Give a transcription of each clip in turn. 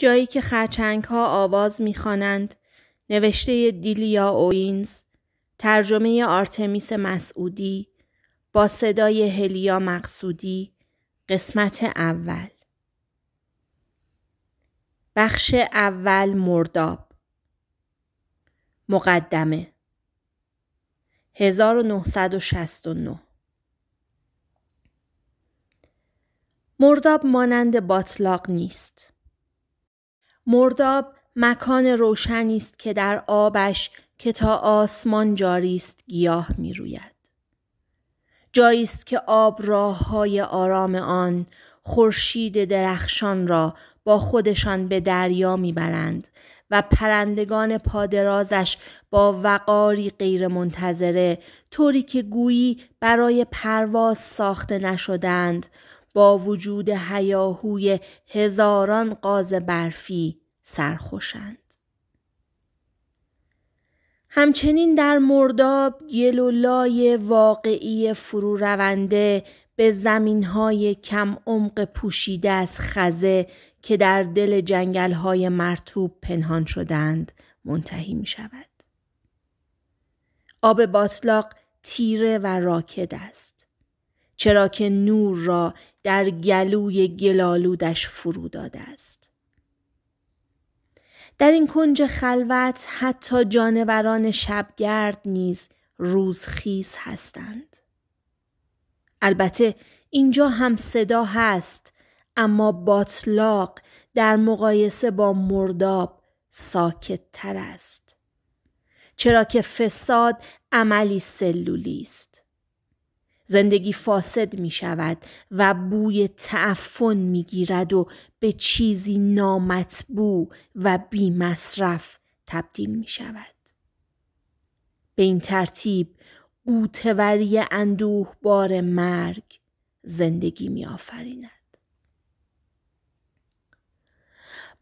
جایی که خرچنگ ها آواز میخوانند نوشته دیلیا اوینز ترجمه آرتمیس مسعودی با صدای هلیا مقصودی قسمت اول بخش اول مرداب مقدمه 1969 مرداب مانند باطلاق نیست مرداب مکان روشنی است که در آبش که تا آسمان جاری است گیاه می روید. جایی است که آب راه های آرام آن خورشید درخشان را با خودشان به دریا میبرند و پرندگان پادرازش با وقاری غیرمنتظره طوری که گویی برای پرواز ساخته نشدند با وجود هیاهوی هزاران قاز برفی سرخوشند. همچنین در مرداب گل و لای واقعی فرو رونده به زمین های کم عمق پوشیده از خزه که در دل جنگل های مرتوب پنهان شدند منتهی می شود. آب باطلاق تیره و راکد است. چرا که نور را در گلوی گلالودش فرو داده است. در این کنج خلوت حتی جانوران شبگرد نیز روزخیز هستند. البته اینجا هم صدا هست اما باطلاق در مقایسه با مرداب ساکت تر است. چرا که فساد عملی سلولی است. زندگی فاسد می شود و بوی تعفن می گیرد و به چیزی نامطبوع و بی مصرف تبدیل می شود. به این ترتیب قوتوری اندوه بار مرگ زندگی می آفریند.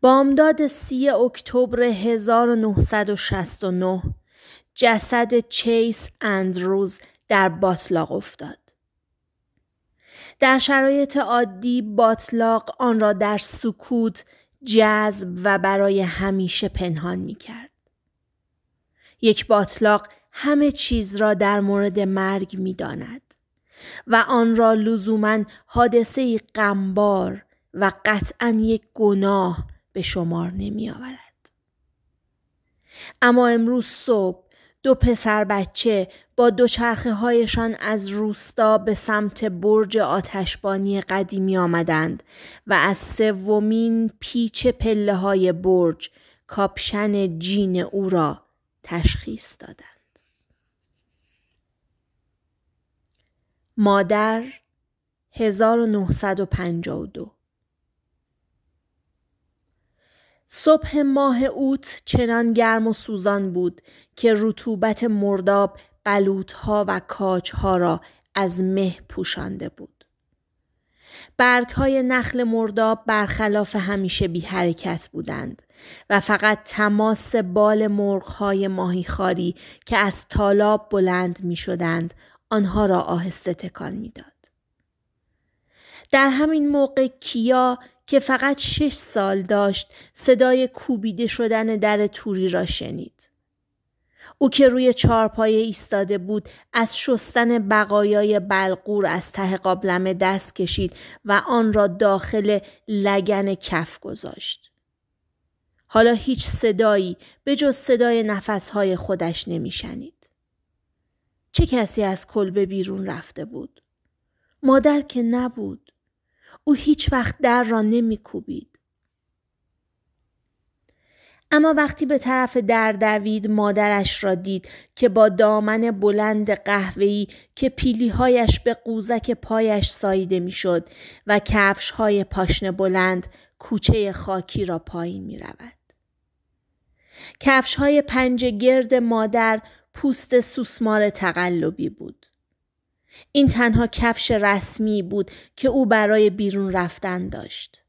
بامداد سی اکتبر 1969 جسد چیس اندروز در باطلاق افتاد. در شرایط عادی باطلاق آن را در سکوت جذب و برای همیشه پنهان می کرد. یک باطلاق همه چیز را در مورد مرگ می داند و آن را لزوما حادثه غمبار و قطعا یک گناه به شمار نمی آورد. اما امروز صبح دو پسر بچه با دوچرخه هایشان از روستا به سمت برج آتشبانی قدیمی آمدند و از سومین پیچ پله های برج کاپشن جین او را تشخیص دادند. مادر 1952 صبح ماه اوت چنان گرم و سوزان بود که رطوبت مرداب بلوطها و کاجها را از مه پوشانده بود. برک های نخل مرداب برخلاف همیشه بی حرکت بودند و فقط تماس بال مرغ های ماهیخواری که از تالاب بلند می شدند آنها را آهسته تکان میداد. در همین موقع کیا که فقط شش سال داشت صدای کوبیده شدن در توری را شنید. او که روی چارپای ایستاده بود از شستن بقایای بلغور از ته قابلمه دست کشید و آن را داخل لگن کف گذاشت. حالا هیچ صدایی به جز صدای نفسهای خودش نمیشنید. چه کسی از کلبه بیرون رفته بود؟ مادر که نبود. او هیچ وقت در را کوبید. اما وقتی به طرف در دوید مادرش را دید که با دامن بلند قهوه‌ای که پیلیهایش به قوزک پایش ساییده میشد و کفش‌های پاشنه بلند کوچه خاکی را پایی می رود. کفش های پنج گرد مادر پوست سوسمار تقلبی بود. این تنها کفش رسمی بود که او برای بیرون رفتن داشت.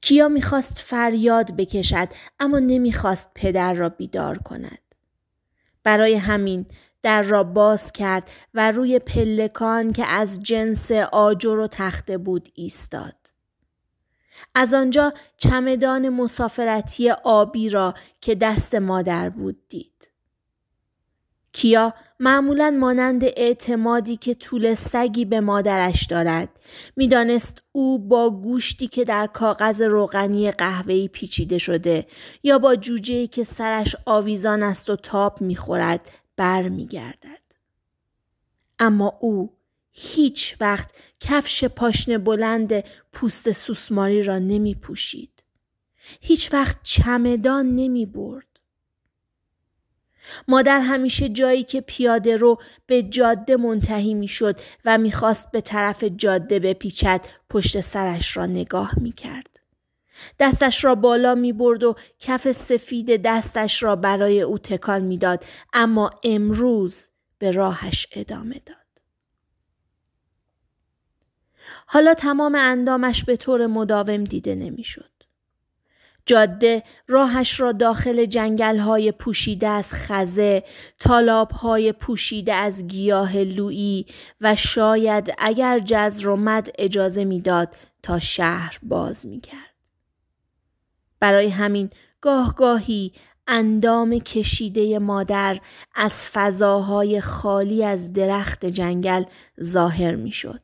کیا میخواست فریاد بکشد اما نمیخواست پدر را بیدار کند. برای همین در را باز کرد و روی پلکان که از جنس آجر و تخته بود ایستاد. از آنجا چمدان مسافرتی آبی را که دست مادر بود دید. کیا معمولا مانند اعتمادی که طول سگی به مادرش دارد میدانست او با گوشتی که در کاغذ روغنی قهوه‌ای پیچیده شده یا با جوجه‌ای که سرش آویزان است و تاپ میخورد برمیگردد اما او هیچ وقت کفش پاشنه بلند پوست سوسماری را نمی پوشید. هیچ وقت چمدان نمی برد. مادر همیشه جایی که پیاده رو به جاده منتهی میشد و میخواست به طرف جاده بپیچد پشت سرش را نگاه میکرد. دستش را بالا می برد و کف سفید دستش را برای او تکان میداد اما امروز به راهش ادامه داد. حالا تمام اندامش به طور مداوم دیده نمیشد. جاده راهش را داخل جنگل های پوشیده از خزه، تالاب های پوشیده از گیاه لویی و شاید اگر جز و مد اجازه میداد تا شهر باز می برای همین گاه گاهی اندام کشیده مادر از فضاهای خالی از درخت جنگل ظاهر می شد.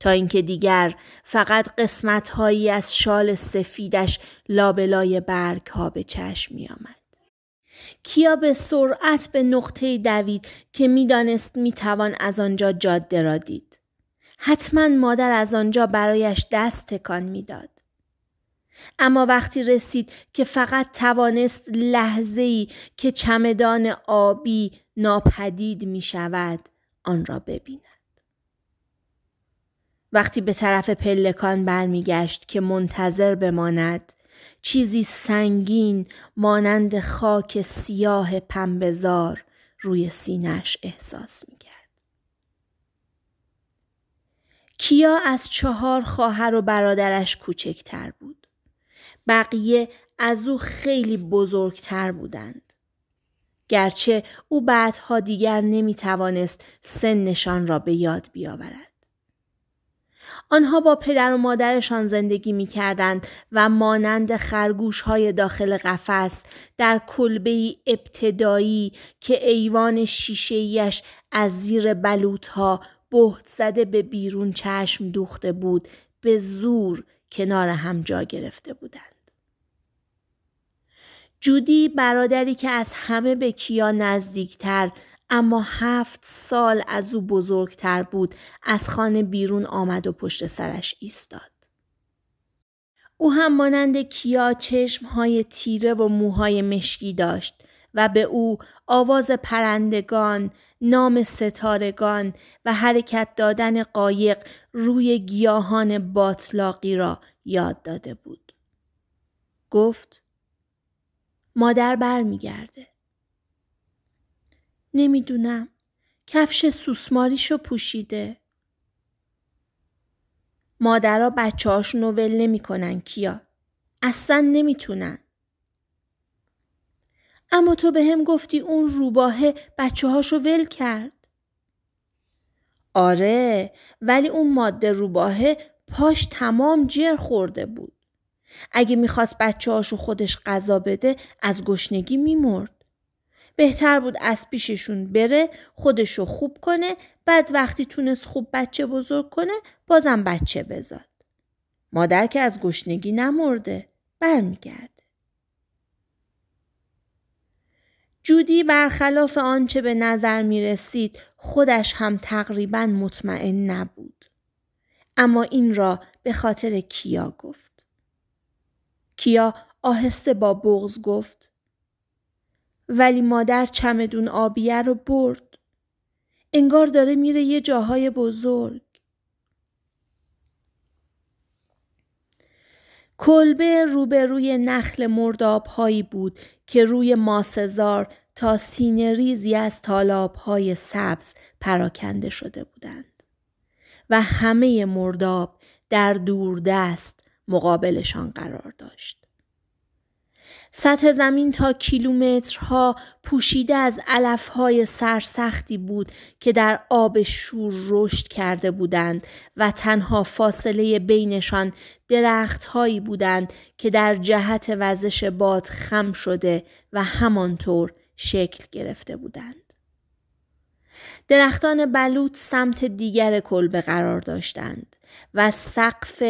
تا اینکه دیگر فقط قسمت هایی از شال سفیدش لابلای برگ ها به چشم می آمد. کیا به سرعت به نقطه دوید که میدانست میتوان از آنجا جاده را دید. حتما مادر از آنجا برایش دست تکان میداد. اما وقتی رسید که فقط توانست لحظه ای که چمدان آبی ناپدید می شود آن را ببیند. وقتی به طرف پلکان برمیگشت که منتظر بماند چیزی سنگین مانند خاک سیاه پنبهزار روی سینش احساس میکرد کیا از چهار خواهر و برادرش کوچکتر بود بقیه از او خیلی بزرگتر بودند گرچه او بعدها دیگر نمیتوانست سنشان را به یاد بیاورد آنها با پدر و مادرشان زندگی می کردند و مانند خرگوش های داخل قفس در کلبه ابتدایی که ایوان شیشهیش از زیر بلوط ها بهت زده به بیرون چشم دوخته بود به زور کنار هم جا گرفته بودند. جودی برادری که از همه به کیا نزدیکتر اما هفت سال از او بزرگتر بود از خانه بیرون آمد و پشت سرش ایستاد. او هم مانند کیا های تیره و موهای مشکی داشت و به او آواز پرندگان، نام ستارگان و حرکت دادن قایق روی گیاهان باطلاقی را یاد داده بود. گفت مادر برمیگرده. نمیدونم. کفش سوسماریشو پوشیده. مادرها بچه هاش رو نمیکنن کیا. اصلا نمیتونن. اما تو به هم گفتی اون روباهه بچه هاشو ول کرد. آره ولی اون ماده روباهه پاش تمام جر خورده بود. اگه میخواست بچه هاشو خودش غذا بده از گشنگی میمرد. بهتر بود از پیششون بره خودشو خوب کنه بعد وقتی تونست خوب بچه بزرگ کنه بازم بچه بزاد. مادر که از گشنگی نمرده برمیگرده. جودی برخلاف آنچه به نظر می رسید خودش هم تقریبا مطمئن نبود. اما این را به خاطر کیا گفت. کیا آهسته با بغز گفت ولی مادر چمدون آبیه رو برد. انگار داره میره یه جاهای بزرگ. کلبه روبروی نخل مرداب هایی بود که روی ماسزار تا سینه ریزی از های سبز پراکنده شده بودند و همه مرداب در دست مقابلشان قرار داشت. سطح زمین تا کیلومترها پوشیده از علفهای سرسختی بود که در آب شور رشد کرده بودند و تنها فاصله بینشان درختهایی بودند که در جهت وزش باد خم شده و همانطور شکل گرفته بودند. درختان بلوط سمت دیگر کلبه قرار داشتند و سقف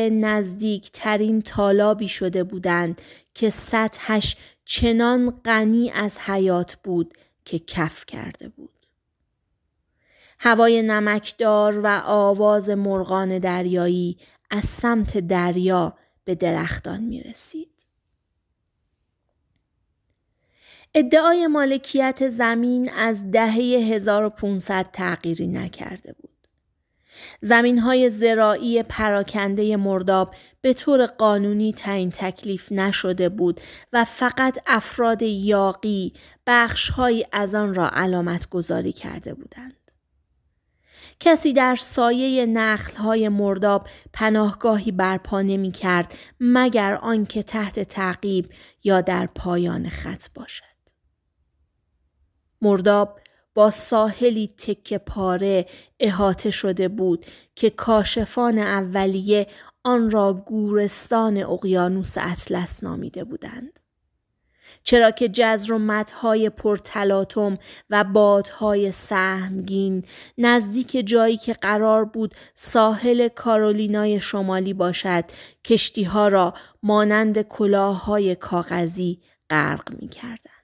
ترین تالابی شده بودند که سطحش چنان غنی از حیات بود که کف کرده بود. هوای نمکدار و آواز مرغان دریایی از سمت دریا به درختان می رسید. ادعای مالکیت زمین از دهه 1500 تغییری نکرده بود. زمین های زراعی پراکنده مرداب به طور قانونی تعیین تکلیف نشده بود و فقط افراد یاقی بخشهایی از آن را علامت گذاری کرده بودند. کسی در سایه های مرداب پناهگاهی برپا نمی کرد مگر آنکه تحت تعقیب یا در پایان خط باشد. مرداب با ساحلی تکه پاره احاطه شده بود که کاشفان اولیه آن را گورستان اقیانوس اطلس نامیده بودند. چرا که جزر و پرتلاتم و بادهای سهمگین نزدیک جایی که قرار بود ساحل کارولینای شمالی باشد کشتیها را مانند کلاههای کاغذی غرق می کردن.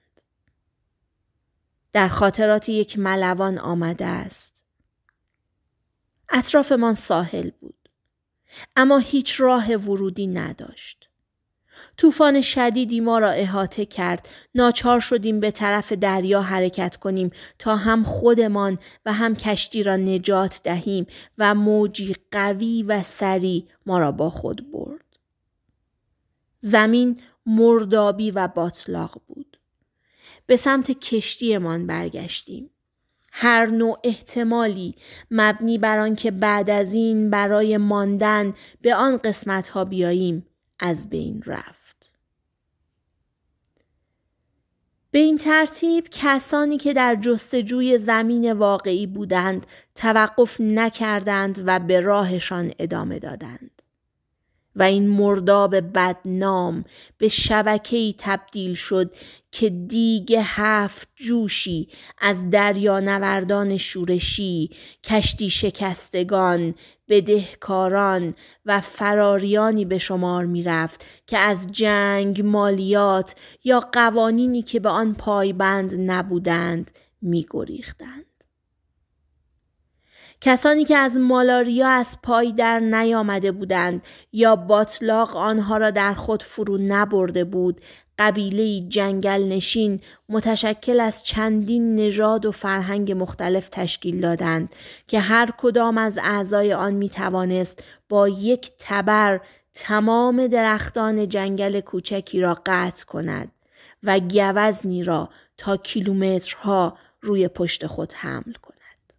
در خاطرات یک ملوان آمده است. اطرافمان ساحل بود. اما هیچ راه ورودی نداشت. طوفان شدیدی ما را احاطه کرد ناچار شدیم به طرف دریا حرکت کنیم تا هم خودمان و هم کشتی را نجات دهیم و موجی قوی و سری ما را با خود برد زمین مردابی و باطلاق بود به سمت کشتیمان برگشتیم. هر نوع احتمالی مبنی بر آنکه بعد از این برای ماندن به آن قسمت ها بیاییم از بین رفت. به این ترتیب کسانی که در جستجوی زمین واقعی بودند توقف نکردند و به راهشان ادامه دادند. و این مرداب بدنام به شبکه‌ای تبدیل شد که دیگ هفت جوشی از دریا نوردان شورشی کشتی شکستگان بدهکاران و فراریانی به شمار می رفت که از جنگ مالیات یا قوانینی که به آن پایبند نبودند می گریختند. کسانی که از مالاریا از پای در نیامده بودند یا باطلاق آنها را در خود فرو نبرده بود قبیله جنگل نشین متشکل از چندین نژاد و فرهنگ مختلف تشکیل دادند که هر کدام از اعضای آن می توانست با یک تبر تمام درختان جنگل کوچکی را قطع کند و گوزنی را تا کیلومترها روی پشت خود حمل کند.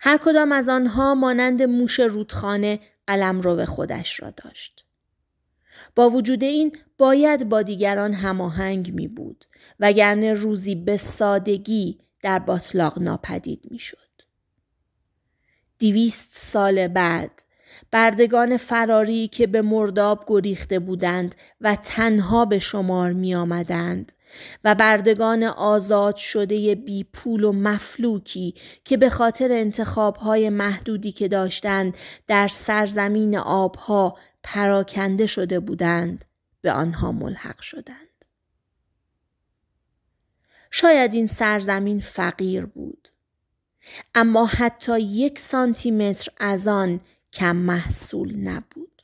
هر کدام از آنها مانند موش رودخانه قلم رو به خودش را داشت. با وجود این باید با دیگران هماهنگ می بود وگرنه روزی به سادگی در باطلاق ناپدید می شد. دیویست سال بعد بردگان فراری که به مرداب گریخته بودند و تنها به شمار می آمدند و بردگان آزاد شده بی پول و مفلوکی که به خاطر انتخابهای محدودی که داشتند در سرزمین آبها پراکنده شده بودند به آنها ملحق شدند. شاید این سرزمین فقیر بود اما حتی یک سانتی متر از آن کم محصول نبود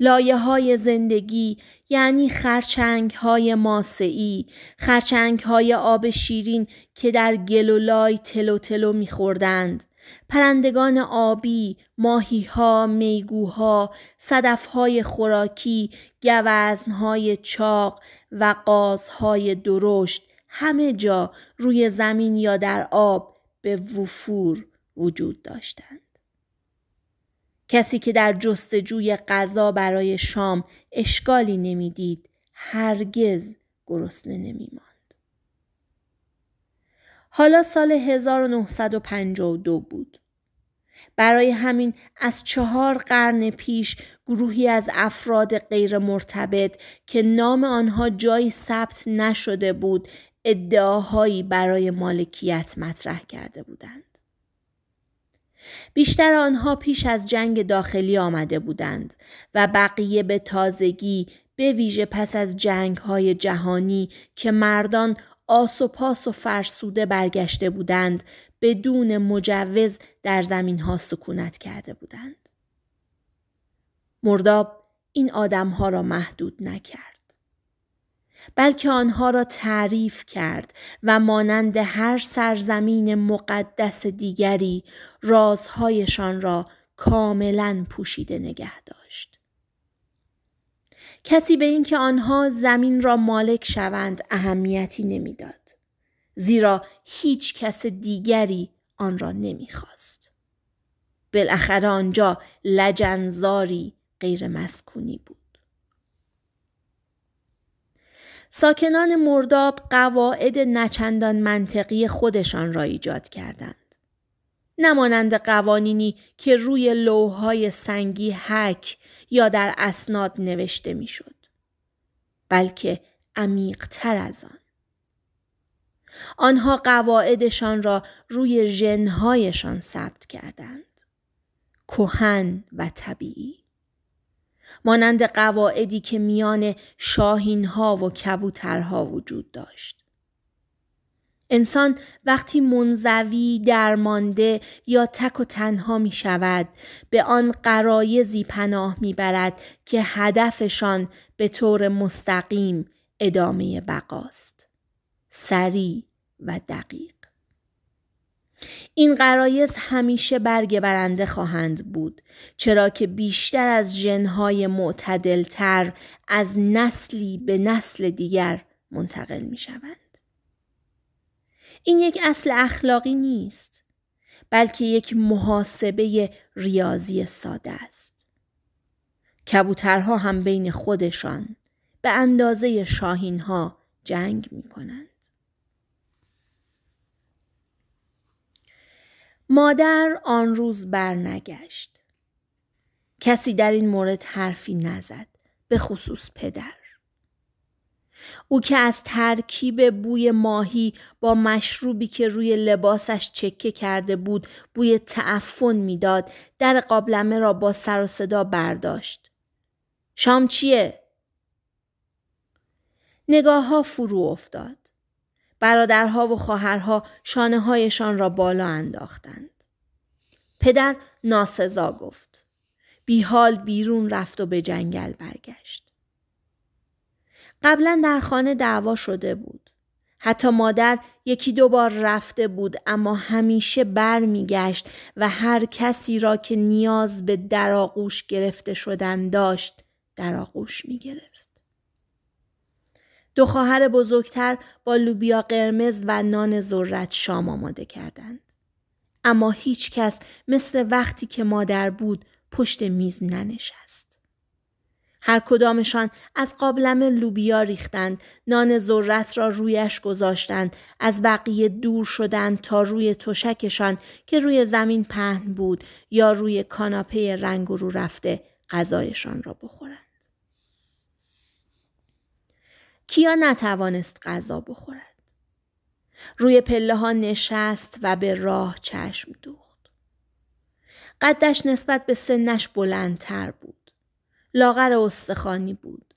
لایه های زندگی یعنی خرچنگ های ماسعی، خرچنگ های آب شیرین که در گلولای تلو تلو میخوردند پرندگان آبی، ماهیها، میگوها، صدفهای خوراکی، گوزنهای چاق و قازهای درشت همه جا روی زمین یا در آب به وفور وجود داشتند. کسی که در جستجوی غذا برای شام اشکالی نمیدید هرگز گرسنه نمیماند. حالا سال 1952 بود. برای همین از چهار قرن پیش گروهی از افراد غیر مرتبط که نام آنها جایی ثبت نشده بود ادعاهایی برای مالکیت مطرح کرده بودند. بیشتر آنها پیش از جنگ داخلی آمده بودند و بقیه به تازگی به ویژه پس از جنگ های جهانی که مردان آس و پاس و فرسوده برگشته بودند بدون مجوز در زمین ها سکونت کرده بودند. مرداب این آدمها را محدود نکرد. بلکه آنها را تعریف کرد و مانند هر سرزمین مقدس دیگری رازهایشان را کاملا پوشیده نگه داشت. کسی به اینکه آنها زمین را مالک شوند اهمیتی نمیداد زیرا هیچ کس دیگری آن را نمیخواست بالاخره آنجا لجنزاری غیر مسکونی بود ساکنان مرداب قواعد نچندان منطقی خودشان را ایجاد کردند. نمانند قوانینی که روی لوهای سنگی حک یا در اسناد نوشته میشد بلکه تر از آن آنها قواعدشان را روی ژنهایشان ثبت کردند کهن و طبیعی مانند قواعدی که میان شاهینها و کبوترها وجود داشت انسان وقتی منزوی، درمانده یا تک و تنها می شود به آن قرایزی پناه می برد که هدفشان به طور مستقیم ادامه بقاست. سریع و دقیق. این قرایز همیشه برگ برنده خواهند بود چرا که بیشتر از جنهای معتدلتر از نسلی به نسل دیگر منتقل می شوند. این یک اصل اخلاقی نیست بلکه یک محاسبه ریاضی ساده است کبوترها هم بین خودشان به اندازه شاهینها جنگ می کنند. مادر آن روز برنگشت. کسی در این مورد حرفی نزد به خصوص پدر. او که از ترکیب بوی ماهی با مشروبی که روی لباسش چکه کرده بود بوی تعفن میداد در قابلمه را با سر و صدا برداشت شام چیه نگاه ها فرو افتاد برادرها و خواهرها شانه هایشان را بالا انداختند پدر ناسزا گفت بیحال بیرون رفت و به جنگل برگشت قبلا در خانه دعوا شده بود. حتی مادر یکی دو بار رفته بود اما همیشه گشت و هر کسی را که نیاز به در آغوش گرفته شدن داشت در آغوش می گرفت. دو خواهر بزرگتر با لوبیا قرمز و نان ذرت شام آماده کردند. اما هیچ کس مثل وقتی که مادر بود پشت میز ننشست. هر کدامشان از قابلم لوبیا ریختند، نان ذرت را رویش گذاشتند، از بقیه دور شدند تا روی تشکشان که روی زمین پهن بود یا روی کاناپه رنگ رو رفته غذایشان را بخورند. کیا نتوانست غذا بخورد. روی پله ها نشست و به راه چشم دوخت. قدش نسبت به سنش بلندتر بود. لاغر استخوانی بود.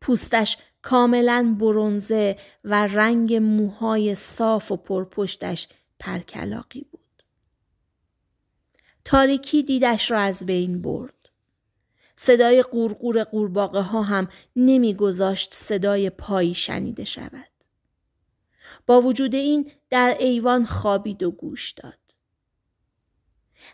پوستش کاملا برونزه و رنگ موهای صاف و پرپشتش پرکلاقی بود. تاریکی دیدش را از بین برد. صدای قورقور قورباغه ها هم نمیگذاشت صدای پایی شنیده شود. با وجود این در ایوان خوابید و گوش داد.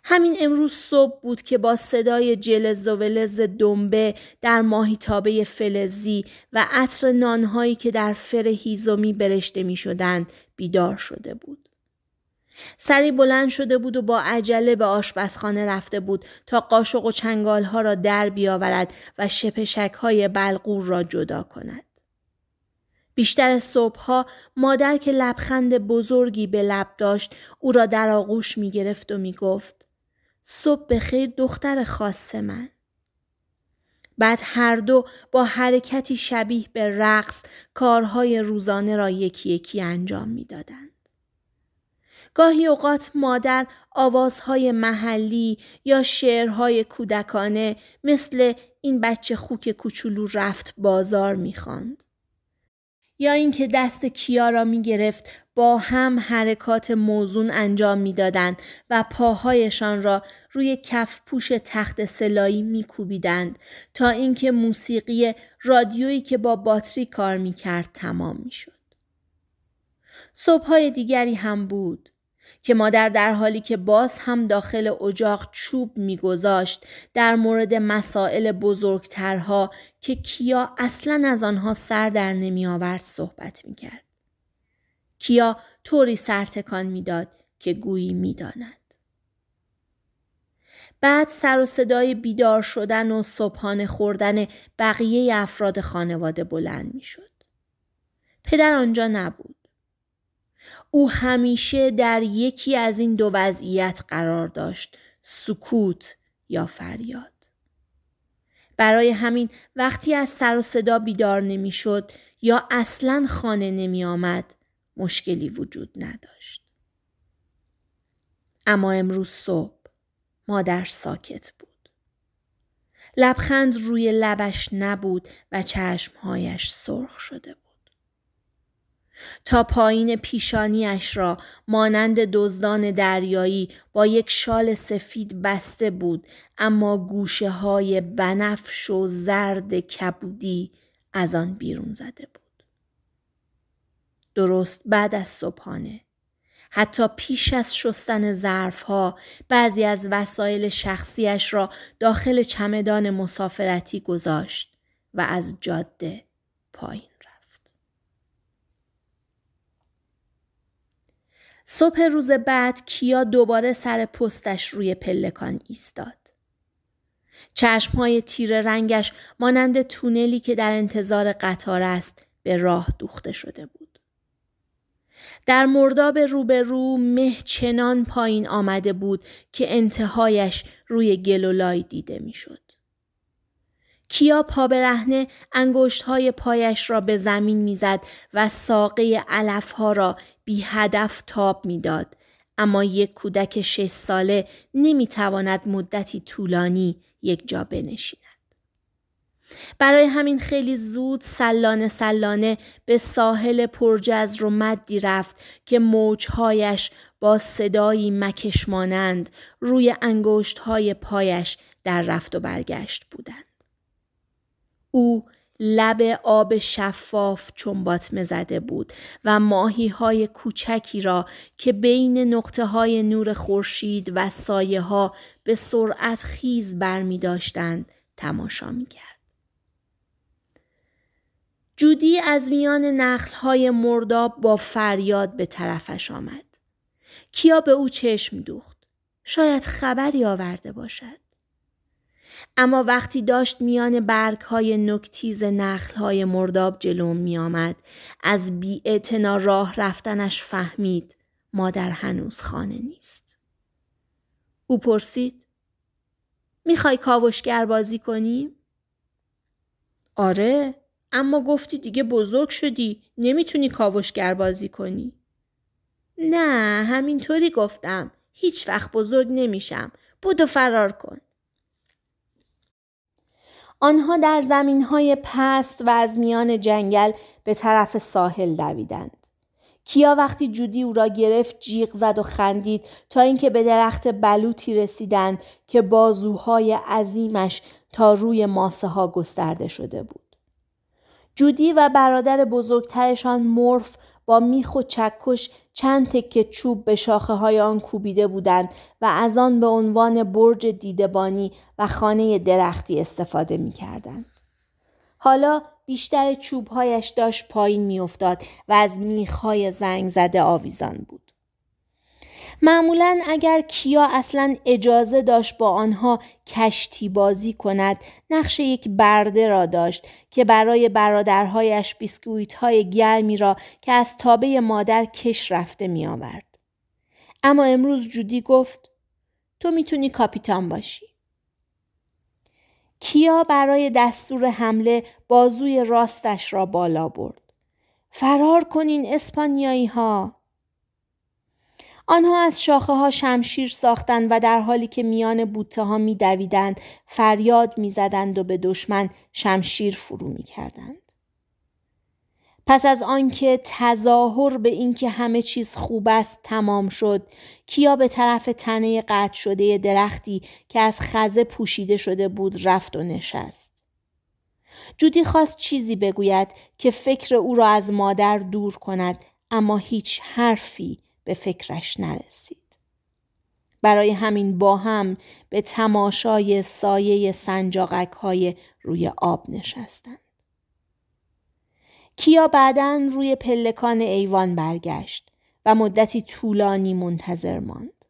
همین امروز صبح بود که با صدای جلز و ولز دنبه در ماهیتابه فلزی و عطر نانهایی که در فر هیزومی برشته می بیدار شده بود. سری بلند شده بود و با عجله به آشپزخانه رفته بود تا قاشق و چنگال ها را در بیاورد و شپشک های بلغور را جدا کند. بیشتر صبحها مادر که لبخند بزرگی به لب داشت او را در آغوش می گرفت و می گفت صبح خیر دختر خاص من بعد هر دو با حرکتی شبیه به رقص کارهای روزانه را یکی یکی انجام میدادند گاهی اوقات مادر آوازهای محلی یا شعرهای کودکانه مثل این بچه خوک کوچولو رفت بازار میخواند یا اینکه دست کیا را می گرفت با هم حرکات موزون انجام میدادند و پاهایشان را روی کف پوش تخت سلایی میکوبیدند تا اینکه موسیقی رادیویی که با باتری کار میکرد تمام میشد. صبحهای دیگری هم بود. که مادر در حالی که باز هم داخل اجاق چوب میگذاشت در مورد مسائل بزرگترها که کیا اصلا از آنها سر در نمی آورد صحبت می کرد. کیا طوری سرتکان میداد که گویی میداند. بعد سر و صدای بیدار شدن و صبحانه خوردن بقیه افراد خانواده بلند میشد. پدر آنجا نبود. او همیشه در یکی از این دو وضعیت قرار داشت سکوت یا فریاد برای همین وقتی از سر و صدا بیدار نمیشد یا اصلا خانه نمی آمد مشکلی وجود نداشت اما امروز صبح مادر ساکت بود لبخند روی لبش نبود و چشمهایش سرخ شده بود تا پایین پیشانیش را مانند دزدان دریایی با یک شال سفید بسته بود اما گوشه های بنفش و زرد کبودی از آن بیرون زده بود. درست بعد از صبحانه حتی پیش از شستن ها بعضی از وسایل شخصیش را داخل چمدان مسافرتی گذاشت و از جاده پایین صبح روز بعد کیا دوباره سر پستش روی پلکان ایستاد. چشمهای تیره رنگش مانند تونلی که در انتظار قطار است به راه دوخته شده بود. در مرداب روبرو مه چنان پایین آمده بود که انتهایش روی گلولای دیده میشد. کیا پابرهنه انگشت های پایش را به زمین میزد و ساقه علف ها را بی هدف تاب میداد اما یک کودک شش ساله تواند مدتی طولانی یک جا بنشیند. برای همین خیلی زود سلانه سلانه به ساحل پرجز رو مدی رفت که موجهایش با صدایی مکش مانند روی انگشتهای پایش در رفت و برگشت بودند. او لب آب شفاف چون باتمه زده بود و ماهی های کوچکی را که بین نقطه های نور خورشید و سایه ها به سرعت خیز بر می داشتند تماشا می کرد. جودی از میان نخل های مرداب با فریاد به طرفش آمد. کیا به او چشم دوخت. شاید خبری آورده باشد. اما وقتی داشت میان برگ های نکتیز نخل های مرداب جلو می آمد. از بی راه رفتنش فهمید مادر هنوز خانه نیست. او پرسید میخوای کاوشگر بازی کنی؟ آره اما گفتی دیگه بزرگ شدی نمیتونی کاوشگر بازی کنی. نه همینطوری گفتم هیچ وقت بزرگ نمیشم و فرار کن. آنها در زمین های پست و از میان جنگل به طرف ساحل دویدند. کیا وقتی جودی او را گرفت جیغ زد و خندید تا اینکه به درخت بلوطی رسیدند که بازوهای عظیمش تا روی ماسه ها گسترده شده بود. جودی و برادر بزرگترشان مورف با میخ و چکش چند تکه چوب به شاخه های آن کوبیده بودند و از آن به عنوان برج دیدبانی و خانه درختی استفاده می کردند. حالا بیشتر چوبهایش داشت پایین میافتاد و از میخهای زنگ زده آویزان بود. معمولا اگر کیا اصلا اجازه داشت با آنها کشتی بازی کند نقش یک برده را داشت که برای برادرهایش بیسکویت های گرمی را که از تابه مادر کش رفته می آورد. اما امروز جودی گفت تو میتونی کاپیتان باشی. کیا برای دستور حمله بازوی راستش را بالا برد. فرار کنین اسپانیایی ها. آنها از شاخه ها شمشیر ساختند و در حالی که میان بوته ها می دویدند فریاد می زدند و به دشمن شمشیر فرو می کردند. پس از آنکه تظاهر به اینکه همه چیز خوب است تمام شد کیا به طرف تنه قطع شده درختی که از خزه پوشیده شده بود رفت و نشست جودی خواست چیزی بگوید که فکر او را از مادر دور کند اما هیچ حرفی به فکرش نرسید. برای همین با هم به تماشای سایه سنجاقک های روی آب نشستند. کیا بعدا روی پلکان ایوان برگشت و مدتی طولانی منتظر ماند.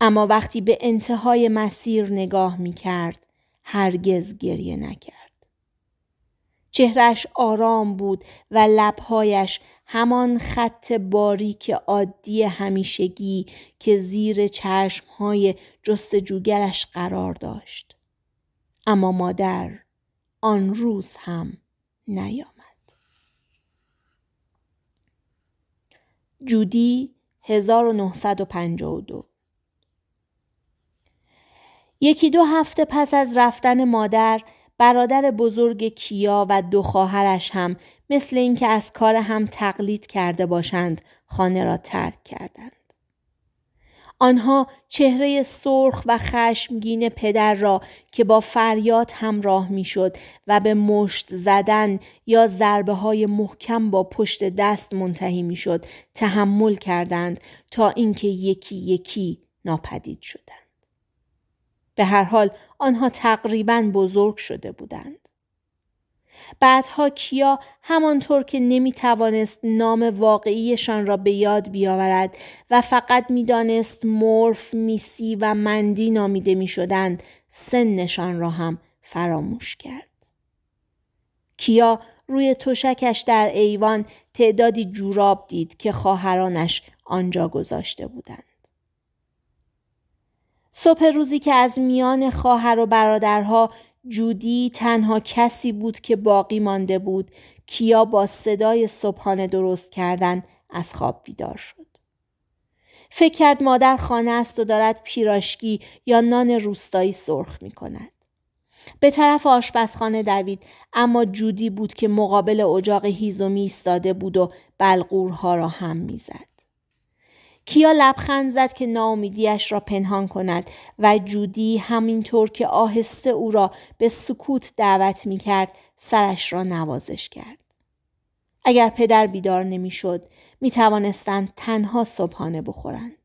اما وقتی به انتهای مسیر نگاه می کرد، هرگز گریه نکرد. چهرش آرام بود و لبهایش همان خط باریک عادی همیشگی که زیر چشمهای جستجوگرش قرار داشت. اما مادر آن روز هم نیامد. جودی 1952 یکی دو هفته پس از رفتن مادر برادر بزرگ کیا و دو خواهرش هم مثل اینکه از کار هم تقلید کرده باشند خانه را ترک کردند. آنها چهره سرخ و خشمگین پدر را که با فریاد همراه میشد و به مشت زدن یا ضربه های محکم با پشت دست منتهی میشد تحمل کردند تا اینکه یکی یکی ناپدید شدند. به هر حال آنها تقریبا بزرگ شده بودند. بعدها کیا همانطور که نمی توانست نام واقعیشان را به یاد بیاورد و فقط میدانست مورف، میسی و مندی نامیده می شدند سنشان را هم فراموش کرد. کیا روی تشکش در ایوان تعدادی جوراب دید که خواهرانش آنجا گذاشته بودند. صبح روزی که از میان خواهر و برادرها جودی تنها کسی بود که باقی مانده بود کیا با صدای صبحانه درست کردن از خواب بیدار شد. فکر کرد مادر خانه است و دارد پیراشکی یا نان روستایی سرخ می کند. به طرف آشپزخانه دوید اما جودی بود که مقابل اجاق هیزومی ایستاده بود و بلغورها را هم میزد. کیا لبخند زد که ناامیدیش را پنهان کند و جودی همینطور که آهسته او را به سکوت دعوت می کرد سرش را نوازش کرد. اگر پدر بیدار نمیشد می توانستند تنها صبحانه بخورند.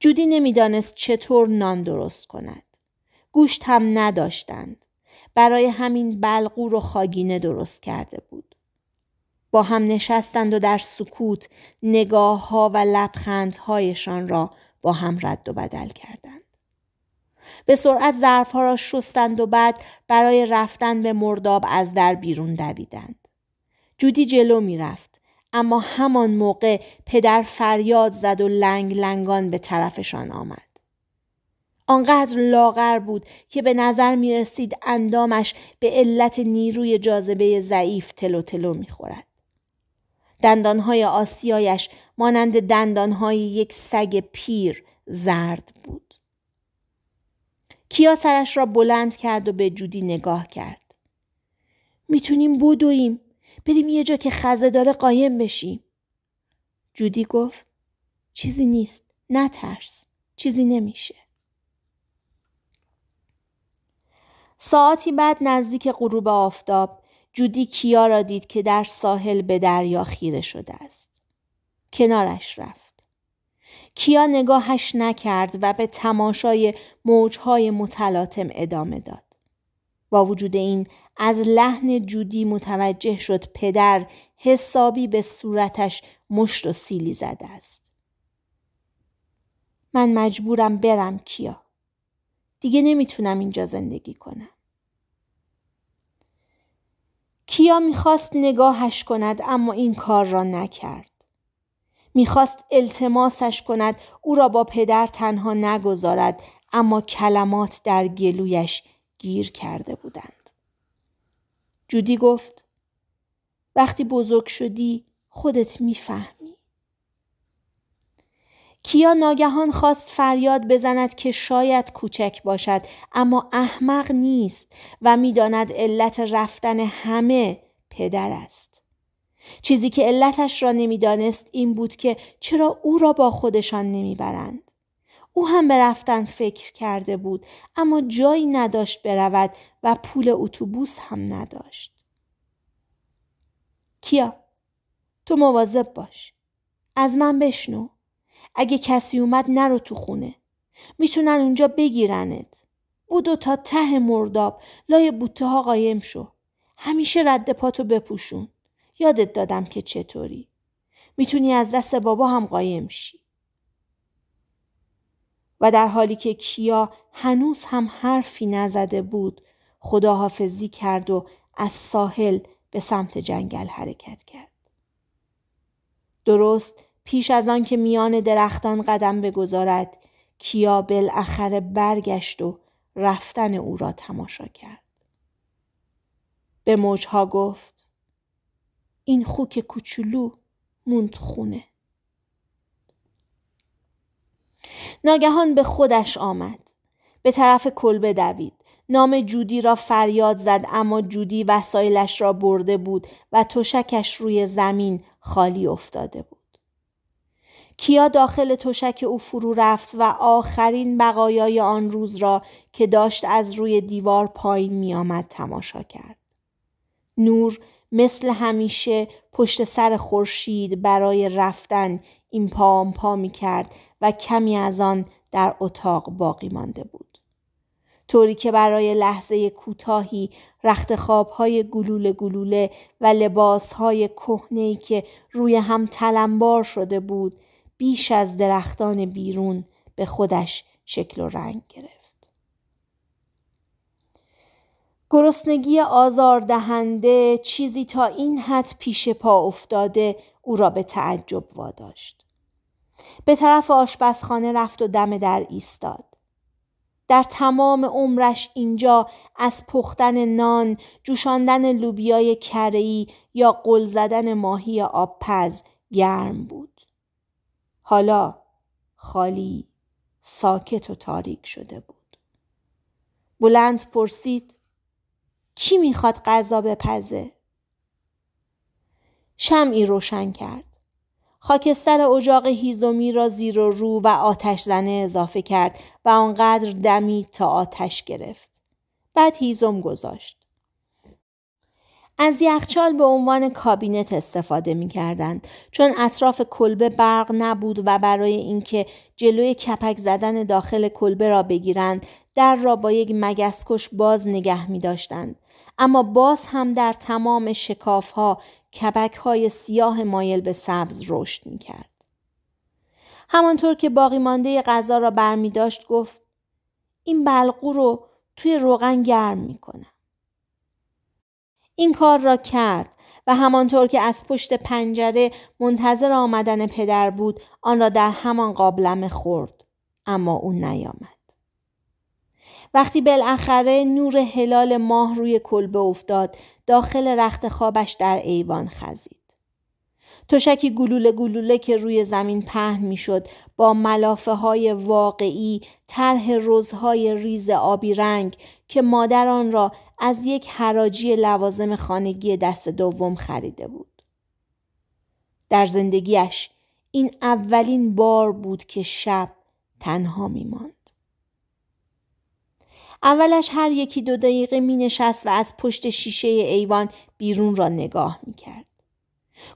جودی نمیدانست چطور نان درست کند. گوشت هم نداشتند. برای همین بلغور و خاگینه درست کرده بود. با هم نشستند و در سکوت نگاه ها و لبخندهایشان را با هم رد و بدل کردند. به سرعت ظرفها را شستند و بعد برای رفتن به مرداب از در بیرون دویدند. جودی جلو رفت اما همان موقع پدر فریاد زد و لنگ لنگان به طرفشان آمد. آنقدر لاغر بود که به نظر می رسید اندامش به علت نیروی جاذبه ضعیف تلو تلو می خورد. دندانهای آسیایش مانند دندانهای یک سگ پیر زرد بود. کیا سرش را بلند کرد و به جودی نگاه کرد. میتونیم بدویم. بریم یه جا که خزه داره قایم بشیم. جودی گفت چیزی نیست. نترس. چیزی نمیشه. ساعتی بعد نزدیک غروب آفتاب جودی کیا را دید که در ساحل به دریا خیره شده است. کنارش رفت. کیا نگاهش نکرد و به تماشای موجهای متلاطم ادامه داد. با وجود این از لحن جودی متوجه شد پدر حسابی به صورتش مشت و سیلی زده است. من مجبورم برم کیا. دیگه نمیتونم اینجا زندگی کنم. کیا میخواست نگاهش کند اما این کار را نکرد. میخواست التماسش کند او را با پدر تنها نگذارد اما کلمات در گلویش گیر کرده بودند. جودی گفت وقتی بزرگ شدی خودت میفهم. کیا ناگهان خواست فریاد بزند که شاید کوچک باشد اما احمق نیست و میداند علت رفتن همه پدر است چیزی که علتش را نمیدانست این بود که چرا او را با خودشان نمیبرند او هم به رفتن فکر کرده بود اما جایی نداشت برود و پول اتوبوس هم نداشت کیا تو مواظب باش از من بشنو اگه کسی اومد نرو تو خونه میتونن اونجا بگیرنت بودو تا ته مرداب لای بوته ها قایم شو همیشه رد پاتو بپوشون یادت دادم که چطوری میتونی از دست بابا هم قایم شی و در حالی که کیا هنوز هم حرفی نزده بود خداحافظی کرد و از ساحل به سمت جنگل حرکت کرد درست پیش از آن که میان درختان قدم بگذارد کیا بالاخره برگشت و رفتن او را تماشا کرد به موجها گفت این خوک کوچولو موند خونه ناگهان به خودش آمد به طرف کلبه دوید نام جودی را فریاد زد اما جودی وسایلش را برده بود و تشکش روی زمین خالی افتاده بود کیا داخل تشک او فرو رفت و آخرین بقایای آن روز را که داشت از روی دیوار پایین می آمد تماشا کرد. نور مثل همیشه پشت سر خورشید برای رفتن این پا پا می کرد و کمی از آن در اتاق باقی مانده بود. طوری که برای لحظه کوتاهی رخت خوابهای گلوله گلوله و لباسهای کهنه‌ای که روی هم تلمبار شده بود بیش از درختان بیرون به خودش شکل و رنگ گرفت. گرسنگی آزار دهنده چیزی تا این حد پیش پا افتاده او را به تعجب واداشت. به طرف آشپزخانه رفت و دم در ایستاد. در تمام عمرش اینجا از پختن نان، جوشاندن لوبیای کره‌ای یا قل زدن ماهی آبپز گرم بود. حالا خالی ساکت و تاریک شده بود بلند پرسید کی میخواد غذا بپزه شمعی روشن کرد خاکستر اجاق هیزومی را زیر و رو و آتش زنه اضافه کرد و آنقدر دمید تا آتش گرفت. بعد هیزم گذاشت. از یخچال به عنوان کابینت استفاده می کردن چون اطراف کلبه برق نبود و برای اینکه جلوی کپک زدن داخل کلبه را بگیرند در را با یک مگسکش باز نگه می داشتند. اما باز هم در تمام شکاف ها کبک های سیاه مایل به سبز رشد می کرد. همانطور که باقی مانده غذا را برمی داشت گفت این بلقو رو توی روغن گرم می کنم. این کار را کرد و همانطور که از پشت پنجره منتظر آمدن پدر بود آن را در همان قابلمه خورد اما او نیامد وقتی بالاخره نور هلال ماه روی کلبه افتاد داخل رخت خوابش در ایوان خزید تشکی گلوله گلوله که روی زمین پهن میشد با ملافه های واقعی طرح رزهای ریز آبی رنگ که مادر آن را از یک حراجی لوازم خانگی دست دوم خریده بود. در زندگیش این اولین بار بود که شب تنها می ماند. اولش هر یکی دو دقیقه می نشست و از پشت شیشه ایوان بیرون را نگاه می کرد.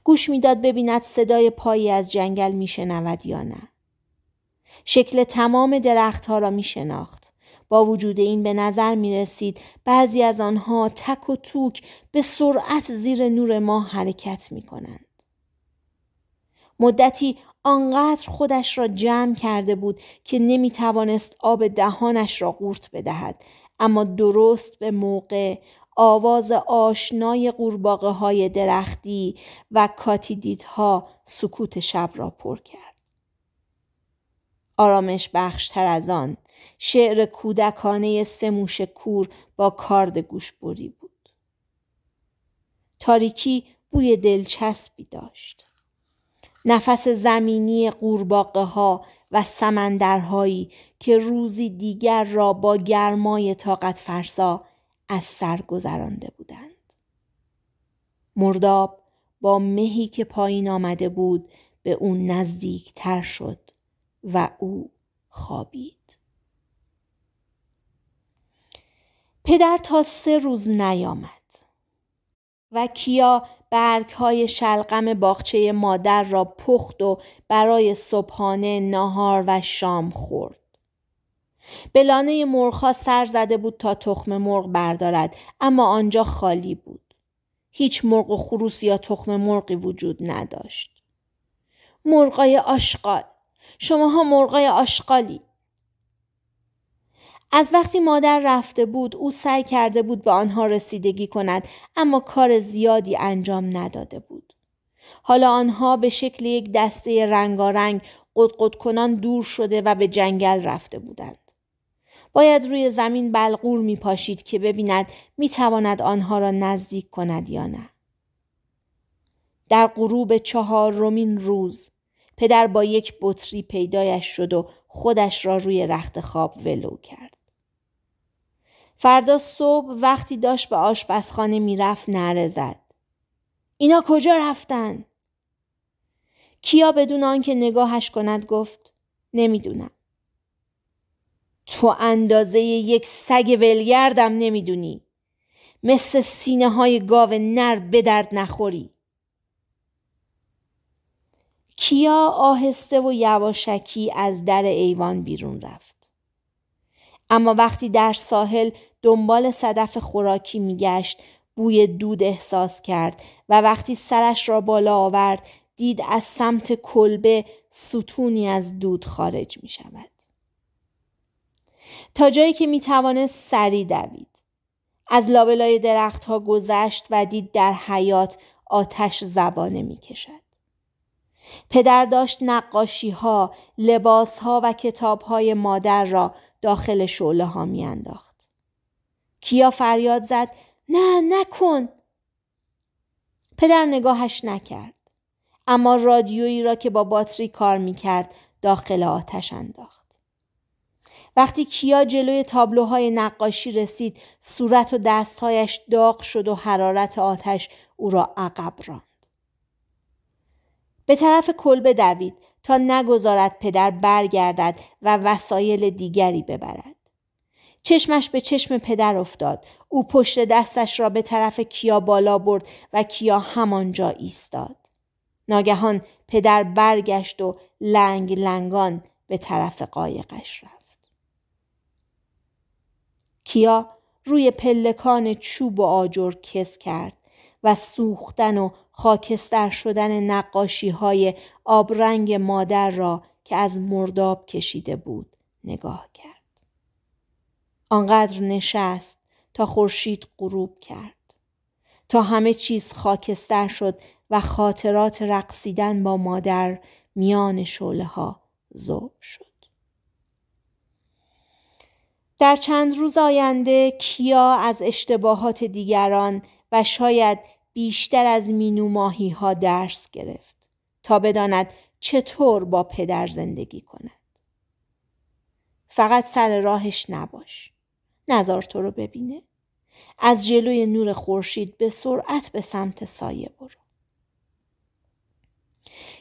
گوش میداد ببیند صدای پایی از جنگل می شنود یا نه. شکل تمام درختها را می شناخت. با وجود این به نظر می رسید بعضی از آنها تک و توک به سرعت زیر نور ما حرکت می کنند. مدتی آنقدر خودش را جمع کرده بود که نمی توانست آب دهانش را قورت بدهد اما درست به موقع آواز آشنای قورباغه های درختی و ها سکوت شب را پر کرد. آرامش بخشتر از آن شعر کودکانه سموش کور با کارد گوشبری بود. تاریکی بوی دلچسبی داشت. نفس زمینی قورباغه ها و سمندرهایی که روزی دیگر را با گرمای طاقت فرسا از سر گذرانده بودند. مرداب با مهی که پایین آمده بود به نزدیک تر شد و او خوابید. پدر تا سه روز نیامد و کیا برگ های شلغم باغچه مادر را پخت و برای صبحانه ناهار و شام خورد. بلانه لانه مرغها سر زده بود تا تخم مرغ بردارد اما آنجا خالی بود. هیچ مرغ و خروس یا تخم مرغی وجود نداشت. مرغای آشغال شماها مرغای آشغالید. از وقتی مادر رفته بود او سعی کرده بود به آنها رسیدگی کند اما کار زیادی انجام نداده بود. حالا آنها به شکل یک دسته رنگارنگ قدقد کنان دور شده و به جنگل رفته بودند. باید روی زمین بلغور می پاشید که ببیند می تواند آنها را نزدیک کند یا نه. در غروب چهار رومین روز پدر با یک بطری پیدایش شد و خودش را روی رخت خواب ولو کرد. فردا صبح وقتی داشت به آشپزخانه میرفت نره زد. اینا کجا رفتن؟ کیا بدون آنکه نگاهش کند گفت نمیدونم. تو اندازه یک سگ ولگردم نمیدونی. مثل سینه های گاو نر به درد نخوری. کیا آهسته و یواشکی از در ایوان بیرون رفت. اما وقتی در ساحل دنبال صدف خوراکی میگشت بوی دود احساس کرد و وقتی سرش را بالا آورد دید از سمت کلبه ستونی از دود خارج می شود. تا جایی که می توانست سری دوید. از لابلای درختها گذشت و دید در حیات آتش زبانه می کشد. پدر داشت نقاشی ها، لباس ها و کتاب های مادر را داخل شعله ها می کیا فریاد زد نه نکن پدر نگاهش نکرد اما رادیویی را که با باتری کار میکرد داخل آتش انداخت وقتی کیا جلوی تابلوهای نقاشی رسید صورت و دستهایش داغ شد و حرارت آتش او را عقب راند به طرف کلبه دوید تا نگذارد پدر برگردد و وسایل دیگری ببرد چشمش به چشم پدر افتاد او پشت دستش را به طرف کیا بالا برد و کیا همانجا ایستاد ناگهان پدر برگشت و لنگ لنگان به طرف قایقش رفت کیا روی پلکان چوب و آجر کس کرد و سوختن و خاکستر شدن نقاشی های آبرنگ مادر را که از مرداب کشیده بود نگاه آنقدر نشست تا خورشید غروب کرد تا همه چیز خاکستر شد و خاطرات رقصیدن با مادر میان شعله ها ذوب شد در چند روز آینده کیا از اشتباهات دیگران و شاید بیشتر از مینو ماهی ها درس گرفت تا بداند چطور با پدر زندگی کند. فقط سر راهش نباش. نزار تو رو ببینه از جلوی نور خورشید به سرعت به سمت سایه برو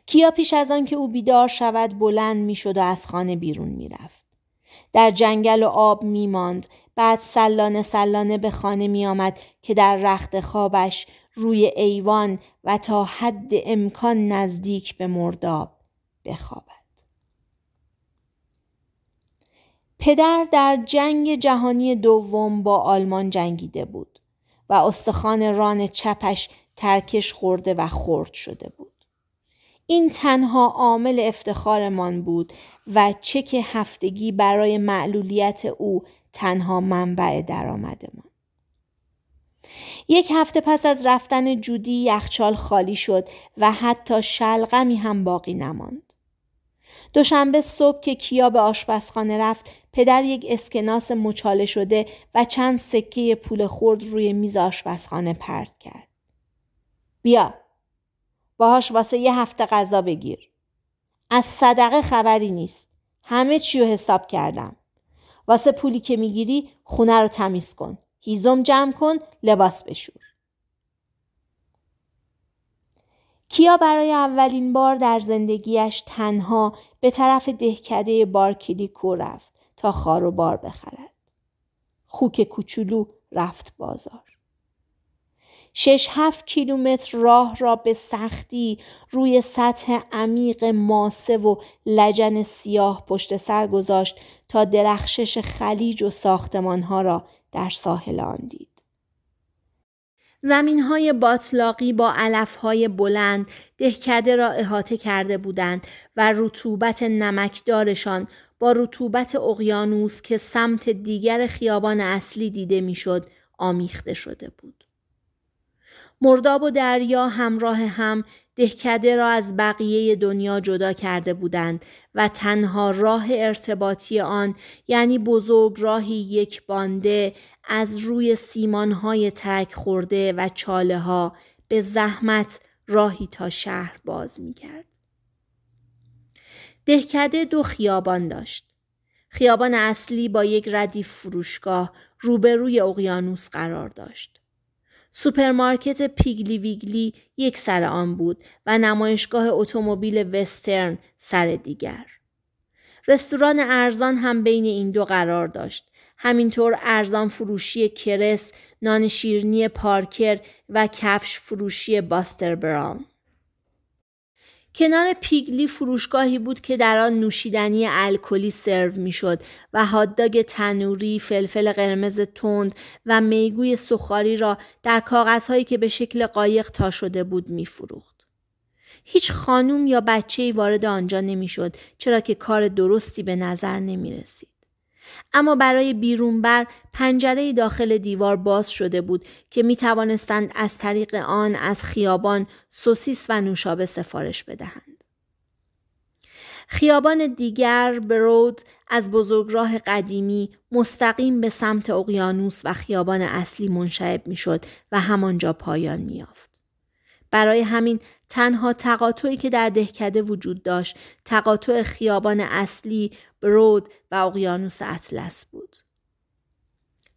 کیا پیش از آن که او بیدار شود بلند میشد و از خانه بیرون میرفت در جنگل و آب میماند بعد سلانه سلانه به خانه میآمد که در رخت خوابش روی ایوان و تا حد امکان نزدیک به مرداب بخوابد پدر در جنگ جهانی دوم با آلمان جنگیده بود و استخوان ران چپش ترکش خورده و خرد شده بود. این تنها عامل افتخارمان بود و چک هفتگی برای معلولیت او تنها منبع درآمدمان. یک هفته پس از رفتن جودی یخچال خالی شد و حتی شلغمی هم باقی نماند. دوشنبه صبح که کیا به آشپزخانه رفت پدر یک اسکناس مچاله شده و چند سکه پول خورد روی میز آشپزخانه پرت کرد بیا باهاش واسه یه هفته غذا بگیر از صدقه خبری نیست همه چی رو حساب کردم واسه پولی که میگیری خونه رو تمیز کن هیزم جمع کن لباس بشور کیا برای اولین بار در زندگیش تنها به طرف دهکده بارکلیکو رفت تا خار و بار بخرد. خوک کوچولو رفت بازار. شش هفت کیلومتر راه را به سختی روی سطح عمیق ماسه و لجن سیاه پشت سر گذاشت تا درخشش خلیج و ساختمانها را در ساحل آن دید. زمین های باطلاقی با علف های بلند دهکده را احاطه کرده بودند و رطوبت نمکدارشان با رطوبت اقیانوس که سمت دیگر خیابان اصلی دیده میشد آمیخته شده بود. مرداب و دریا همراه هم دهکده را از بقیه دنیا جدا کرده بودند و تنها راه ارتباطی آن یعنی بزرگ راهی یک بانده از روی سیمانهای ترک خورده و چاله ها به زحمت راهی تا شهر باز می کرد. دهکده دو خیابان داشت. خیابان اصلی با یک ردیف فروشگاه روبروی اقیانوس قرار داشت. سوپرمارکت پیگلی ویگلی یک سر آن بود و نمایشگاه اتومبیل وسترن سر دیگر. رستوران ارزان هم بین این دو قرار داشت. همینطور ارزان فروشی کرس، نان شیرنی پارکر و کفش فروشی باستر براون. کنار پیگلی فروشگاهی بود که در آن نوشیدنی الکلی سرو میشد و هاددگ تنوری فلفل قرمز تند و میگوی سخاری را در کاغذهایی که به شکل قایق تا شده بود میفروخت هیچ خانوم یا بچه وارد آنجا نمیشد چرا که کار درستی به نظر نمی رسید. اما برای بیرون بر پنجره داخل دیوار باز شده بود که می توانستند از طریق آن از خیابان سوسیس و نوشابه سفارش بدهند. خیابان دیگر برود از بزرگراه قدیمی مستقیم به سمت اقیانوس و خیابان اصلی منشعب شد و همانجا پایان می آفد برای همین تنها تقاطعی که در دهکده وجود داشت تقاطع خیابان اصلی برود و اقیانوس اطلس بود.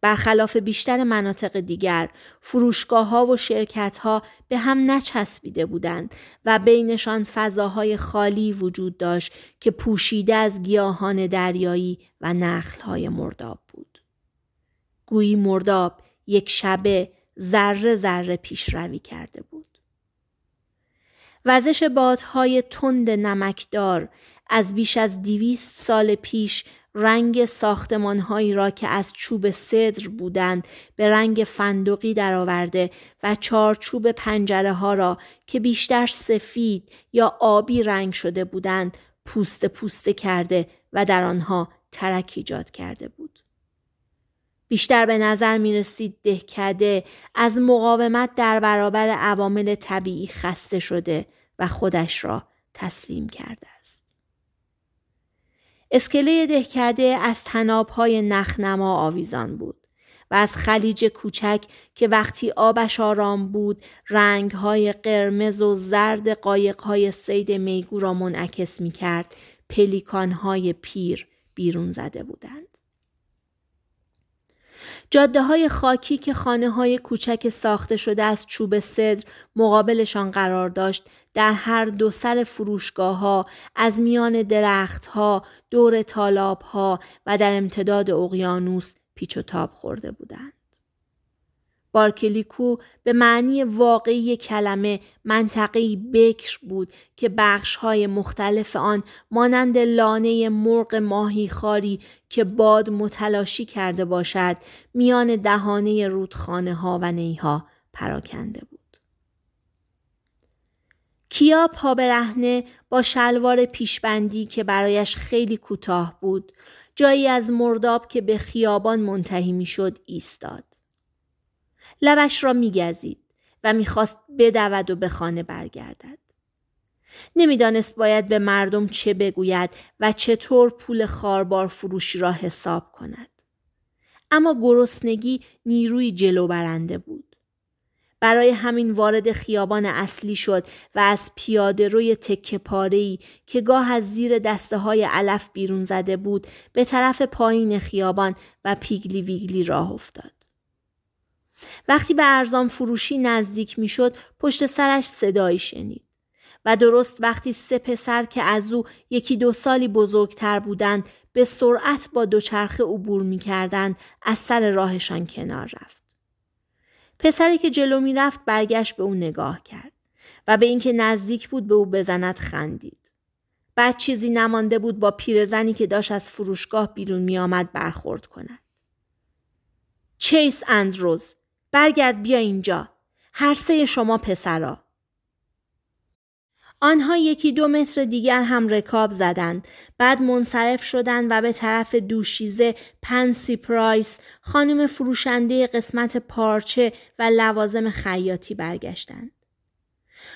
برخلاف بیشتر مناطق دیگر فروشگاه ها و شرکت ها به هم نچسبیده بودند و بینشان فضاهای خالی وجود داشت که پوشیده از گیاهان دریایی و نخل های مرداب بود. گویی مرداب یک شبه ذره ذره پیشروی کرده بود. وزش بادهای تند نمکدار از بیش از دیویست سال پیش رنگ ساختمانهایی را که از چوب صدر بودند به رنگ فندقی درآورده و چارچوب پنجره ها را که بیشتر سفید یا آبی رنگ شده بودند پوست پوسته کرده و در آنها ترک ایجاد کرده بود. بیشتر به نظر می رسید دهکده از مقاومت در برابر عوامل طبیعی خسته شده و خودش را تسلیم کرده اسکله دهکده از تنابهای نخنما آویزان بود و از خلیج کوچک که وقتی آبش آرام بود رنگهای قرمز و زرد قایقهای سید میگو را منعکس می کرد پلیکانهای پیر بیرون زده بودند. جاده های خاکی که خانه های کوچک ساخته شده از چوب صدر مقابلشان قرار داشت در هر دو سر فروشگاه ها، از میان درخت ها، دور تالاب ها و در امتداد اقیانوس پیچ و تاب خورده بودند. بارکلیکو به معنی واقعی کلمه منطقی بکر بود که بخش‌های مختلف آن مانند لانه مرغ ماهیخواری که باد متلاشی کرده باشد میان دهانه رودخانه ها و نیها پراکنده بود. کیا پابرهنه با شلوار پیشبندی که برایش خیلی کوتاه بود جایی از مرداب که به خیابان منتهی میشد ایستاد لبش را میگزید و میخواست بدود و به خانه برگردد. نمیدانست باید به مردم چه بگوید و چطور پول خاربار فروشی را حساب کند. اما گرسنگی نیروی جلو برنده بود. برای همین وارد خیابان اصلی شد و از پیاده روی تکه پارهی که گاه از زیر دسته های علف بیرون زده بود به طرف پایین خیابان و پیگلی ویگلی راه افتاد. وقتی به ارزان فروشی نزدیک میشد پشت سرش صدایی شنید و درست وقتی سه پسر که از او یکی دو سالی بزرگتر بودند به سرعت با دوچرخه عبور میکردند از سر راهشان کنار رفت پسری که جلو میرفت برگشت به او نگاه کرد و به اینکه نزدیک بود به او بزند خندید بعد چیزی نمانده بود با پیرزنی که داشت از فروشگاه بیرون میآمد برخورد کند چیس اندروز برگرد بیا اینجا. هر سه شما پسرا. آنها یکی دو متر دیگر هم رکاب زدند. بعد منصرف شدند و به طرف دوشیزه پنسی پرایس خانم فروشنده قسمت پارچه و لوازم خیاطی برگشتند.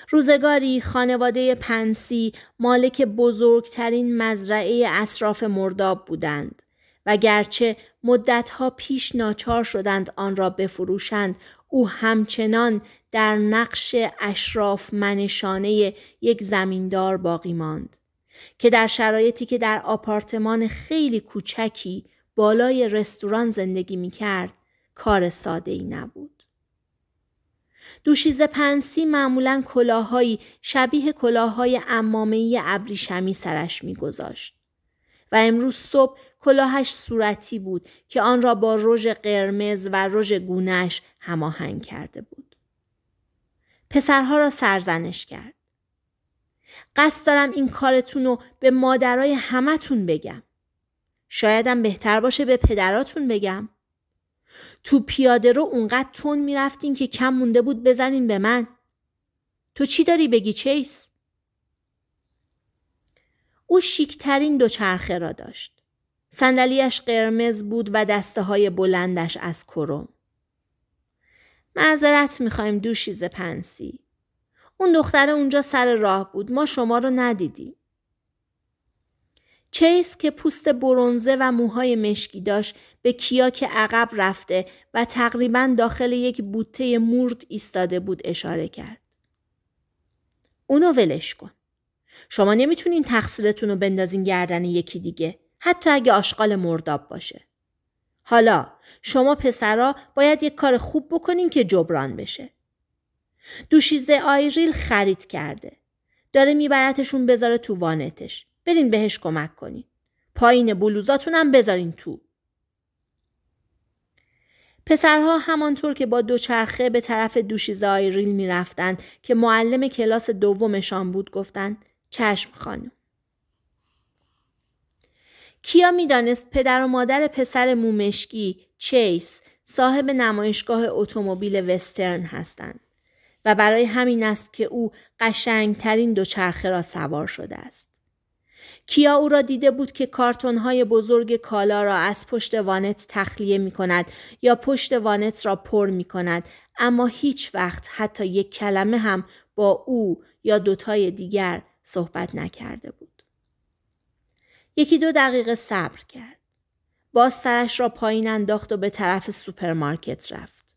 روزگاری خانواده پنسی مالک بزرگترین مزرعه اطراف مرداب بودند. و گرچه مدتها پیش ناچار شدند آن را بفروشند او همچنان در نقش اشراف منشانه یک زمیندار باقی ماند که در شرایطی که در آپارتمان خیلی کوچکی بالای رستوران زندگی می کرد کار ساده ای نبود. دوشیزه پنسی معمولا کلاهایی شبیه کلاهای امامهی ابریشمی سرش میگذاشت. و امروز صبح کلاهش صورتی بود که آن را با رژ قرمز و رژ گونهش هماهنگ کرده بود. پسرها را سرزنش کرد. قصد دارم این کارتون رو به مادرای همتون بگم. شایدم بهتر باشه به پدراتون بگم. تو پیاده رو اونقدر تون میرفتین که کم مونده بود بزنین به من. تو چی داری بگی چیس؟ او شیکترین دوچرخه را داشت. صندلیاش قرمز بود و دسته های بلندش از کروم. معذرت میخوایم شیز پنسی. اون دختر اونجا سر راه بود. ما شما رو ندیدیم. چیس که پوست برونزه و موهای مشکی داشت به کیا که عقب رفته و تقریبا داخل یک بوته مرد ایستاده بود اشاره کرد. اونو ولش کن. شما نمیتونین تقصیرتون رو بندازین گردن یکی دیگه حتی اگه آشغال مرداب باشه حالا شما پسرا باید یک کار خوب بکنین که جبران بشه دوشیزه آیریل خرید کرده داره میبرتشون بذاره تو وانتش برین بهش کمک کنین پایین بلوزاتونم بذارین تو پسرها همانطور که با دوچرخه به طرف دوشیزه آیریل میرفتند که معلم کلاس دومشان بود گفتند چشم خانم. کیا میدانست پدر و مادر پسر مومشکی چیس صاحب نمایشگاه اتومبیل وسترن هستند و برای همین است که او قشنگترین دوچرخه را سوار شده است. کیا او را دیده بود که کارتون های بزرگ کالا را از پشت وانت تخلیه می کند یا پشت وانت را پر می کند اما هیچ وقت حتی یک کلمه هم با او یا دوتای دیگر صحبت نکرده بود. یکی دو دقیقه صبر کرد. باز سرش را پایین انداخت و به طرف سوپرمارکت رفت.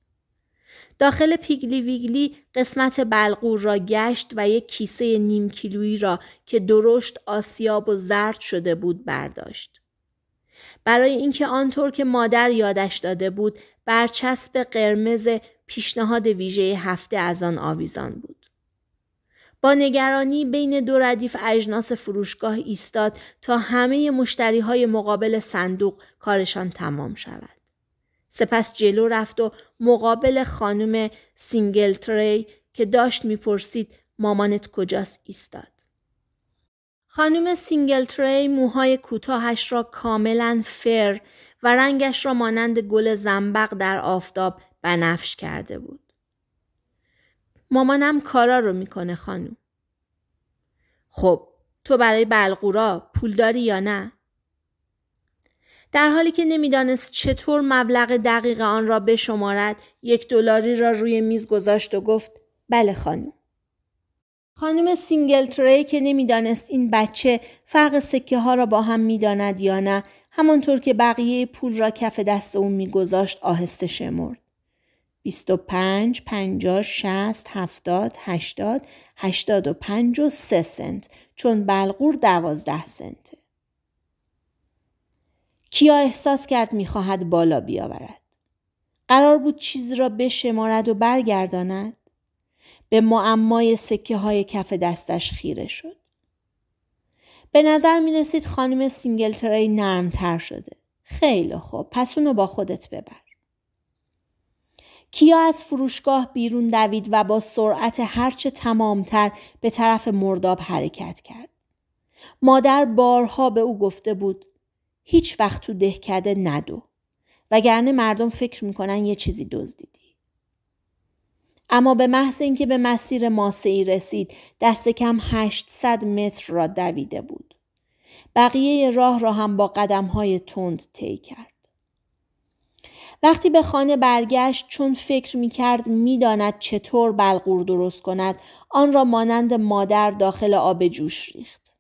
داخل پیگلی ویگلی قسمت بلغور را گشت و یک کیسه نیم کیلویی را که درشت آسیاب و زرد شده بود برداشت. برای اینکه آنطور که مادر یادش داده بود برچسب قرمز پیشنهاد ویژه هفته از آن آویزان بود. با نگرانی بین دو ردیف اجناس فروشگاه ایستاد تا همه مشتری های مقابل صندوق کارشان تمام شود. سپس جلو رفت و مقابل خانم سینگل تری که داشت میپرسید مامانت کجاست ایستاد. خانم سینگل تری موهای کوتاهش را کاملا فر و رنگش را مانند گل زنبق در آفتاب بنفش کرده بود. مامانم کارا رو میکنه خانوم. خب تو برای بلغورا پول داری یا نه؟ در حالی که نمیدانست چطور مبلغ دقیق آن را بشمارد یک دلاری را روی میز گذاشت و گفت بله خانم. خانم سینگل تری که نمیدانست این بچه فرق سکه ها را با هم میداند یا نه همانطور که بقیه پول را کف دست او میگذاشت آهسته شمرد. 25 50 60 70 80 85 و 3 سنت چون بلغور 12 سنته کیا احساس کرد میخواهد بالا بیاورد قرار بود چیزی را بشمارد و برگرداند به معمای سکه های کف دستش خیره شد به نظر می رسید خانم سینگلتری نرمتر شده خیلی خوب پس اونو با خودت ببر کیا از فروشگاه بیرون دوید و با سرعت هرچه تمامتر به طرف مرداب حرکت کرد. مادر بارها به او گفته بود هیچ وقت تو دهکده ندو وگرنه مردم فکر میکنن یه چیزی دزدیدی. اما به محض اینکه به مسیر ای رسید دست کم 800 متر را دویده بود. بقیه راه را هم با قدم های تند طی کرد. وقتی به خانه برگشت چون فکر می کرد می داند چطور بلغور درست کند آن را مانند مادر داخل آب جوش ریخت.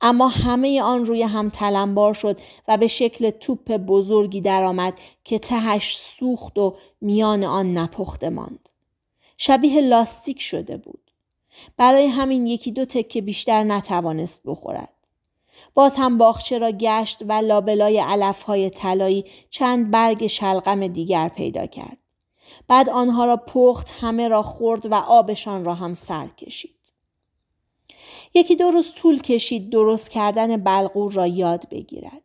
اما همه آن روی هم تلمبار شد و به شکل توپ بزرگی درآمد که تهش سوخت و میان آن نپخته ماند. شبیه لاستیک شده بود. برای همین یکی دو تکه بیشتر نتوانست بخورد. باز هم باخچه را گشت و لابلای علفهای طلایی چند برگ شلغم دیگر پیدا کرد. بعد آنها را پخت همه را خورد و آبشان را هم سر کشید. یکی دو روز طول کشید درست کردن بلغور را یاد بگیرد.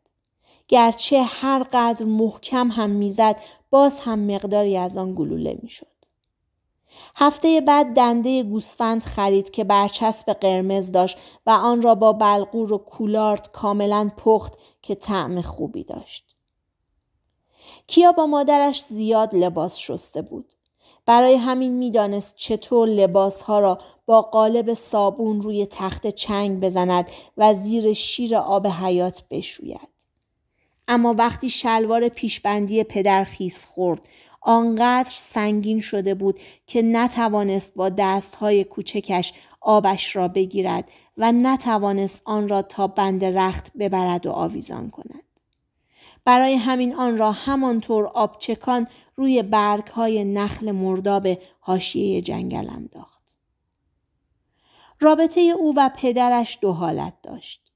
گرچه هر قدر محکم هم میزد باز هم مقداری از آن گلوله میشد. هفته بعد دنده گوسفند خرید که برچسب قرمز داشت و آن را با بلغور و کولارد کاملا پخت که طعم خوبی داشت. کیا با مادرش زیاد لباس شسته بود. برای همین میدانست چطور لباسها را با قالب صابون روی تخت چنگ بزند و زیر شیر آب حیات بشوید. اما وقتی شلوار پیشبندی پدر خیس خورد آنقدر سنگین شده بود که نتوانست با دستهای کوچکش آبش را بگیرد و نتوانست آن را تا بند رخت ببرد و آویزان کند. برای همین آن را همانطور آبچکان روی برگهای نخل مرداب حاشیه جنگل انداخت. رابطه او و پدرش دو حالت داشت.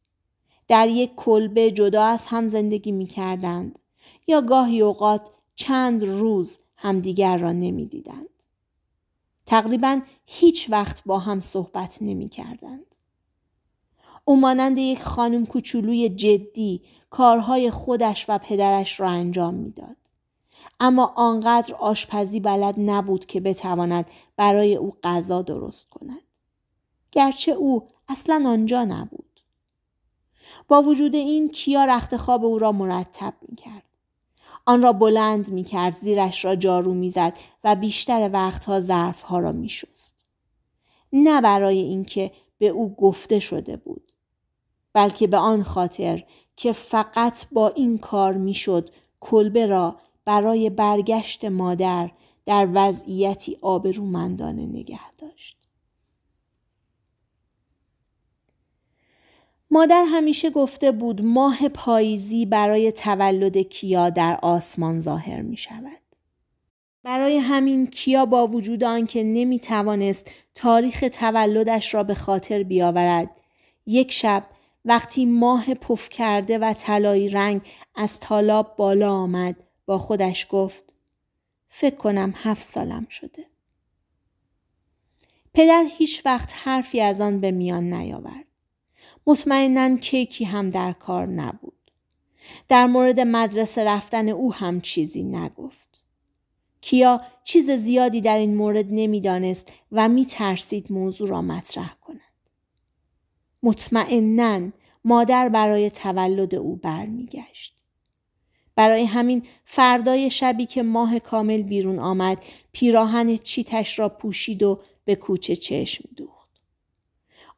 در یک کلبه جدا از هم زندگی می کردند یا گاهی اوقات چند روز همدیگر را نمیدیدند. تقریبا هیچ وقت با هم صحبت نمی کردند. او مانند یک خانم کوچولوی جدی کارهای خودش و پدرش را انجام میداد. اما آنقدر آشپزی بلد نبود که بتواند برای او غذا درست کند. گرچه او اصلا آنجا نبود. با وجود این کیا رخت خواب او را مرتب می کرد. آن را بلند می کرد زیرش را جارو می زد و بیشتر وقتها ظرفها را می شست. نه برای اینکه به او گفته شده بود. بلکه به آن خاطر که فقط با این کار میشد کلبه را برای برگشت مادر در وضعیتی آبرومندانه نگه داشت. مادر همیشه گفته بود ماه پاییزی برای تولد کیا در آسمان ظاهر می شود. برای همین کیا با وجود آنکه نمی توانست تاریخ تولدش را به خاطر بیاورد یک شب وقتی ماه پف کرده و طلایی رنگ از تالاب بالا آمد با خودش گفت فکر کنم هفت سالم شده پدر هیچ وقت حرفی از آن به میان نیاورد مطمئنا کیکی هم در کار نبود. در مورد مدرسه رفتن او هم چیزی نگفت. کیا چیز زیادی در این مورد نمیدانست و می ترسید موضوع را مطرح کند. مطمئنا مادر برای تولد او برمیگشت. برای همین فردای شبی که ماه کامل بیرون آمد پیراهن چیتش را پوشید و به کوچه چشم دو.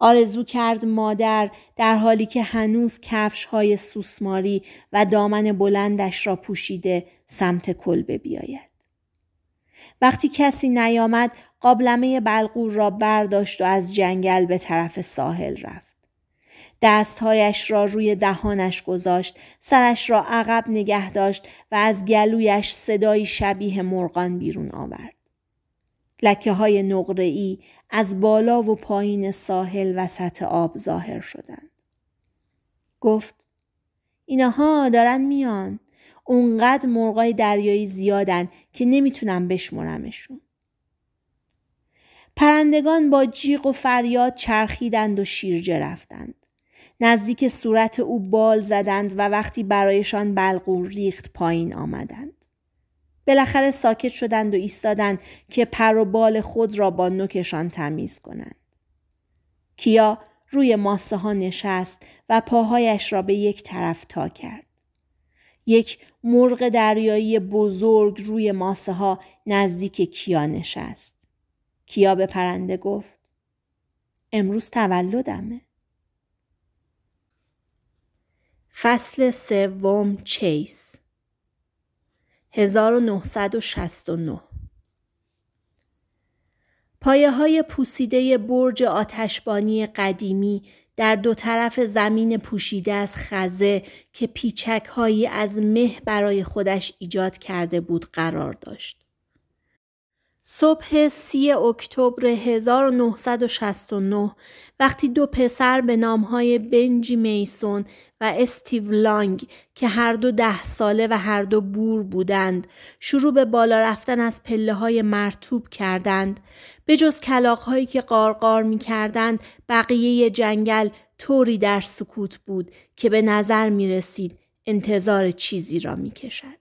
آرزو کرد مادر در حالی که هنوز کفش های سوسماری و دامن بلندش را پوشیده سمت کلبه بیاید. وقتی کسی نیامد قابلمه بلغور را برداشت و از جنگل به طرف ساحل رفت. دستهایش را روی دهانش گذاشت، سرش را عقب نگه داشت و از گلویش صدایی شبیه مرغان بیرون آورد. لکه های نقره ای از بالا و پایین ساحل وسط آب ظاهر شدند. گفت اینها دارن میان. اونقدر مرغای دریایی زیادن که نمیتونم بشمرمشون. پرندگان با جیغ و فریاد چرخیدند و شیرجه رفتند. نزدیک صورت او بال زدند و وقتی برایشان بلغور ریخت پایین آمدند. بالاخره ساکت شدند و ایستادند که پر و بال خود را با نوکشان تمیز کنند. کیا روی ماسه ها نشست و پاهایش را به یک طرف تا کرد. یک مرغ دریایی بزرگ روی ماسه ها نزدیک کیا نشست. کیا به پرنده گفت امروز تولدمه. فصل سوم چیس 1969 پایه های پوسیده برج آتشبانی قدیمی در دو طرف زمین پوشیده از خزه که پیچک هایی از مه برای خودش ایجاد کرده بود قرار داشت. صبح 3 اکتبر 1969 وقتی دو پسر به نامهای بنجی میسون و استیو لانگ که هر دو ده ساله و هر دو بور بودند شروع به بالا رفتن از پله های مرتوب کردند به جز کلاق هایی که قارقار می کردند بقیه جنگل طوری در سکوت بود که به نظر می رسید انتظار چیزی را می کشد.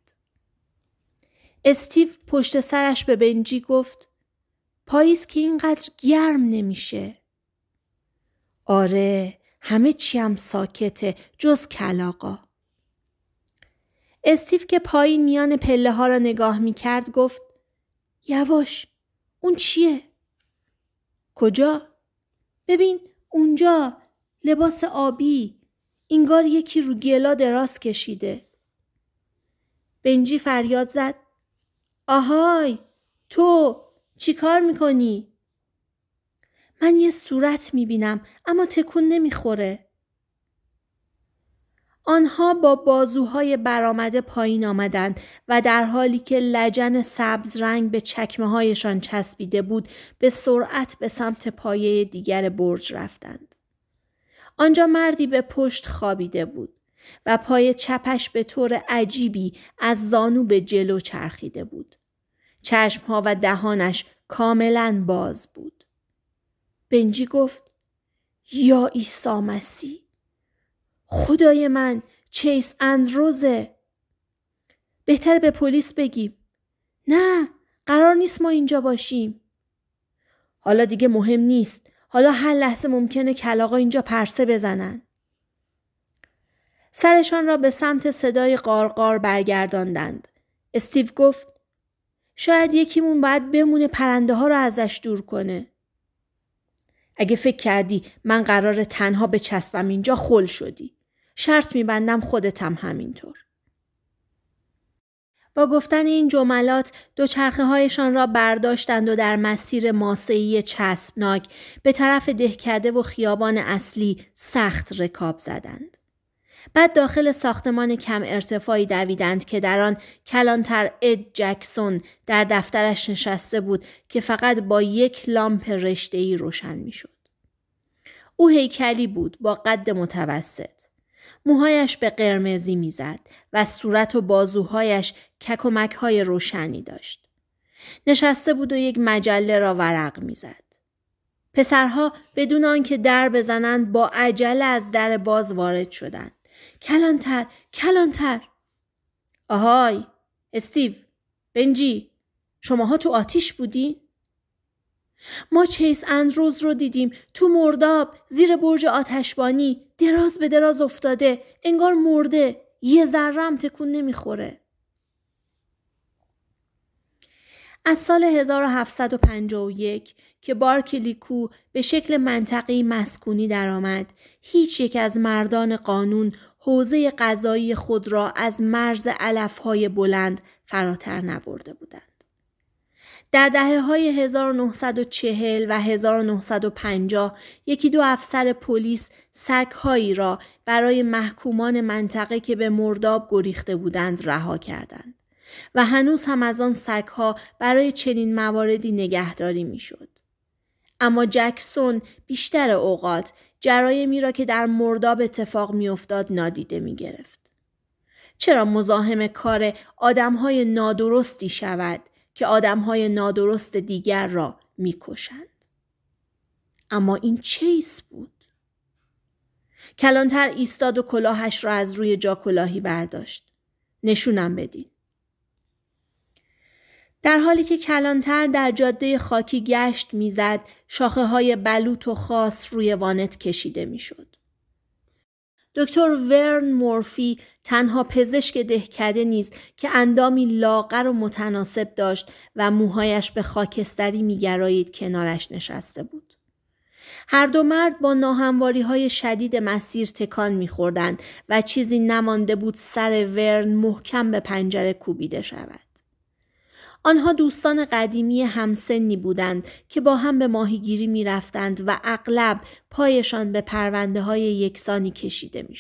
استیو پشت سرش به بنجی گفت پاییز که اینقدر گرم نمیشه. آره همه چی هم ساکته جز کلاقا. استیو که پایین میان پله ها را نگاه میکرد گفت یواش اون چیه؟ کجا؟ ببین اونجا لباس آبی انگار یکی رو گلا دراز کشیده. بنجی فریاد زد آهای تو چی کار میکنی؟ من یه صورت میبینم اما تکون نمیخوره. آنها با بازوهای برامده پایین آمدند و در حالی که لجن سبز رنگ به چکمه هایشان چسبیده بود به سرعت به سمت پایه دیگر برج رفتند. آنجا مردی به پشت خوابیده بود و پای چپش به طور عجیبی از زانو به جلو چرخیده بود. چشمها و دهانش کاملا باز بود. بنجی گفت یا عیسی مسیح خدای من چیس اندروزه بهتر به پلیس بگیم نه قرار نیست ما اینجا باشیم حالا دیگه مهم نیست حالا هر لحظه ممکنه کلاقا اینجا پرسه بزنن سرشان را به سمت صدای قارقار برگرداندند استیو گفت شاید یکیمون باید بمونه پرنده ها رو ازش دور کنه. اگه فکر کردی من قرار تنها به چسبم اینجا خل شدی. شرط میبندم خودتم همینطور. با گفتن این جملات دوچرخه هایشان را برداشتند و در مسیر ماسهی چسبناک به طرف دهکده و خیابان اصلی سخت رکاب زدند. بعد داخل ساختمان کم ارتفاعی دویدند که در آن کلانتر اد جکسون در دفترش نشسته بود که فقط با یک لامپ ای روشن میشد. او هیکلی بود با قد متوسط. موهایش به قرمزی میزد و صورت و بازوهایش ککمک های روشنی داشت. نشسته بود و یک مجله را ورق میزد. پسرها بدون آنکه در بزنند با عجله از در باز وارد شدند. کلانتر کلانتر آهای استیو بنجی شماها تو آتیش بودی؟ ما چیس اندروز رو دیدیم تو مرداب زیر برج آتشبانی دراز به دراز افتاده انگار مرده یه هم تکون نمیخوره از سال 1751 که بارکلیکو به شکل منطقی مسکونی درآمد هیچ یک از مردان قانون حوزه غذایی خود را از مرز علفهای بلند فراتر نبرده بودند. در دهه های 1940 و 1950 یکی دو افسر پلیس سگهایی را برای محکومان منطقه که به مرداب گریخته بودند رها کردند و هنوز هم از آن سگها برای چنین مواردی نگهداری میشد. اما جکسون بیشتر اوقات جرایمی را که در مرداب اتفاق میافتاد نادیده می گرفت. چرا مزاحم کار آدمهای نادرستی شود که آدمهای نادرست دیگر را میکشند؟ اما این چیس بود. کلانتر ایستاد و کلاهش را از روی جا کلاهی برداشت. نشونم بدید در حالی که کلانتر در جاده خاکی گشت میزد شاخه های بلوط و خاص روی وانت کشیده میشد. دکتر ورن مورفی تنها پزشک دهکده نیز که اندامی لاغر و متناسب داشت و موهایش به خاکستری میگرایید کنارش نشسته بود. هر دو مرد با ناهمواری های شدید مسیر تکان میخوردند و چیزی نمانده بود سر ورن محکم به پنجره کوبیده شود. آنها دوستان قدیمی همسنی بودند که با هم به ماهیگیری می رفتند و اغلب پایشان به پرونده های یکسانی کشیده می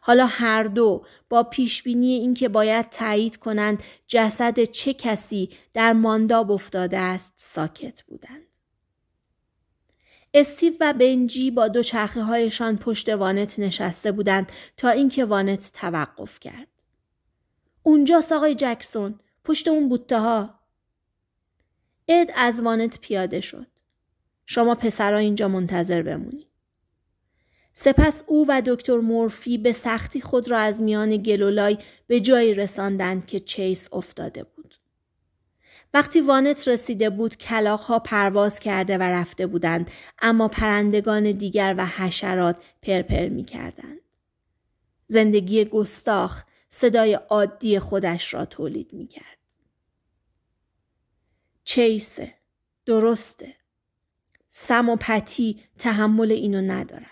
حالا هر دو با پیشبینی اینکه باید تایید کنند جسد چه کسی در مانداب افتاده است ساکت بودند. استیو و بنجی با دو چرخه هایشان پشت وانت نشسته بودند تا اینکه وانت توقف کرد. اونجا آقای جکسون پشت اون بوته ها. اد از وانت پیاده شد. شما پسرها اینجا منتظر بمونید. سپس او و دکتر مورفی به سختی خود را از میان گلولای به جایی رساندند که چیس افتاده بود. وقتی وانت رسیده بود ها پرواز کرده و رفته بودند اما پرندگان دیگر و حشرات پرپر می کردند. زندگی گستاخ صدای عادی خودش را تولید می کرد. چیسه درسته سم و پتی تحمل اینو ندارن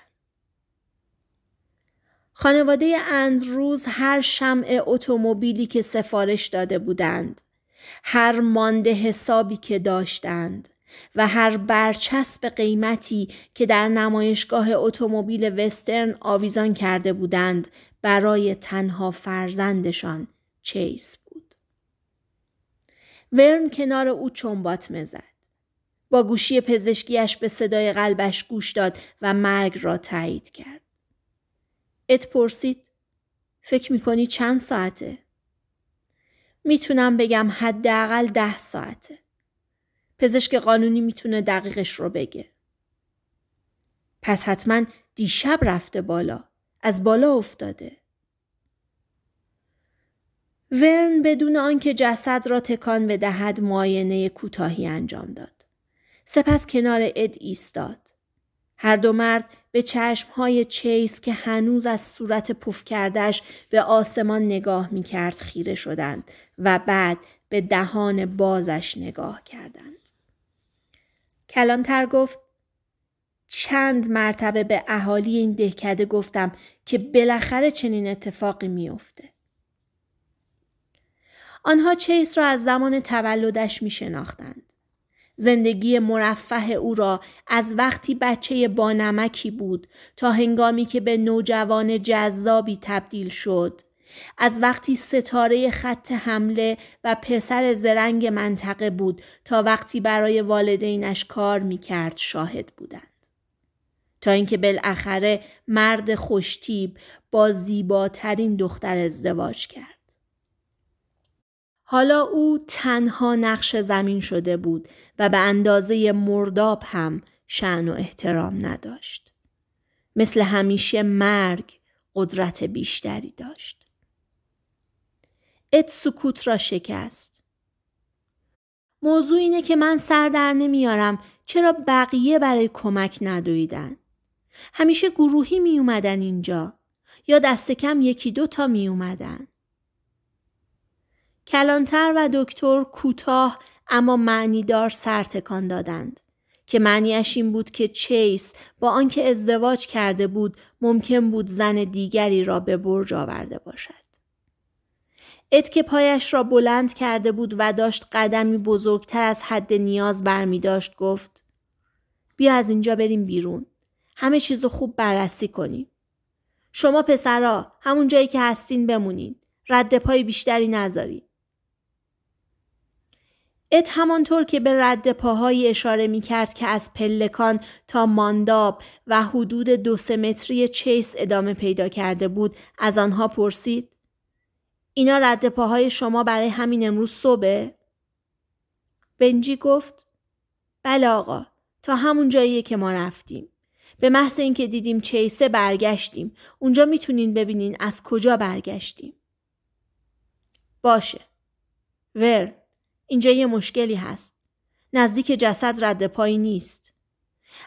خانواده اندروز هر شمع اتومبیلی که سفارش داده بودند هر مانده حسابی که داشتند و هر برچسب قیمتی که در نمایشگاه اتومبیل وسترن آویزان کرده بودند برای تنها فرزندشان چیس بود. ورن کنار او چنبات مزد. با گوشی پزشکیش به صدای قلبش گوش داد و مرگ را تایید کرد. ات پرسید فکر میکنی چند ساعته؟ میتونم بگم حداقل ده ساعته. پزشک قانونی میتونه دقیقش رو بگه. پس حتما دیشب رفته بالا. از بالا افتاده. ورن بدون آنکه جسد را تکان بدهد معاینه کوتاهی انجام داد. سپس کنار اد ایستاد. هر دو مرد به چشمهای چیس که هنوز از صورت پف کردش به آسمان نگاه می خیره شدند و بعد به دهان بازش نگاه کردند. کلانتر گفت چند مرتبه به اهالی این دهکده گفتم که بالاخره چنین اتفاقی میافته. آنها چیس را از زمان تولدش می شناختند. زندگی مرفه او را از وقتی بچه بانمکی بود تا هنگامی که به نوجوان جذابی تبدیل شد. از وقتی ستاره خط حمله و پسر زرنگ منطقه بود تا وقتی برای والدینش کار کرد شاهد بودند. تا اینکه بالاخره مرد خوشتیب با زیباترین دختر ازدواج کرد. حالا او تنها نقش زمین شده بود و به اندازه مرداب هم شعن و احترام نداشت. مثل همیشه مرگ قدرت بیشتری داشت. ات سکوت را شکست. موضوع اینه که من سر در نمیارم چرا بقیه برای کمک ندویدن. همیشه گروهی می اومدن اینجا یا دست کم یکی دو تا می اومدن. کلانتر و دکتر کوتاه اما معنیدار سرتکان دادند که معنیش این بود که چیس با آنکه ازدواج کرده بود ممکن بود زن دیگری را به برج آورده باشد اد که پایش را بلند کرده بود و داشت قدمی بزرگتر از حد نیاز برمی داشت گفت بیا از اینجا بریم بیرون همه چیز خوب بررسی کنیم شما پسرا همون جایی که هستین بمونین رد پای بیشتری نذارید ات همانطور که به رد پاهایی اشاره می کرد که از پلکان تا مانداب و حدود دو متری چیس ادامه پیدا کرده بود از آنها پرسید اینا رد پاهای شما برای همین امروز صبح؟ بنجی گفت بله آقا تا همون جایی که ما رفتیم. به محض اینکه دیدیم چیسه برگشتیم. اونجا میتونین ببینین از کجا برگشتیم. باشه. ور اینجا یه مشکلی هست. نزدیک جسد رد پایی نیست.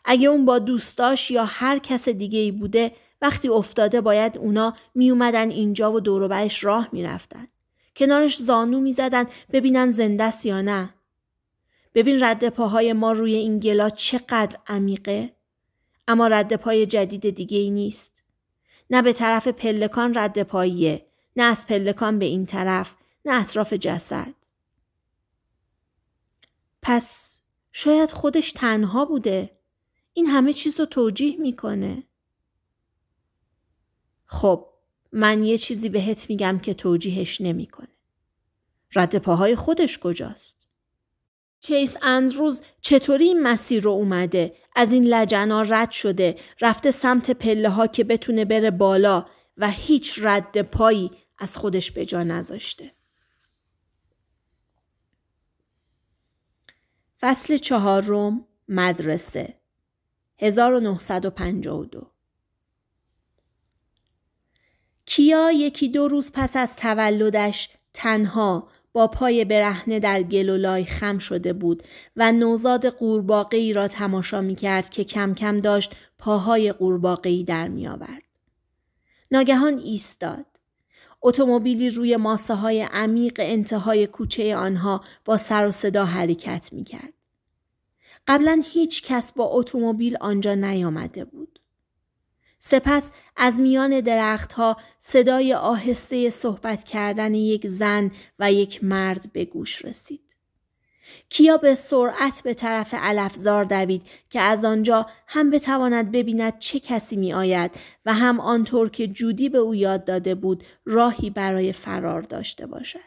اگه اون با دوستاش یا هر کس دیگه ای بوده وقتی افتاده باید اونا می اومدن اینجا و دوروبهش راه می رفتن. کنارش زانو می زدن ببینن زنده یا نه. ببین رد پاهای ما روی این گلا چقدر عمیقه اما رد پای جدید دیگه ای نیست. نه به طرف پلکان رد پاییه نه از پلکان به این طرف نه اطراف جسد. پس شاید خودش تنها بوده. این همه چیز رو توجیه میکنه. خب من یه چیزی بهت میگم که توجیهش نمیکنه. رد پاهای خودش کجاست؟ چیس اندروز چطوری این مسیر رو اومده؟ از این لجنا رد شده، رفته سمت پله ها که بتونه بره بالا و هیچ رد پایی از خودش به جا نذاشته. فصل چهارم مدرسه 1952 کیا یکی دو روز پس از تولدش تنها با پای برهنه در گل و لای خم شده بود و نوزاد ای را تماشا می کرد که کم کم داشت پاهای ای در می آورد. ناگهان ایستاد. اتومبیلی روی ماسه های عمیق انتهای کوچه آنها با سر و صدا حرکت می کرد. قبلا هیچ کس با اتومبیل آنجا نیامده بود. سپس از میان درختها صدای آهسته صحبت کردن یک زن و یک مرد به گوش رسید. کیا به سرعت به طرف علفزار دوید که از آنجا هم بتواند ببیند چه کسی می آید و هم آنطور که جودی به او یاد داده بود راهی برای فرار داشته باشد.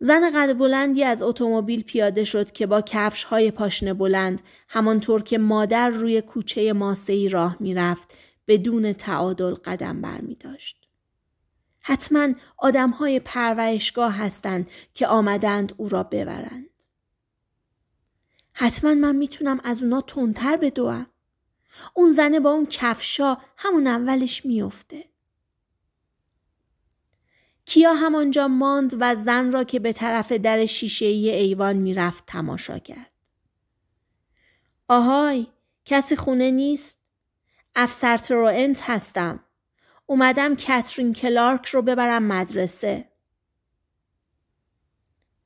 زن قد بلندی از اتومبیل پیاده شد که با کفش های پاشنه بلند همانطور که مادر روی کوچه ای راه میرفت بدون تعادل قدم می داشت. حتما آدمهای پرورشگاه هستند که آمدند او را ببرند. حتما من میتونم از اونا تندتر بدوم. اون زنه با اون کفشا همون اولش میافته. کیا همانجا ماند و زن را که به طرف در ای ایوان میرفت تماشا کرد. آهای کسی خونه نیست؟ افسر انت هستم. اومدم کترین کلارک رو ببرم مدرسه.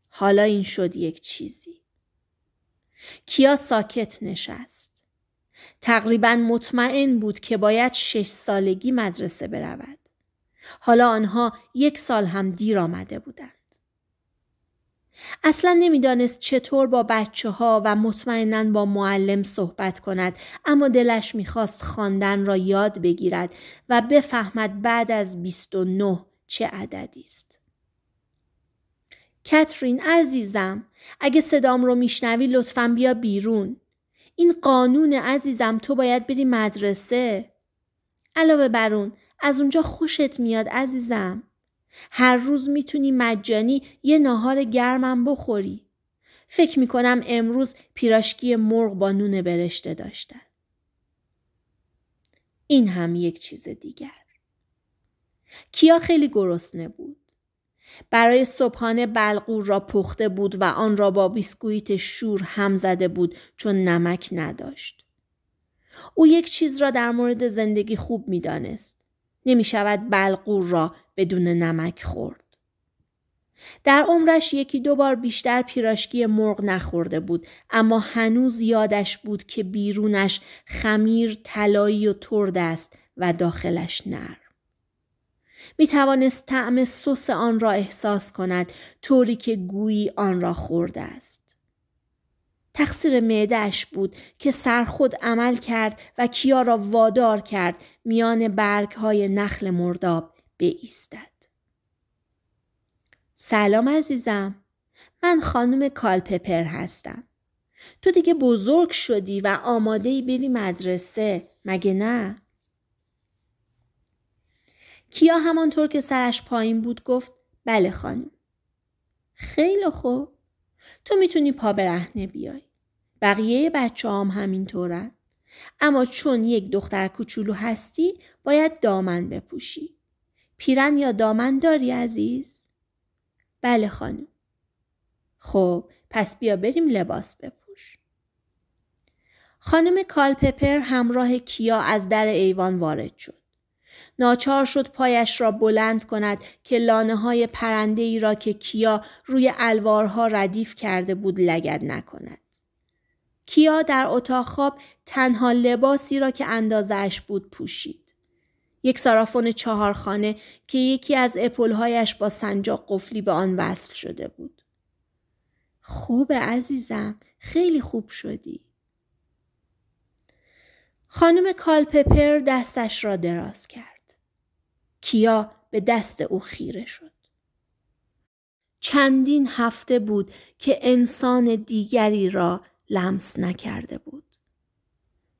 حالا این شد یک چیزی. کیا ساکت نشست. تقریبا مطمئن بود که باید شش سالگی مدرسه برود. حالا آنها یک سال هم دیر آمده بودند. اصلا نمیدانست چطور با بچه ها و مطمئنا با معلم صحبت کند اما دلش میخواست خواندن را یاد بگیرد و بفهمد بعد از 29 چه عددی است. کاترین عزیزم اگه صدام رو میشنوی لطفا بیا بیرون. این قانون عزیزم تو باید بری مدرسه. علاوه بر اون از اونجا خوشت میاد عزیزم. هر روز میتونی مجانی یه ناهار گرمم بخوری. فکر میکنم امروز پیراشکی مرغ با نون برشته داشتن. این هم یک چیز دیگر. کیا خیلی گرسنه بود. برای صبحانه بلغور را پخته بود و آن را با بیسکویت شور هم زده بود چون نمک نداشت. او یک چیز را در مورد زندگی خوب میدانست. نمی شود بلغور را بدون نمک خورد. در عمرش یکی دو بار بیشتر پیراشکی مرغ نخورده بود اما هنوز یادش بود که بیرونش خمیر طلایی و ترد است و داخلش نرم. می توانست طعم سس آن را احساس کند طوری که گویی آن را خورده است. تقصیر معدهش بود که خود عمل کرد و کیا را وادار کرد میان های نخل مرداب بایستد. سلام عزیزم. من خانم کالپپر هستم. تو دیگه بزرگ شدی و آماده ای بری مدرسه مگه نه؟ کیا همانطور که سرش پایین بود گفت بله خانم. خیلی خوب. تو میتونی پا برهنه بیای. بقیه بچه هم همینطورن. اما چون یک دختر کوچولو هستی باید دامن بپوشی. پیرن یا دامن داری عزیز؟ بله خانم. خب پس بیا بریم لباس بپوش. خانم کالپپر همراه کیا از در ایوان وارد شد. ناچار شد پایش را بلند کند که لانه های پرنده ای را که کیا روی الوارها ردیف کرده بود لگد نکند. کیا در اتاق خواب تنها لباسی را که اندازش بود پوشید. یک سارافون چهارخانه که یکی از اپلهایش با سنجاق قفلی به آن وصل شده بود. خوب عزیزم خیلی خوب شدی. خانم کالپپر دستش را دراز کرد. کیا به دست او خیره شد. چندین هفته بود که انسان دیگری را لمس نکرده بود.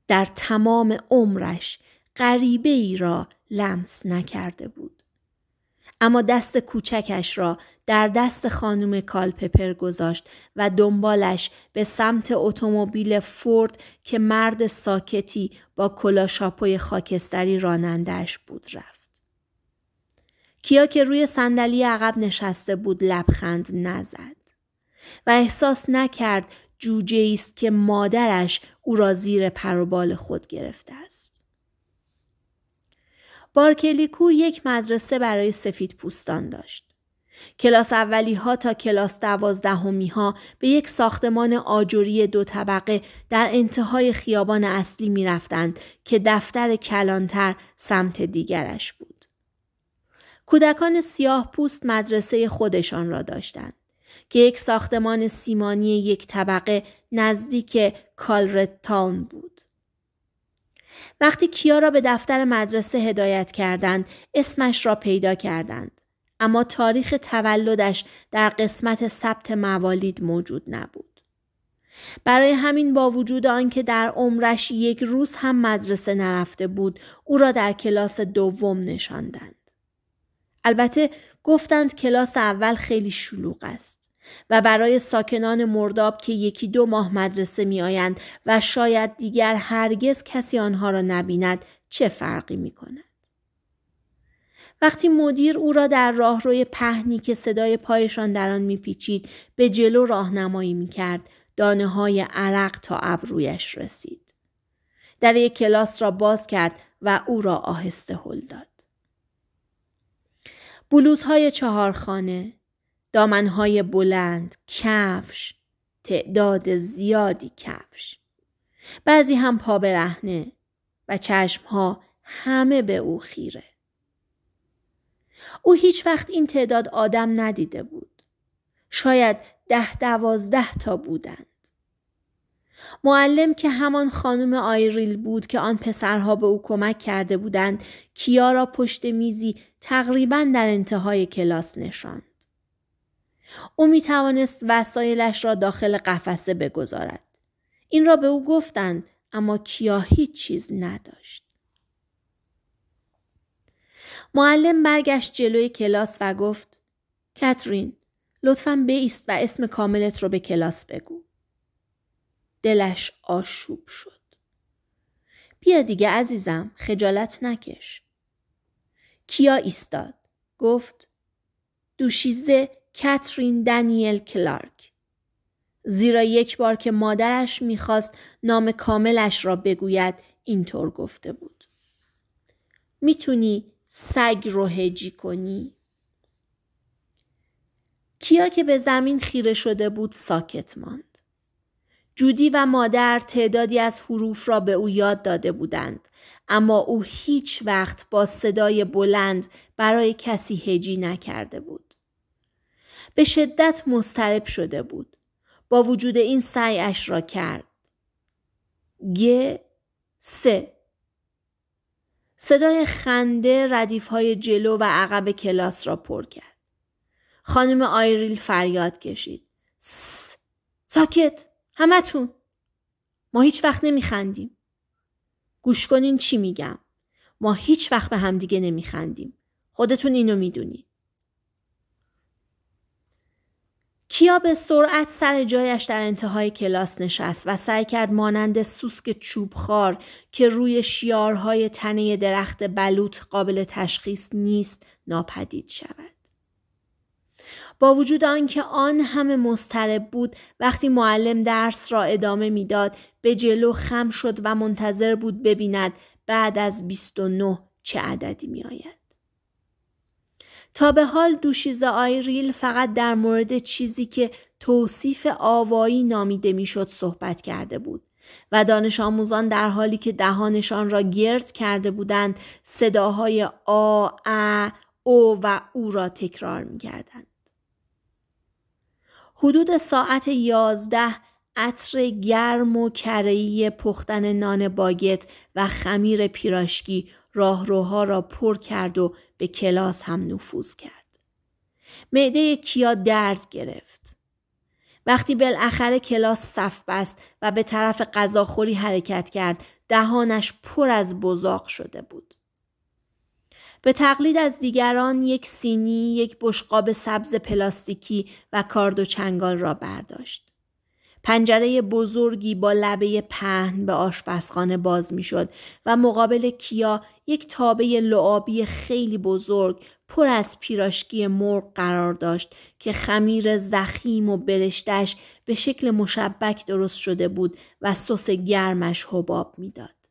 در تمام عمرش غریبه ای را لمس نکرده بود. اما دست کوچکش را در دست خانم کالپپر گذاشت و دنبالش به سمت اتومبیل فورد که مرد ساکتی با کلاشاپوی خاکستری رانندهش بود رفت. کیا که روی صندلی عقب نشسته بود لبخند نزد و احساس نکرد جوجه است که مادرش او را زیر پر و بال خود گرفته است. بارکلیکو یک مدرسه برای سفید پوستان داشت. کلاس اولی ها تا کلاس دوازدهمی ها به یک ساختمان آجوری دو طبقه در انتهای خیابان اصلی می رفتند که دفتر کلانتر سمت دیگرش بود. کودکان سیاه پوست مدرسه خودشان را داشتند که یک ساختمان سیمانی یک طبقه نزدیک کالرت تاون بود. وقتی کیا را به دفتر مدرسه هدایت کردند اسمش را پیدا کردند اما تاریخ تولدش در قسمت ثبت موالید موجود نبود برای همین با وجود آنکه در عمرش یک روز هم مدرسه نرفته بود او را در کلاس دوم نشاندند البته گفتند کلاس اول خیلی شلوغ است و برای ساکنان مرداب که یکی دو ماه مدرسه می آیند و شاید دیگر هرگز کسی آنها را نبیند چه فرقی می کند. وقتی مدیر او را در راهروی پهنی که صدای پایشان در آن میپیچید به جلو راهنمایی میکرد دانه های عرق تا ابرویش رسید در یک کلاس را باز کرد و او را آهسته هل داد بلوزهای چهارخانه، دامنهای بلند، کفش، تعداد زیادی کفش. بعضی هم پا برهنه و چشمها همه به او خیره. او هیچ وقت این تعداد آدم ندیده بود. شاید ده دوازده تا بودند. معلم که همان خانم آیریل بود که آن پسرها به او کمک کرده بودند کیا را پشت میزی تقریبا در انتهای کلاس نشاند او می توانست وسایلش را داخل قفسه بگذارد این را به او گفتند اما کیا هیچ چیز نداشت معلم برگشت جلوی کلاس و گفت کاترین لطفا بیست و اسم کاملت رو به کلاس بگو دلش آشوب شد. بیا دیگه عزیزم خجالت نکش. کیا ایستاد. گفت دوشیزه کاترین دانیل کلارک. زیرا یک بار که مادرش میخواست نام کاملش را بگوید اینطور گفته بود. میتونی سگ رو هجی کنی؟ کیا که به زمین خیره شده بود ساکت ماند. جودی و مادر تعدادی از حروف را به او یاد داده بودند اما او هیچ وقت با صدای بلند برای کسی هجی نکرده بود. به شدت مضطرب شده بود. با وجود این سعیش را کرد. گ س صدای خنده ردیف های جلو و عقب کلاس را پر کرد. خانم آیریل فریاد کشید. س... ساکت! همتون ما هیچ وقت نمیخندیم گوش کنین چی میگم ما هیچ وقت به همدیگه نمیخندیم خودتون اینو میدونی کیا به سرعت سر جایش در انتهای کلاس نشست و سعی کرد مانند سوسک چوبخوار که روی شیارهای تنه درخت بلوط قابل تشخیص نیست ناپدید شود. با وجود آنکه آن همه مضطرب بود وقتی معلم درس را ادامه میداد به جلو خم شد و منتظر بود ببیند بعد از 29 چه عددی میآید تا به حال دوشیز آیریل فقط در مورد چیزی که توصیف آوایی نامیده میشد صحبت کرده بود و دانش آموزان در حالی که دهانشان را گرد کرده بودند صداهای آ، ا، او و او را تکرار می کردند. حدود ساعت یازده عطر گرم و کرهی پختن نان باگت و خمیر پیراشکی راهروها را پر کرد و به کلاس هم نفوذ کرد. معده کیا درد گرفت. وقتی بالاخره کلاس صف بست و به طرف غذاخوری حرکت کرد دهانش پر از بزاق شده بود. به تقلید از دیگران یک سینی، یک بشقاب سبز پلاستیکی و کارد و چنگال را برداشت. پنجره بزرگی با لبه پهن به آشپزخانه باز میشد و مقابل کیا یک تابه لعابی خیلی بزرگ پر از پیراشکی مرغ قرار داشت که خمیر زخیم و برشتش به شکل مشبک درست شده بود و سس گرمش حباب میداد.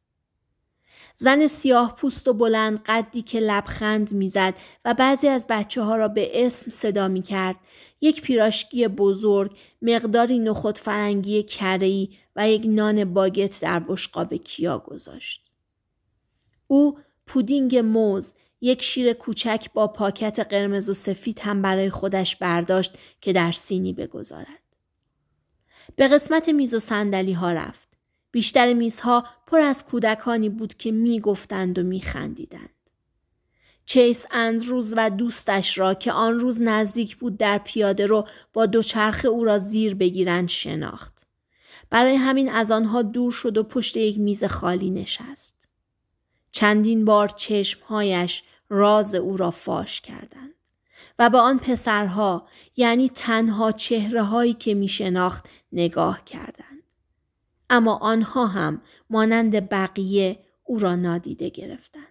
زن سیاه پوست و بلند قدی که لبخند میزد و بعضی از بچه ها را به اسم صدا می کرد. یک پیراشکی بزرگ، مقداری نخود فرنگی کرهی و یک نان باگت در بشقاب کیا گذاشت. او پودینگ موز، یک شیر کوچک با پاکت قرمز و سفید هم برای خودش برداشت که در سینی بگذارد. به قسمت میز و صندلی ها رفت. بیشتر میزها پر از کودکانی بود که میگفتند و میخندیدند. چیس اندروز و دوستش را که آن روز نزدیک بود در پیاده رو با دوچرخه او را زیر بگیرند شناخت. برای همین از آنها دور شد و پشت یک میز خالی نشست. چندین بار چشمهایش راز او را فاش کردند و به آن پسرها یعنی تنها چهره هایی که می شناخت نگاه کردند. اما آنها هم مانند بقیه او را نادیده گرفتند.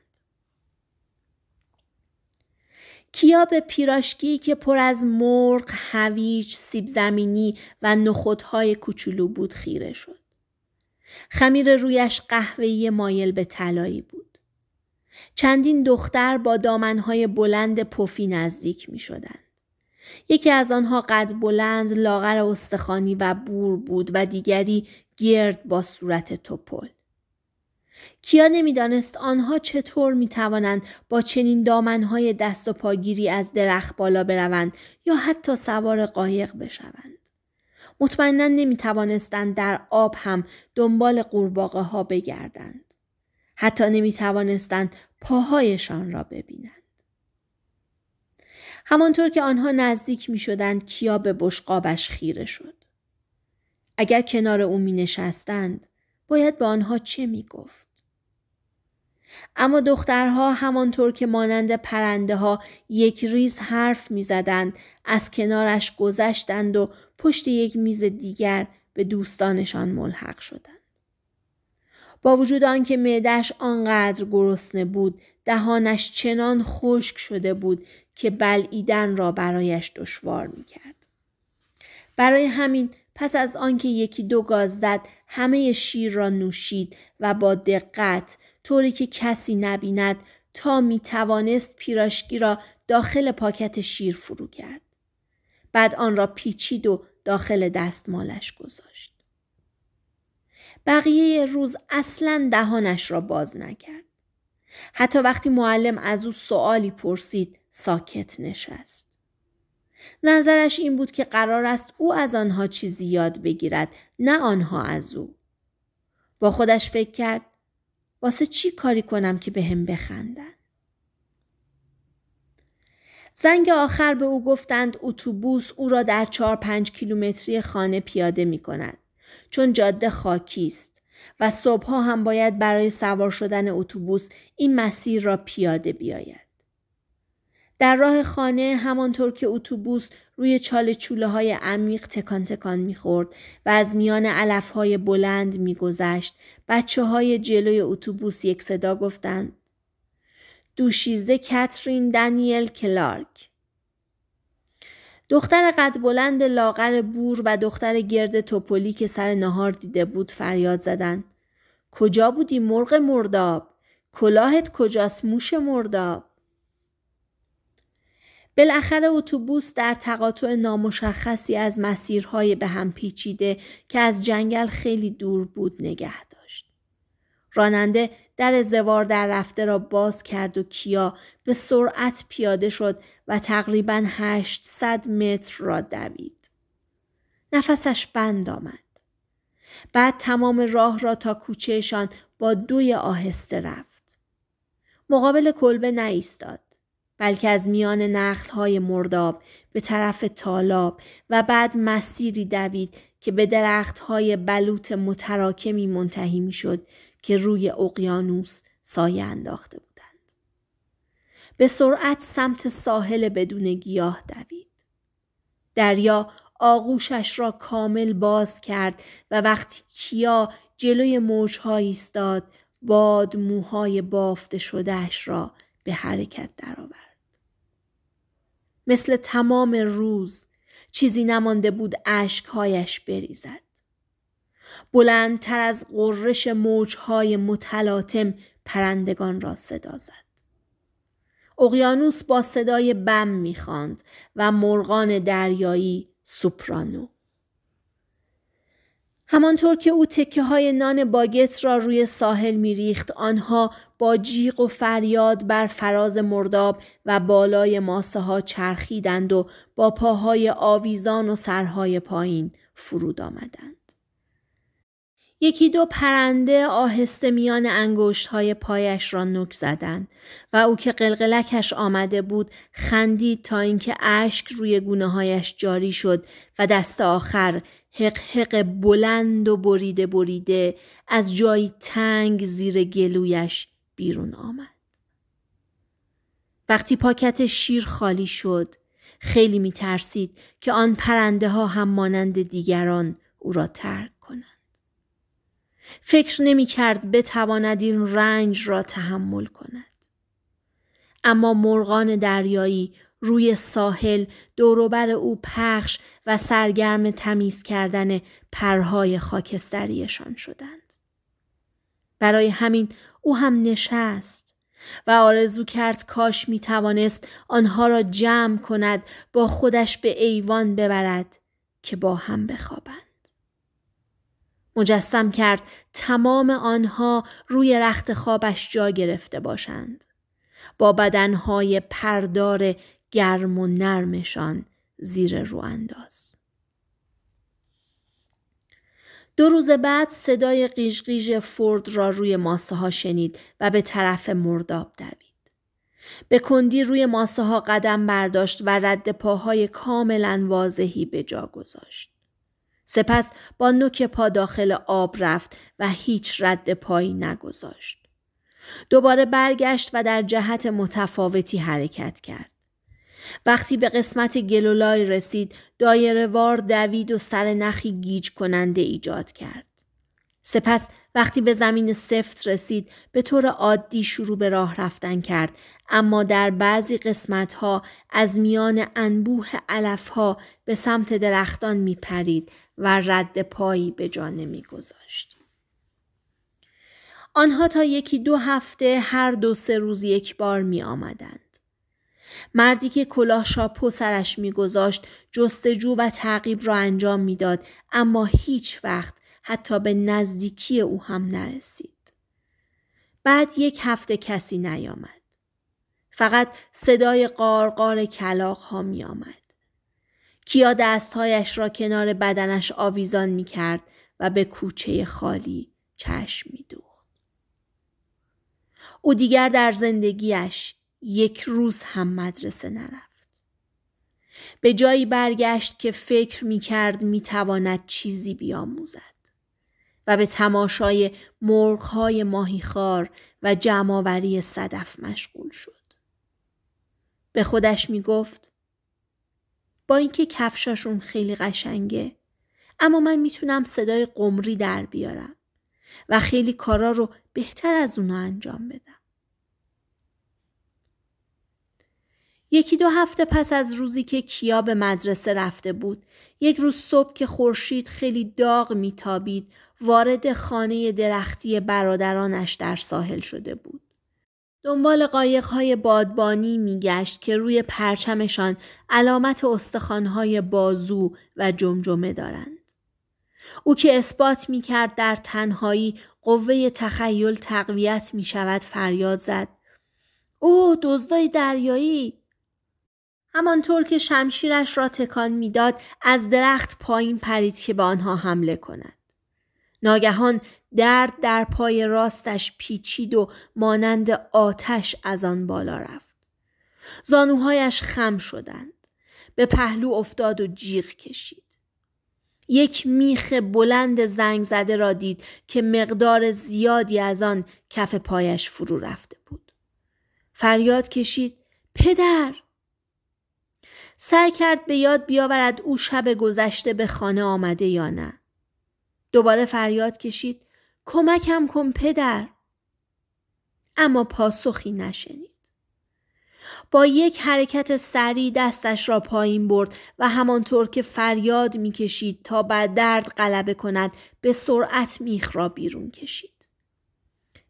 کیاب پیراشکی که پر از مرغ، هویج، سیب زمینی و نخودهای کوچولو بود خیره شد. خمیر رویش قهوه‌ای مایل به طلایی بود. چندین دختر با دامنهای بلند پفی نزدیک می یکی از آنها قد بلند، لاغر استخوانی و بور بود و دیگری گرد با صورت توپل. کیا نمیدانست آنها چطور می توانند با چنین دامنهای دست و پاگیری از درخت بالا بروند یا حتی سوار قایق بشوند. مطمئنا نمی توانستند در آب هم دنبال قورباغه ها بگردند. حتی نمی توانستند پاهایشان را ببینند. همانطور که آنها نزدیک می شدند کیا به بشقابش خیره شد. اگر کنار او می نشستند باید به آنها چه می گفت؟ اما دخترها همانطور که مانند پرنده ها یک ریز حرف می زدند از کنارش گذشتند و پشت یک میز دیگر به دوستانشان ملحق شدند. با وجود آنکه معدهش آنقدر گرسنه بود دهانش چنان خشک شده بود که بلعیدن را برایش دشوار میکرد برای همین پس از آنکه یکی دو گاز زد همه شیر را نوشید و با دقت طوری که کسی نبیند تا می توانست پیراشکی را داخل پاکت شیر فرو کرد. بعد آن را پیچید و داخل دستمالش گذاشت. بقیه روز اصلا دهانش را باز نکرد. حتی وقتی معلم از او سوالی پرسید ساکت نشست. نظرش این بود که قرار است او از آنها چیزی یاد بگیرد نه آنها از او. با خودش فکر کرد واسه چی کاری کنم که به هم بخندن؟ زنگ آخر به او گفتند اتوبوس او را در چهار پنج کیلومتری خانه پیاده می کند چون جاده خاکی است و صبحها هم باید برای سوار شدن اتوبوس این مسیر را پیاده بیاید. در راه خانه همانطور که اتوبوس روی چاله چوله های عمیق تکان تکان میخورد و از میان علف های بلند میگذشت بچه های جلوی اتوبوس یک صدا گفتند دوشیزه کاترین دانیل کلارک دختر قد بلند لاغر بور و دختر گرد توپلی که سر نهار دیده بود فریاد زدند کجا بودی مرغ مرداب کلاهت کجاست موش مرداب بالاخره اتوبوس در تقاطع نامشخصی از مسیرهای به هم پیچیده که از جنگل خیلی دور بود نگه داشت. راننده در زوار در رفته را باز کرد و کیا به سرعت پیاده شد و تقریبا 800 متر را دوید. نفسش بند آمد. بعد تمام راه را تا کوچهشان با دوی آهسته رفت. مقابل کلبه نایستاد. بلکه از میان نخلهای مرداب به طرف تالاب و بعد مسیری دوید که به درختهای بلوط متراکمی منتهی میشد که روی اقیانوس سایه انداخته بودند. به سرعت سمت ساحل بدون گیاه دوید. دریا آغوشش را کامل باز کرد و وقتی کیا جلوی موجها ایستاد باد موهای بافته شدهش را به حرکت درآورد. مثل تمام روز چیزی نمانده بود اشکهایش بریزد. بلندتر از قررش موجهای متلاطم پرندگان را صدا زد. اقیانوس با صدای بم میخواند و مرغان دریایی سوپرانو. همانطور که او تکه های نان باگت را روی ساحل ریخت آنها با جیغ و فریاد بر فراز مرداب و بالای ماسه ها چرخیدند و با پاهای آویزان و سرهای پایین فرود آمدند. یکی دو پرنده آهسته میان انگشت های پایش را نک زدند و او که قلقلکش آمده بود خندید تا اینکه اشک روی گونه هایش جاری شد و دست آخر حق بلند و بریده بریده از جایی تنگ زیر گلویش بیرون آمد. وقتی پاکت شیر خالی شد خیلی می ترسید که آن پرنده ها هم مانند دیگران او را ترک کنند. فکر نمی کرد بتواند این رنج را تحمل کند. اما مرغان دریایی روی ساحل دوروبر او پخش و سرگرم تمیز کردن پرهای خاکستریشان شدند. برای همین او هم نشست و آرزو کرد کاش می توانست آنها را جمع کند با خودش به ایوان ببرد که با هم بخوابند. مجسم کرد تمام آنها روی رخت خوابش جا گرفته باشند. با بدنهای پردار گرم و نرمشان زیر رو انداز. دو روز بعد صدای قیشقیش فورد را روی ماسه ها شنید و به طرف مرداب دوید. به کندی روی ماسه ها قدم برداشت و رد پاهای کاملا واضحی به جا گذاشت. سپس با نوک پا داخل آب رفت و هیچ رد پایی نگذاشت. دوباره برگشت و در جهت متفاوتی حرکت کرد. وقتی به قسمت گلولای رسید دایره وار دوید و سر نخی گیج کننده ایجاد کرد. سپس وقتی به زمین سفت رسید به طور عادی شروع به راه رفتن کرد اما در بعضی قسمت ها از میان انبوه علف ها به سمت درختان می پرید و رد پایی به جا نمی گذاشت. آنها تا یکی دو هفته هر دو سه روز یک بار می مردی که کلاه شاپو سرش میگذاشت جستجو و تعقیب را انجام میداد اما هیچ وقت حتی به نزدیکی او هم نرسید. بعد یک هفته کسی نیامد. فقط صدای قارقار کلاغ ها می آمد. کیا دستهایش را کنار بدنش آویزان می کرد و به کوچه خالی چشم می دوخت. او دیگر در زندگیش یک روز هم مدرسه نرفت. به جایی برگشت که فکر می کرد می تواند چیزی بیاموزد و به تماشای ماهی ماهیخوار و جمعآوری صدف مشغول شد. به خودش می گفت با اینکه کفشاشون خیلی قشنگه اما من میتونم صدای قمری در بیارم و خیلی کارا رو بهتر از اونا انجام بدم. یکی دو هفته پس از روزی که کیا به مدرسه رفته بود یک روز صبح که خورشید خیلی داغ میتابید وارد خانه درختی برادرانش در ساحل شده بود دنبال قایقهای بادبانی میگشت که روی پرچمشان علامت استخوانهای بازو و جمجمه دارند او که اثبات میکرد در تنهایی قوه تخیل تقویت میشود فریاد زد او دزدای دریایی همانطور که شمشیرش را تکان میداد از درخت پایین پرید که به آنها حمله کند ناگهان درد در پای راستش پیچید و مانند آتش از آن بالا رفت زانوهایش خم شدند به پهلو افتاد و جیغ کشید یک میخ بلند زنگ زده را دید که مقدار زیادی از آن کف پایش فرو رفته بود فریاد کشید پدر سعی کرد به یاد بیاورد او شب گذشته به خانه آمده یا نه. دوباره فریاد کشید کمکم کن پدر. اما پاسخی نشنید. با یک حرکت سری دستش را پایین برد و همانطور که فریاد میکشید تا بعد درد غلبه کند به سرعت میخ را بیرون کشید.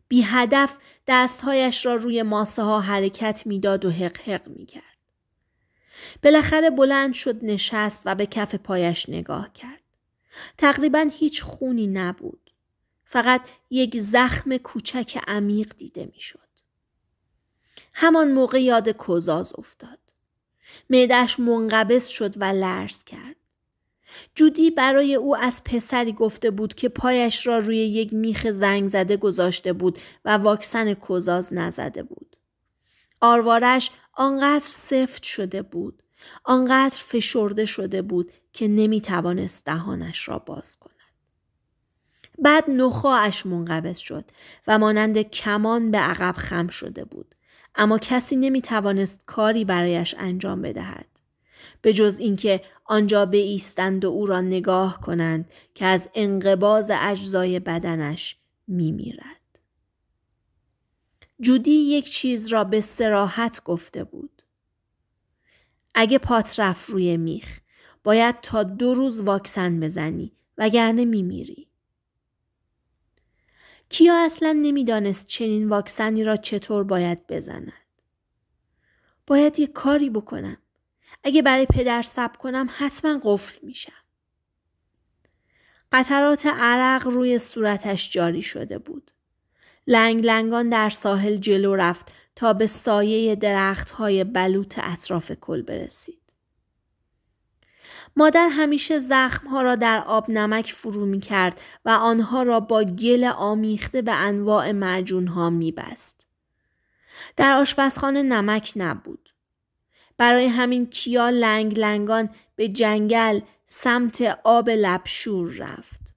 بی هدف دستهایش را روی ماسه ها حرکت میداد و حق حق کرد. بالاخره بلند شد نشست و به کف پایش نگاه کرد. تقریبا هیچ خونی نبود. فقط یک زخم کوچک عمیق دیده میشد. همان موقع یاد کوزاز افتاد. معدهش منقبض شد و لرز کرد. جودی برای او از پسری گفته بود که پایش را روی یک میخ زنگ زده گذاشته بود و واکسن کوزاز نزده بود. آروارش آنقدر سفت شده بود. آنقدر فشرده شده بود که نمی توانست دهانش را باز کند. بعد نخواهش منقبض شد و مانند کمان به عقب خم شده بود. اما کسی نمی توانست کاری برایش انجام بدهد. به جز اینکه آنجا ایستند و او را نگاه کنند که از انقباز اجزای بدنش می میرد. جودی یک چیز را به سراحت گفته بود. اگه پات رفت روی میخ باید تا دو روز واکسن بزنی وگرنه میمیری. کیا اصلا نمیدانست چنین واکسنی را چطور باید بزند. باید یه کاری بکنم. اگه برای پدر سب کنم حتما قفل میشم. قطرات عرق روی صورتش جاری شده بود. لنگ لنگان در ساحل جلو رفت تا به سایه درخت های بلوط اطراف کل برسید. مادر همیشه ها را در آب نمک فرو می کرد و آنها را با گل آمیخته به انواع معجون ها می بست. در آشپزخانه نمک نبود. برای همین کیا لنگ لنگان به جنگل سمت آب لبشور رفت.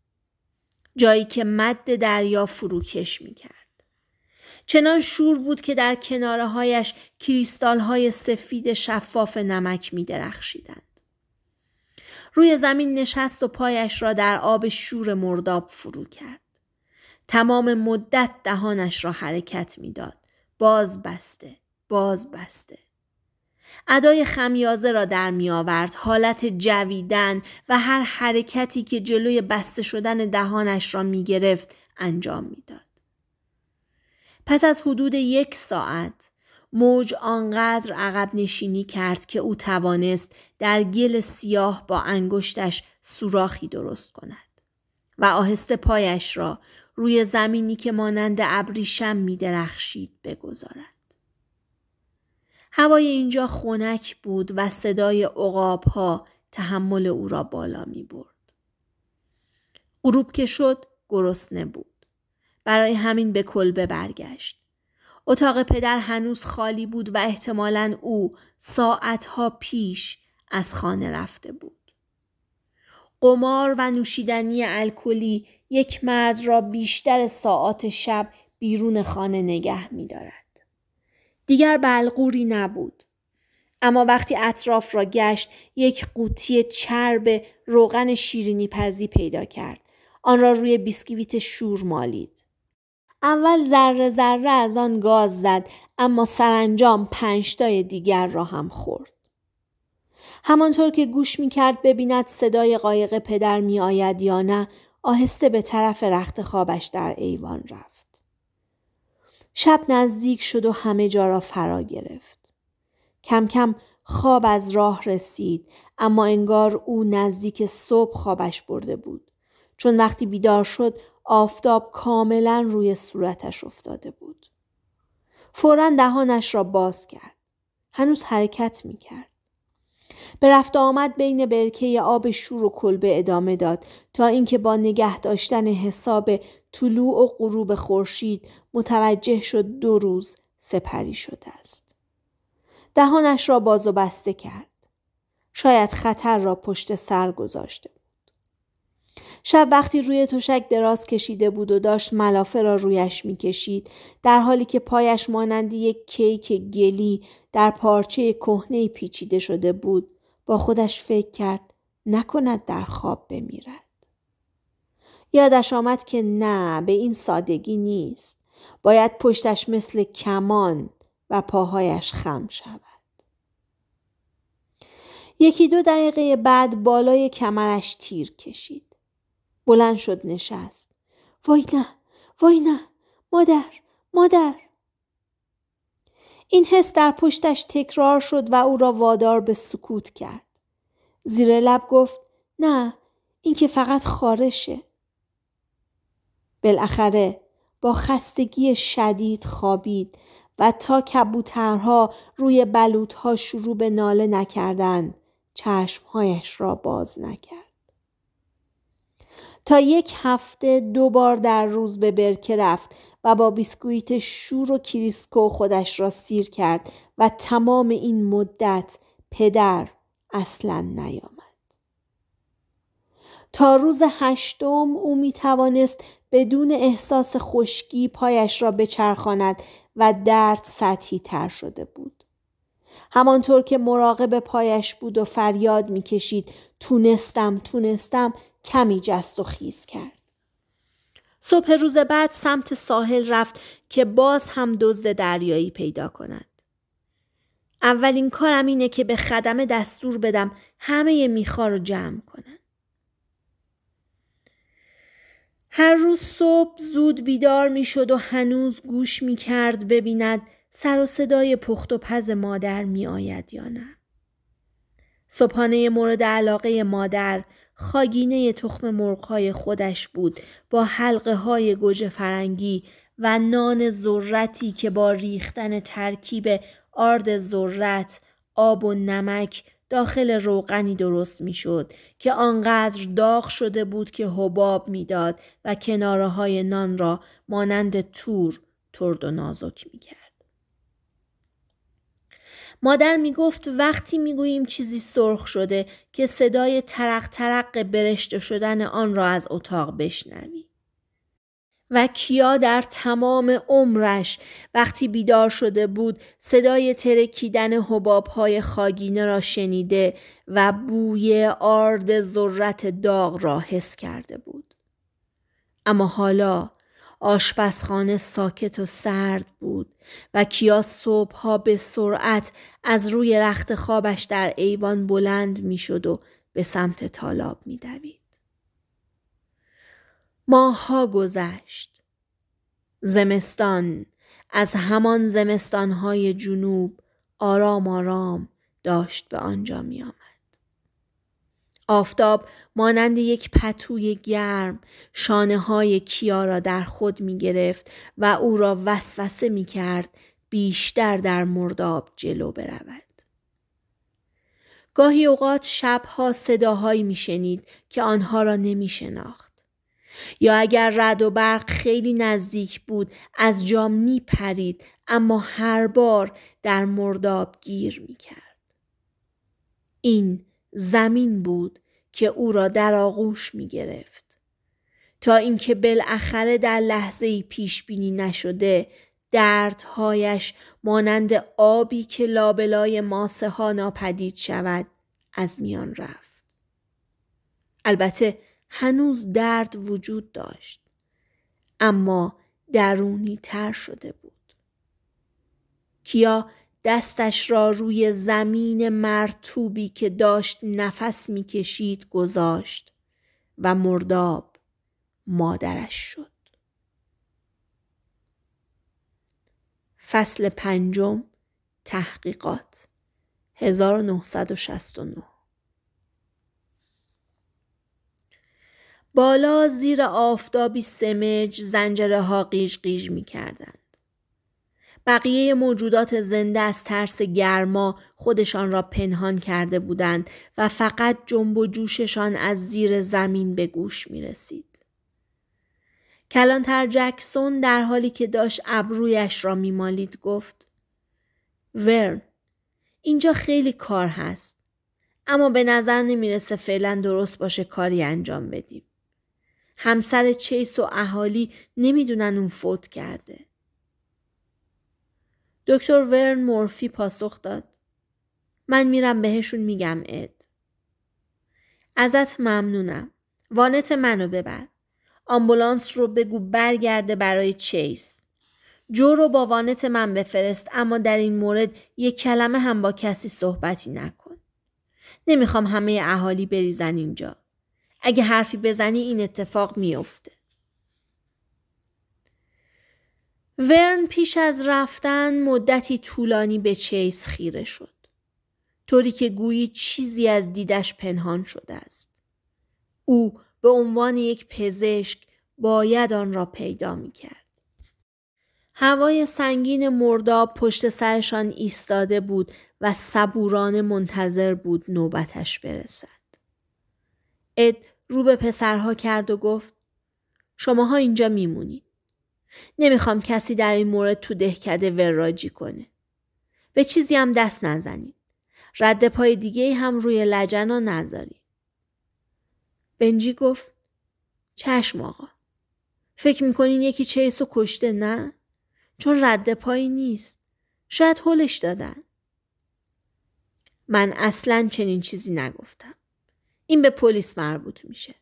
جایی که مد دریا فروکش می کرد. چنان شور بود که در کناره هایش کریستال های سفید شفاف نمک می درخشیدند. روی زمین نشست و پایش را در آب شور مرداب فرو کرد. تمام مدت دهانش را حرکت داد. باز بسته. باز بسته. ادای خمیازه را در می آورد حالت جویدن و هر حرکتی که جلوی بسته شدن دهانش را می گرفت انجام میداد. پس از حدود یک ساعت موج آنقدر عقب نشینی کرد که او توانست در گل سیاه با انگشتش سوراخی درست کند و آهسته پایش را روی زمینی که مانند ابریشم می درخشید بگذارد. هوای اینجا خنک بود و صدای اقاب ها تحمل او را بالا می برد. غروب که شد گرسنه بود. برای همین به کلبه برگشت. اتاق پدر هنوز خالی بود و احتمالا او ساعتها پیش از خانه رفته بود. قمار و نوشیدنی الکلی یک مرد را بیشتر ساعات شب بیرون خانه نگه می دیگر بلغوری نبود. اما وقتی اطراف را گشت یک قوطی چرب روغن شیرینی پزی پیدا کرد. آن را روی بیسکویت شور مالید. اول ذره ذره از آن گاز زد اما سرانجام پنجتای دیگر را هم خورد. همانطور که گوش می کرد ببیند صدای قایق پدر می آید یا نه آهسته به طرف رخت خوابش در ایوان رفت. شب نزدیک شد و همه جا را فرا گرفت. کم کم خواب از راه رسید اما انگار او نزدیک صبح خوابش برده بود. چون وقتی بیدار شد آفتاب کاملا روی صورتش افتاده بود. فورا دهانش را باز کرد. هنوز حرکت می کرد. به رفت آمد بین برکه آب شور و کلبه ادامه داد تا اینکه با نگه داشتن حساب طلوع و غروب خورشید متوجه شد دو روز سپری شده است. دهانش را باز و بسته کرد. شاید خطر را پشت سر گذاشته بود. شب وقتی روی تشک دراز کشیده بود و داشت ملافه را رویش می کشید در حالی که پایش مانند یک کیک گلی در پارچه کهنه پیچیده شده بود با خودش فکر کرد نکند در خواب بمیرد. یادش آمد که نه به این سادگی نیست. باید پشتش مثل کمان و پاهایش خم شود. یکی دو دقیقه بعد بالای کمرش تیر کشید. بلند شد نشست. وای نه، وای نه، مادر، مادر. این حس در پشتش تکرار شد و او را وادار به سکوت کرد. زیر لب گفت نه، این که فقط خارشه. بالاخره با خستگی شدید خوابید و تا کبوترها روی بلوطها شروع به ناله نکردند چشمهایش را باز نکرد تا یک هفته دو بار در روز به برکه رفت و با بیسکویت شور و کریسکو خودش را سیر کرد و تمام این مدت پدر اصلا نیامد تا روز هشتم او می توانست بدون احساس خشکی پایش را بچرخاند و درد سطحی تر شده بود. همانطور که مراقب پایش بود و فریاد میکشید تونستم تونستم کمی جست و خیز کرد. صبح روز بعد سمت ساحل رفت که باز هم دزد دریایی پیدا کند. اولین کارم اینه که به خدم دستور بدم همه میخا رو جمع کنند. هر روز صبح زود بیدار می شد و هنوز گوش می کرد ببیند سر و صدای پخت و پز مادر می آید یا نه. صبحانه مورد علاقه مادر خاگینه تخم مرغهای خودش بود با حلقه های گوجه فرنگی و نان ذرتی که با ریختن ترکیب آرد ذرت، آب و نمک داخل روغنی درست میشد که آنقدر داغ شده بود که حباب میداد و کناره های نان را مانند تور ترد و نازک کرد. مادر می گفت وقتی گوییم چیزی سرخ شده که صدای ترق ترق برشته شدن آن را از اتاق بشنوی. و کیا در تمام عمرش وقتی بیدار شده بود صدای ترکیدن های خاگینه را شنیده و بوی آرد ذرت داغ را حس کرده بود. اما حالا آشپزخانه ساکت و سرد بود و کیا صبحها به سرعت از روی رخت خوابش در ایوان بلند میشد و به سمت تالاب دوید. ماهها گذشت زمستان از همان های جنوب آرام آرام داشت به آنجا می آمد. آفتاب مانند یک پتوی گرم شانه های کیا را در خود می گرفت و او را وسوسه می کرد بیشتر در مرداب جلو برود. گاهی اوقات شبها صداهایی می شنید که آنها را نمی شناخت. یا اگر رد و برق خیلی نزدیک بود از جا می پرید اما هر بار در مرداب گیر می کرد. این زمین بود که او را در آغوش می گرفت. تا اینکه بالاخره در لحظه پیش بینی نشده دردهایش مانند آبی که لابلای ماسه ها ناپدید شود از میان رفت. البته هنوز درد وجود داشت اما درونی تر شده بود کیا دستش را روی زمین مرتوبی که داشت نفس میکشید گذاشت و مرداب مادرش شد فصل پنجم تحقیقات 1969 بالا زیر آفتابی سمج زنجره ها قیش قیش می کردند. بقیه موجودات زنده از ترس گرما خودشان را پنهان کرده بودند و فقط جنب و جوششان از زیر زمین به گوش می رسید. کلانتر جکسون در حالی که داشت ابرویش را میمالید گفت ورن اینجا خیلی کار هست اما به نظر نمیرسه فعلا درست باشه کاری انجام بدیم همسر چیس و اهالی نمیدونن اون فوت کرده. دکتر ورن مورفی پاسخ داد. من میرم بهشون میگم اد. ازت ممنونم. وانت منو ببر. آمبولانس رو بگو برگرده برای چیس. جو رو با وانت من بفرست اما در این مورد یک کلمه هم با کسی صحبتی نکن. نمیخوام همه اهالی بریزن اینجا. اگه حرفی بزنی این اتفاق میافته. ورن پیش از رفتن مدتی طولانی به چیس خیره شد. طوری که گویی چیزی از دیدش پنهان شده است. او به عنوان یک پزشک باید آن را پیدا می کرد. هوای سنگین مرداب پشت سرشان ایستاده بود و صبورانه منتظر بود نوبتش برسد. اد رو به پسرها کرد و گفت شماها اینجا میمونید. نمیخوام کسی در این مورد تو دهکده وراجی کنه. به چیزی هم دست نزنید. رد پای دیگه هم روی لجن ها نذارید. بنجی گفت چشم آقا. فکر میکنین یکی چیس و کشته نه؟ چون رد پایی نیست. شاید هلش دادن. من اصلا چنین چیزی نگفتم. این به پلیس مربوط میشه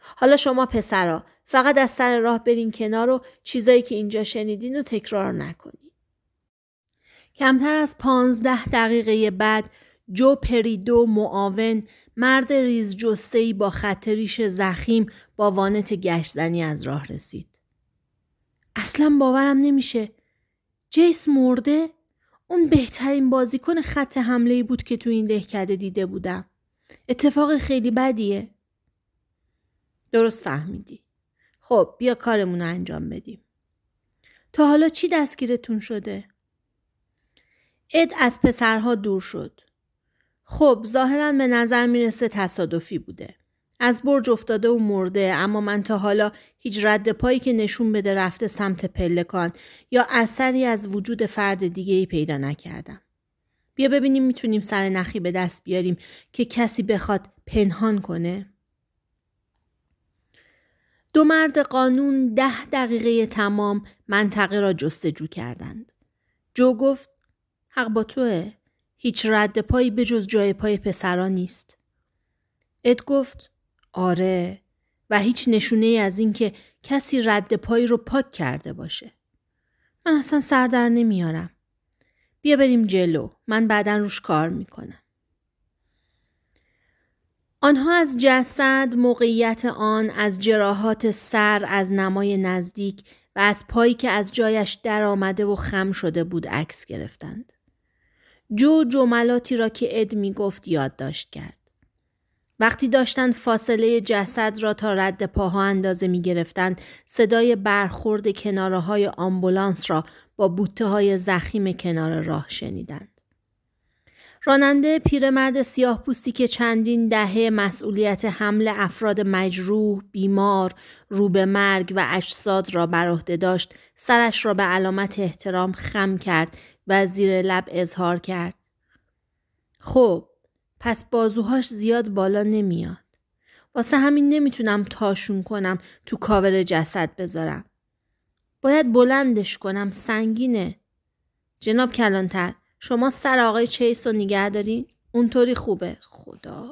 حالا شما پسرا فقط از سر راه برین کنار و چیزایی که اینجا شنیدین رو تکرار نکنین کمتر از پانزده دقیقه بعد جو پریدو معاون مرد ریز جستهی با خط ریش زخیم با وانت گشتزنی از راه رسید. اصلا باورم نمیشه. جیس مرده؟ اون بهترین بازیکن خط حمله بود که تو این دهکده دیده بودم. اتفاق خیلی بدیه. درست فهمیدی. خب بیا کارمون رو انجام بدیم. تا حالا چی دستگیرتون شده؟ اد از پسرها دور شد. خب ظاهرا به نظر میرسه تصادفی بوده. از برج افتاده و مرده اما من تا حالا هیچ رد پایی که نشون بده رفته سمت پلکان یا اثری از وجود فرد دیگه ای پیدا نکردم. بیا ببینیم میتونیم سر نخی به دست بیاریم که کسی بخواد پنهان کنه دو مرد قانون ده دقیقه تمام منطقه را جستجو کردند. جو گفت حق با توه. هیچ رد پایی به جز جای پای پسرا نیست. اد گفت آره و هیچ نشونه از اینکه کسی رد پایی رو پاک کرده باشه. من اصلا سر در نمیارم. بیا بریم جلو من بعدا روش کار میکنم آنها از جسد موقعیت آن از جراحات سر از نمای نزدیک و از پایی که از جایش آمده و خم شده بود عکس گرفتند جو جملاتی را که اد میگفت گفت یادداشت کرد وقتی داشتن فاصله جسد را تا رد پاها اندازه می گرفتن صدای برخورد کناره های آمبولانس را با بوته های زخیم کنار راه شنیدند. راننده پیرمرد سیاه پوستی که چندین دهه مسئولیت حمل افراد مجروح، بیمار، روبه مرگ و اجساد را بر عهده داشت، سرش را به علامت احترام خم کرد و زیر لب اظهار کرد. خب، پس بازوهاش زیاد بالا نمیاد. واسه همین نمیتونم تاشون کنم تو کاور جسد بذارم. باید بلندش کنم سنگینه. جناب کلانتر شما سر آقای چیس رو نگه دارین؟ اونطوری خوبه. خدا.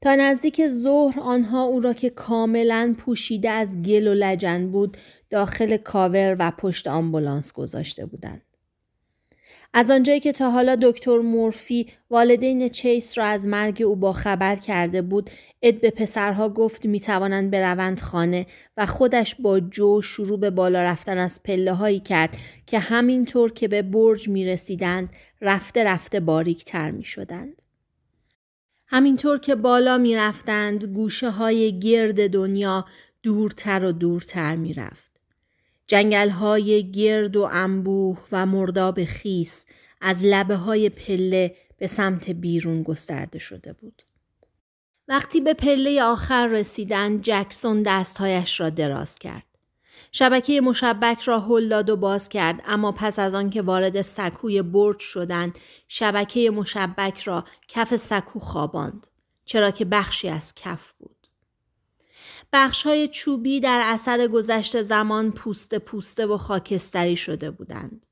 تا نزدیک ظهر آنها او را که کاملا پوشیده از گل و لجن بود داخل کاور و پشت آمبولانس گذاشته بودند. از آنجایی که تا حالا دکتر مورفی والدین چیس را از مرگ او با خبر کرده بود اد به پسرها گفت میتوانند توانند بروند خانه و خودش با جو شروع به بالا رفتن از پله هایی کرد که همینطور که به برج می رسیدند رفته رفته باریکتر می شدند. همینطور که بالا می رفتند گوشه های گرد دنیا دورتر و دورتر می رفت. جنگل های گرد و انبوه و مرداب خیس از لبه های پله به سمت بیرون گسترده شده بود. وقتی به پله آخر رسیدن جکسون دستهایش را دراز کرد. شبکه مشبک را هل داد و باز کرد اما پس از آنکه وارد سکوی برج شدند شبکه مشبک را کف سکو خواباند چرا که بخشی از کف بود. های چوبی در اثر گذشت زمان پوسته پوسته و خاکستری شده بودند.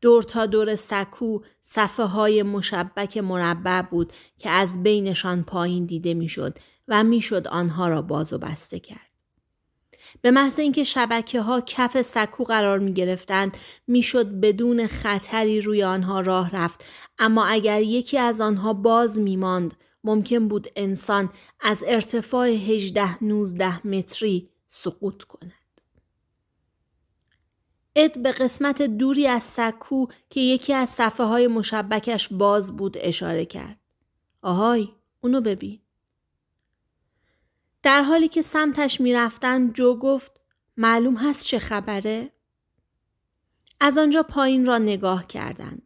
دور تا دور سکو صفحه های مشبک مربع بود که از بینشان پایین دیده میشد و میشد آنها را باز و بسته کرد. به محض اینکه شبکه ها کف سکو قرار می گرفتند میشد بدون خطری روی آنها راه رفت اما اگر یکی از آنها باز می ماند ممکن بود انسان از ارتفاع 18-19 متری سقوط کند. اد به قسمت دوری از سکو که یکی از صفحه های مشبکش باز بود اشاره کرد. آهای اونو ببین. در حالی که سمتش میرفتن جو گفت معلوم هست چه خبره؟ از آنجا پایین را نگاه کردند.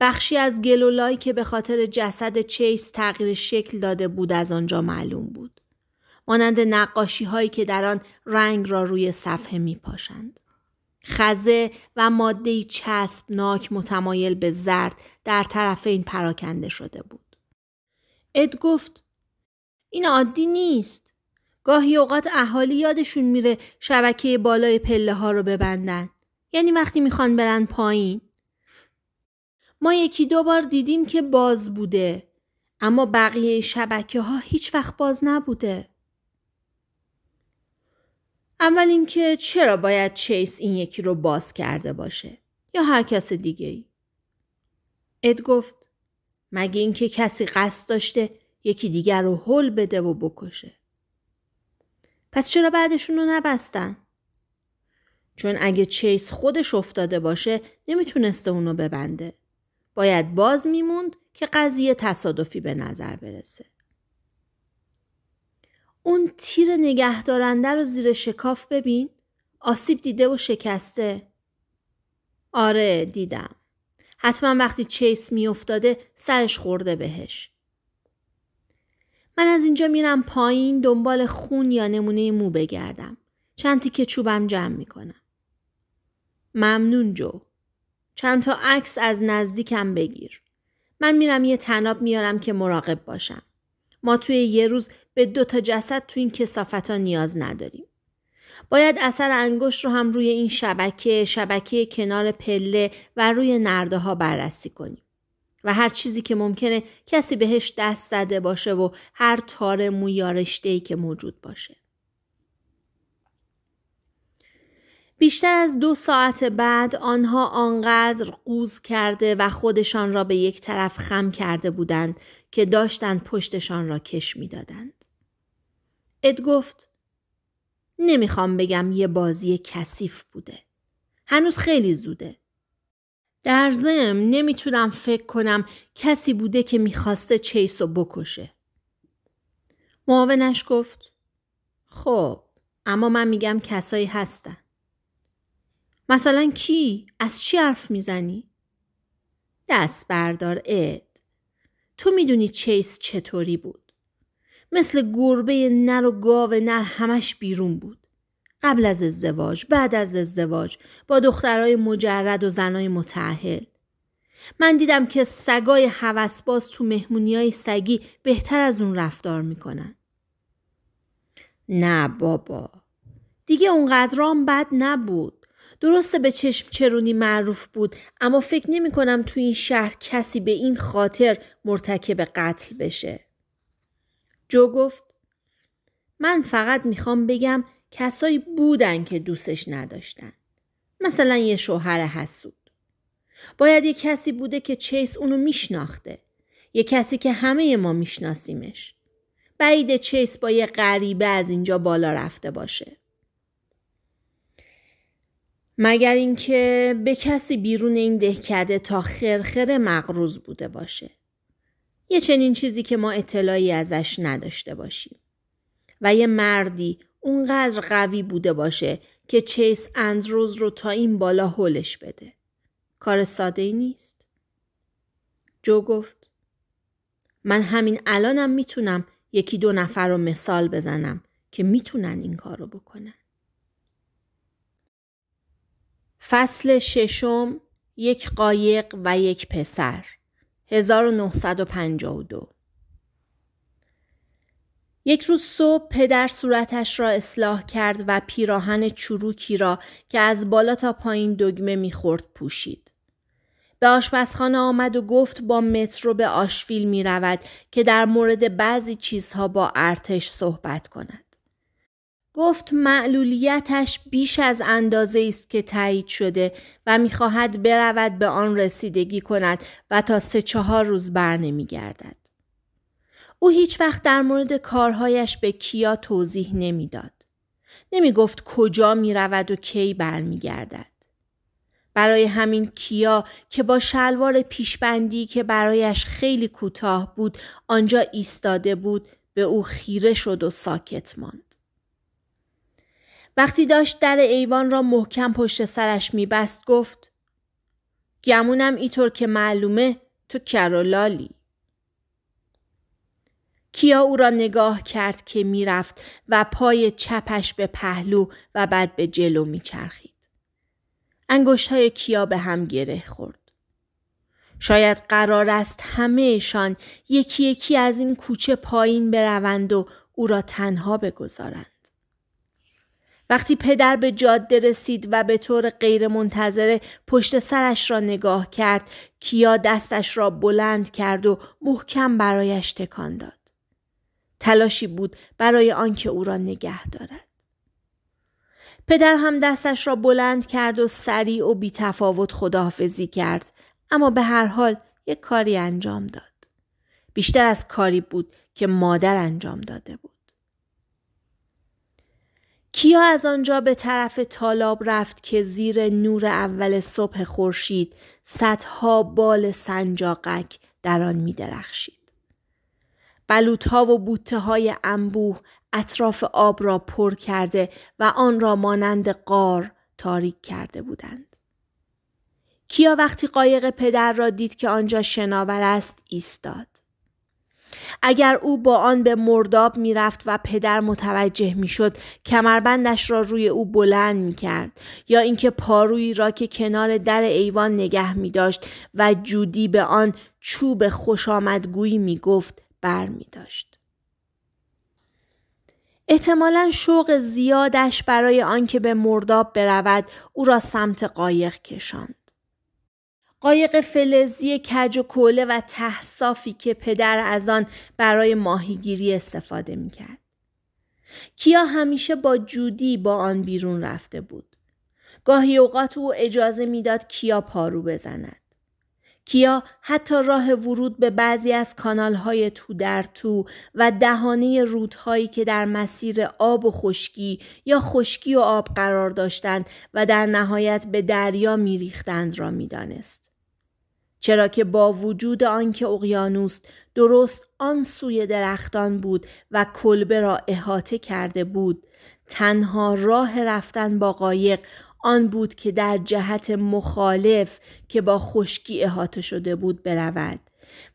بخشی از گلولایی که به خاطر جسد چیس تغییر شکل داده بود از آنجا معلوم بود. مانند نقاشی هایی که در آن رنگ را روی صفحه می پاشند. خزه و ماده چسبناک متمایل به زرد در طرف این پراکنده شده بود. اد گفت این عادی نیست. گاهی اوقات اهالی یادشون میره شبکه بالای پله ها رو ببندن. یعنی وقتی میخوان برن پایین ما یکی دو بار دیدیم که باز بوده اما بقیه شبکه ها هیچ وقت باز نبوده. اول اینکه چرا باید چیس این یکی رو باز کرده باشه یا هر کس دیگه ای؟ اد گفت مگه اینکه کسی قصد داشته یکی دیگر رو هل بده و بکشه. پس چرا بعدشون رو نبستن؟ چون اگه چیس خودش افتاده باشه نمیتونسته اونو ببنده. باید باز میموند که قضیه تصادفی به نظر برسه. اون تیر نگه دارنده رو زیر شکاف ببین آسیب دیده و شکسته آره دیدم حتما وقتی چیس میافتاده سرش خورده بهش من از اینجا میرم پایین دنبال خون یا نمونه مو بگردم چند تیکه چوبم جمع میکنم ممنون جو چند تا عکس از نزدیکم بگیر. من میرم یه تناب میارم که مراقب باشم. ما توی یه روز به دو تا جسد تو این کسافت ها نیاز نداریم. باید اثر انگشت رو هم روی این شبکه، شبکه کنار پله و روی نرده ها بررسی کنیم. و هر چیزی که ممکنه کسی بهش دست زده باشه و هر تار مویارشتهی که موجود باشه. بیشتر از دو ساعت بعد آنها آنقدر قوز کرده و خودشان را به یک طرف خم کرده بودند که داشتند پشتشان را کش دادند. اد گفت نمیخوام بگم یه بازی کثیف بوده. هنوز خیلی زوده. در ضمن نمیتونم فکر کنم کسی بوده که میخواسته چیس و بکشه. معاونش گفت خب اما من میگم کسایی هستن. مثلا کی؟ از چی حرف میزنی؟ دست بردار اد. تو میدونی چیس چطوری بود. مثل گربه نر و گاو نر همش بیرون بود. قبل از ازدواج، بعد از ازدواج، با دخترای مجرد و زنای متعهل. من دیدم که سگای حوسباز تو مهمونی های سگی بهتر از اون رفتار میکنن. نه بابا. دیگه اونقدرام بد نبود. درسته به چشم چرونی معروف بود اما فکر نمی کنم تو این شهر کسی به این خاطر مرتکب قتل بشه. جو گفت من فقط میخوام بگم کسایی بودن که دوستش نداشتن. مثلا یه شوهر حسود. باید یه کسی بوده که چیس اونو میشناخته. یه کسی که همه ما میشناسیمش. بعید چیس با یه غریبه از اینجا بالا رفته باشه. مگر اینکه به کسی بیرون این دهکده تا خرخر مقروز بوده باشه. یه چنین چیزی که ما اطلاعی ازش نداشته باشیم. و یه مردی اونقدر قوی بوده باشه که چیس اندروز رو تا این بالا هلش بده. کار ساده ای نیست. جو گفت من همین الانم میتونم یکی دو نفر رو مثال بزنم که میتونن این کار رو بکنن. فصل ششم یک قایق و یک پسر 1952 یک روز صبح پدر صورتش را اصلاح کرد و پیراهن چروکی را که از بالا تا پایین دگمه میخورد پوشید. به آشپزخانه آمد و گفت با مترو به آشفیل می رود که در مورد بعضی چیزها با ارتش صحبت کند. گفت معلولیتش بیش از اندازه است که تایید شده و میخواهد برود به آن رسیدگی کند و تا سه چهار روز بر گردد. او هیچ وقت در مورد کارهایش به کیا توضیح نمیداد. نمی گفت کجا می رود و کی برمیگردد. برای همین کیا که با شلوار پیشبندی که برایش خیلی کوتاه بود آنجا ایستاده بود به او خیره شد و ساکت ماند. وقتی داشت در ایوان را محکم پشت سرش میبست گفت گمونم ایطور که معلومه تو کرولالی. کیا او را نگاه کرد که میرفت و پای چپش به پهلو و بعد به جلو میچرخید. انگشت های کیا به هم گره خورد. شاید قرار است همهشان یکی یکی از این کوچه پایین بروند و او را تنها بگذارند. وقتی پدر به جاده رسید و به طور غیرمنتظره پشت سرش را نگاه کرد کیا دستش را بلند کرد و محکم برایش تکان داد تلاشی بود برای آنکه او را نگه دارد پدر هم دستش را بلند کرد و سریع و بی تفاوت خداحافظی کرد اما به هر حال یک کاری انجام داد بیشتر از کاری بود که مادر انجام داده بود کیا از آنجا به طرف تالاب رفت که زیر نور اول صبح خورشید صدها بال سنجاقک در آن می درخشید. بلوتها و بوته های انبوه اطراف آب را پر کرده و آن را مانند قار تاریک کرده بودند. کیا وقتی قایق پدر را دید که آنجا شناور است ایستاد. اگر او با آن به مرداب رفت و پدر متوجه میشد کمربندش را روی او بلند کرد یا اینکه پارویی را که کنار در ایوان نگه می داشت و جودی به آن چوب خوش آمدگویی می گفت بر می داشت. احتمالا شوق زیادش برای آنکه به مرداب برود او را سمت قایق کشاند. قایق فلزی کج و کوله و تحصافی که پدر از آن برای ماهیگیری استفاده میکرد. کیا همیشه با جودی با آن بیرون رفته بود. گاهی اوقات او اجازه میداد کیا پارو بزند. کیا حتی راه ورود به بعضی از کانالهای تو در تو و دهانه رودهایی که در مسیر آب و خشکی یا خشکی و آب قرار داشتند و در نهایت به دریا میریختند را میدانست. چرا که با وجود آنکه اقیانوس درست آن سوی درختان بود و کلبه را احاطه کرده بود تنها راه رفتن با قایق آن بود که در جهت مخالف که با خشکی احاطه شده بود برود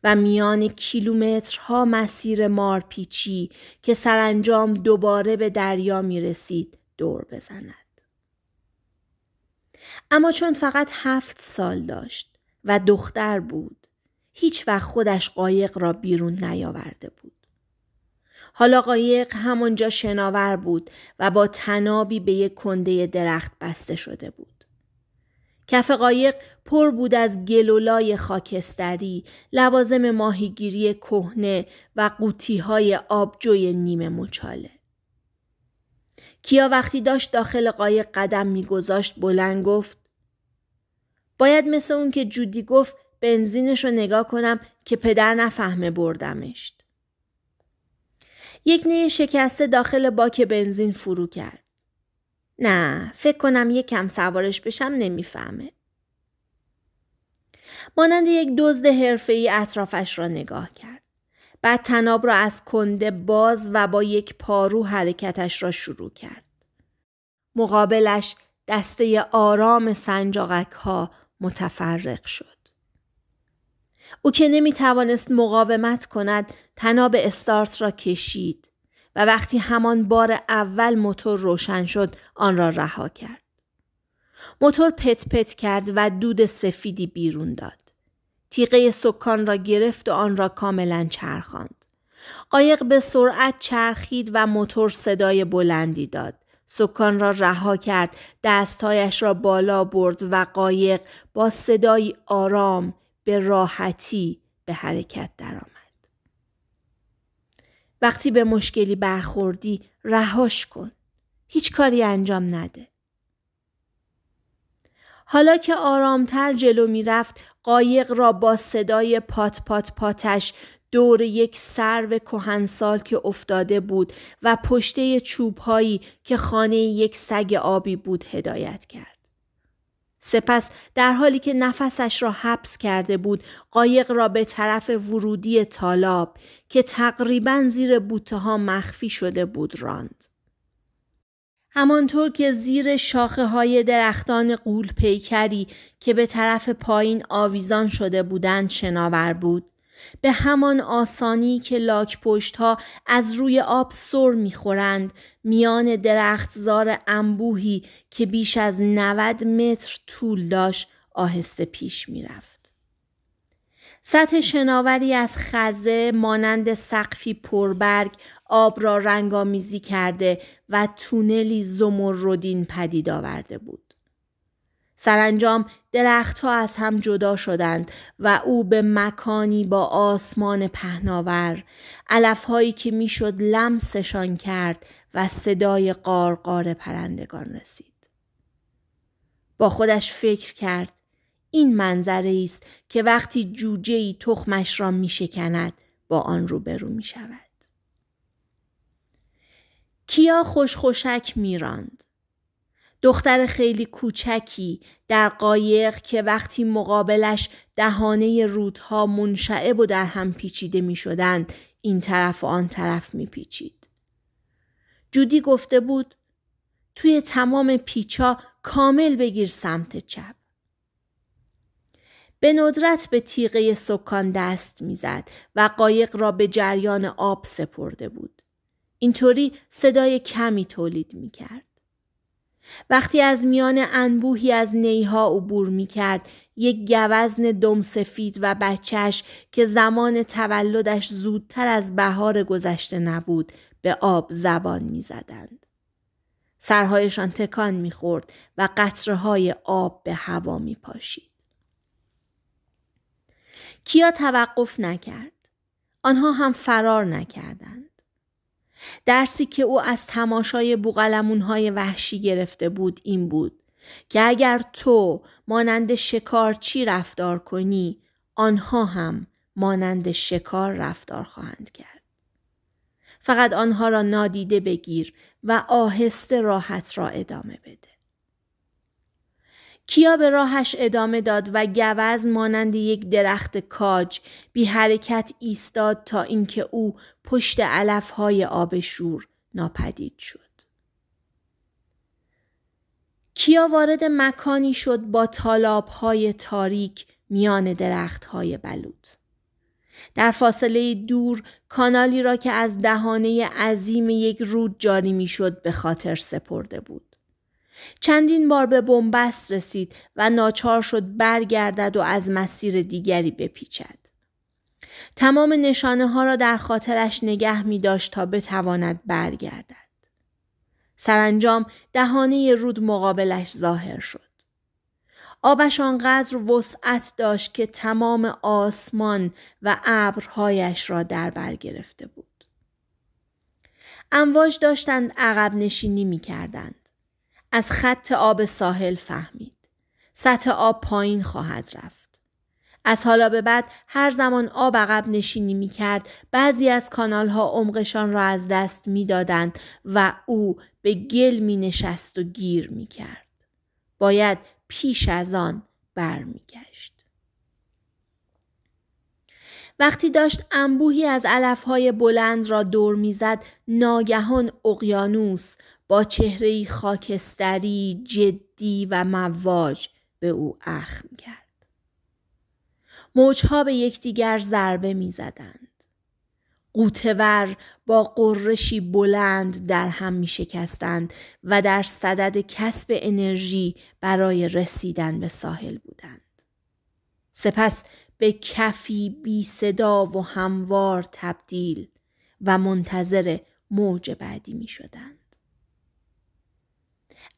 و میان کیلومترها مسیر مارپیچی که سرانجام دوباره به دریا می رسید دور بزند. اما چون فقط هفت سال داشت و دختر بود. هیچ وقت خودش قایق را بیرون نیاورده بود. حالا قایق همونجا شناور بود و با تنابی به یک کنده درخت بسته شده بود. کف قایق پر بود از گلولای خاکستری، لوازم ماهیگیری کهنه و های آبجوی نیمه مچاله. کیا وقتی داشت داخل قایق قدم میگذاشت بلند گفت باید مثل اون که جودی گفت بنزینش رو نگاه کنم که پدر نفهمه بردمش. یک نیه شکسته داخل باک بنزین فرو کرد. نه فکر کنم یک کم سوارش بشم نمیفهمه. مانند یک دزد حرفه‌ای اطرافش را نگاه کرد. بعد تناب را از کنده باز و با یک پارو حرکتش را شروع کرد. مقابلش دسته آرام سنجاقک ها متفرق شد. او که نمی توانست مقاومت کند تناب استارت را کشید و وقتی همان بار اول موتور روشن شد آن را رها کرد. موتور پت پت کرد و دود سفیدی بیرون داد. تیغه سکان را گرفت و آن را کاملا چرخاند. قایق به سرعت چرخید و موتور صدای بلندی داد. سکان را رها کرد دستهایش را بالا برد و قایق با صدای آرام به راحتی به حرکت درآمد وقتی به مشکلی برخوردی رهاش کن هیچ کاری انجام نده حالا که آرامتر جلو می قایق را با صدای پات پات پاتش دور یک سرو کهنسال که افتاده بود و پشته چوبهایی که خانه یک سگ آبی بود هدایت کرد. سپس در حالی که نفسش را حبس کرده بود قایق را به طرف ورودی تالاب که تقریبا زیر بوته ها مخفی شده بود راند. همانطور که زیر شاخه های درختان قول پیکری که به طرف پایین آویزان شده بودند شناور بود به همان آسانی که لاک پشت ها از روی آب سر میخورند میان درختزار انبوهی که بیش از 90 متر طول داشت آهسته پیش میرفت. سطح شناوری از خزه مانند سقفی پربرگ آب را رنگامیزی کرده و تونلی زمردین پدید آورده بود. سرانجام درختها از هم جدا شدند و او به مکانی با آسمان پهناور علفهایی که میشد لمسشان کرد و صدای قارقار پرندگان رسید با خودش فکر کرد این منظره است که وقتی جوجه ای تخمش را شکند با آن روبرو می شود. کیا خوشخوشک میراند. دختر خیلی کوچکی در قایق که وقتی مقابلش دهانه رودها منشعب و در هم پیچیده می این طرف و آن طرف می پیچید. جودی گفته بود توی تمام پیچا کامل بگیر سمت چپ. به ندرت به تیغه سکان دست میزد و قایق را به جریان آب سپرده بود. اینطوری صدای کمی تولید می کرد. وقتی از میان انبوهی از نیها عبور می کرد، یک گوزن دم سفید و بچهش که زمان تولدش زودتر از بهار گذشته نبود به آب زبان می زدند. سرهایشان تکان می خورد و قطرهای آب به هوا می پاشید. کیا توقف نکرد. آنها هم فرار نکردند. درسی که او از تماشای های وحشی گرفته بود این بود که اگر تو مانند شکارچی رفتار کنی آنها هم مانند شکار رفتار خواهند کرد. فقط آنها را نادیده بگیر و آهسته راحت را ادامه بده. کیا به راهش ادامه داد و گوز مانند یک درخت کاج بی حرکت ایستاد تا اینکه او پشت علفهای آب شور ناپدید شد. کیا وارد مکانی شد با های تاریک میان درختهای بلود. در فاصله دور کانالی را که از دهانه عظیم یک رود جاری میشد به خاطر سپرده بود. چندین بار به بنبست رسید و ناچار شد برگردد و از مسیر دیگری بپیچد. تمام نشانه ها را در خاطرش نگه می داشت تا بتواند برگردد. سرانجام دهانه رود مقابلش ظاهر شد. آبش آنقدر وسعت داشت که تمام آسمان و ابرهایش را در بر گرفته بود. امواج داشتند عقب نشینی می کردند. از خط آب ساحل فهمید. سطح آب پایین خواهد رفت. از حالا به بعد هر زمان آب عقب نشینی می کرد بعضی از کانال ها عمقشان را از دست می دادند و او به گل می نشست و گیر می کرد. باید پیش از آن برمیگشت. وقتی داشت انبوهی از علفهای بلند را دور میزد ناگهان اقیانوس با چهرهی خاکستری جدی و مواج به او اخم کرد. موجها به یکدیگر ضربه می زدند. قوتور با قرشی بلند در هم می شکستند و در صدد کسب انرژی برای رسیدن به ساحل بودند. سپس به کفی بی صدا و هموار تبدیل و منتظر موج بعدی می شدند.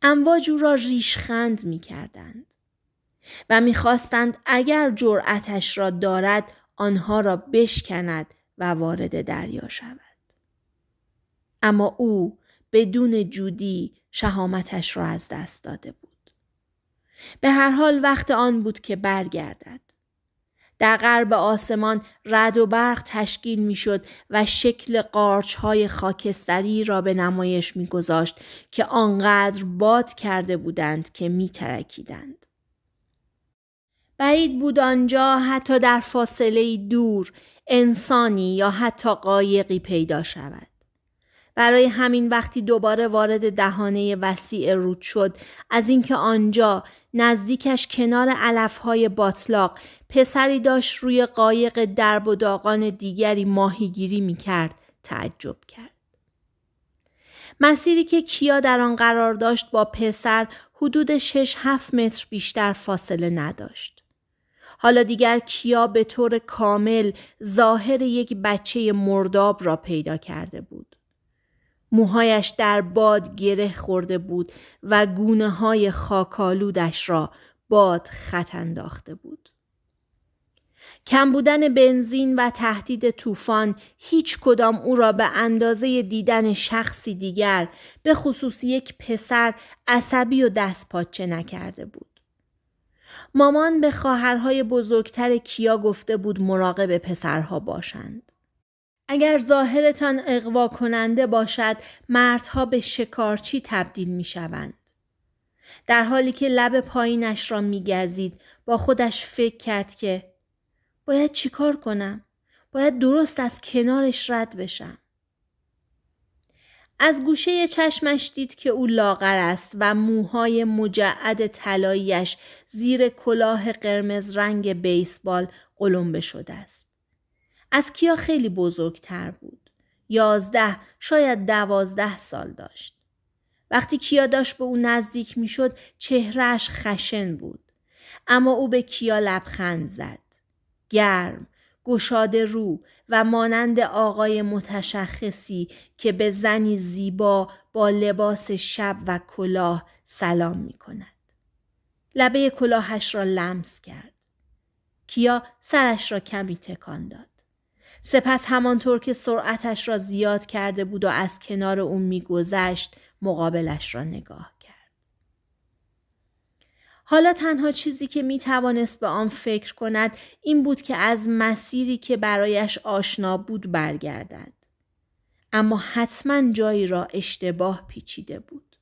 امواج او را ریشخند می کردند و میخواستند اگر جرأتش را دارد آنها را بشکند و وارد دریا شود. اما او بدون جودی شهامتش را از دست داده بود. به هر حال وقت آن بود که برگردد. در غرب آسمان رد و برق تشکیل میشد و شکل قارچ های خاکستری را به نمایش میگذاشت که آنقدر باد کرده بودند که میترکیدند. بعید بود آنجا حتی در فاصله دور انسانی یا حتی قایقی پیدا شود. برای همین وقتی دوباره وارد دهانه وسیع رود شد از اینکه آنجا نزدیکش کنار علفهای باطلاق پسری داشت روی قایق درب و داغان دیگری ماهیگیری میکرد تعجب کرد مسیری که کیا در آن قرار داشت با پسر حدود 6 7 متر بیشتر فاصله نداشت. حالا دیگر کیا به طور کامل ظاهر یک بچه مرداب را پیدا کرده بود. موهایش در باد گره خورده بود و گونه های خاکالودش را باد خط انداخته بود. کم بودن بنزین و تهدید طوفان هیچ کدام او را به اندازه دیدن شخصی دیگر به خصوص یک پسر عصبی و دست پاچه نکرده بود. مامان به خواهرهای بزرگتر کیا گفته بود مراقب پسرها باشند. اگر ظاهرتان اقوا کننده باشد مردها به شکارچی تبدیل می شوند. در حالی که لب پایینش را می با خودش فکر کرد که باید چیکار کنم؟ باید درست از کنارش رد بشم. از گوشه چشمش دید که او لاغر است و موهای مجعد طلاییش زیر کلاه قرمز رنگ بیسبال قلمبه شده است. از کیا خیلی بزرگتر بود. یازده شاید دوازده سال داشت. وقتی کیا داشت به او نزدیک میشد چهرهش خشن بود. اما او به کیا لبخند زد. گرم، گشاد رو و مانند آقای متشخصی که به زنی زیبا با لباس شب و کلاه سلام می کند. لبه کلاهش را لمس کرد. کیا سرش را کمی تکان داد. سپس همانطور که سرعتش را زیاد کرده بود و از کنار او میگذشت مقابلش را نگاه کرد حالا تنها چیزی که می توانست به آن فکر کند این بود که از مسیری که برایش آشنا بود برگردد اما حتما جایی را اشتباه پیچیده بود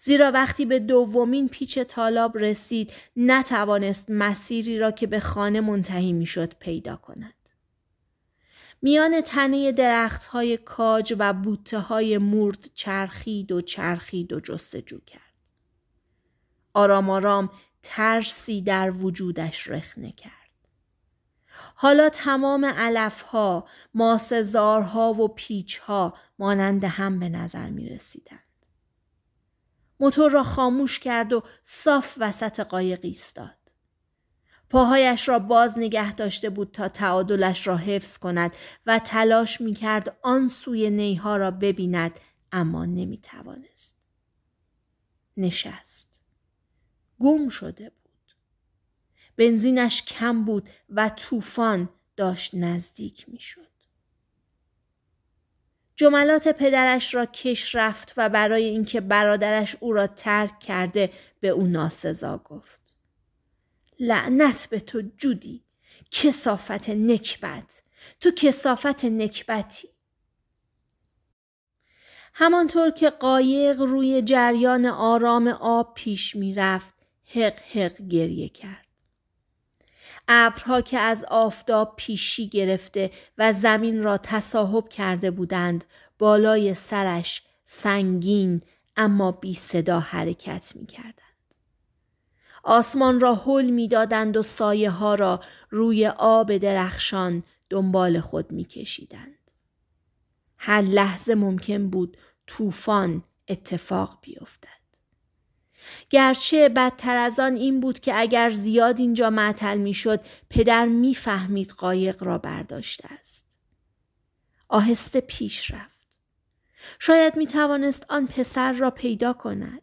زیرا وقتی به دومین پیچ طالاب رسید نتوانست مسیری را که به خانه منتهی میشد پیدا کند میان تنه درخت های کاج و بوته های مورد چرخید و چرخید و جستجو کرد. آرام آرام ترسی در وجودش رخنه کرد. حالا تمام علف علفها، ها و پیچها مانند هم به نظر می رسیدند. موتور را خاموش کرد و صاف وسط قایق ایستاد. پاهایش را باز نگه داشته بود تا تعادلش را حفظ کند و تلاش می کرد آن سوی نیها را ببیند اما نمی توانست. نشست. گم شده بود. بنزینش کم بود و طوفان داشت نزدیک می شد. جملات پدرش را کش رفت و برای اینکه برادرش او را ترک کرده به او ناسزا گفت. لعنت به تو جودی کسافت نکبت تو کسافت نکبتی همانطور که قایق روی جریان آرام آب پیش رفت حق هق گریه کرد ابرها که از آفتاب پیشی گرفته و زمین را تصاحب کرده بودند بالای سرش سنگین اما بی صدا حرکت می کرد آسمان را حل میدادند و سایه ها را روی آب درخشان دنبال خود میکشیدند. هر لحظه ممکن بود طوفان اتفاق بیفتد. گرچه بدتر از آن این بود که اگر زیاد اینجا معطل میشد پدر میفهمید قایق را برداشته است. آهسته پیش رفت. شاید می توانست آن پسر را پیدا کند.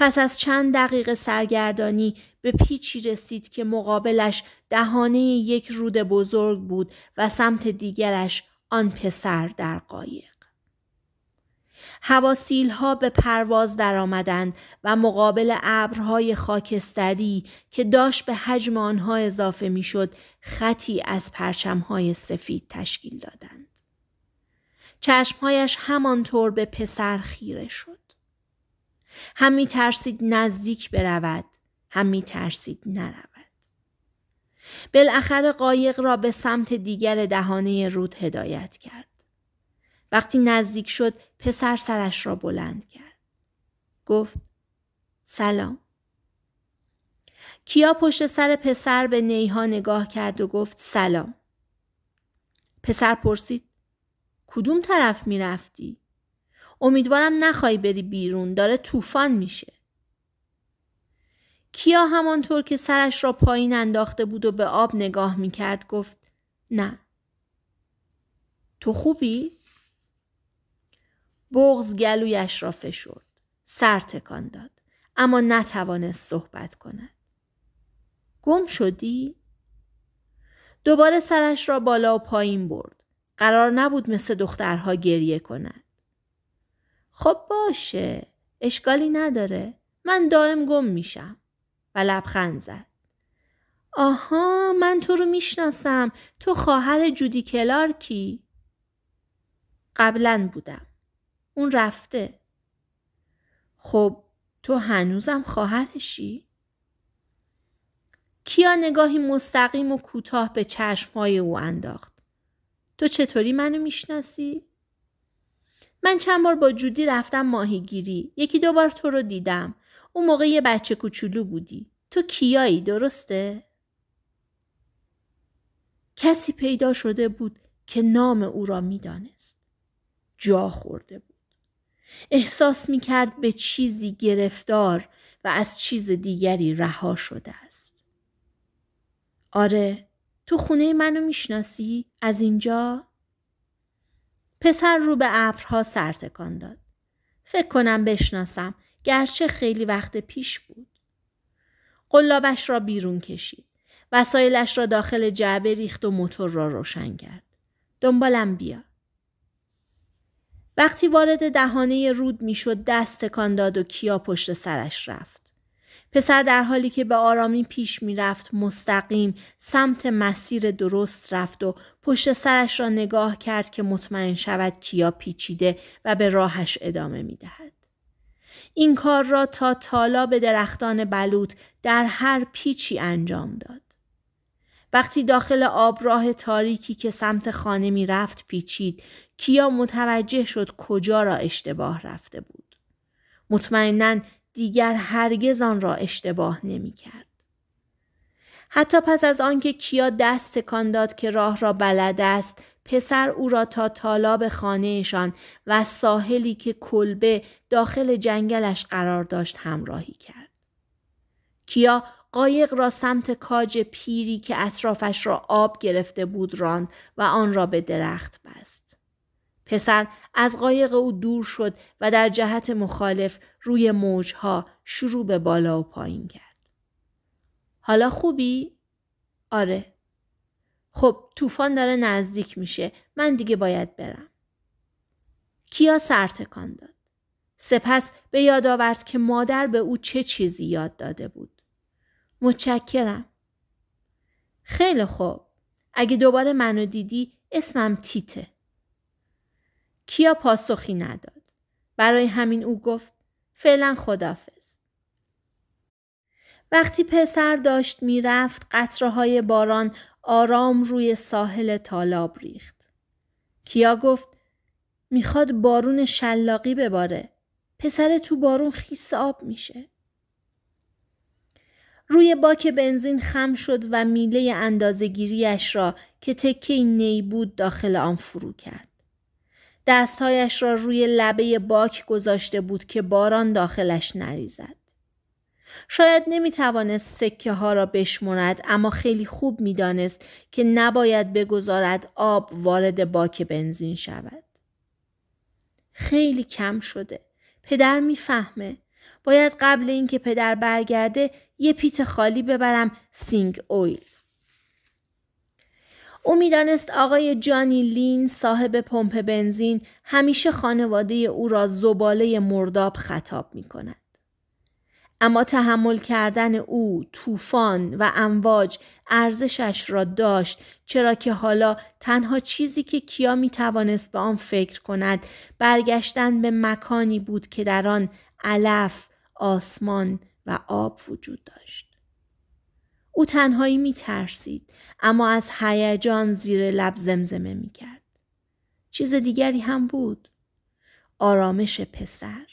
پس از چند دقیقه سرگردانی به پیچی رسید که مقابلش دهانه یک رود بزرگ بود و سمت دیگرش آن پسر در قایق. هواسیل ها به پرواز درآمدند و مقابل ابرهای خاکستری که داشت به حجم آنها اضافه میشد خطی از پرچمهای سفید تشکیل دادند. چشمهایش همانطور به پسر خیره شد. هم می ترسید نزدیک برود هم می ترسید نرود بالاخره قایق را به سمت دیگر دهانه رود هدایت کرد وقتی نزدیک شد پسر سرش را بلند کرد گفت سلام کیا پشت سر پسر به نیها نگاه کرد و گفت سلام پسر پرسید کدوم طرف می امیدوارم نخوای بری بیرون داره طوفان میشه کیا همانطور که سرش را پایین انداخته بود و به آب نگاه میکرد گفت نه تو خوبی؟ بغز گلویش را فشرد سر تکان داد اما نتوانست صحبت کند گم شدی؟ دوباره سرش را بالا و پایین برد قرار نبود مثل دخترها گریه کند خب باشه اشکالی نداره من دائم گم میشم و لبخند زد آها من تو رو میشناسم تو خواهر جودی کی؟ قبلا بودم اون رفته خب تو هنوزم خواهرشی کیا نگاهی مستقیم و کوتاه به چشمهای او انداخت تو چطوری منو میشناسی من چند بار با جودی رفتم ماهیگیری یکی دو بار تو رو دیدم اون موقع یه بچه کوچولو بودی تو کیایی درسته کسی پیدا شده بود که نام او را میدانست جا خورده بود احساس می کرد به چیزی گرفتار و از چیز دیگری رها شده است آره تو خونه منو شناسی؟ از اینجا پسر رو به ابرها سرتکان داد. فکر کنم بشناسم گرچه خیلی وقت پیش بود. قلابش را بیرون کشید. وسایلش را داخل جعبه ریخت و موتور را روشن کرد. دنبالم بیا. وقتی وارد دهانه رود میشد دست تکان داد و کیا پشت سرش رفت. پسر در حالی که به آرامی پیش رفت مستقیم سمت مسیر درست رفت و پشت سرش را نگاه کرد که مطمئن شود کیا پیچیده و به راهش ادامه دهد. این کار را تا تالا به درختان بلوط در هر پیچی انجام داد وقتی داخل آبراه تاریکی که سمت خانه می رفت پیچید کیا متوجه شد کجا را اشتباه رفته بود. مطمئنا دیگر هرگز آن را اشتباه نمی کرد. حتی پس از آنکه کیا دست تکان داد که راه را بلد است پسر او را تا طالاب خانهشان و ساحلی که کلبه داخل جنگلش قرار داشت همراهی کرد. کیا قایق را سمت کاج پیری که اطرافش را آب گرفته بود راند و آن را به درخت بست. پسر از قایق او دور شد و در جهت مخالف روی موجها شروع به بالا و پایین کرد. حالا خوبی؟ آره. خب طوفان داره نزدیک میشه. من دیگه باید برم. کیا سر تکان داد. سپس به یاد آورد که مادر به او چه چیزی یاد داده بود. متشکرم. خیلی خوب. اگه دوباره منو دیدی اسمم تیته. کیا پاسخی نداد. برای همین او گفت فعلا خدافز. وقتی پسر داشت میرفت قطره های باران آرام روی ساحل تالاب ریخت. کیا گفت میخواد بارون شلاقی بباره. پسر تو بارون خیس آب میشه. روی باک بنزین خم شد و میله اندازگیریش را که تکه نی بود داخل آن فرو کرد. دستهایش را روی لبه باک گذاشته بود که باران داخلش نریزد. شاید نمی توانست سکه ها را بشمرد اما خیلی خوب می دانست که نباید بگذارد آب وارد باک بنزین شود. خیلی کم شده. پدر میفهمه. باید قبل اینکه پدر برگرده یه پیت خالی ببرم سینگ اویل. او میدانست آقای جانی لین صاحب پمپ بنزین همیشه خانواده او را زباله مرداب خطاب می کند. اما تحمل کردن او طوفان و امواج ارزشش را داشت چرا که حالا تنها چیزی که کیا می توانست به آن فکر کند برگشتن به مکانی بود که در آن علف، آسمان و آب وجود داشت. او تنهایی می ترسید اما از هیجان زیر لب زمزمه می کرد. چیز دیگری هم بود. آرامش پسر.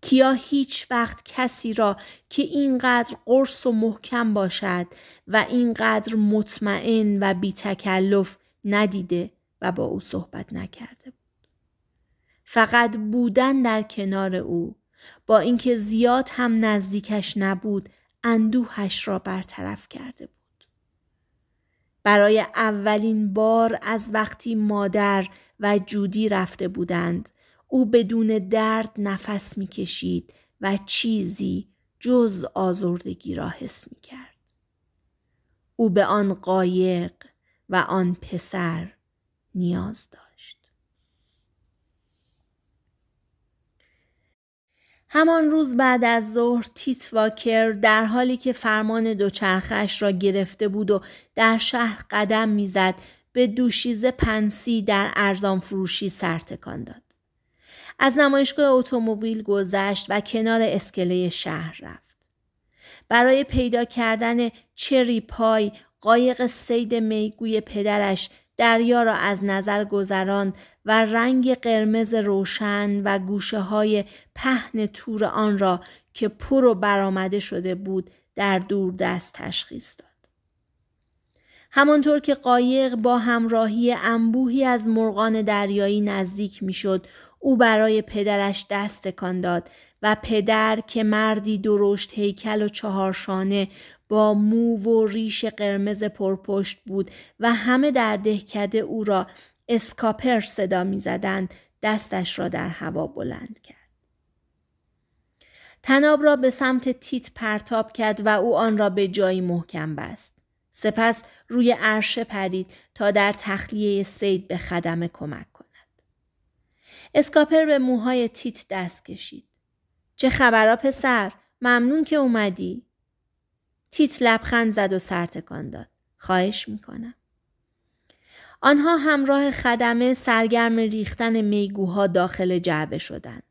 کیا هیچ وقت کسی را که اینقدر قرص و محکم باشد و اینقدر مطمئن و بی تکلف ندیده و با او صحبت نکرده بود. فقط بودن در کنار او با اینکه زیاد هم نزدیکش نبود اندوهش را برطرف کرده بود. برای اولین بار از وقتی مادر و جودی رفته بودند او بدون درد نفس میکشید و چیزی جز آزردگی را حس می کرد. او به آن قایق و آن پسر نیاز داشت. همان روز بعد از ظهر تیت واکر در حالی که فرمان دوچرخش را گرفته بود و در شهر قدم میزد به دوشیزه پنسی در ارزان فروشی سر داد. از نمایشگاه اتومبیل گذشت و کنار اسکله شهر رفت. برای پیدا کردن چری پای قایق سید میگوی پدرش دریا را از نظر گذراند و رنگ قرمز روشن و گوشه های پهن تور آن را که پر و برآمده شده بود در دور دست تشخیص داد. همانطور که قایق با همراهی انبوهی از مرغان دریایی نزدیک میشد او برای پدرش دست تکان داد و پدر که مردی درشت هیکل و چهارشانه با مو و ریش قرمز پرپشت بود و همه در دهکده او را اسکاپر صدا میزدند دستش را در هوا بلند کرد تناب را به سمت تیت پرتاب کرد و او آن را به جایی محکم بست سپس روی عرشه پرید تا در تخلیه سید به خدمه کمک کند اسکاپر به موهای تیت دست کشید چه خبرها پسر ممنون که اومدی تیت لبخند زد و سرتکان داد. خواهش میکنم. آنها همراه خدمه سرگرم ریختن میگوها داخل جعبه شدند.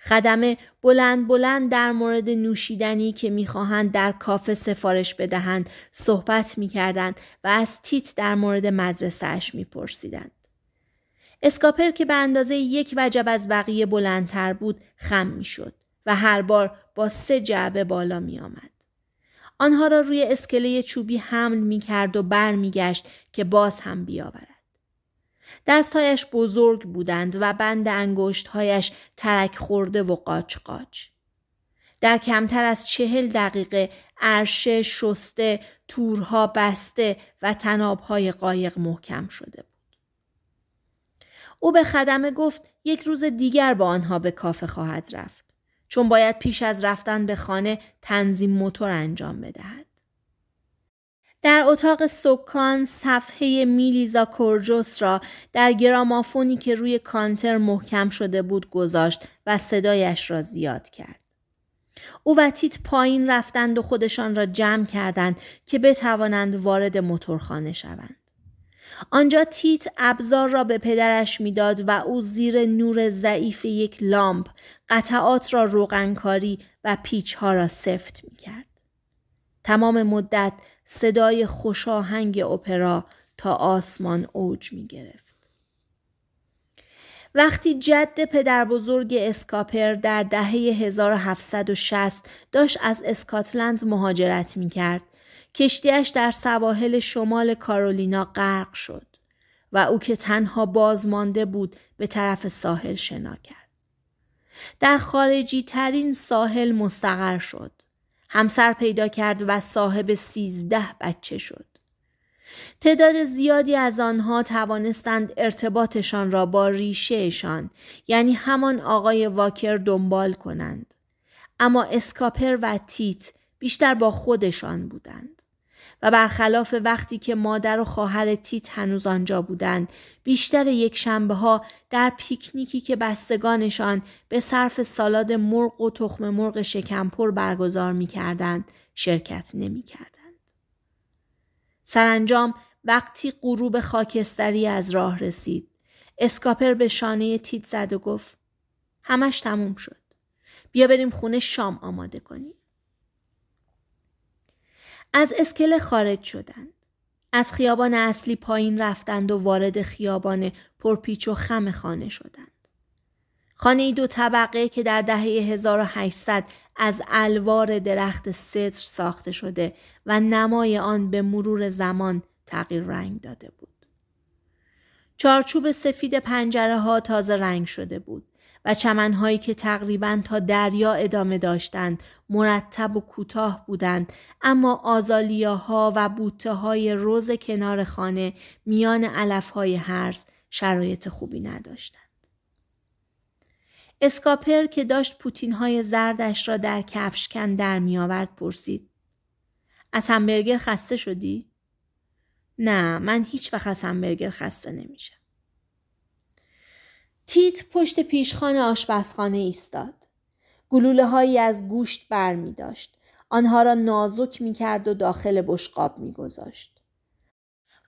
خدمه بلند بلند در مورد نوشیدنی که میخواهند در کافه سفارش بدهند صحبت میکردند و از تیت در مورد مدرسهش میپرسیدند. اسکاپر که به اندازه یک وجب از بقیه بلندتر بود خم میشد و هر بار با سه جعبه بالا میآمد. آنها را روی اسکله چوبی حمل می کرد و گشت که باز هم بیاورد. دستهایش بزرگ بودند و بند انگشتهایش ترک خورده و قاچ قاچ. در کمتر از چهل دقیقه عرشه شسته، تورها بسته و تنابهای قایق محکم شده بود. او به خدمه گفت یک روز دیگر با آنها به کافه خواهد رفت. چون باید پیش از رفتن به خانه تنظیم موتور انجام بدهد. در اتاق سکان صفحه میلیزا کورجوس را در گرامافونی که روی کانتر محکم شده بود گذاشت و صدایش را زیاد کرد. او و تیت پایین رفتند و خودشان را جمع کردند که بتوانند وارد موتورخانه شوند. آنجا تیت ابزار را به پدرش میداد و او زیر نور ضعیف یک لامپ قطعات را روغنکاری و پیچها را سفت کرد. تمام مدت صدای خوشاهنگ اپرا تا آسمان اوج می گرفت. وقتی جد پدر بزرگ اسکاپر در دهه 1760 داشت از اسکاتلند مهاجرت می کرد، کشتیش در سواحل شمال کارولینا غرق شد و او که تنها بازمانده بود به طرف ساحل شنا کرد. در خارجی ترین ساحل مستقر شد. همسر پیدا کرد و صاحب سیزده بچه شد. تعداد زیادی از آنها توانستند ارتباطشان را با ریشهشان یعنی همان آقای واکر دنبال کنند. اما اسکاپر و تیت بیشتر با خودشان بودند. و برخلاف وقتی که مادر و خواهر تیت هنوز آنجا بودند بیشتر یک شنبه ها در پیکنیکی که بستگانشان به صرف سالاد مرغ و تخم مرغ شکمپر برگزار می شرکت نمی سرانجام وقتی غروب خاکستری از راه رسید اسکاپر به شانه تیت زد و گفت همش تموم شد. بیا بریم خونه شام آماده کنیم. از اسکله خارج شدند. از خیابان اصلی پایین رفتند و وارد خیابان پرپیچ و خم خانه شدند. خانه دو طبقه که در دهه 1800 از الوار درخت ستر ساخته شده و نمای آن به مرور زمان تغییر رنگ داده بود. چارچوب سفید پنجره ها تازه رنگ شده بود. و چمنهایی که تقریبا تا دریا ادامه داشتند مرتب و کوتاه بودند اما آزالیاها و بوته های روز کنار خانه میان علف های هرز شرایط خوبی نداشتند. اسکاپر که داشت پوتین های زردش را در کفشکن در می آورد پرسید. از همبرگر خسته شدی؟ نه من هیچ وقت از همبرگر خسته نمیشم. تیت پشت پیشخان آشپزخانه ایستاد. گلوله هایی از گوشت بر می داشت. آنها را نازک می کرد و داخل بشقاب می گذاشت.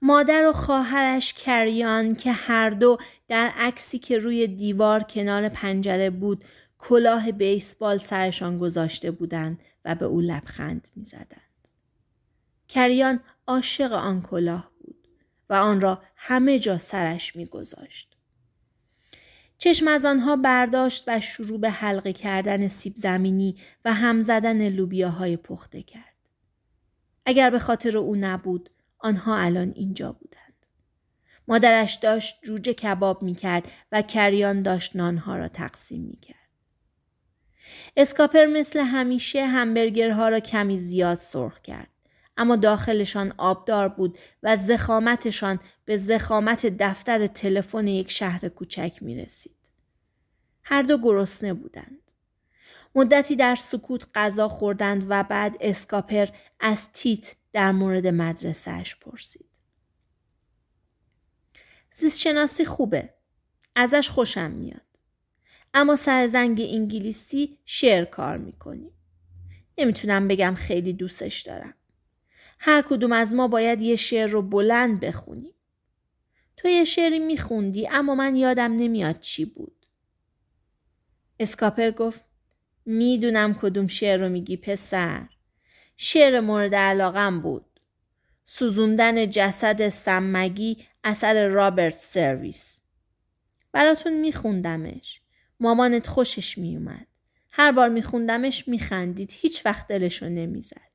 مادر و خواهرش کریان که هر دو در عکسی که روی دیوار کنار پنجره بود کلاه بیسبال سرشان گذاشته بودند و به او لبخند میزدند. کریان عاشق آن کلاه بود و آن را همه جا سرش میگذاشت. چشم از آنها برداشت و شروع به حلقه کردن سیب زمینی و هم زدن لوبیاهای پخته کرد. اگر به خاطر او نبود، آنها الان اینجا بودند. مادرش داشت جوجه کباب می کرد و کریان داشت نانها را تقسیم می کرد. اسکاپر مثل همیشه همبرگرها را کمی زیاد سرخ کرد. اما داخلشان آبدار بود و زخامتشان به زخامت دفتر تلفن یک شهر کوچک می رسید. هر دو گرسنه بودند. مدتی در سکوت غذا خوردند و بعد اسکاپر از تیت در مورد مدرسهش پرسید. زیستشناسی خوبه. ازش خوشم میاد. اما سرزنگ انگلیسی شعر کار میکنی. نمیتونم بگم خیلی دوستش دارم. هر کدوم از ما باید یه شعر رو بلند بخونیم. تو یه شعری میخوندی اما من یادم نمیاد چی بود. اسکاپر گفت میدونم کدوم شعر رو میگی پسر. شعر مورد علاقم بود. سوزوندن جسد سمگی اثر رابرت سرویس. براتون میخوندمش. مامانت خوشش میومد. هر بار میخوندمش میخندید. هیچ وقت دلشو نمیزد.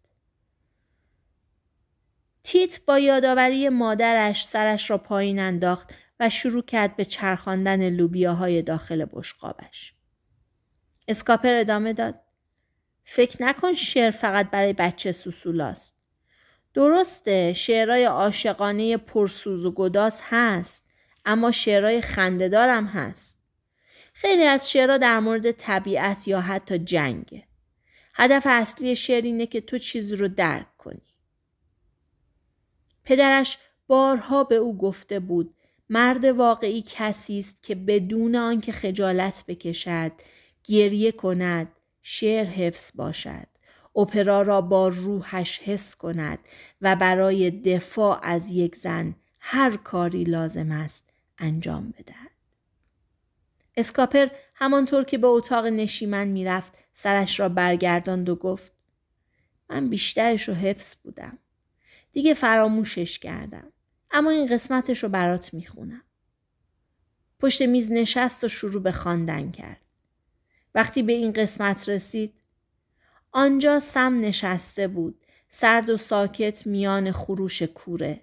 تیت با یادآوری مادرش سرش را پایین انداخت و شروع کرد به چرخاندن لوبیاهای داخل بشقابش. اسکاپر ادامه داد. فکر نکن شعر فقط برای بچه سوسولاست. درسته شعرهای عاشقانه پرسوز و گداز هست اما شعرهای خندهدارم هست. خیلی از شعرها در مورد طبیعت یا حتی جنگه. هدف اصلی شعر اینه که تو چیزی رو درک کنی. پدرش بارها به او گفته بود مرد واقعی کسی است که بدون آنکه خجالت بکشد گریه کند شعر حفظ باشد اپرا را با روحش حس کند و برای دفاع از یک زن هر کاری لازم است انجام بدهد اسکاپر همانطور که به اتاق نشیمن میرفت سرش را برگرداند و گفت من بیشترش رو حفظ بودم دیگه فراموشش کردم. اما این قسمتش رو برات میخونم. پشت میز نشست و شروع به خواندن کرد. وقتی به این قسمت رسید آنجا سم نشسته بود سرد و ساکت میان خروش کوره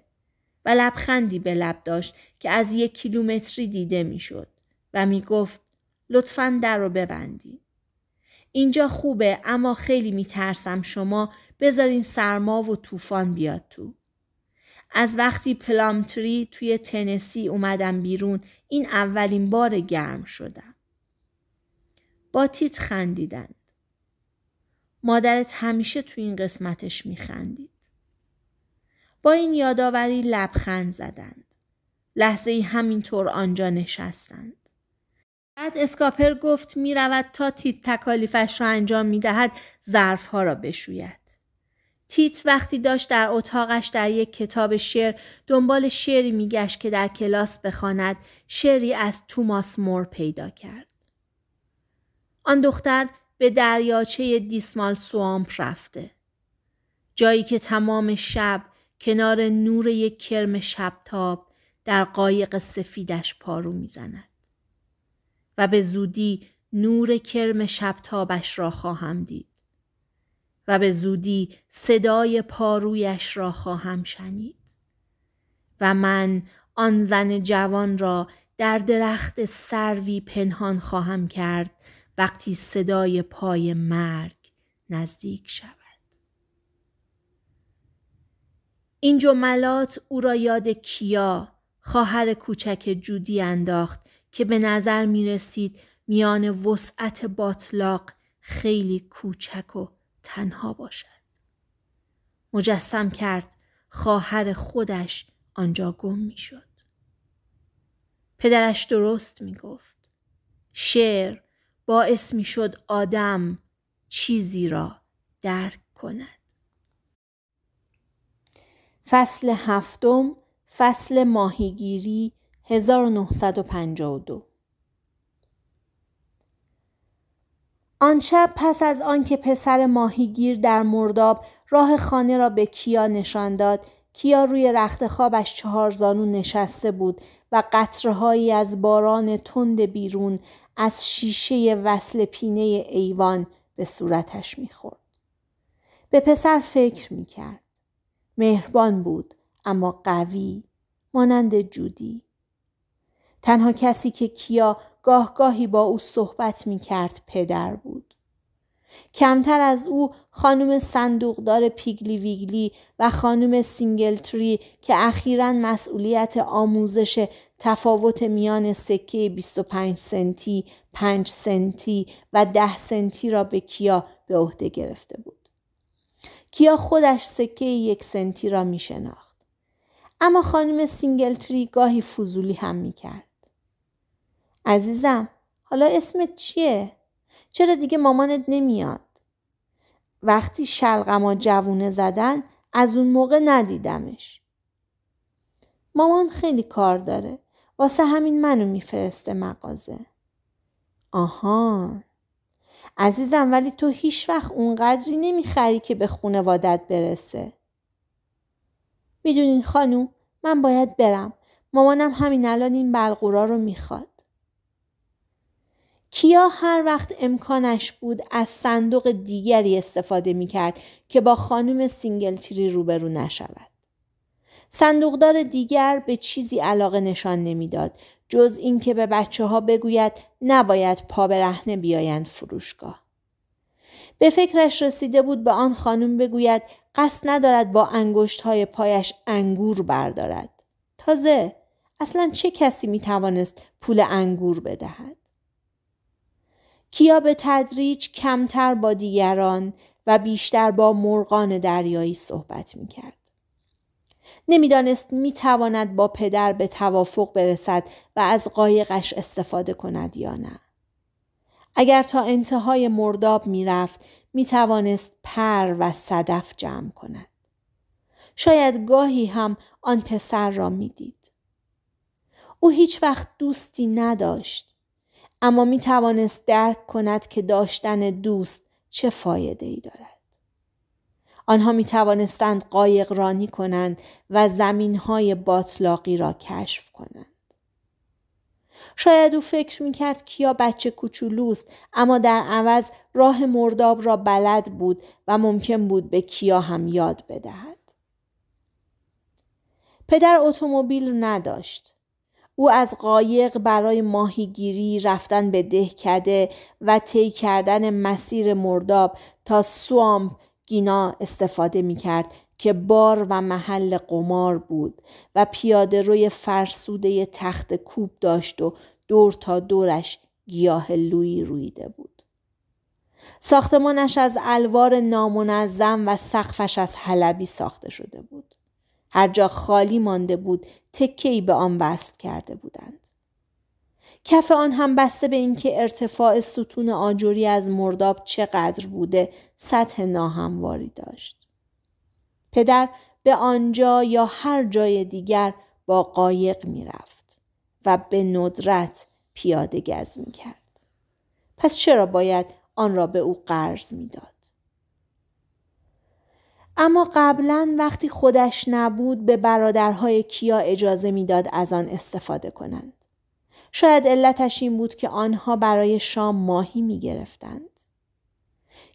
و لبخندی به لب داشت که از یک کیلومتری دیده میشد و می گفت لطفا در رو ببندید. اینجا خوبه اما خیلی میترسم شما بذارین سرما و طوفان بیاد تو. از وقتی پلامتری توی تنسی اومدم بیرون این اولین بار گرم شدم. با تیت خندیدند. مادرت همیشه تو این قسمتش میخندید. با این یادآوری لبخند زدند. لحظه همینطور آنجا نشستند. بعد اسکاپر گفت می رود تا تیت تکالیفش را انجام می دهد ها را بشوید. تیت وقتی داشت در اتاقش در یک کتاب شعر دنبال شعری میگشت که در کلاس بخواند شعری از توماس مور پیدا کرد. آن دختر به دریاچه دیسمال سوامپ رفته. جایی که تمام شب کنار نور یک کرم شبتاب در قایق سفیدش پارو میزند. و به زودی نور کرم شبتابش را خواهم دید و به زودی صدای پارویش را خواهم شنید و من آن زن جوان را در درخت سروی پنهان خواهم کرد وقتی صدای پای مرگ نزدیک شود این جملات او را یاد کیا خواهر کوچک جودی انداخت که به نظر می رسید میان وسعت باطلاق خیلی کوچک و تنها باشد. مجسم کرد خواهر خودش آنجا گم می شد. پدرش درست می گفت. شعر باعث می شد آدم چیزی را درک کند. فصل هفتم فصل ماهیگیری 1952 آن شب پس از آنکه پسر ماهیگیر در مرداب راه خانه را به کیا نشان داد کیا روی رخت خوابش چهار زانو نشسته بود و قطرهایی از باران تند بیرون از شیشه وصل پینه ایوان به صورتش میخورد. به پسر فکر میکرد. مهربان بود اما قوی مانند جودی. تنها کسی که کیا گاه گاهی با او صحبت می کرد پدر بود. کمتر از او خانم صندوقدار پیگلی ویگلی و خانم سینگلتری که اخیرا مسئولیت آموزش تفاوت میان سکه 25 سنتی، 5 سنتی و 10 سنتی را به کیا به عهده گرفته بود. کیا خودش سکه یک سنتی را می شناخت. اما خانم سینگلتری گاهی فضولی هم می کرد. عزیزم حالا اسمت چیه؟ چرا دیگه مامانت نمیاد؟ وقتی شلغما جوونه زدن از اون موقع ندیدمش. مامان خیلی کار داره. واسه همین منو میفرسته مغازه. آهان. عزیزم ولی تو هیچ وقت اونقدری نمیخری که به خونوادت برسه. میدونین خانوم من باید برم. مامانم همین الان این بلغورا رو میخواد. کیا هر وقت امکانش بود از صندوق دیگری استفاده می کرد که با خانم سینگلتری روبرو نشود. صندوقدار دیگر به چیزی علاقه نشان نمیداد جز اینکه به بچه ها بگوید نباید پا برهنه بیایند فروشگاه. به فکرش رسیده بود به آن خانم بگوید قصد ندارد با انگشت های پایش انگور بردارد. تازه اصلا چه کسی می توانست پول انگور بدهد؟ کیا به تدریج کمتر با دیگران و بیشتر با مرغان دریایی صحبت می کرد. نمیدانست می با پدر به توافق برسد و از قایقش استفاده کند یا نه. اگر تا انتهای مرداب میرفت می توانست پر و صدف جمع کند. شاید گاهی هم آن پسر را میدید. او هیچ وقت دوستی نداشت. اما می توانست درک کند که داشتن دوست چه فایده ای دارد. آنها می توانستند قایق رانی کنند و زمین های باطلاقی را کشف کنند. شاید او فکر می کرد کیا بچه کوچولوست اما در عوض راه مرداب را بلد بود و ممکن بود به کیا هم یاد بدهد. پدر اتومبیل نداشت. او از قایق برای ماهیگیری رفتن به دهکده و طی کردن مسیر مرداب تا سوامپ گینا استفاده می کرد که بار و محل قمار بود و پیاده روی فرسوده تخت کوب داشت و دور تا دورش گیاه لویی رویده بود. ساختمانش از الوار نامنظم و سقفش از حلبی ساخته شده بود. هر جا خالی مانده بود تکی به آن وصل کرده بودند. کف آن هم بسته به اینکه ارتفاع ستون آجوری از مرداب چقدر بوده سطح ناهمواری داشت. پدر به آنجا یا هر جای دیگر با قایق میرفت و به ندرت پیاده گز می کرد. پس چرا باید آن را به او قرض میداد؟ اما قبلا وقتی خودش نبود به برادرهای کیا اجازه میداد از آن استفاده کنند. شاید علتش این بود که آنها برای شام ماهی می گرفتند.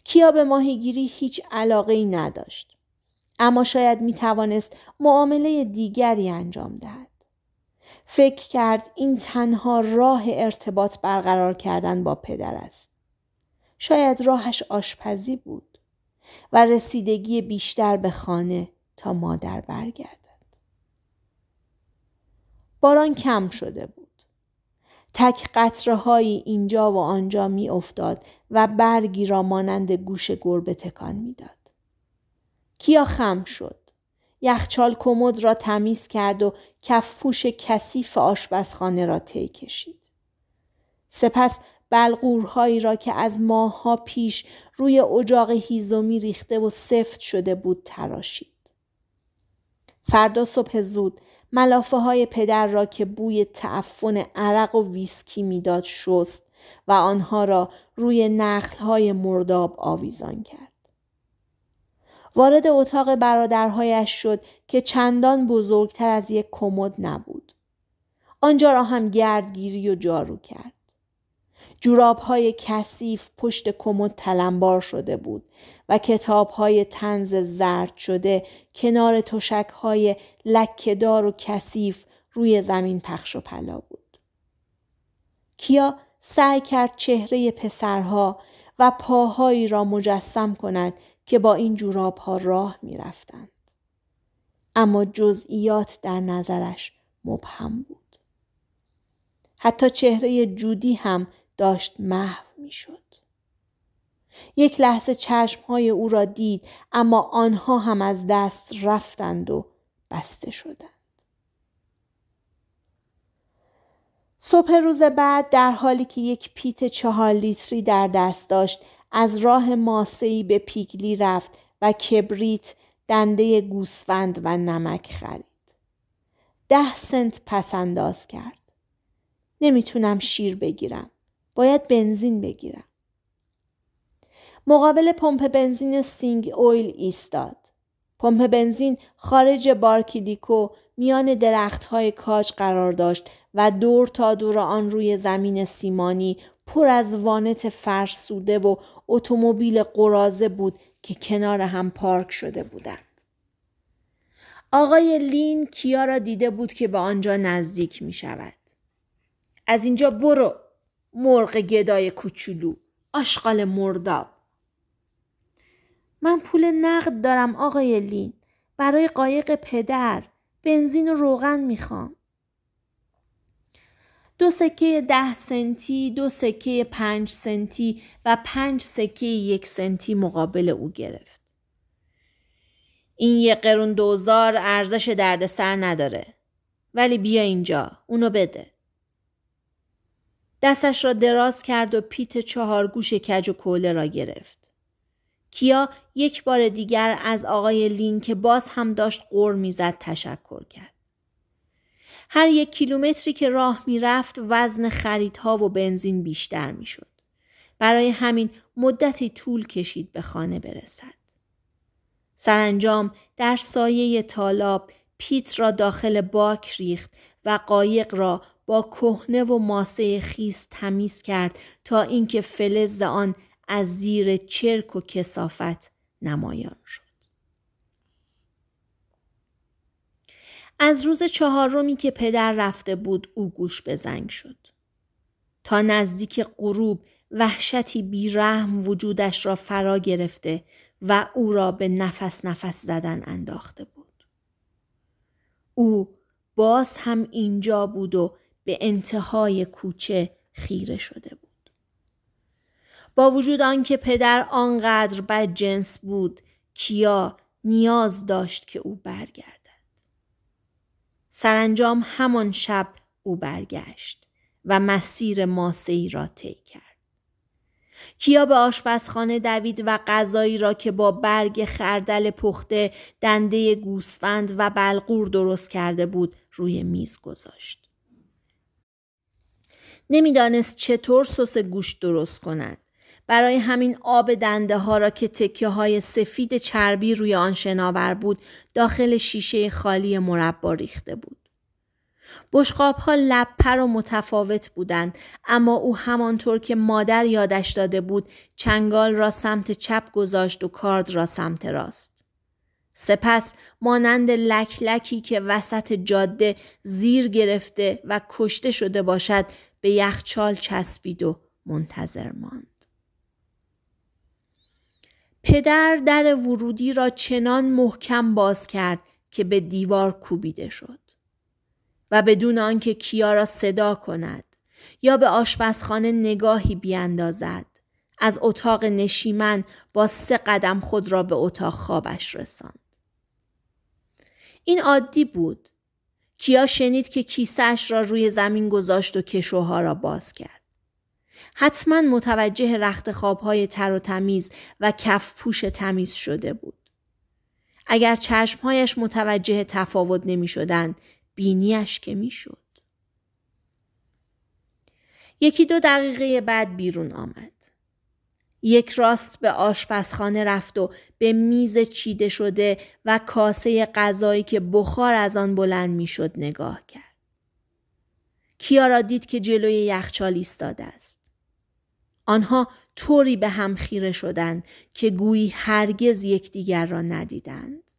کیا به ماهیگیری هیچ علاقه ای نداشت. اما شاید می توانست معامله دیگری انجام دهد. فکر کرد این تنها راه ارتباط برقرار کردن با پدر است. شاید راهش آشپزی بود. و رسیدگی بیشتر به خانه تا مادر برگردد. باران کم شده بود. تک قطره هایی اینجا و آنجا می افتاد و برگی را مانند گوش گربه تکان میداد. کیا خم شد. یخچال کمد را تمیز کرد و کف پوش کثیف آشپزخانه را طی کشید. سپس بلغورهایی را که از ماهها پیش روی اجاق هیزومی ریخته و سفت شده بود تراشید. فردا صبح زود ملافه های پدر را که بوی تعفن عرق و ویسکی میداد شست و آنها را روی نخل های مرداب آویزان کرد. وارد اتاق برادرهایش شد که چندان بزرگتر از یک کمد نبود. آنجا را هم گردگیری و جارو کرد. های کثیف پشت کمد تلمبار شده بود و های تنز زرد شده کنار های لکهدار و کثیف روی زمین پخش و پلا بود. کیا سعی کرد چهره پسرها و پاهایی را مجسم کند که با این ها راه می رفتند. اما جزئیات در نظرش مبهم بود. حتی چهره جودی هم داشت محو شد یک لحظه چشم های او را دید اما آنها هم از دست رفتند و بسته شدند. صبح روز بعد در حالی که یک پیت چهار لیتری در دست داشت از راه ماسهی به پیگلی رفت و کبریت دنده گوسفند و نمک خرید. ده سنت پس انداز کرد. نمیتونم شیر بگیرم. باید بنزین بگیرم. مقابل پمپ بنزین سینگ اویل ایستاد. پمپ بنزین خارج بارکیلیکو میان های کاج قرار داشت و دور تا دور آن روی زمین سیمانی پر از وانت فرسوده و اتومبیل قرازه بود که کنار هم پارک شده بودند. آقای لین کیا را دیده بود که به آنجا نزدیک می شود. از اینجا برو مرغ گدای کوچولو آشغال مرداب من پول نقد دارم آقای لین برای قایق پدر بنزین و روغن میخوام دو سکه ده سنتی، دو سکه پنج سنتی و پنج سکه یک سنتی مقابل او گرفت. این یه قرون دوزار ارزش دردسر نداره. ولی بیا اینجا، اونو بده. دستش را دراز کرد و پیت چهار گوش کج و کوله را گرفت. کیا یک بار دیگر از آقای لین که باز هم داشت قر میزد تشکر کرد. هر یک کیلومتری که راه میرفت وزن خریدها و بنزین بیشتر میشد. برای همین مدتی طول کشید به خانه برسد. سرانجام در سایه تالاب پیت را داخل باک ریخت و قایق را با کهنه و ماسه خیز تمیز کرد تا اینکه فلز آن از زیر چرک و کسافت نمایان شد. از روز چهارمی که پدر رفته بود او گوش به زنگ شد. تا نزدیک غروب وحشتی بیرحم وجودش را فرا گرفته و او را به نفس نفس زدن انداخته بود. او باز هم اینجا بود و به انتهای کوچه خیره شده بود. با وجود آنکه پدر آنقدر بد جنس بود کیا نیاز داشت که او برگردد. سرانجام همان شب او برگشت و مسیر ای را طی کرد. کیا به آشپزخانه دوید و غذایی را که با برگ خردل پخته دنده گوسفند و بلغور درست کرده بود روی میز گذاشت. نمیدانست چطور سس گوشت درست کند. برای همین آب دنده ها را که تکیه های سفید چربی روی آن شناور بود داخل شیشه خالی مربا ریخته بود. بشقاب ها لپر و متفاوت بودند اما او همانطور که مادر یادش داده بود چنگال را سمت چپ گذاشت و کارد را سمت راست. سپس مانند لکلکی که وسط جاده زیر گرفته و کشته شده باشد به یخچال چسبید و منتظر ماند. پدر در ورودی را چنان محکم باز کرد که به دیوار کوبیده شد و بدون آنکه کیا را صدا کند یا به آشپزخانه نگاهی بیاندازد از اتاق نشیمن با سه قدم خود را به اتاق خوابش رساند این عادی بود کیا شنید که کیسهاش را روی زمین گذاشت و کشوها را باز کرد. حتما متوجه رخت خوابهای تر و تمیز و کف پوش تمیز شده بود. اگر چشمهایش متوجه تفاوت نمی شدن، بینیش که می شد. یکی دو دقیقه بعد بیرون آمد. یک راست به آشپزخانه رفت و به میز چیده شده و کاسه غذایی که بخار از آن بلند میشد نگاه کرد. کیارا دید که جلوی یخچال ایستاده است. آنها طوری به هم خیره شدند که گویی هرگز یکدیگر را ندیدند.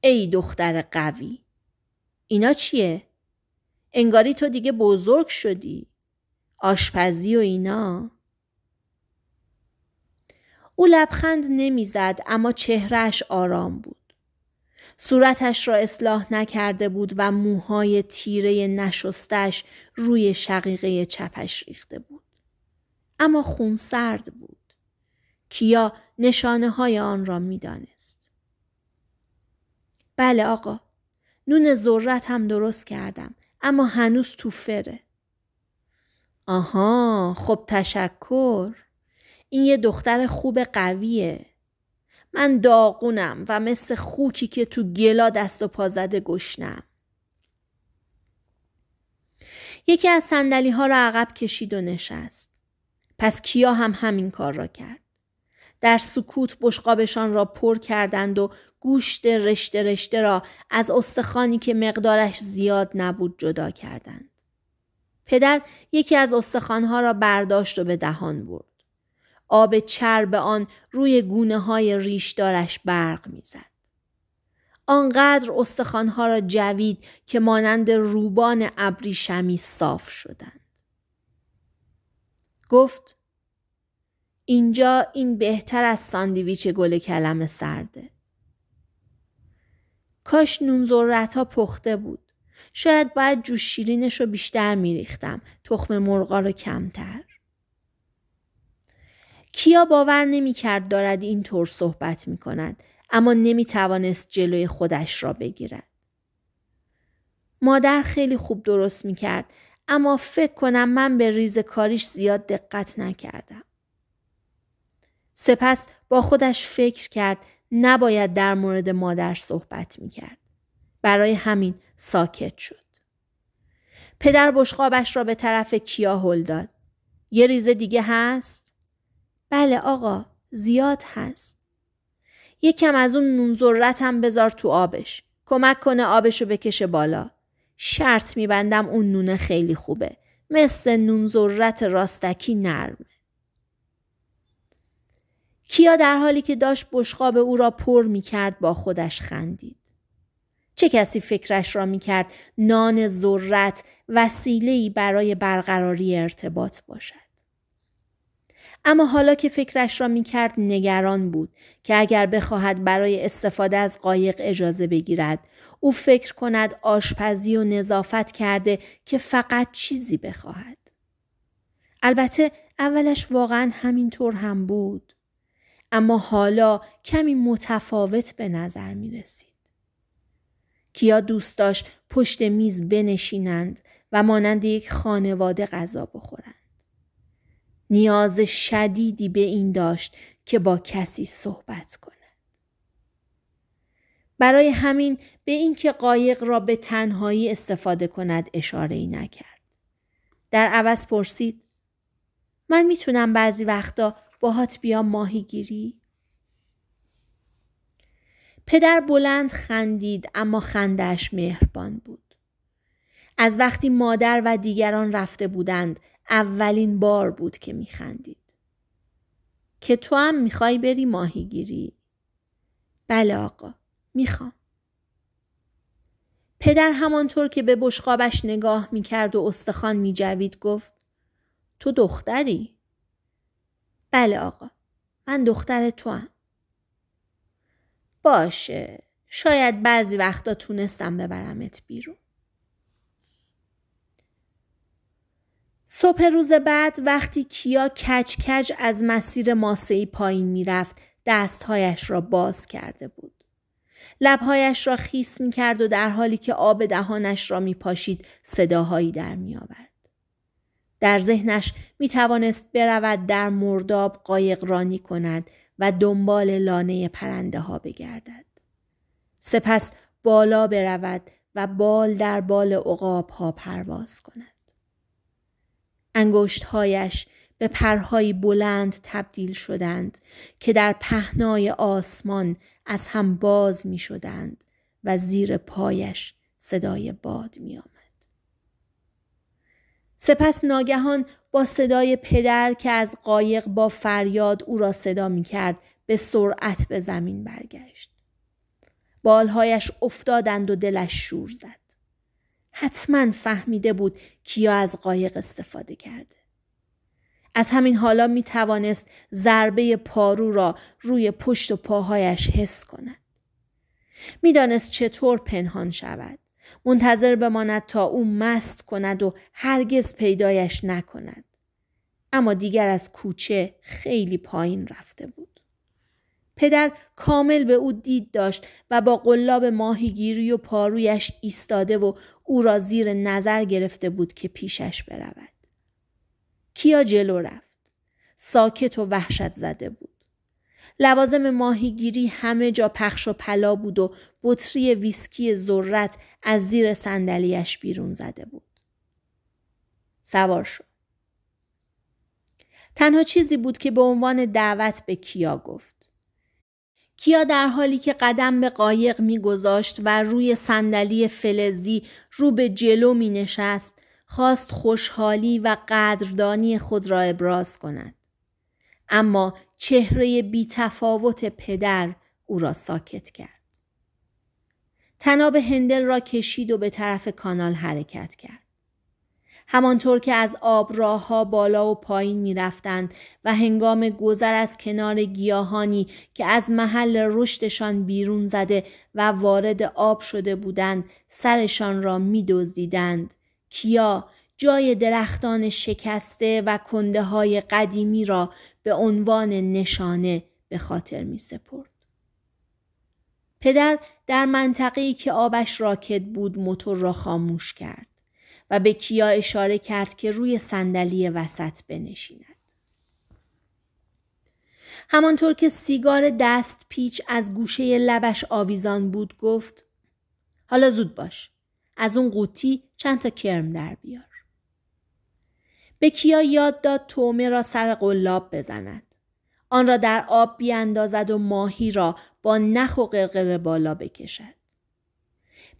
ای دختر قوی اینا چیه؟ انگاری تو دیگه بزرگ شدی. آشپزی و اینا او لبخند نمیزد اما چهرهش آرام بود. صورتش را اصلاح نکرده بود و موهای تیره نشستش روی شقیقه چپش ریخته بود. اما خون سرد بود. کیا نشانه های آن را میدانست. بله آقا. نون ذرت هم درست کردم. اما هنوز تو فره. آها خب تشکر. این یه دختر خوب قویه من داغونم و مثل خوکی که تو گلا دست و پا زده گشنم یکی از سندلی ها را عقب کشید و نشست پس کیا هم همین کار را کرد در سکوت بشقابشان را پر کردند و گوشت رشته رشته را از استخوانی که مقدارش زیاد نبود جدا کردند پدر یکی از استخوانها را برداشت و به دهان برد آب چرب آن روی گونه های ریشدارش برق میزد. آنقدر استخوانها را جوید که مانند روبان ابریشمی صاف شدند. گفت اینجا این بهتر از ساندیویچ گل کلم سرده. کاش نون ها پخته بود. شاید باید جوش شیرینش رو بیشتر میریختم. تخم مرغا رو کمتر. کیا باور نمی کرد دارد طور صحبت می کند اما نمی توانست جلوی خودش را بگیرد. مادر خیلی خوب درست می کرد اما فکر کنم من به ریز کاریش زیاد دقت نکردم. سپس با خودش فکر کرد نباید در مورد مادر صحبت می کرد. برای همین ساکت شد. پدر بشقابش را به طرف کیا هل داد. یه ریزه دیگه هست؟ بله آقا زیاد هست. یکم از اون نون ذرتم بذار تو آبش. کمک کنه آبشو بکشه بالا. شرط میبندم اون نونه خیلی خوبه. مثل نون ذرت راستکی نرمه. کیا در حالی که داشت بشقاب او را پر میکرد با خودش خندید. چه کسی فکرش را کرد نان ذرت وسیله‌ای برای برقراری ارتباط باشد. اما حالا که فکرش را میکرد نگران بود که اگر بخواهد برای استفاده از قایق اجازه بگیرد او فکر کند آشپزی و نظافت کرده که فقط چیزی بخواهد البته اولش واقعا همینطور هم بود اما حالا کمی متفاوت به نظر می رسید. کیا دوست داشت پشت میز بنشینند و مانند یک خانواده غذا بخورند. نیاز شدیدی به این داشت که با کسی صحبت کند. برای همین به اینکه قایق را به تنهایی استفاده کند اشاره ای نکرد. در عوض پرسید من میتونم بعضی وقتا باهات بیام گیری؟ پدر بلند خندید اما خندش مهربان بود. از وقتی مادر و دیگران رفته بودند اولین بار بود که میخندید. که تو هم میخوای بری ماهیگیری؟ بله آقا میخوام. پدر همانطور که به بشقابش نگاه میکرد و استخوان میجوید گفت تو دختری؟ بله آقا من دختر تو هم. باشه شاید بعضی وقتا تونستم ببرمت بیرون. صبح روز بعد وقتی کیا کچ کج از مسیر ماسهی پایین میرفت دستهایش را باز کرده بود. لبهایش را خیس می کرد و در حالی که آب دهانش را می پاشید صداهایی در می آورد. در ذهنش می توانست برود در مرداب قایق رانی کند و دنبال لانه پرنده ها بگردد. سپس بالا برود و بال در بال اقاب ها پرواز کند. انگشتهایش به پرهای بلند تبدیل شدند که در پهنای آسمان از هم باز می شدند و زیر پایش صدای باد می آمد. سپس ناگهان با صدای پدر که از قایق با فریاد او را صدا می کرد به سرعت به زمین برگشت. بالهایش افتادند و دلش شور زد. حتما فهمیده بود کیا از قایق استفاده کرده. از همین حالا می توانست ضربه پارو را روی پشت و پاهایش حس کند. میدانست چطور پنهان شود. منتظر بماند تا او مست کند و هرگز پیدایش نکند. اما دیگر از کوچه خیلی پایین رفته بود. پدر کامل به او دید داشت و با قلاب ماهیگیری و پارویش ایستاده و او را زیر نظر گرفته بود که پیشش برود. کیا جلو رفت. ساکت و وحشت زده بود. لوازم ماهیگیری همه جا پخش و پلا بود و بطری ویسکی ذرت از زیر صندلیاش بیرون زده بود. سوار شد. تنها چیزی بود که به عنوان دعوت به کیا گفت. کیا در حالی که قدم به قایق میگذاشت و روی صندلی فلزی رو به جلو می نشست خواست خوشحالی و قدردانی خود را ابراز کند. اما چهره بی تفاوت پدر او را ساکت کرد. تناب هندل را کشید و به طرف کانال حرکت کرد. همانطور که از راه ها بالا و پایین می رفتند و هنگام گذر از کنار گیاهانی که از محل رشدشان بیرون زده و وارد آب شده بودند سرشان را می دزدیدند. کیا جای درختان شکسته و کنده های قدیمی را به عنوان نشانه به خاطر می سپرد. پدر در منطقه‌ای که آبش راکت بود موتور را خاموش کرد. و به کیا اشاره کرد که روی صندلی وسط بنشیند. همانطور که سیگار دست پیچ از گوشه لبش آویزان بود گفت حالا زود باش. از اون قوطی چند تا کرم در بیار. به کیا یاد داد تومه را سر قلاب بزند. آن را در آب بیاندازد و ماهی را با نخ و قرقره بالا بکشد.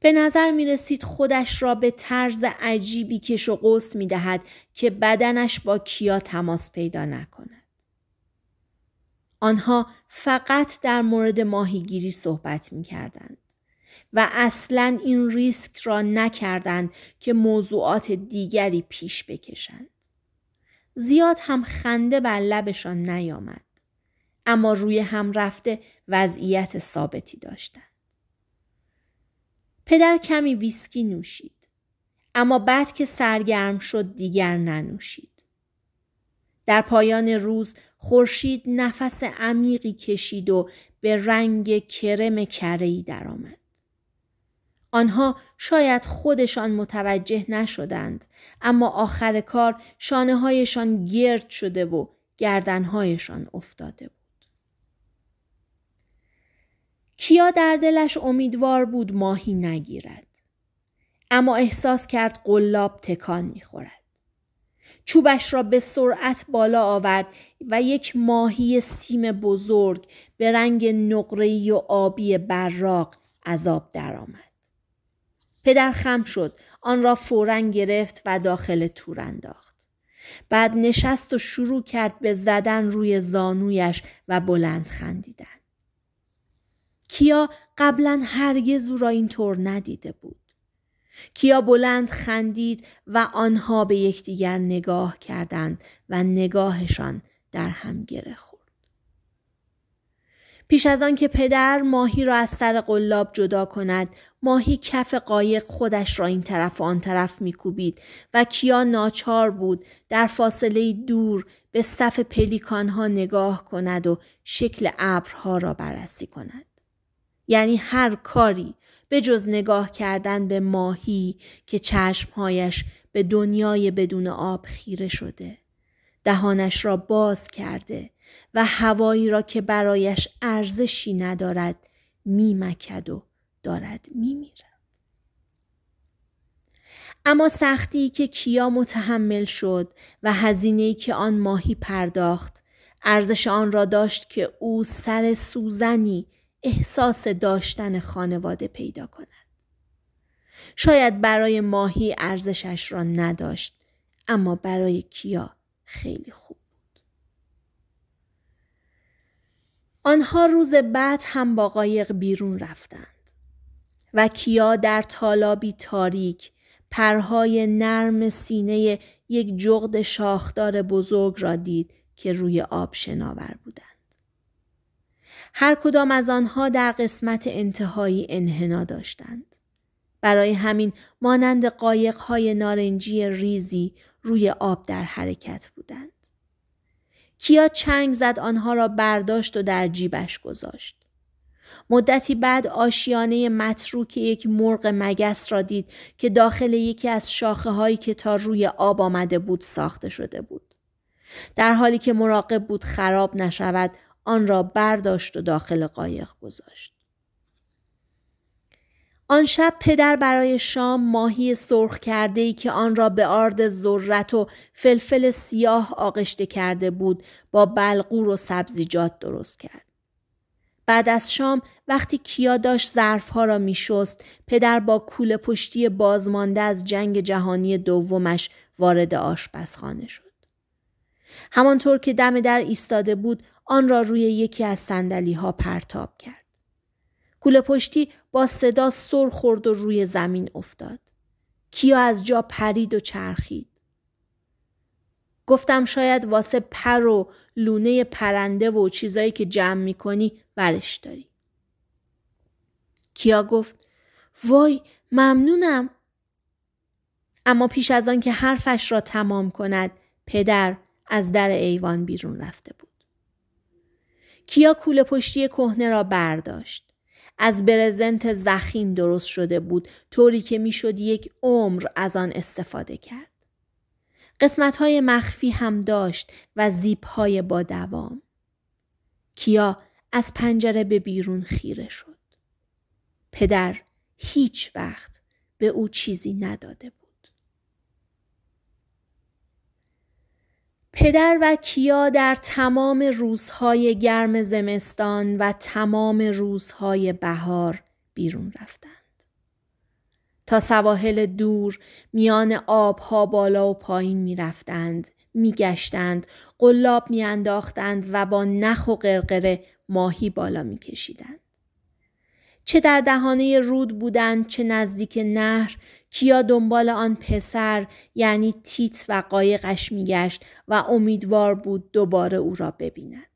به نظر می رسید خودش را به طرز عجیبی کش و قوس می دهد که بدنش با کیا تماس پیدا نکند. آنها فقط در مورد ماهیگیری صحبت می کردند و اصلا این ریسک را نکردند که موضوعات دیگری پیش بکشند. زیاد هم خنده بر لبشان نیامد اما روی هم رفته وضعیت ثابتی داشتند. پدر کمی ویسکی نوشید. اما بعد که سرگرم شد دیگر ننوشید. در پایان روز خورشید نفس عمیقی کشید و به رنگ کرم کره‌ای درآمد. آنها شاید خودشان متوجه نشدند اما آخر کار شانه هایشان گرد شده و هایشان افتاده بود. کیا در دلش امیدوار بود ماهی نگیرد. اما احساس کرد قلاب تکان میخورد. چوبش را به سرعت بالا آورد و یک ماهی سیم بزرگ به رنگ نقره‌ای و آبی براق از آب درآمد. پدر خم شد آن را فورا گرفت و داخل تور انداخت. بعد نشست و شروع کرد به زدن روی زانویش و بلند خندیدن. کیا قبلا هرگز او را اینطور ندیده بود. کیا بلند خندید و آنها به یکدیگر نگاه کردند و نگاهشان در هم گره خورد. پیش از آنکه پدر ماهی را از سر قلاب جدا کند، ماهی کف قایق خودش را این طرف و آن طرف میکوبید و کیا ناچار بود در فاصله دور به صف پلیکانها نگاه کند و شکل ابرها را بررسی کند. یعنی هر کاری به جز نگاه کردن به ماهی که چشمهایش به دنیای بدون آب خیره شده. دهانش را باز کرده و هوایی را که برایش ارزشی ندارد میمکد و دارد میمیرد. اما سختی که کیا متحمل شد و هزینه که آن ماهی پرداخت ارزش آن را داشت که او سر سوزنی احساس داشتن خانواده پیدا کند. شاید برای ماهی ارزشش را نداشت اما برای کیا خیلی خوب بود. آنها روز بعد هم با قایق بیرون رفتند و کیا در تالابی تاریک پرهای نرم سینه یک جغد شاخدار بزرگ را دید که روی آب شناور بودند. هر کدام از آنها در قسمت انتهایی انحنا داشتند. برای همین مانند قایقهای نارنجی ریزی روی آب در حرکت بودند. کیا چنگ زد آنها را برداشت و در جیبش گذاشت. مدتی بعد آشیانه که یک مرغ مگس را دید که داخل یکی از شاخه هایی که تا روی آب آمده بود ساخته شده بود. در حالی که مراقب بود خراب نشود آن را برداشت و داخل قایق گذاشت. آن شب پدر برای شام ماهی سرخ کرده ای که آن را به آرد ذرت و فلفل سیاه آغشته کرده بود با بلغور و سبزیجات درست کرد. بعد از شام وقتی کیا داشت ظرفها را میشست پدر با کوله پشتی بازمانده از جنگ جهانی دومش وارد آشپزخانه شد همانطور که دم در ایستاده بود آن را روی یکی از سندلی ها پرتاب کرد. کوله پشتی با صدا سر خورد و روی زمین افتاد. کیا از جا پرید و چرخید. گفتم شاید واسه پر و لونه پرنده و چیزایی که جمع کنی ورش داری. کیا گفت وای ممنونم اما پیش از آن که حرفش را تمام کند پدر از در ایوان بیرون رفته بود. کیا کوله پشتی کهنه را برداشت. از برزنت زخیم درست شده بود طوری که میشد یک عمر از آن استفاده کرد. قسمت های مخفی هم داشت و زیپ های با دوام. کیا از پنجره به بیرون خیره شد. پدر هیچ وقت به او چیزی نداده بود. پدر و کیا در تمام روزهای گرم زمستان و تمام روزهای بهار بیرون رفتند. تا سواحل دور میان آبها بالا و پایین میرفتند، میگشتند، قلاب میانداختند و با نخ و قرقره ماهی بالا میکشیدند. چه در دهانه رود بودند چه نزدیک نهر کیا دنبال آن پسر یعنی تیت و قایقش میگشت و امیدوار بود دوباره او را ببیند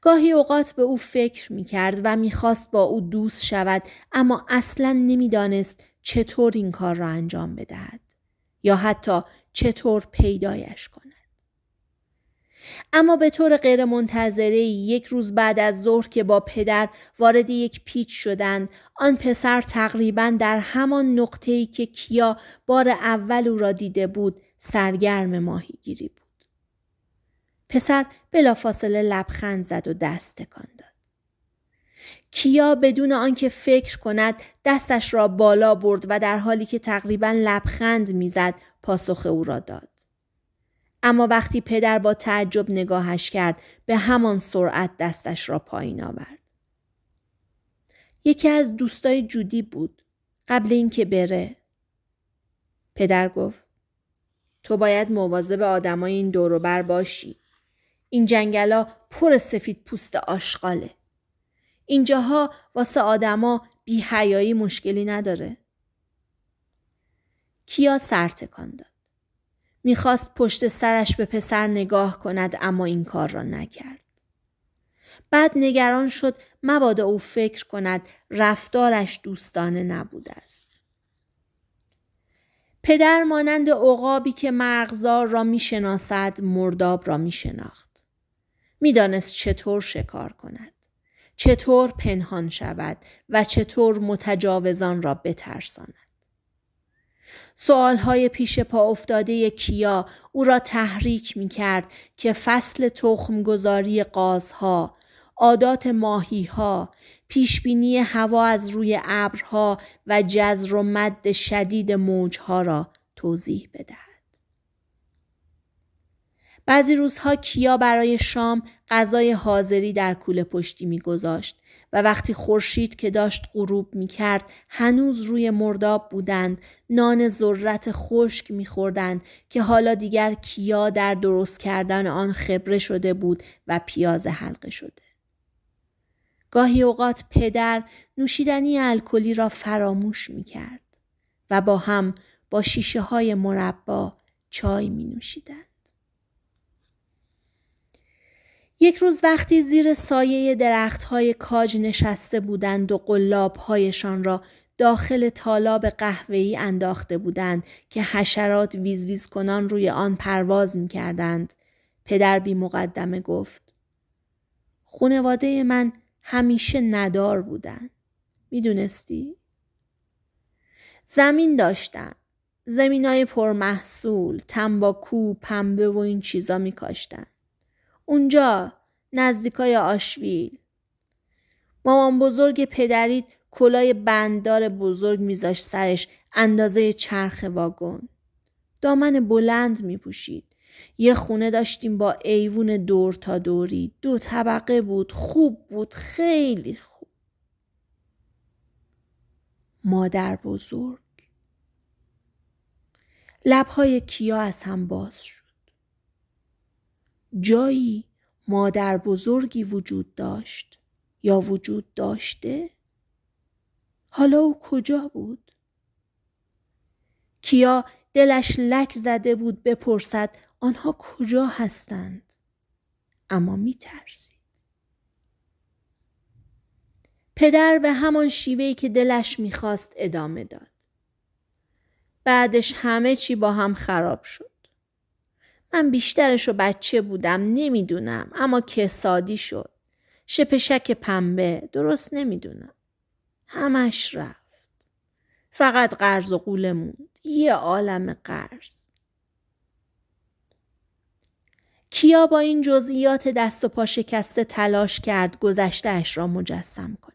گاهی اوقات به او فکر میکرد و میخواست با او دوست شود اما اصلا نمیدانست چطور این کار را انجام بدهد یا حتی چطور پیدایش کند اما به طور غیرمنتظره یک روز بعد از ظهر که با پدر وارد یک پیچ شدند آن پسر تقریبا در همان نقطه‌ای که کیا بار اول او را دیده بود سرگرم ماهیگیری بود پسر بلافاصله لبخند زد و دست تکان داد کیا بدون آنکه فکر کند دستش را بالا برد و در حالی که تقریبا لبخند میزد پاسخ او را داد اما وقتی پدر با تعجب نگاهش کرد به همان سرعت دستش را پایین آورد. یکی از دوستای جودی بود قبل اینکه بره. پدر گفت تو باید به آدمای این دوروبر باشی. این جنگلا پر سفید پوست آشغاله. اینجاها واسه آدما حیایی مشکلی نداره. کیا سر داد. میخواست پشت سرش به پسر نگاه کند اما این کار را نکرد. بعد نگران شد مبادا او فکر کند رفتارش دوستانه نبوده است. پدر مانند عقابی که مرغزار را میشناسد مرداب را میشناخت. میدانست چطور شکار کند. چطور پنهان شود و چطور متجاوزان را بترساند. سوالهای پیش پا افتاده کیا او را تحریک می کرد که فصل گذاری قازها، عادات ماهیها، پیشبینی هوا از روی ابرها و جزر و مد شدید موجها را توضیح بدهد. بعضی روزها کیا برای شام غذای حاضری در کوله پشتی میگذاشت و وقتی خورشید که داشت غروب می کرد هنوز روی مرداب بودند نان ذرت خشک می خوردند که حالا دیگر کیا در درست کردن آن خبره شده بود و پیاز حلقه شده. گاهی اوقات پدر نوشیدنی الکلی را فراموش می کرد و با هم با شیشه های مربا چای می نوشیدند. یک روز وقتی زیر سایه درخت های کاج نشسته بودند و قلاب هایشان را داخل تالاب قهوه‌ای انداخته بودند که حشرات ویزویز ویز کنان روی آن پرواز می کردند. پدر بی مقدمه گفت خونواده من همیشه ندار بودن. میدونستی؟ زمین داشتن. زمینای پرمحصول، تنباکو، پنبه و این چیزا کاشتن. اونجا نزدیکای آشویل مامان بزرگ پدرید کلای بنددار بزرگ میذاشت سرش اندازه چرخ واگن دامن بلند میپوشید یه خونه داشتیم با ایوون دور تا دوری دو طبقه بود خوب بود خیلی خوب مادر بزرگ لبهای کیا از هم باز شد جایی مادر بزرگی وجود داشت یا وجود داشته؟ حالا او کجا بود؟ کیا دلش لک زده بود بپرسد آنها کجا هستند؟ اما میترسید. پدر به همان شیوهی که دلش میخواست ادامه داد. بعدش همه چی با هم خراب شد. من بیشترش رو بچه بودم نمیدونم اما کسادی شد. شپشک پنبه درست نمیدونم. همش رفت. فقط قرض و قوله موند. یه عالم قرض. کیا با این جزئیات دست و پا شکسته تلاش کرد گذشتهاش را مجسم کند.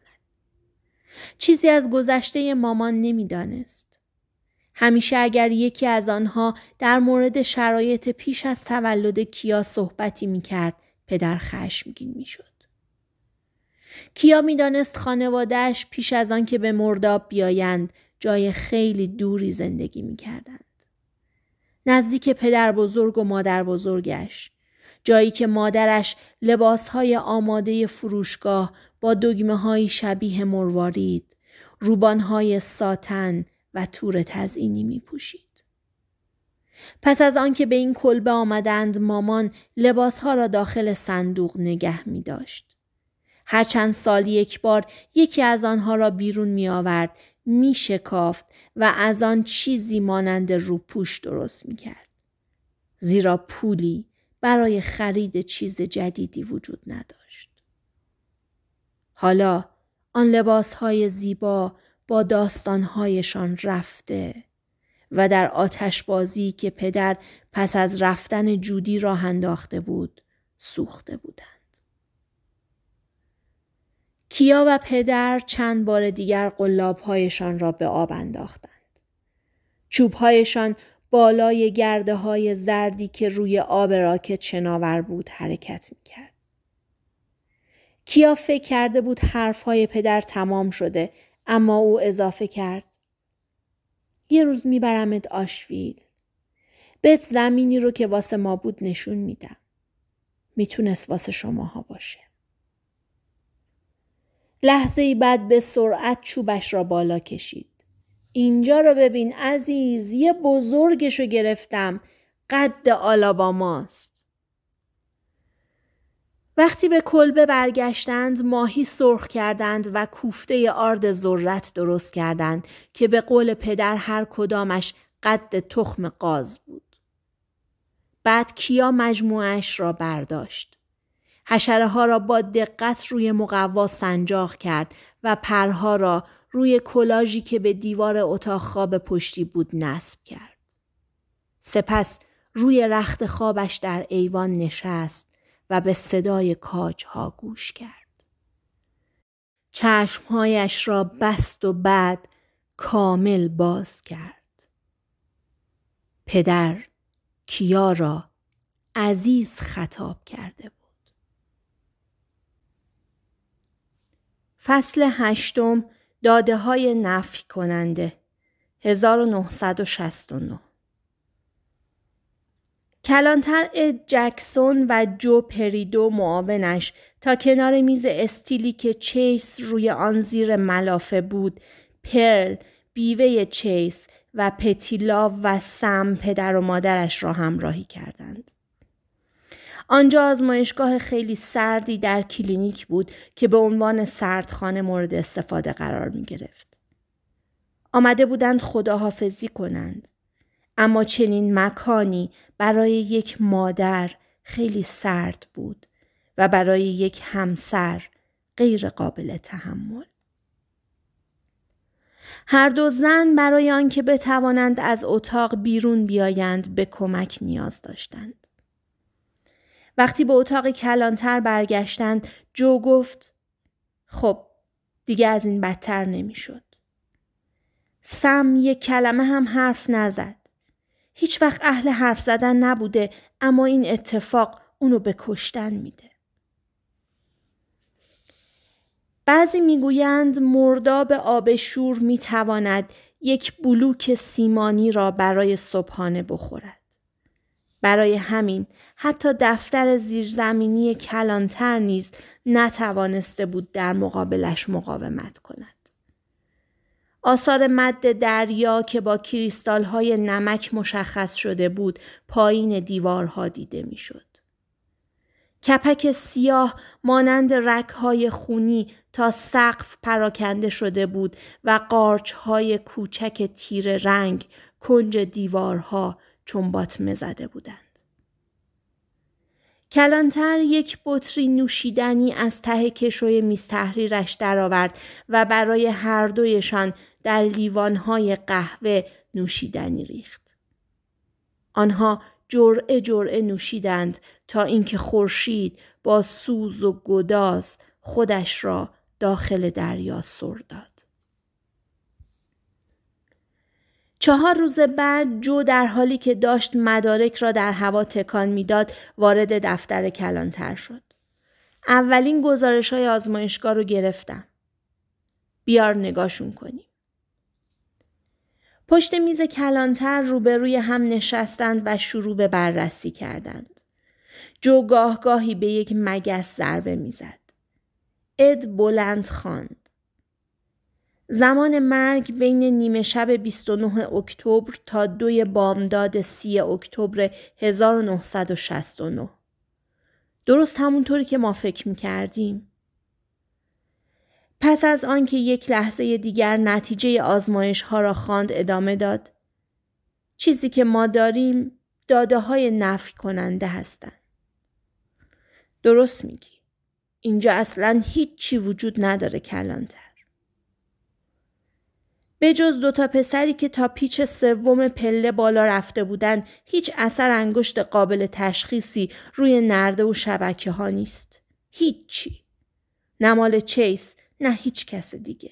چیزی از گذشته مامان نمیدانست. همیشه اگر یکی از آنها در مورد شرایط پیش از تولد کیا صحبتی می کرد پدر خشمگین می شد. کیا دانست خانوادهش پیش از آن که به مرداب بیایند جای خیلی دوری زندگی می کردند. نزدیک پدر بزرگ و مادر بزرگش جایی که مادرش لباسهای آماده فروشگاه با دگمه های شبیه مروارید، روبانهای ساتن، و تور تزئینی می پوشید. پس از آنکه به این کلبه آمدند مامان لباسها را داخل صندوق نگه می داشت. هر چند سال یک بار یکی از آنها را بیرون می آورد می شکافت و از آن چیزی مانند روپوش درست می کرد. زیرا پولی برای خرید چیز جدیدی وجود نداشت. حالا آن لباس های زیبا با داستانهایشان رفته و در آتش بازی که پدر پس از رفتن جودی راه انداخته بود سوخته بودند. کیا و پدر چند بار دیگر قلابهایشان را به آب انداختند. چوبهایشان بالای گرده های زردی که روی آب راکت شناور بود حرکت میکرد. کیا فکر کرده بود حرفهای پدر تمام شده اما او اضافه کرد یه روز میبرمت آشویل بهت زمینی رو که واسه ما بود نشون میدم میتونست واسه شماها باشه لحظه ای بعد به سرعت چوبش را بالا کشید اینجا رو ببین عزیز یه بزرگش رو گرفتم قد آلاباماست وقتی به کلبه برگشتند ماهی سرخ کردند و کوفته آرد ذرت درست کردند که به قول پدر هر کدامش قد تخم قاز بود. بعد کیا مجموعش را برداشت. حشره ها را با دقت روی مقوا سنجاق کرد و پرها را روی کلاژی که به دیوار اتاق خواب پشتی بود نصب کرد. سپس روی رخت خوابش در ایوان نشست و به صدای کاجها گوش کرد. چشمهایش را بست و بعد کامل باز کرد. پدر کیا را عزیز خطاب کرده بود. فصل هشتم داده های نفی کننده 1969 کلانتر جکسون و جو پریدو معاونش تا کنار میز استیلی که چیس روی آن زیر ملافه بود پرل بیوه چیس و پتیلا و سم پدر و مادرش را همراهی کردند. آنجا آزمایشگاه خیلی سردی در کلینیک بود که به عنوان سردخانه مورد استفاده قرار می گرفت. آمده بودند خداحافظی کنند. اما چنین مکانی برای یک مادر خیلی سرد بود و برای یک همسر غیر قابل تحمل. هر دو زن برای آنکه بتوانند از اتاق بیرون بیایند به کمک نیاز داشتند. وقتی به اتاق کلانتر برگشتند جو گفت خب دیگه از این بدتر نمیشد. سم یک کلمه هم حرف نزد. هیچ وقت اهل حرف زدن نبوده اما این اتفاق اونو به کشتن میده. بعضی میگویند مرداب آب شور میتواند یک بلوک سیمانی را برای صبحانه بخورد. برای همین حتی دفتر زیرزمینی کلانتر نیز نتوانسته بود در مقابلش مقاومت کند. آثار مد دریا که با کریستال های نمک مشخص شده بود پایین دیوارها دیده میشد. کپک سیاه مانند های خونی تا سقف پراکنده شده بود و قارچ های کوچک تیر رنگ کنج دیوارها چنبات زده بودند. کلانتر یک بطری نوشیدنی از ته کشوی میز تحریرش درآورد و برای هر دویشان در لیوانهای قهوه نوشیدنی ریخت. آنها جرعه جرعه نوشیدند تا اینکه خورشید با سوز و گداز خودش را داخل دریا سر داد. چهار روز بعد جو در حالی که داشت مدارک را در هوا تکان میداد وارد دفتر کلانتر شد. اولین گزارش های آزمایشگاه رو گرفتم. بیار نگاشون کنی. پشت میز کلانتر روبروی هم نشستند و شروع به بررسی کردند. جو گاه گاهی به یک مگس ضربه میزد. اد بلند خواند. زمان مرگ بین نیمه شب 29 اکتبر تا دوی بامداد 3 اکتبر 1969. درست همونطوری که ما فکر می کردیم. پس از آنکه یک لحظه دیگر نتیجه آزمایش ها را خواند ادامه داد چیزی که ما داریم داده های نفی کننده هستند درست میگی اینجا اصلا هیچی وجود نداره کلانتر به جز دوتا پسری که تا پیچ سوم پله بالا رفته بودند هیچ اثر انگشت قابل تشخیصی روی نرده و شبکه ها نیست هیچی نمال چیس نه هیچ کس دیگه.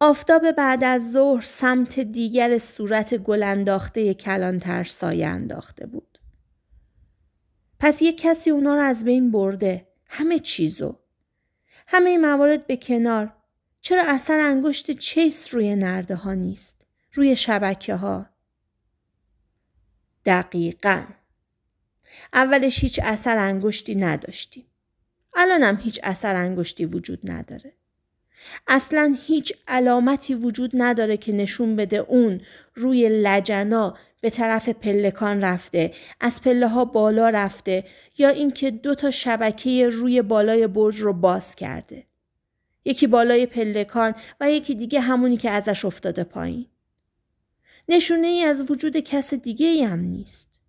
آفتاب بعد از ظهر سمت دیگر صورت گل انداخته کلانتر سایه انداخته بود. پس یک کسی اونا رو از بین برده. همه چیزو. همه موارد به کنار. چرا اثر انگشت چیس روی نرده ها نیست؟ روی شبکه ها؟ دقیقا. اولش هیچ اثر انگشتی نداشتیم. الانم هیچ اثر انگشتی وجود نداره. اصلا هیچ علامتی وجود نداره که نشون بده اون روی لجنا به طرف پلکان رفته از پله ها بالا رفته یا اینکه دو تا شبکه روی بالای برج رو باز کرده یکی بالای پلکان و یکی دیگه همونی که ازش افتاده پایین نشونه ای از وجود کس دیگه ای هم نیست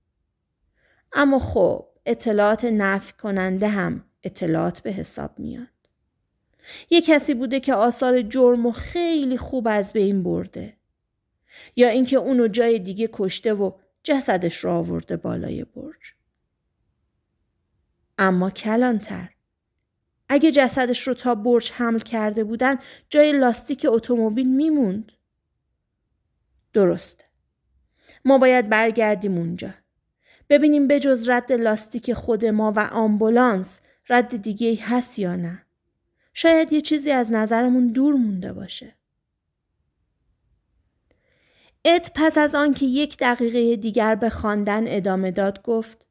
اما خب اطلاعات نفی کننده هم اطلاعات به حساب میاد. یه کسی بوده که آثار جرم و خیلی خوب از بین برده یا اینکه اونو جای دیگه کشته و جسدش را آورده بالای برج اما کلانتر اگه جسدش رو تا برج حمل کرده بودن جای لاستیک اتومبیل میموند درسته. ما باید برگردیم اونجا ببینیم بجز رد لاستیک خود ما و آمبولانس رد دیگه ای هست یا نه. شاید یه چیزی از نظرمون دور مونده باشه. ات پس از آنکه یک دقیقه دیگر به خواندن ادامه داد گفت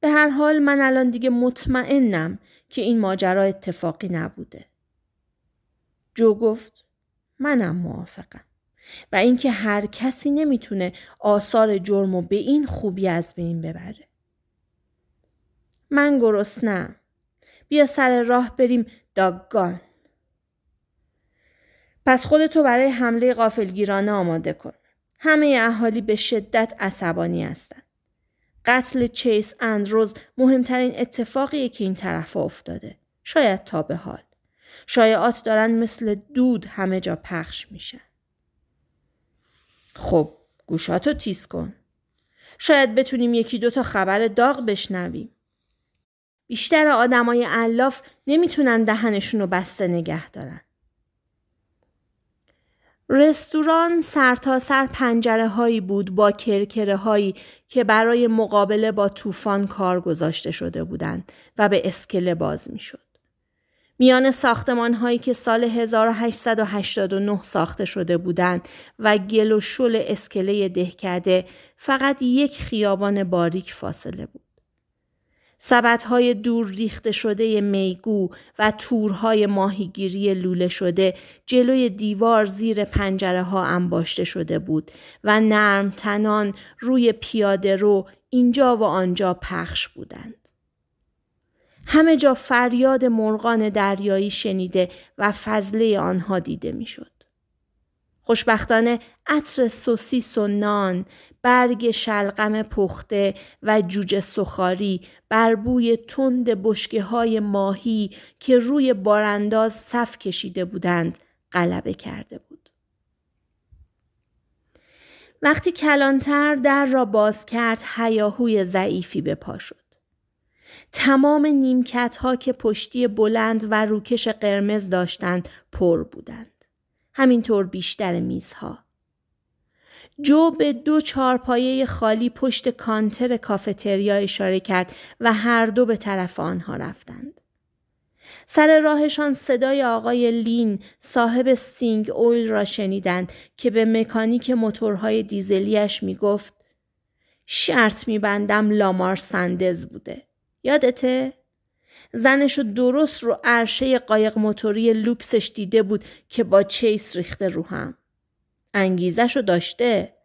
به هر حال من الان دیگه مطمئنم که این ماجرا اتفاقی نبوده. جو گفت منم موافقم و اینکه هر کسی نمیتونه آثار جرم و به این خوبی از بین ببره. من گرسنم بیا سر راه بریم داگان پس خودتو برای حمله قافلگیرانه آماده کن همه اهالی به شدت عصبانی هستند قتل چیس اندروز مهمترین اتفاقیه که این طرف افتاده شاید تا به حال شایعات دارن مثل دود همه جا پخش میشن خب گوشاتو تیز کن شاید بتونیم یکی دو تا خبر داغ بشنویم بیشتر آدمای علاف نمیتونن دهنشون رو بسته نگه دارن. رستوران سرتاسر سر پنجره هایی بود با کرکره هایی که برای مقابله با طوفان کار گذاشته شده بودند و به اسکله باز میشد. میان ساختمان هایی که سال 1889 ساخته شده بودند و گل و شل اسکله دهکده فقط یک خیابان باریک فاصله بود. سبدهای دور ریخته شده میگو و تورهای ماهیگیری لوله شده جلوی دیوار زیر پنجره ها انباشته شده بود و نرم تنان روی پیاده رو اینجا و آنجا پخش بودند. همه جا فریاد مرغان دریایی شنیده و فضله آنها دیده میشد. خوشبختانه عطر سوسیس و نان، برگ شلغم پخته و جوجه سخاری بر بوی تند بشکه های ماهی که روی بارانداز صف کشیده بودند غلبه کرده بود. وقتی کلانتر در را باز کرد هیاهوی ضعیفی به پا شد. تمام نیمکت ها که پشتی بلند و روکش قرمز داشتند پر بودند. همینطور بیشتر میزها. جو به دو چارپایه خالی پشت کانتر کافتریا اشاره کرد و هر دو به طرف آنها رفتند. سر راهشان صدای آقای لین صاحب سینگ اویل را شنیدند که به مکانیک موتورهای دیزلیش میگفت شرط میبندم لامار سندز بوده. یادته؟ رو درست رو عرشه قایق موتوری لوکسش دیده بود که با چیس ریخته رو هم. رو داشته.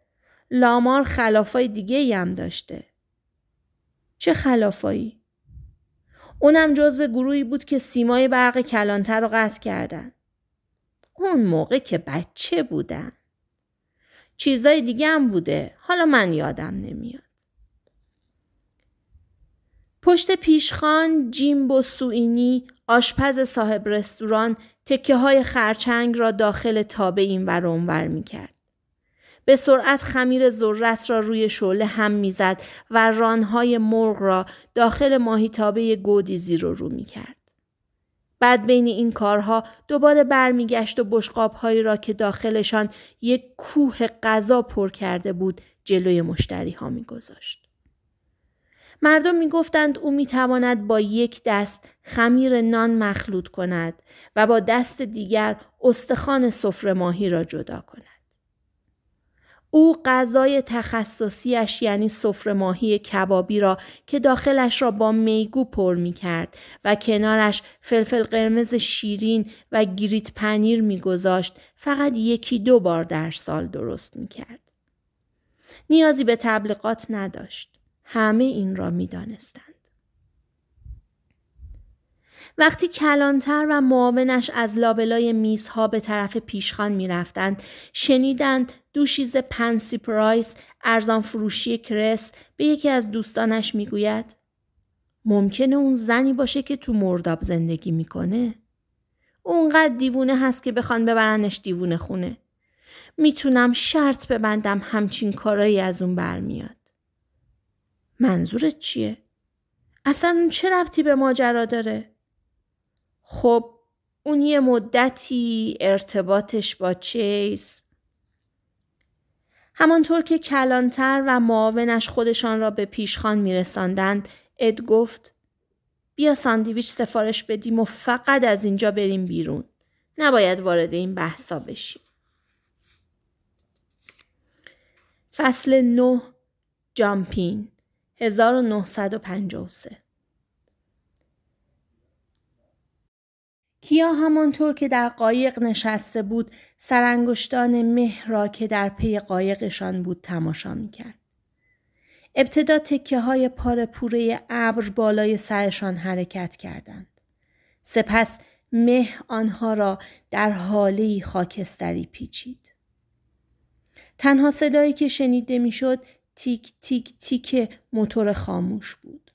لامار خلافای دیگه هم داشته. چه خلافایی؟ اونم جزو گروهی بود که سیمای برق کلانتر رو قطع کردن. اون موقع که بچه بودن. چیزای دیگه هم بوده. حالا من یادم نمیاد. پشت پیشخان جیمبو سوئینی آشپز صاحب رستوران تکه های خرچنگ را داخل تابه این ور اونور می کرد. به سرعت خمیر ذرت را روی شعله هم میزد و رانهای مرغ را داخل ماهیتابه گودی زیر و رو می کرد. بعد بین این کارها دوباره برمیگشت و بشقابهایی را که داخلشان یک کوه غذا پر کرده بود جلوی مشتری ها میگذاشت. مردم میگفتند او میتواند با یک دست خمیر نان مخلوط کند و با دست دیگر استخوان سفره ماهی را جدا کند او غذای تخصصیش یعنی سفره ماهی کبابی را که داخلش را با میگو پر می کرد و کنارش فلفل قرمز شیرین و گریت پنیر می گذاشت فقط یکی دو بار در سال درست می کرد. نیازی به تبلیغات نداشت. همه این را می وقتی کلانتر و معاونش از لابلای میزها به طرف پیشخان می رفتند، شنیدند دوشیز پنسی پرایس ارزان فروشی کرس به یکی از دوستانش می گوید ممکنه اون زنی باشه که تو مرداب زندگی میکنه. اونقدر دیوونه هست که بخوان ببرنش دیوونه خونه. میتونم شرط ببندم همچین کارایی از اون برمیاد. منظورت چیه؟ اصلا اون چه ربطی به ماجرا داره؟ خب اون یه مدتی ارتباطش با چیز همانطور که کلانتر و معاونش خودشان را به پیشخان میرساندند اد گفت بیا ساندیویچ سفارش بدیم و فقط از اینجا بریم بیرون نباید وارد این بحثا بشیم فصل 9 جامپین 1953 کیا همانطور که در قایق نشسته بود سرانگشتان مه را که در پی قایقشان بود تماشا میکرد. ابتدا تکه های پار پوره ابر بالای سرشان حرکت کردند. سپس مه آنها را در حالی خاکستری پیچید. تنها صدایی که شنیده میشد تیک تیک تیک موتور خاموش بود.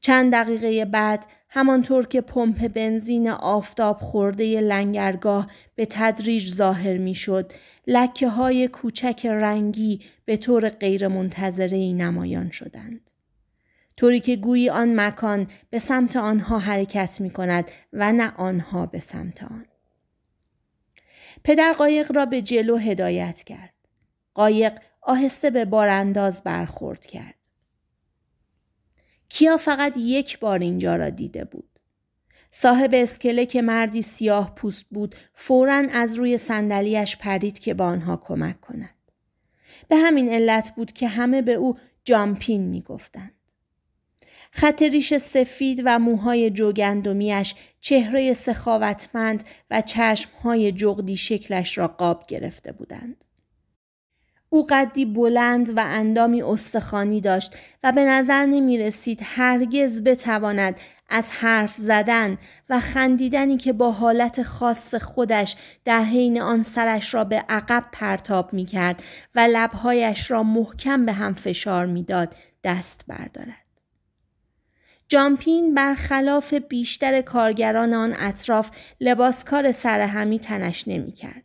چند دقیقه بعد همانطور که پمپ بنزین آفتاب خورده لنگرگاه به تدریج ظاهر می شد، لکه های کوچک رنگی به طور غیرمنتظره نمایان شدند. طوری که گویی آن مکان به سمت آنها حرکت می کند و نه آنها به سمت آن. پدر قایق را به جلو هدایت کرد. قایق آهسته به بارانداز برخورد کرد. کیا فقط یک بار اینجا را دیده بود. صاحب اسکله که مردی سیاه پوست بود فورا از روی صندلیاش پرید که با آنها کمک کند. به همین علت بود که همه به او جامپین میگفتند. خط ریش سفید و موهای جوگندمیش چهره سخاوتمند و چشمهای جغدی شکلش را قاب گرفته بودند. او قدی بلند و اندامی استخانی داشت و به نظر نمی رسید هرگز بتواند از حرف زدن و خندیدنی که با حالت خاص خودش در حین آن سرش را به عقب پرتاب می کرد و لبهایش را محکم به هم فشار داد دست بردارد. جامپین برخلاف بیشتر کارگران آن اطراف لباسکار سرهمی تنش نمی کرد.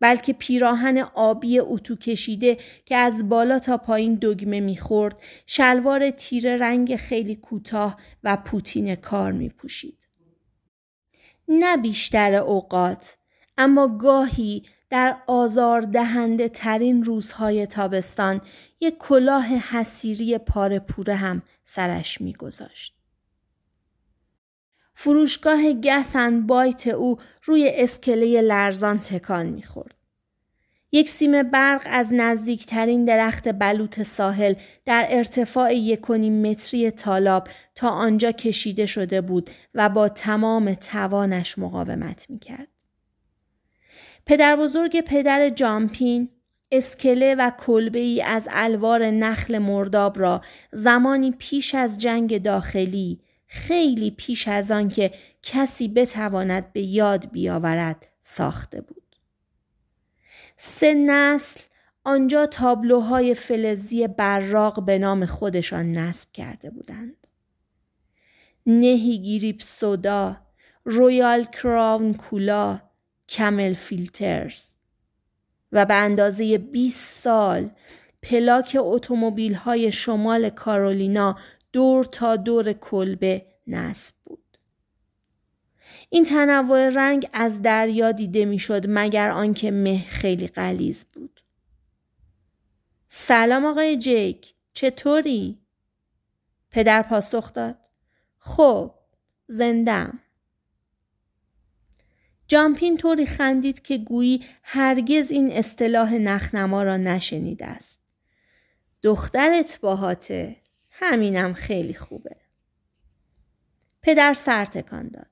بلکه پیراهن آبی اتو کشیده که از بالا تا پایین دگمه میخورد شلوار تیره رنگ خیلی کوتاه و پوتین کار میپوشید نه بیشتر اوقات اما گاهی در آزار دهنده ترین روزهای تابستان یک کلاه حسیری پاره پوره هم سرش میگذاشت. فروشگاه گسن بایت او روی اسکله لرزان تکان میخورد. یک سیم برق از نزدیکترین درخت بلوط ساحل در ارتفاع کنیم متری تالاب تا آنجا کشیده شده بود و با تمام توانش مقاومت میکرد. پدر بزرگ پدر جامپین اسکله و کلبه ای از الوار نخل مرداب را زمانی پیش از جنگ داخلی خیلی پیش از آن که کسی بتواند به یاد بیاورد ساخته بود. سه نسل آنجا تابلوهای فلزی براق به نام خودشان نصب کرده بودند. نهی گیریپ سودا، رویال کراون کولا، کمل فیلترز و به اندازه 20 سال پلاک اتومبیل های شمال کارولینا دور تا دور کلبه نصب بود. این تنوع رنگ از دریا دیده میشد مگر آنکه مه خیلی قلیز بود. سلام آقای جیک چطوری؟ پدر پاسخ داد. خب زندم. جامپین طوری خندید که گویی هرگز این اصطلاح نخنما را نشنیده است. دخترت باهاته. همینم خیلی خوبه. پدر سر تکان داد.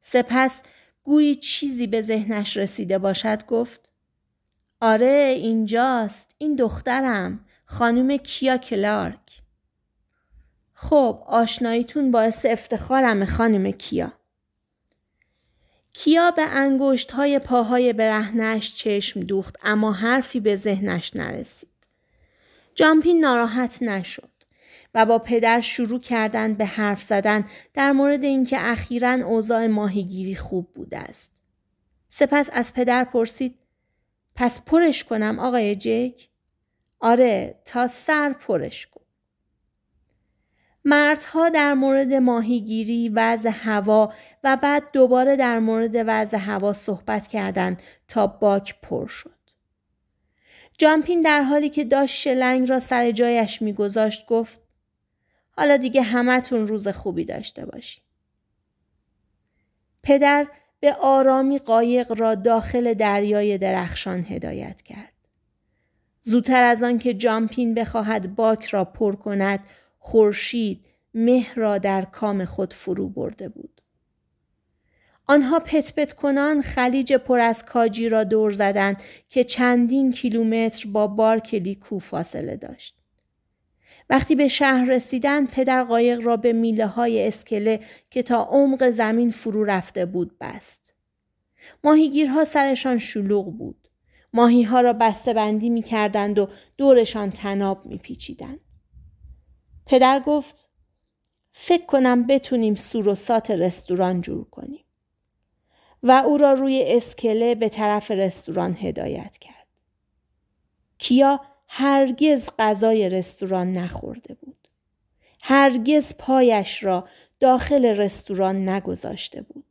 سپس گویی چیزی به ذهنش رسیده باشد گفت آره اینجاست این دخترم خانم کیا کلارک خب آشناییتون باعث افتخارم خانم کیا کیا به انگشت های پاهای برهنش چشم دوخت اما حرفی به ذهنش نرسید. جامپین ناراحت نشد. و با پدر شروع کردن به حرف زدن در مورد اینکه اخیرا اوضاع ماهیگیری خوب بوده است. سپس از پدر پرسید پس پرش کنم آقای جک؟ آره تا سر پرش کن. مردها در مورد ماهیگیری، وضع هوا و بعد دوباره در مورد وضع هوا صحبت کردند تا باک پر شد. جامپین در حالی که داشت شلنگ را سر جایش میگذاشت گفت حالا دیگه همتون روز خوبی داشته باشی. پدر به آرامی قایق را داخل دریای درخشان هدایت کرد. زودتر از آن که جامپین بخواهد باک را پر کند، خورشید مه را در کام خود فرو برده بود. آنها پت کنان خلیج پر از کاجی را دور زدند که چندین کیلومتر با بارک لیکو فاصله داشت. وقتی به شهر رسیدن پدر قایق را به میله های اسکله که تا عمق زمین فرو رفته بود بست. ماهیگیرها سرشان شلوغ بود. ماهی ها را بسته بندی می کردند و دورشان تناب می پیچیدند. پدر گفت فکر کنم بتونیم سات رستوران جور کنیم. و او را روی اسکله به طرف رستوران هدایت کرد. کیا هرگز غذای رستوران نخورده بود. هرگز پایش را داخل رستوران نگذاشته بود.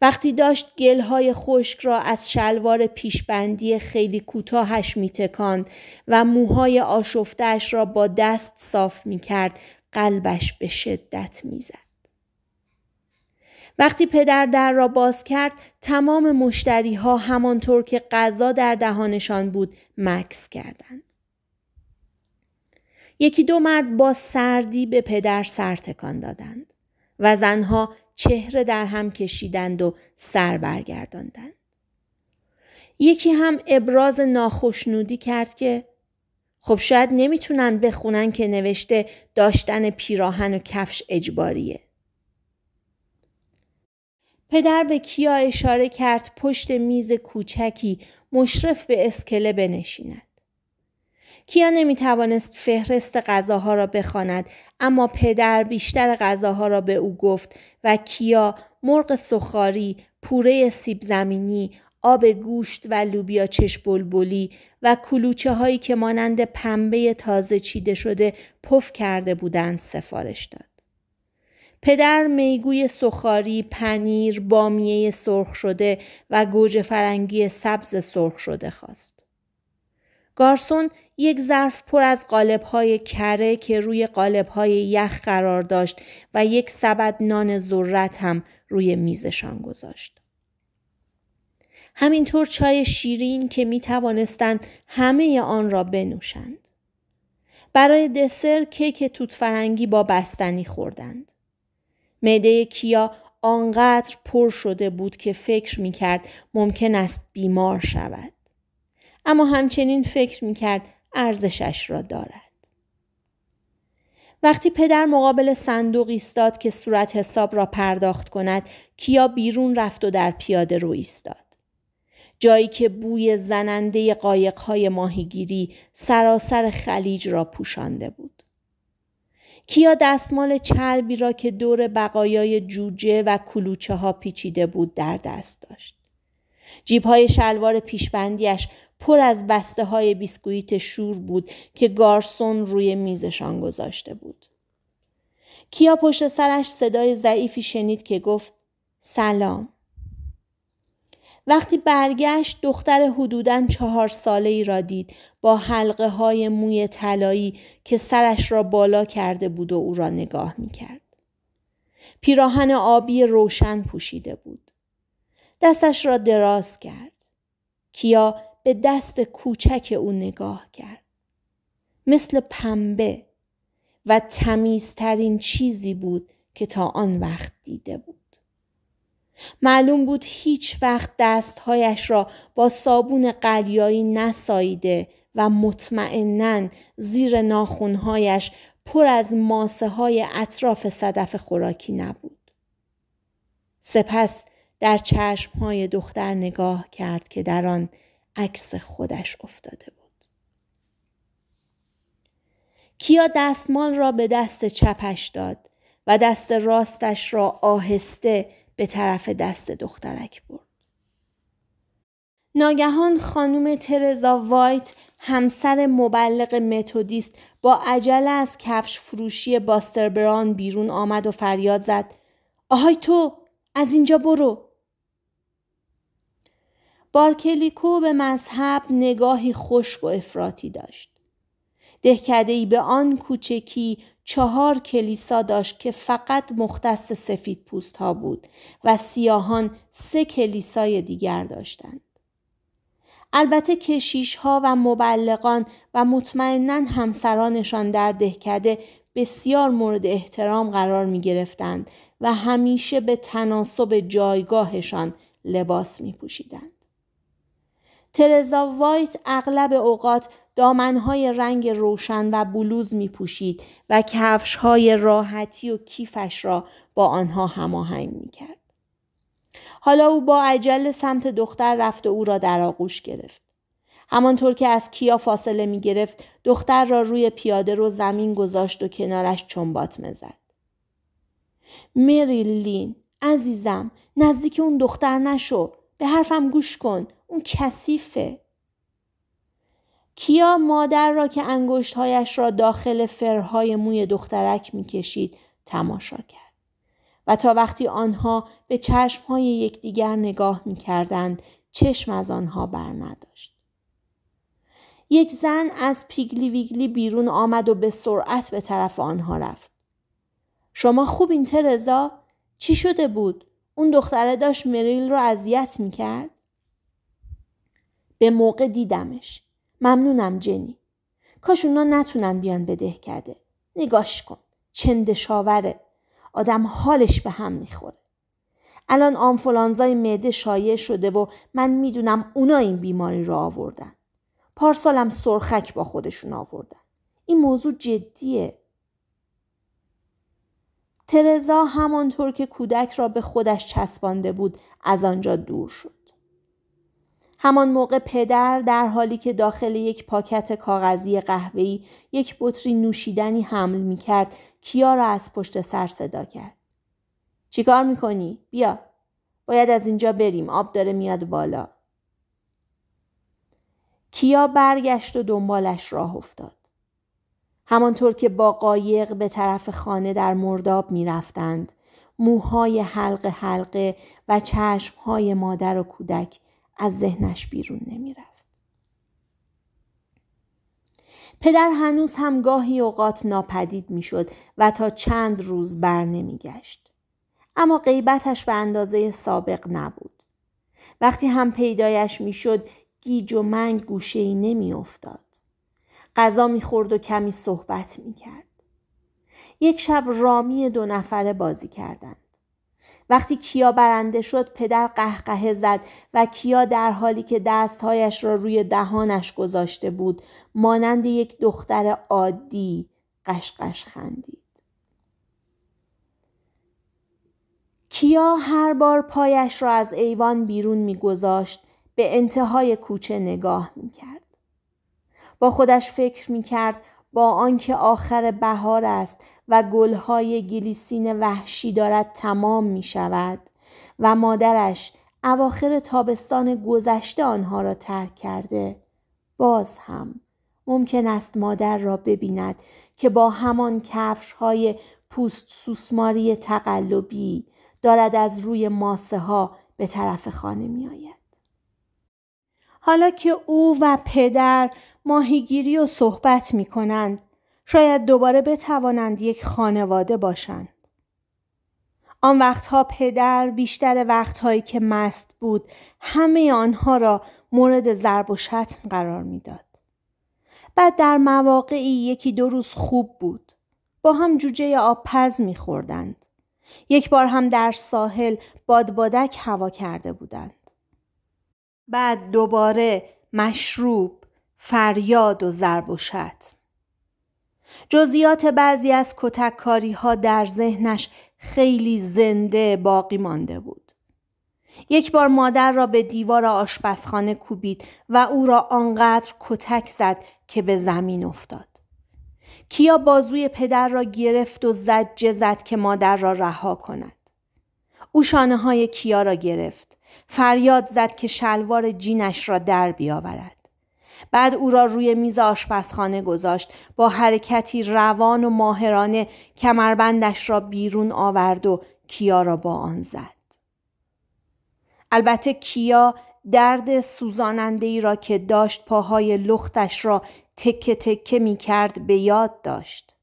وقتی داشت گلهای خشک را از شلوار پیشبندی خیلی کوتاهش میتکاند و موهای آشفتهش را با دست صاف میکرد قلبش به شدت میزد. وقتی پدر در را باز کرد تمام مشتری ها همانطور که غذا در دهانشان بود مکس کردند. یکی دو مرد با سردی به پدر سر تکان دادند و زنها چهره در هم کشیدند و سر برگرداندند. یکی هم ابراز ناخشنودی کرد که خب شاید نمیتونن بخونن که نوشته داشتن پیراهن و کفش اجباریه. پدر به کیا اشاره کرد پشت میز کوچکی مشرف به اسکله بنشیند. کیا نمی توانست فهرست غذاها را بخواند اما پدر بیشتر غذاها را به او گفت و کیا مرغ سخاری، پوره سیب زمینی، آب گوشت و لوبیا چش بلبلی و کلوچه هایی که مانند پنبه تازه چیده شده پف کرده بودند سفارش داد. پدر میگوی سخاری، پنیر، بامیه سرخ شده و گوجه فرنگی سبز سرخ شده خواست. گارسون یک ظرف پر از قالب‌های کره که روی قالب‌های یخ قرار داشت و یک سبد نان ذرت هم روی میزشان گذاشت. همینطور چای شیرین که می توانستند همه آن را بنوشند. برای دسر کیک توت فرنگی با بستنی خوردند. معده کیا آنقدر پر شده بود که فکر می کرد ممکن است بیمار شود. اما همچنین فکر می کرد ارزشش را دارد. وقتی پدر مقابل صندوق ایستاد که صورت حساب را پرداخت کند کیا بیرون رفت و در پیاده رو ایستاد. جایی که بوی زننده قایقهای ماهیگیری سراسر خلیج را پوشانده بود. کیا دستمال چربی را که دور بقایای جوجه و کلوچه ها پیچیده بود در دست داشت. جیبهای شلوار پیشبندیش پر از بسته های بیسکویت شور بود که گارسون روی میزشان گذاشته بود. کیا پشت سرش صدای ضعیفی شنید که گفت سلام. وقتی برگشت دختر حدوداً چهار ساله ای را دید با حلقه های موی طلایی که سرش را بالا کرده بود و او را نگاه می کرد. پیراهن آبی روشن پوشیده بود. دستش را دراز کرد. کیا به دست کوچک او نگاه کرد. مثل پنبه و تمیزترین چیزی بود که تا آن وقت دیده بود. معلوم بود هیچ وقت دستهایش را با صابون قلیایی نساییده و مطمئنا زیر ناخونهایش پر از ماسه های اطراف صدف خوراکی نبود. سپس در چشم های دختر نگاه کرد که در آن عکس خودش افتاده بود. کیا دستمال را به دست چپش داد و دست راستش را آهسته به طرف دست دخترک برد. ناگهان خانم ترزا وایت همسر مبلغ متودیست با عجله از کفش فروشی باستر بران بیرون آمد و فریاد زد آهای تو از اینجا برو بارکلیکو به مذهب نگاهی خشک و افراطی داشت دهکدهای به آن کوچکی چهار کلیسا داشت که فقط مختص سفید پوست ها بود و سیاهان سه کلیسای دیگر داشتند. البته کشیش ها و مبلغان و مطمئنا همسرانشان در دهکده بسیار مورد احترام قرار می گرفتند و همیشه به تناسب جایگاهشان لباس می پوشیدند. ترزا وایت اغلب اوقات دامنهای رنگ روشن و بلوز می پوشید و کفشهای راحتی و کیفش را با آنها هماهنگ می کرد. حالا او با عجل سمت دختر رفت و او را در آغوش گرفت. همانطور که از کیا فاصله می گرفت دختر را روی پیاده رو زمین گذاشت و کنارش چنبات مزد. مریلین عزیزم نزدیک اون دختر نشو به حرفم گوش کن اون کثیفه کیا مادر را که انگشتهایش را داخل فرهای موی دخترک میکشید تماشا کرد و تا وقتی آنها به چشمهای یکدیگر نگاه میکردند چشم از آنها بر نداشت یک زن از پیگلی ویگلی بیرون آمد و به سرعت به طرف آنها رفت شما خوب این ترزا چی شده بود اون دختره داشت مریل را اذیت میکرد به موقع دیدمش. ممنونم جنی. کاش اونا نتونن بیان بده کرده. نگاش کن. چندشاوره. آدم حالش به هم میخوره. الان آنفولانزای معده شایع شده و من میدونم اونا این بیماری را آوردن. پارسالم سرخک با خودشون آوردن. این موضوع جدیه. ترزا همانطور که کودک را به خودش چسبانده بود از آنجا دور شد. همان موقع پدر در حالی که داخل یک پاکت کاغذی قهوه‌ای یک بطری نوشیدنی حمل می کرد کیا را از پشت سر صدا کرد. چیکار کنی؟ بیا. باید از اینجا بریم. آب داره میاد بالا. کیا برگشت و دنبالش راه افتاد. همانطور که با قایق به طرف خانه در مرداب می رفتند، موهای حلق حلقه و چشمهای مادر و کودک از ذهنش بیرون نمیرفت. پدر هنوز هم گاهی اوقات ناپدید میشد و تا چند روز بر گشت. اما غیبتش به اندازه سابق نبود. وقتی هم پیدایش میشد گیج و منگ گوشه ای نمی افتاد. غذا خورد و کمی صحبت می کرد. یک شب رامی دو نفره بازی کردند. وقتی کیا برنده شد پدر قهقه زد و کیا در حالی که دستهایش را روی دهانش گذاشته بود مانند یک دختر عادی قشقش خندید. کیا هر بار پایش را از ایوان بیرون میگذاشت به انتهای کوچه نگاه میکرد. با خودش فکر کرد با آنکه آخر بهار است و گلهای گلیسین وحشی دارد تمام می شود و مادرش اواخر تابستان گذشته آنها را ترک کرده باز هم ممکن است مادر را ببیند که با همان کفش های پوست سوسماری تقلبی دارد از روی ماسه ها به طرف خانه می آید. حالا که او و پدر ماهیگیری و صحبت می کنند شاید دوباره بتوانند یک خانواده باشند. آن وقتها پدر بیشتر وقتهایی که مست بود همه آنها را مورد ضرب و شتم قرار میداد. بعد در مواقعی یکی دو روز خوب بود. با هم جوجه می میخوردند. یک بار هم در ساحل بادبادک هوا کرده بودند. بعد دوباره مشروب، فریاد و ضرب و شتم. جزیات بعضی از کتککاری ها در ذهنش خیلی زنده باقی مانده بود. یک بار مادر را به دیوار آشپزخانه کوبید و او را آنقدر کتک زد که به زمین افتاد. کیا بازوی پدر را گرفت و زجه زد که مادر را رها کند. او شانه های کیا را گرفت. فریاد زد که شلوار جینش را در بیاورد. بعد او را روی میز آشپزخانه گذاشت با حرکتی روان و ماهرانه کمربندش را بیرون آورد و کیا را با آن زد البته کیا درد سوزاننده ای را که داشت پاهای لختش را تکه تکه می کرد به یاد داشت.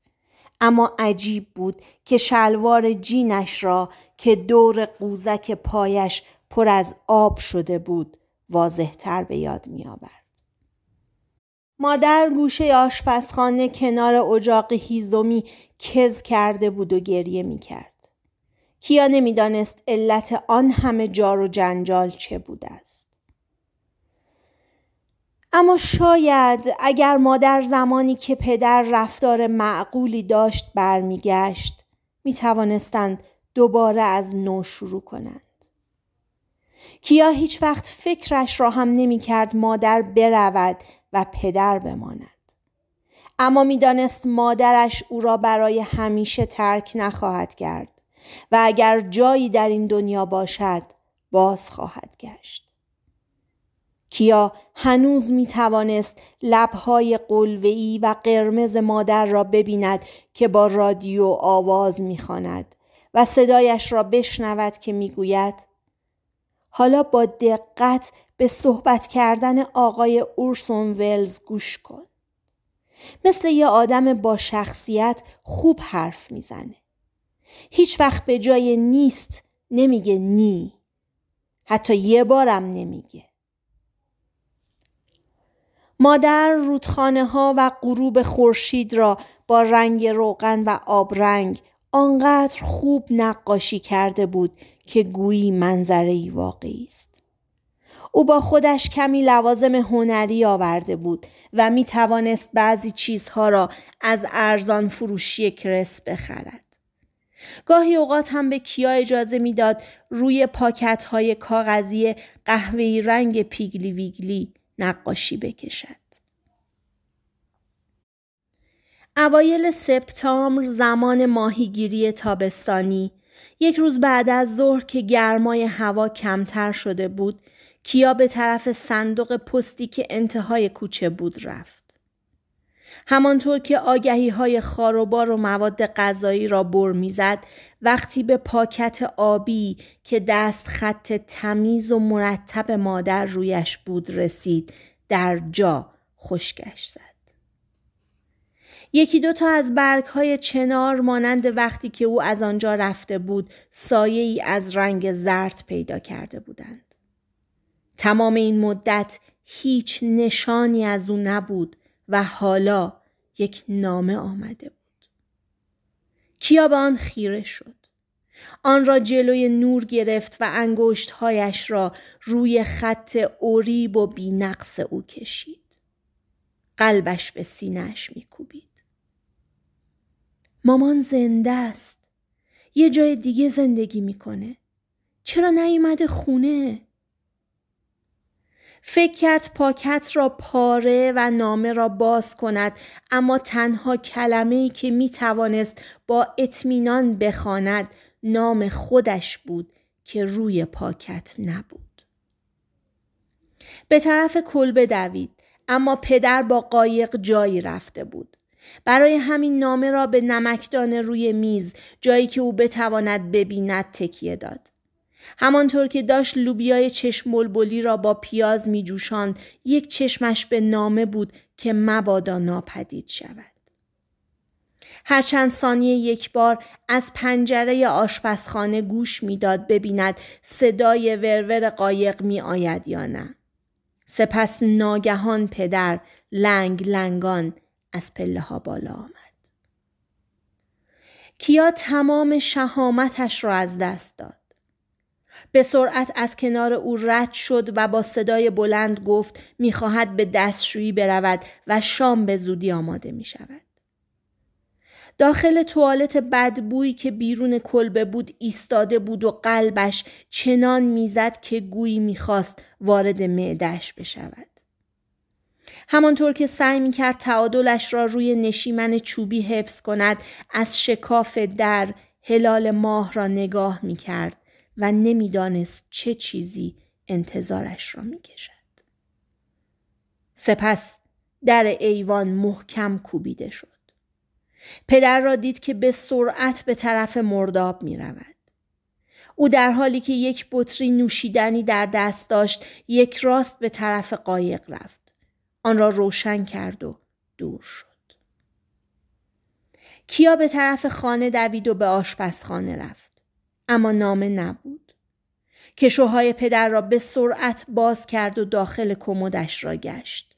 اما عجیب بود که شلوار جینش را که دور قوزک پایش پر از آب شده بود واضحتر به یاد می آورد. مادر گوشه آشپزخانه کنار اجاق هیزومی کز کرده بود و گریه می کرد. کیا نمیدانست علت آن همه جار و جنجال چه بوده است. اما شاید اگر مادر زمانی که پدر رفتار معقولی داشت برمیگشت می توانستند دوباره از نو شروع کنند. کیا هیچ وقت فکرش را هم نمی کرد مادر برود و پدر بماند اما میدانست مادرش او را برای همیشه ترک نخواهد کرد و اگر جایی در این دنیا باشد باز خواهد گشت کیا هنوز می توانست لبهای قلوهی و قرمز مادر را ببیند که با رادیو آواز میخواند و صدایش را بشنود که میگوید حالا با دقت به صحبت کردن آقای اورسون ولز گوش کن. مثل یه آدم با شخصیت خوب حرف میزنه. هیچ وقت به جای نیست نمیگه نی. حتی یه بارم نمیگه. مادر رودخانه ها و غروب خورشید را با رنگ روغن و آبرنگ آنقدر خوب نقاشی کرده بود که گویی منظره واقعی است. او با خودش کمی لوازم هنری آورده بود و می توانست بعضی چیزها را از ارزان فروشی کرس بخرد. گاهی اوقات هم به کیا اجازه میداد روی پاکت های کاغذی قهوه‌ای رنگ پیگلی ویگلی نقاشی بکشد. اوایل سپتامبر زمان ماهیگیری تابستانی یک روز بعد از ظهر که گرمای هوا کمتر شده بود کیا به طرف صندوق پستی که انتهای کوچه بود رفت. همانطور که آگهی های خاروبار و مواد غذایی را بر میزد وقتی به پاکت آبی که دست خط تمیز و مرتب مادر رویش بود رسید در جا خشکش زد. یکی دوتا از برگ های چنار مانند وقتی که او از آنجا رفته بود سایه ای از رنگ زرد پیدا کرده بودند. تمام این مدت هیچ نشانی از او نبود و حالا یک نامه آمده بود. کیا به آن خیره شد. آن را جلوی نور گرفت و انگشتهایش را روی خط اوریب و بینقص او کشید. قلبش به سینهش میکوبید. مامان زنده است. یه جای دیگه زندگی میکنه. چرا نیومده خونه؟ فکر کرد پاکت را پاره و نامه را باز کند اما تنها کلمه ای که می توانست با اطمینان بخواند نام خودش بود که روی پاکت نبود. به طرف کلبه دوید اما پدر با قایق جایی رفته بود. برای همین نامه را به نمکدان روی میز جایی که او بتواند ببیند تکیه داد. همانطور که داشت لوبیای چشم بلبلی را با پیاز می جوشند یک چشمش به نامه بود که مبادا ناپدید شود. هر چند ثانیه یک بار از پنجره آشپزخانه گوش میداد ببیند صدای ورور قایق می آید یا نه. سپس ناگهان پدر لنگ لنگان از پله ها بالا آمد. کیا تمام شهامتش را از دست داد. به سرعت از کنار او رد شد و با صدای بلند گفت میخواهد به دستشویی برود و شام به زودی آماده می شود. داخل توالت بدبویی که بیرون کلبه بود ایستاده بود و قلبش چنان میزد که گویی میخواست وارد معدهش بشود. همانطور که سعی می کرد تعادلش را روی نشیمن چوبی حفظ کند از شکاف در هلال ماه را نگاه می کرد و نمیدانست چه چیزی انتظارش را می سپس در ایوان محکم کوبیده شد. پدر را دید که به سرعت به طرف مرداب می رود. او در حالی که یک بطری نوشیدنی در دست داشت یک راست به طرف قایق رفت. آن را روشن کرد و دور شد. کیا به طرف خانه دوید و به آشپزخانه رفت. اما نامه نبود. کشوهای پدر را به سرعت باز کرد و داخل کمدش را گشت.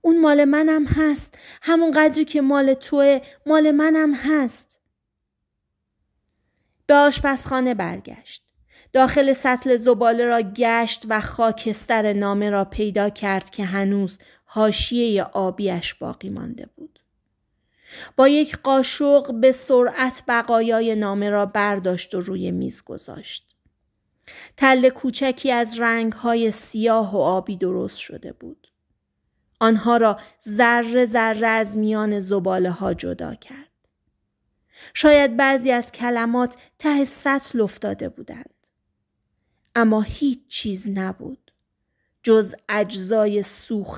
اون مال منم هست. همون قدری که مال توه مال منم هست. به آشپزخانه برگشت. داخل سطل زباله را گشت و خاکستر نامه را پیدا کرد که هنوز حاشیه آبیش باقی مانده بود. با یک قاشق به سرعت بقایای نامه را برداشت و روی میز گذاشت. تل کوچکی از رنگهای سیاه و آبی درست شده بود. آنها را ذره ذره از میان زباله ها جدا کرد. شاید بعضی از کلمات ته سطل افتاده بودند. اما هیچ چیز نبود. جز اجزای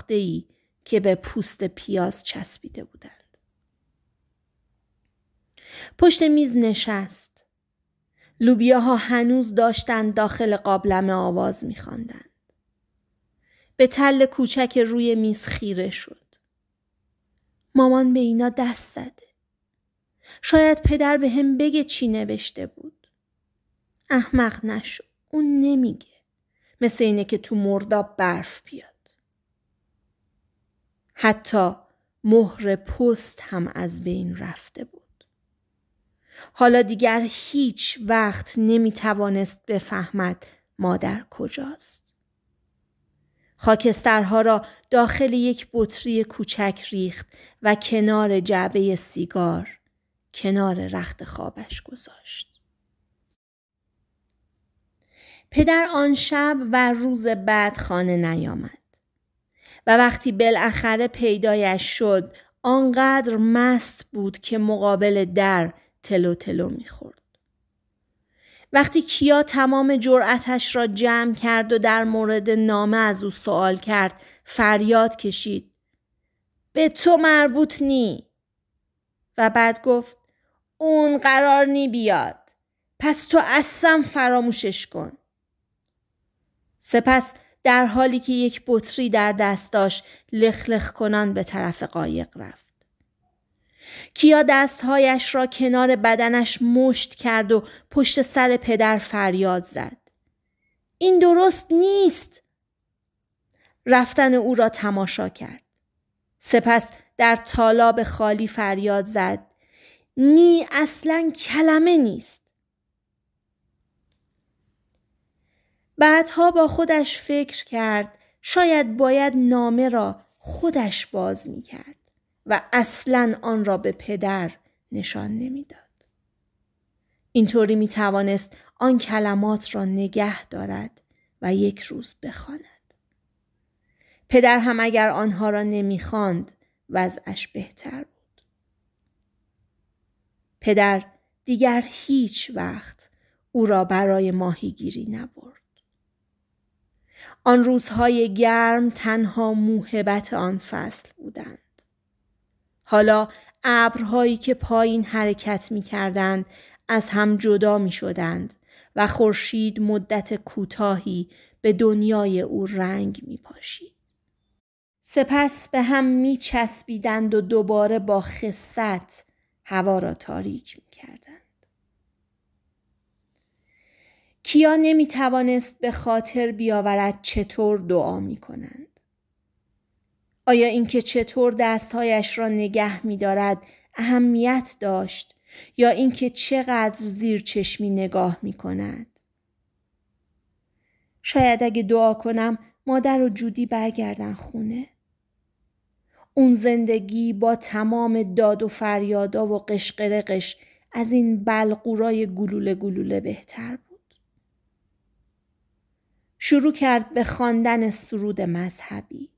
ای که به پوست پیاز چسبیده بودند. پشت میز نشست. لوبیاها هنوز داشتند داخل قابلمه آواز میخواندند. به تل کوچک روی میز خیره شد. مامان به اینا دست زده. شاید پدر به هم بگه چی نوشته بود. احمق نشو. اون نمیگه. مثل اینه که تو مرداب برف بیاد. حتی مهر پست هم از بین رفته بود. حالا دیگر هیچ وقت نمی توانست بفهمد مادر کجاست. خاکسترها را داخل یک بطری کوچک ریخت و کنار جعبه سیگار کنار رخت خوابش گذاشت. پدر آن شب و روز بعد خانه نیامد و وقتی بالاخره پیدایش شد آنقدر مست بود که مقابل در تلو تلو میخورد. وقتی کیا تمام جرأتش را جمع کرد و در مورد نامه از او سوال کرد فریاد کشید. به تو مربوط نی. و بعد گفت اون قرار نی بیاد. پس تو اصلا فراموشش کن. سپس در حالی که یک بطری در دست داشت لخلخ کنان به طرف قایق رفت. کیا دستهایش را کنار بدنش مشت کرد و پشت سر پدر فریاد زد. این درست نیست. رفتن او را تماشا کرد. سپس در تالاب خالی فریاد زد. نی اصلا کلمه نیست. بعدها با خودش فکر کرد شاید باید نامه را خودش باز می کرد. و اصلا آن را به پدر نشان نمیداد. اینطوری می توانست آن کلمات را نگه دارد و یک روز بخواند. پدر هم اگر آنها را نمیخواند وضعش بهتر بود. پدر دیگر هیچ وقت او را برای ماهیگیری نبرد. آن روزهای گرم تنها موهبت آن فصل بودند. حالا ابرهایی که پایین حرکت می کردند از هم جدا می شدند و خورشید مدت کوتاهی به دنیای او رنگ می پاشید. سپس به هم می چسبیدند و دوباره با خصت هوا را تاریک می کردند. کیا نمی توانست به خاطر بیاورد چطور دعا می کنند. آیا اینکه چطور دستهایش را نگه می اهمیت داشت یا اینکه چقدر زیر چشمی نگاه می کند؟ شاید اگه دعا کنم مادر و جودی برگردن خونه. اون زندگی با تمام داد و فریادا و قشقرقش از این بلقورای گلوله گلوله بهتر بود. شروع کرد به خواندن سرود مذهبی.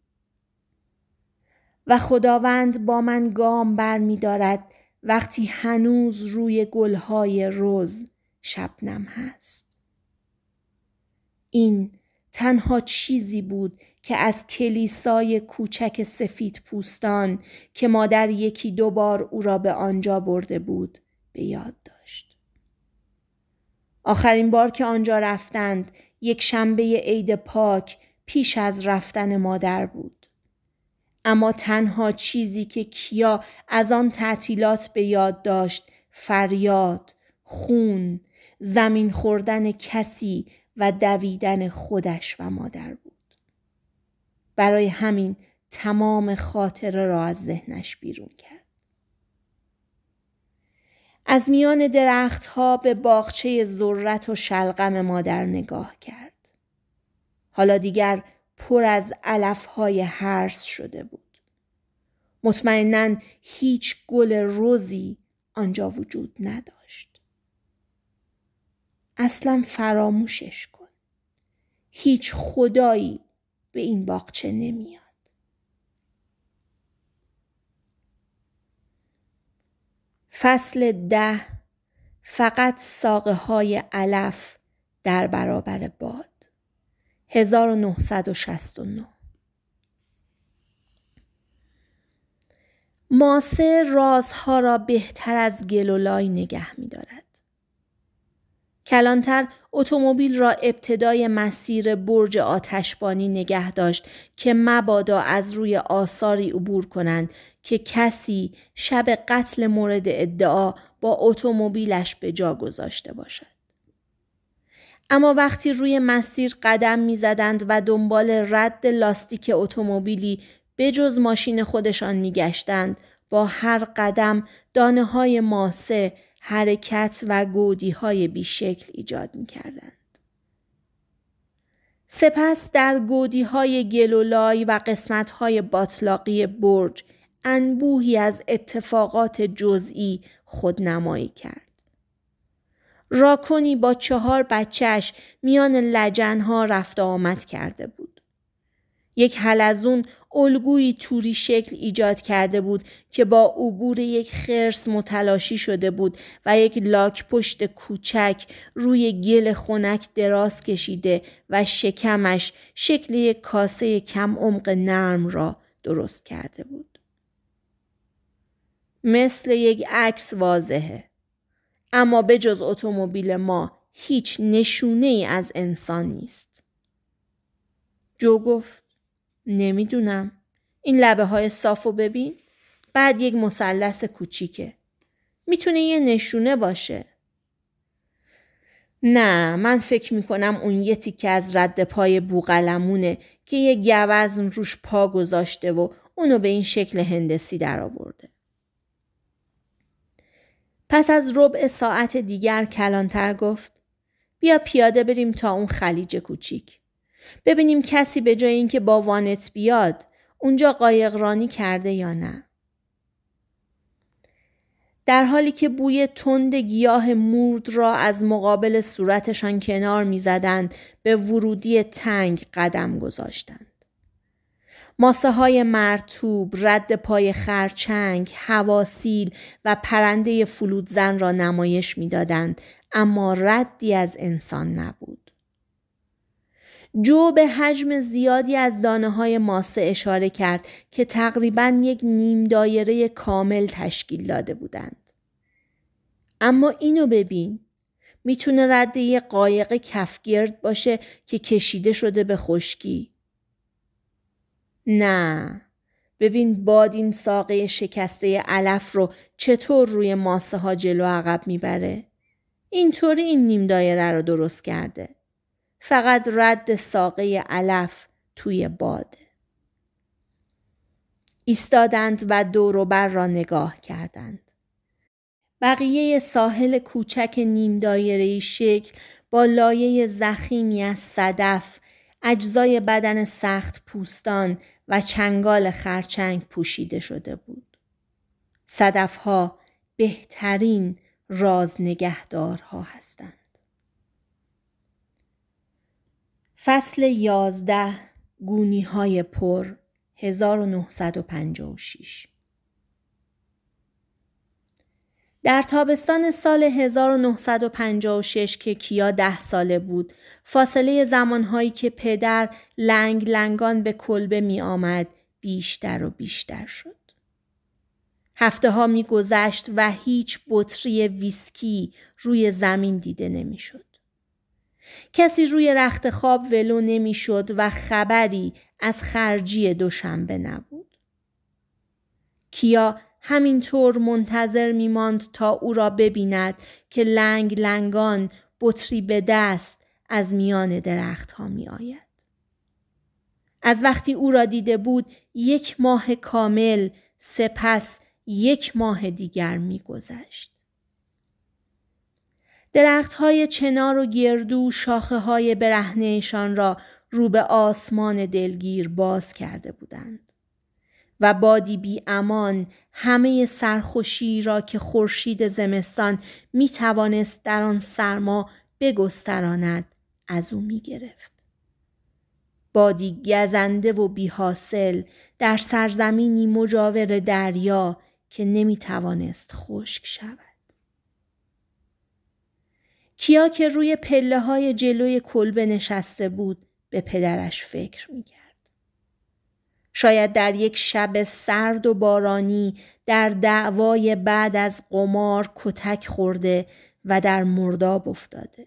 و خداوند با من گام بر می دارد وقتی هنوز روی گلهای روز شبنم هست. این تنها چیزی بود که از کلیسای کوچک سفید پوستان که مادر یکی دو بار او را به آنجا برده بود به یاد داشت. آخرین بار که آنجا رفتند یک شنبه عید پاک پیش از رفتن مادر بود. اما تنها چیزی که کیا از آن تعطیلات به یاد داشت فریاد، خون، زمین خوردن کسی و دویدن خودش و مادر بود. برای همین تمام خاطره را از ذهنش بیرون کرد. از میان درختها به باغچه ذرت و شلغم مادر نگاه کرد. حالا دیگر پر از های هرس شده بود. مطمئنا هیچ گل روزی آنجا وجود نداشت. اصلا فراموشش کن. هیچ خدایی به این باغچه نمیاد. فصل ده فقط ساقه های علف در برابر باد. 1969 ماسه رازها را بهتر از گلولای نگه می دارد. کلانتر اتومبیل را ابتدای مسیر برج آتشبانی نگه داشت که مبادا از روی آثاری عبور کنند که کسی شب قتل مورد ادعا با اتومبیلش به جا گذاشته باشد. اما وقتی روی مسیر قدم میزدند و دنبال رد لاستیک اتومبیلی بجز ماشین خودشان میگشتند با هر قدم دانه های ماسه حرکت و گودی های بیشکل ایجاد میکردند. سپس در گودی های گلولای و قسمت های باطلاقی برج انبوهی از اتفاقات جزئی خودنمایی کرد. راکونی با چهار بچهش میان لجنها رفت آمد کرده بود. یک حلزون الگویی توری شکل ایجاد کرده بود که با عبور یک خرس متلاشی شده بود و یک لاک پشت کوچک روی گل خنک دراز کشیده و شکمش شکل یک کاسه کم عمق نرم را درست کرده بود. مثل یک عکس واضحه. اما به جز اتومبیل ما هیچ نشونه ای از انسان نیست. جو گفت نمیدونم این لبه های صاف و ببین بعد یک مثلث کوچیکه میتونه یه نشونه باشه نه من فکر میکنم اون یه تیکه از رد پای بوغلمونه که یه گوزن روش پا گذاشته و اونو به این شکل هندسی درآورده. پس از ربع ساعت دیگر کلانتر گفت بیا پیاده بریم تا اون خلیج کوچیک. ببینیم کسی به جای اینکه با وانت بیاد اونجا قایقرانی کرده یا نه. در حالی که بوی تند گیاه مورد را از مقابل صورتشان کنار میزدند به ورودی تنگ قدم گذاشتند. ماسه های مرتوب، رد پای خرچنگ، هواسیل و پرنده فلودزن را نمایش میدادند اما ردی از انسان نبود. جو به حجم زیادی از دانه های ماسه اشاره کرد که تقریبا یک نیم دایره کامل تشکیل داده بودند. اما اینو ببین میتونه رده یه قایق کفگرد باشه که کشیده شده به خشکی نه ببین باد این ساقه شکسته علف رو چطور روی ماسه ها جلو عقب میبره اینطوری این نیم دایره رو درست کرده فقط رد ساقه علف توی باد ایستادند و دور و بر را نگاه کردند بقیه ساحل کوچک نیم دایره شکل با لایه زخیمی از صدف اجزای بدن سخت پوستان و چنگال خرچنگ پوشیده شده بود. صدفها بهترین رازنگهدارها هستند. فصل یازده گونی های پر 1956 در تابستان سال 1956 که کیا ده ساله بود، فاصله زمانهایی که پدر لنگ لنگان به کلبه می آمد بیشتر و بیشتر شد. هفته ها می گذشت و هیچ بطری ویسکی روی زمین دیده شد. کسی روی رخت خواب ولو شد و خبری از خرجی دوشنبه نبود. کیا همینطور منتظر ماند تا او را ببیند که لنگ لنگان بطری به دست از میان درختها می آید. از وقتی او را دیده بود یک ماه کامل سپس یک ماه دیگر میگذشت. درخت های چنار و گردو شاخه های برهنهشان را رو به آسمان دلگیر باز کرده بودند. و بادی بی امان همه سرخوشی را که خورشید زمستان می توانست در آن سرما بگستراند از او می گرفت. بادی گزنده و بی حاصل در سرزمینی مجاور دریا که نمی توانست خشک شود. کیا که روی پله های جلوی کلبه نشسته بود به پدرش فکر می کرد. شاید در یک شب سرد و بارانی در دعوای بعد از قمار کتک خورده و در مرداب افتاده.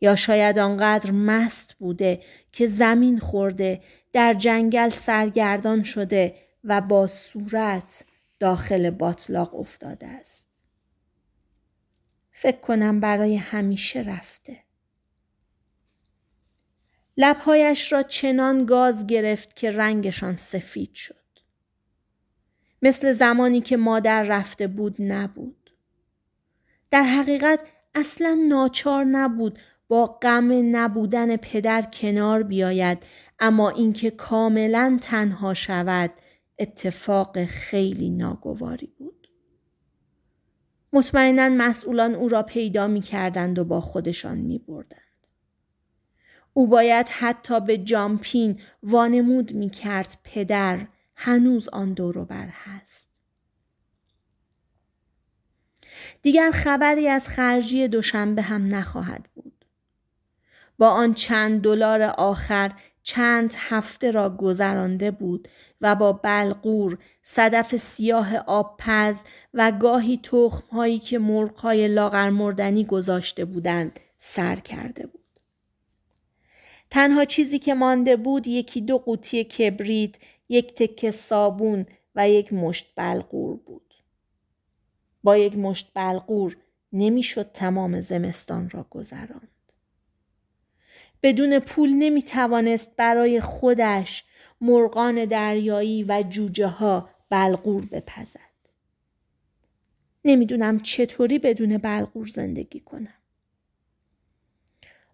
یا شاید آنقدر مست بوده که زمین خورده در جنگل سرگردان شده و با صورت داخل باطلاق افتاده است. فکر کنم برای همیشه رفته. لبهایش را چنان گاز گرفت که رنگشان سفید شد. مثل زمانی که مادر رفته بود نبود. در حقیقت اصلا ناچار نبود با غم نبودن پدر کنار بیاید اما اینکه کاملا تنها شود اتفاق خیلی ناگواری بود. مطمئنا مسئولان او را پیدا می کردند و با خودشان می بردند. او باید حتی به جامپین وانمود می کرد پدر هنوز آن دوروبر هست. دیگر خبری از خرجی دوشنبه هم نخواهد بود. با آن چند دلار آخر چند هفته را گذرانده بود و با بلغور، صدف سیاه پز و گاهی تخمهایی که مرغهای لاغر مردنی گذاشته بودند سر کرده بود. تنها چیزی که مانده بود یکی دو قوطی کبریت، یک تکه صابون و یک مشت بلغور بود. با یک مشت بلغور نمیشد تمام زمستان را گذراند. بدون پول نمی توانست برای خودش مرغان دریایی و جوجه ها بلغور بپزد. نمیدونم چطوری بدون بلغور زندگی کنم.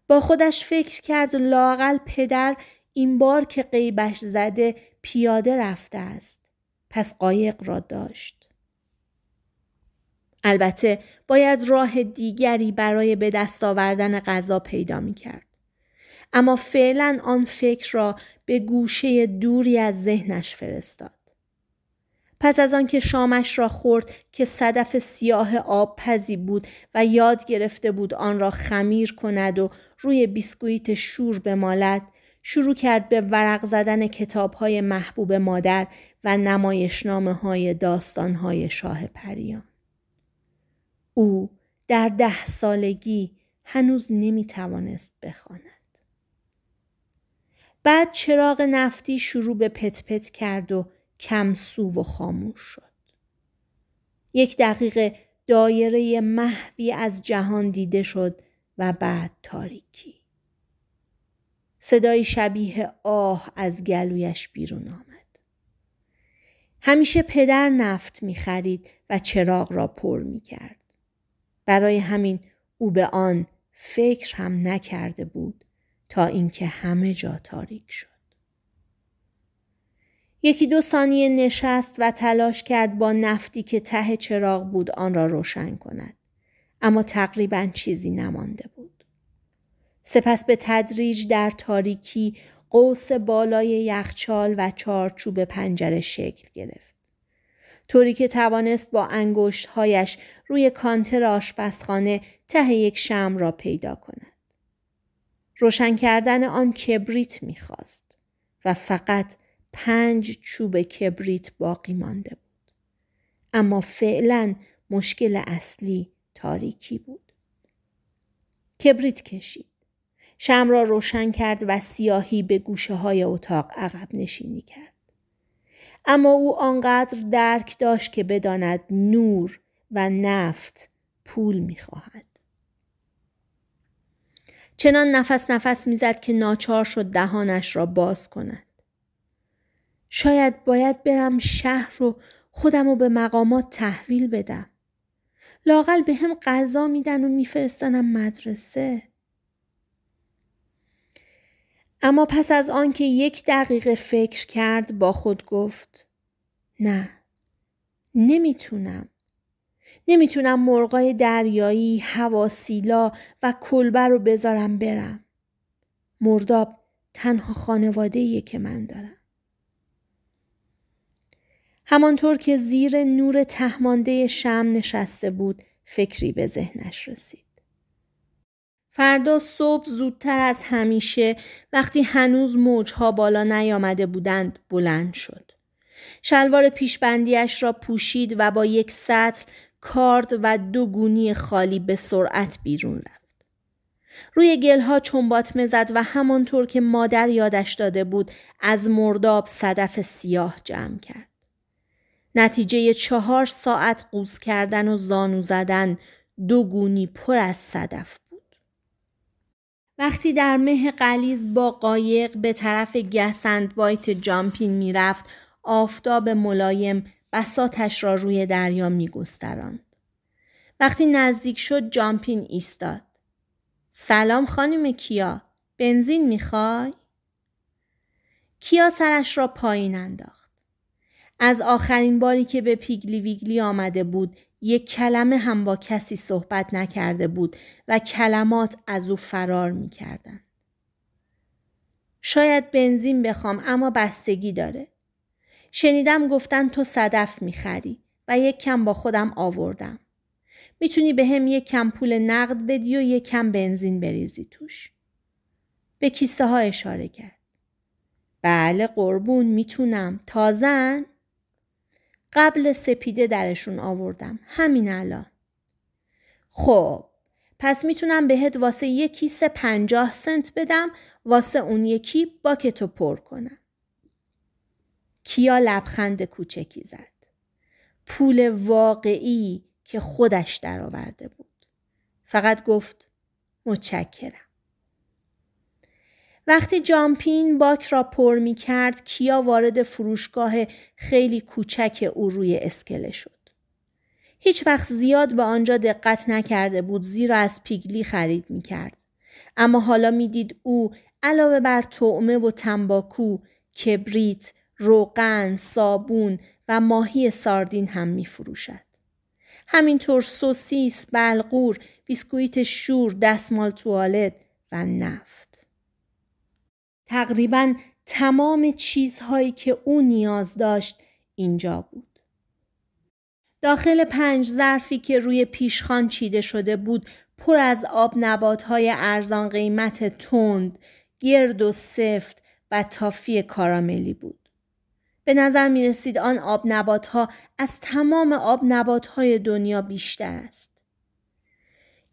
با خودش فکر کرد لاقل پدر این بار که قیبش زده پیاده رفته است. پس قایق را داشت. البته باید راه دیگری برای به دست آوردن غذا پیدا می کرد. اما فعلا آن فکر را به گوشه دوری از ذهنش فرستاد. پس از آنکه شامش را خورد که صدف سیاه آب پزی بود و یاد گرفته بود آن را خمیر کند و روی بیسکویت شور بمالد شروع کرد به ورق زدن های محبوب مادر و نمایشنامه های داستان های شاه پریان. او در ده سالگی هنوز نمی توانست بخواند. بعد چراغ نفتی شروع به پت پت کرد و کم سو و خاموش شد. یک دقیقه دایره محوی از جهان دیده شد و بعد تاریکی. صدای شبیه آه از گلویش بیرون آمد. همیشه پدر نفت می خرید و چراغ را پر می کرد. برای همین او به آن فکر هم نکرده بود تا اینکه همه جا تاریک شد. یکی دو ثانیه نشست و تلاش کرد با نفتی که ته چراغ بود آن را روشن کند. اما تقریبا چیزی نمانده بود. سپس به تدریج در تاریکی قوس بالای یخچال و چارچوب پنجره شکل گرفت. طوری که توانست با انگشتهایش روی کانتر آشپزخانه ته یک شم را پیدا کند. روشن کردن آن کبریت میخواست و فقط پنج چوب کبریت باقی مانده بود. اما فعلا مشکل اصلی تاریکی بود. کبریت کشید. شم را روشن کرد و سیاهی به گوشه های اتاق عقب نشینی کرد. اما او آنقدر درک داشت که بداند نور و نفت پول میخواهد. چنان نفس نفس میزد که ناچار شد دهانش را باز کند. شاید باید برم شهر رو خودم رو به مقامات تحویل بدم. لاقل به هم غذا میدن و میفرستنم مدرسه. اما پس از آنکه یک دقیقه فکر کرد با خود گفت نه نمیتونم نمیتونم مرغای دریایی، هواسیلا و کلبه رو بذارم برم. مرداب تنها خانواده که من دارم. همانطور که زیر نور تهمانده شم نشسته بود فکری به ذهنش رسید. فردا صبح زودتر از همیشه وقتی هنوز موجها بالا نیامده بودند بلند شد. شلوار پیشبندیش را پوشید و با یک سطل کارد و دو گونی خالی به سرعت بیرون رفت. روی گلها چنبات مزد و همانطور که مادر یادش داده بود از مرداب صدف سیاه جمع کرد. نتیجه چهار ساعت قوز کردن و زانو زدن دو گونی پر از صدف بود. وقتی در مه قلیز با قایق به طرف گسند بایت جامپین میرفت آفتاب ملایم بساتش را روی دریا میگستراند. وقتی نزدیک شد جامپین ایستاد. سلام خانم کیا، بنزین میخوای؟ کیا سرش را پایین انداخت. از آخرین باری که به پیگلی ویگلی آمده بود یک کلمه هم با کسی صحبت نکرده بود و کلمات از او فرار می کردن. شاید بنزین بخوام اما بستگی داره. شنیدم گفتن تو صدف می خری و یک کم با خودم آوردم. میتونی به هم یک کم پول نقد بدی و یک کم بنزین بریزی توش. به کیسه ها اشاره کرد. بله قربون میتونم. تازن؟ قبل سپیده درشون آوردم همین الان خب پس میتونم بهت واسه یکی کیسه پنجاه سنت بدم واسه اون یکی باکتو پر کنم کیا لبخند کوچکی زد پول واقعی که خودش درآورده بود فقط گفت متشکرم وقتی جامپین باک را پر می کرد کیا وارد فروشگاه خیلی کوچک او روی اسکله شد. هیچ وقت زیاد به آنجا دقت نکرده بود زیرا از پیگلی خرید می کرد. اما حالا میدید او علاوه بر طعمه و تنباکو، کبریت، روغن، صابون و ماهی ساردین هم می فروشد. همینطور سوسیس، بلغور، بیسکویت شور، دستمال توالت و نف. تقریبا تمام چیزهایی که او نیاز داشت اینجا بود. داخل پنج ظرفی که روی پیشخان چیده شده بود پر از آب نباتهای ارزان قیمت تند، گرد و سفت و تافی کاراملی بود. به نظر می رسید آن آب نبات ها از تمام آب نبات های دنیا بیشتر است.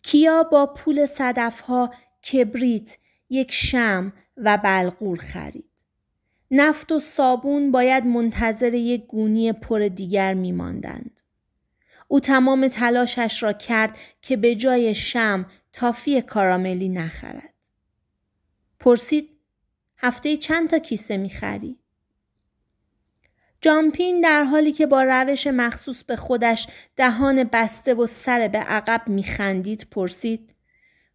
کیا با پول صدف ها کبریت، یک شم و بلغور خرید. نفت و صابون باید منتظر یک گونی پر دیگر می ماندند. او تمام تلاشش را کرد که به جای شم تافی کاراملی نخرد. پرسید هفته چند تا کیسه می خری؟ جامپین در حالی که با روش مخصوص به خودش دهان بسته و سر به عقب میخندید پرسید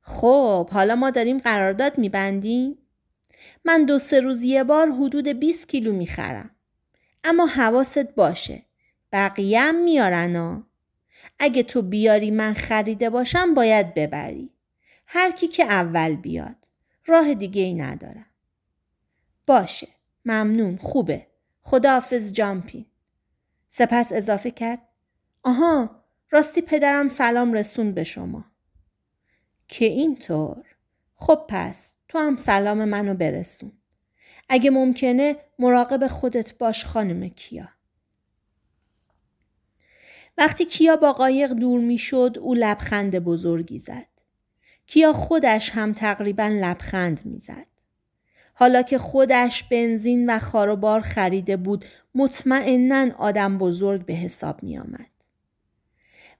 خب حالا ما داریم قرارداد میبندیم من دو سه روز یه بار حدود 20 کیلو میخرم. اما حواست باشه. بقیه هم میارن ها. اگه تو بیاری من خریده باشم باید ببری. هر کی که اول بیاد. راه دیگه ای ندارم. باشه. ممنون. خوبه. خداحافظ جامپین. سپس اضافه کرد. آها. راستی پدرم سلام رسون به شما. که اینطور. خب پس تو هم سلام منو برسون. اگه ممکنه مراقب خودت باش خانم کیا. وقتی کیا با قایق دور میشد او لبخند بزرگی زد. کیا خودش هم تقریبا لبخند میزد. حالا که خودش بنزین و خاروبار خریده بود مطمئنا آدم بزرگ به حساب می آمد.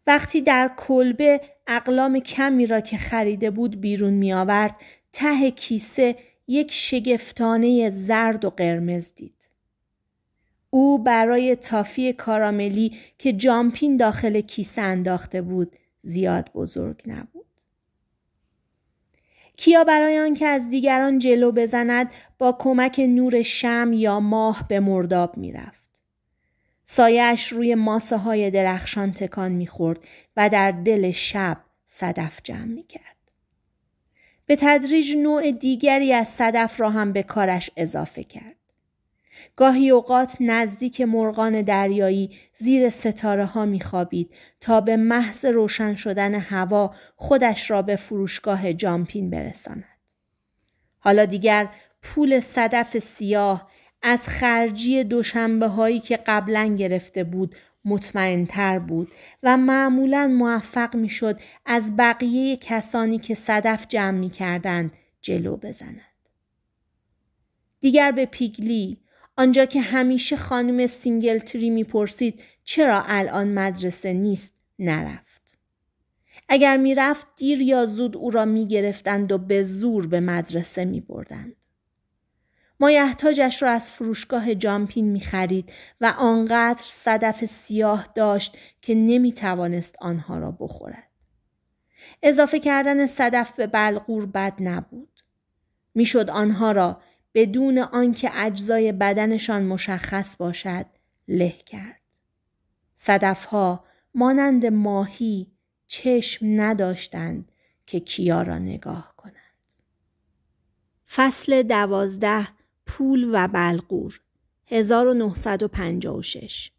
وقتی در کلبه اقلام کمی را که خریده بود بیرون می آورد ته کیسه یک شگفتانه زرد و قرمز دید. او برای تافی کاراملی که جامپین داخل کیسه انداخته بود زیاد بزرگ نبود. کیا برای آنکه از دیگران جلو بزند با کمک نور شم یا ماه به مرداب میرفت. سایش روی ماسه های درخشان تکان میخورد و در دل شب صدف جمع کرد. به تدریج نوع دیگری از صدف را هم به کارش اضافه کرد. گاهی اوقات نزدیک مرغان دریایی زیر ستاره ها خوابید تا به محض روشن شدن هوا خودش را به فروشگاه جامپین برساند. حالا دیگر پول صدف سیاه از خرجی دوشنبه هایی که قبلا گرفته بود مطمئنتر بود و معمولا موفق میشد از بقیه کسانی که صدف جمع می کردن جلو بزند. دیگر به پیگلی آنجا که همیشه خانم می پرسید چرا الان مدرسه نیست نرفت. اگر میرفت دیر یا زود او را میگرفتند و به زور به مدرسه می بردند. مایحتاجش را از فروشگاه جامپین می خرید و آنقدر صدف سیاه داشت که نمی توانست آنها را بخورد. اضافه کردن صدف به بلغور بد نبود. میشد آنها را بدون آنکه اجزای بدنشان مشخص باشد له کرد. صدفها مانند ماهی چشم نداشتند که کیا را نگاه کنند. فصل دوازده پول و بلغور 1956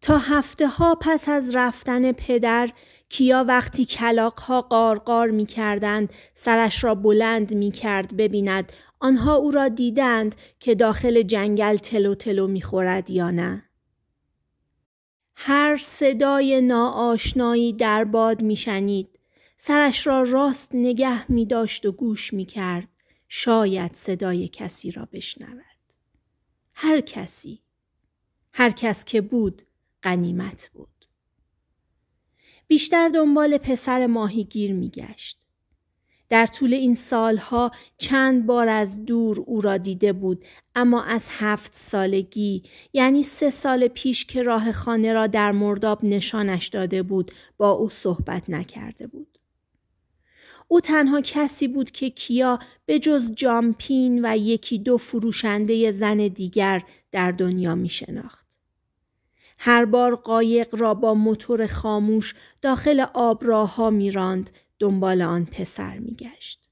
تا هفته ها پس از رفتن پدر کیا وقتی کلاق ها قارقار می کردند سرش را بلند می کرد ببیند آنها او را دیدند که داخل جنگل تلو تلو می خورد یا نه. هر صدای ناآشنایی در باد می شنید. سرش را راست نگه می داشت و گوش می کرد. شاید صدای کسی را بشنود. هر کسی. هر کس که بود قنیمت بود. بیشتر دنبال پسر ماهیگیر می گشت. در طول این سالها چند بار از دور او را دیده بود اما از هفت سالگی یعنی سه سال پیش که راه خانه را در مرداب نشانش داده بود با او صحبت نکرده بود. او تنها کسی بود که کیا به جز جامپین و یکی دو فروشنده زن دیگر در دنیا می شناخت. هر بار قایق را با موتور خاموش داخل آبراه ها می راند دنبال آن پسر می گشت.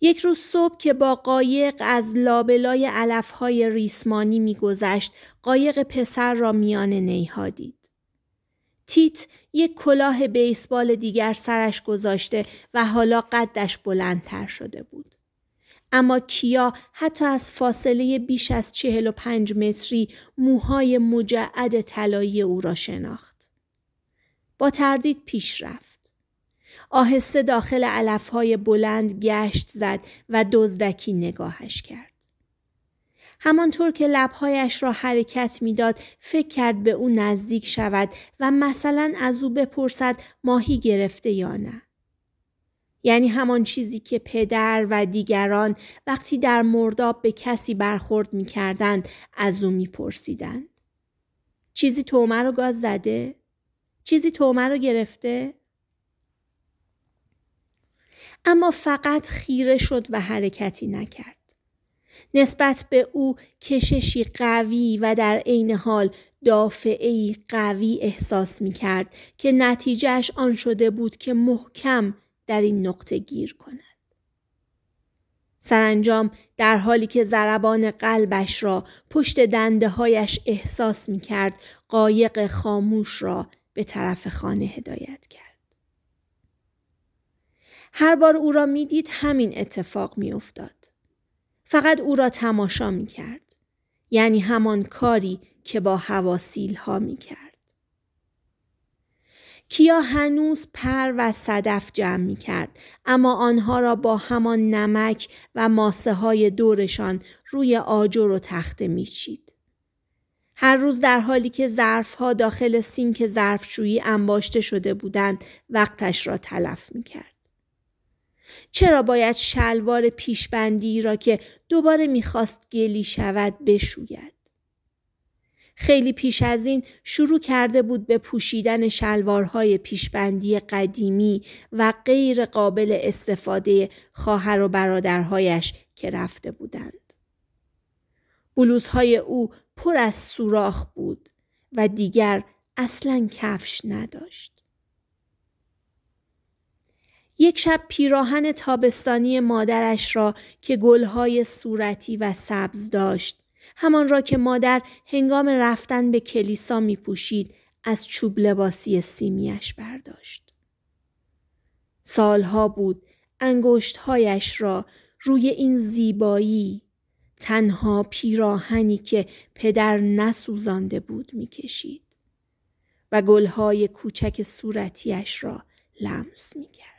یک روز صبح که با قایق از لابلای علفهای ریسمانی می گذشت قایق پسر را میان نیها دید. تیت یک کلاه بیسبال دیگر سرش گذاشته و حالا قدش بلندتر شده بود. اما کیا حتی از فاصله بیش از چهل و پنج متری موهای مجعد طلایی او را شناخت. با تردید پیش رفت. آهسته داخل علفهای بلند گشت زد و دزدکی نگاهش کرد. همانطور که لبهایش را حرکت میداد فکر کرد به او نزدیک شود و مثلا از او بپرسد ماهی گرفته یا نه یعنی همان چیزی که پدر و دیگران وقتی در مرداب به کسی برخورد میکردند از او میپرسیدند چیزی تومه رو گاز زده چیزی تومه رو گرفته اما فقط خیره شد و حرکتی نکرد نسبت به او کششی قوی و در عین حال دافعی قوی احساس می کرد که نتیجهش آن شده بود که محکم در این نقطه گیر کند. سرانجام در حالی که ضربان قلبش را پشت دنده هایش احساس می کرد قایق خاموش را به طرف خانه هدایت کرد. هر بار او را میدید همین اتفاق میافتاد فقط او را تماشا می کرد. یعنی همان کاری که با هواسیل ها می کرد. کیا هنوز پر و صدف جمع می کرد اما آنها را با همان نمک و ماسه های دورشان روی آجر و تخته می چید. هر روز در حالی که ظرفها داخل سینک ظرفشویی انباشته شده بودند وقتش را تلف می کرد. چرا باید شلوار پیشبندی را که دوباره میخواست گلی شود بشوید؟ خیلی پیش از این شروع کرده بود به پوشیدن شلوارهای پیشبندی قدیمی و غیر قابل استفاده خواهر و برادرهایش که رفته بودند. بلوزهای او پر از سوراخ بود و دیگر اصلا کفش نداشت. یک شب پیراهن تابستانی مادرش را که گلهای صورتی و سبز داشت همان را که مادر هنگام رفتن به کلیسا می پوشید از چوب لباسی سیمیش برداشت. سالها بود انگشتهایش را روی این زیبایی تنها پیراهنی که پدر نسوزانده بود کشید و گلهای کوچک صورتیش را لمس کرد.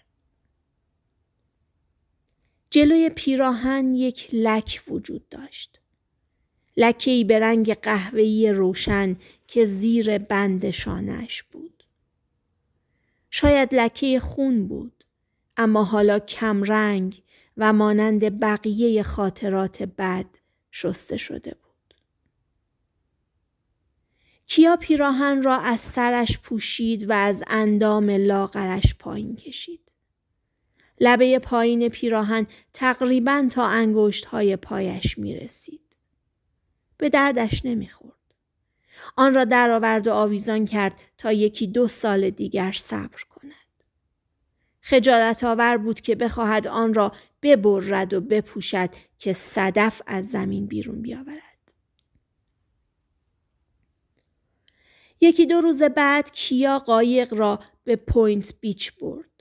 جلوی پیراهن یک لک وجود داشت. لکی به رنگ قهوه‌ای روشن که زیر بند شانش بود. شاید لکه خون بود اما حالا رنگ و مانند بقیه خاطرات بد شسته شده بود. کیا پیراهن را از سرش پوشید و از اندام لاغرش پایین کشید. لبه پایین پیراهن تقریبا تا انگشت های پایش می رسید. به دردش نمیخورد. آن را درآورد و آویزان کرد تا یکی دو سال دیگر صبر کند. خجالت آور بود که بخواهد آن را ببرد و بپوشد که صدف از زمین بیرون بیاورد. یکی دو روز بعد کیا قایق را به پوینت بیچ برد.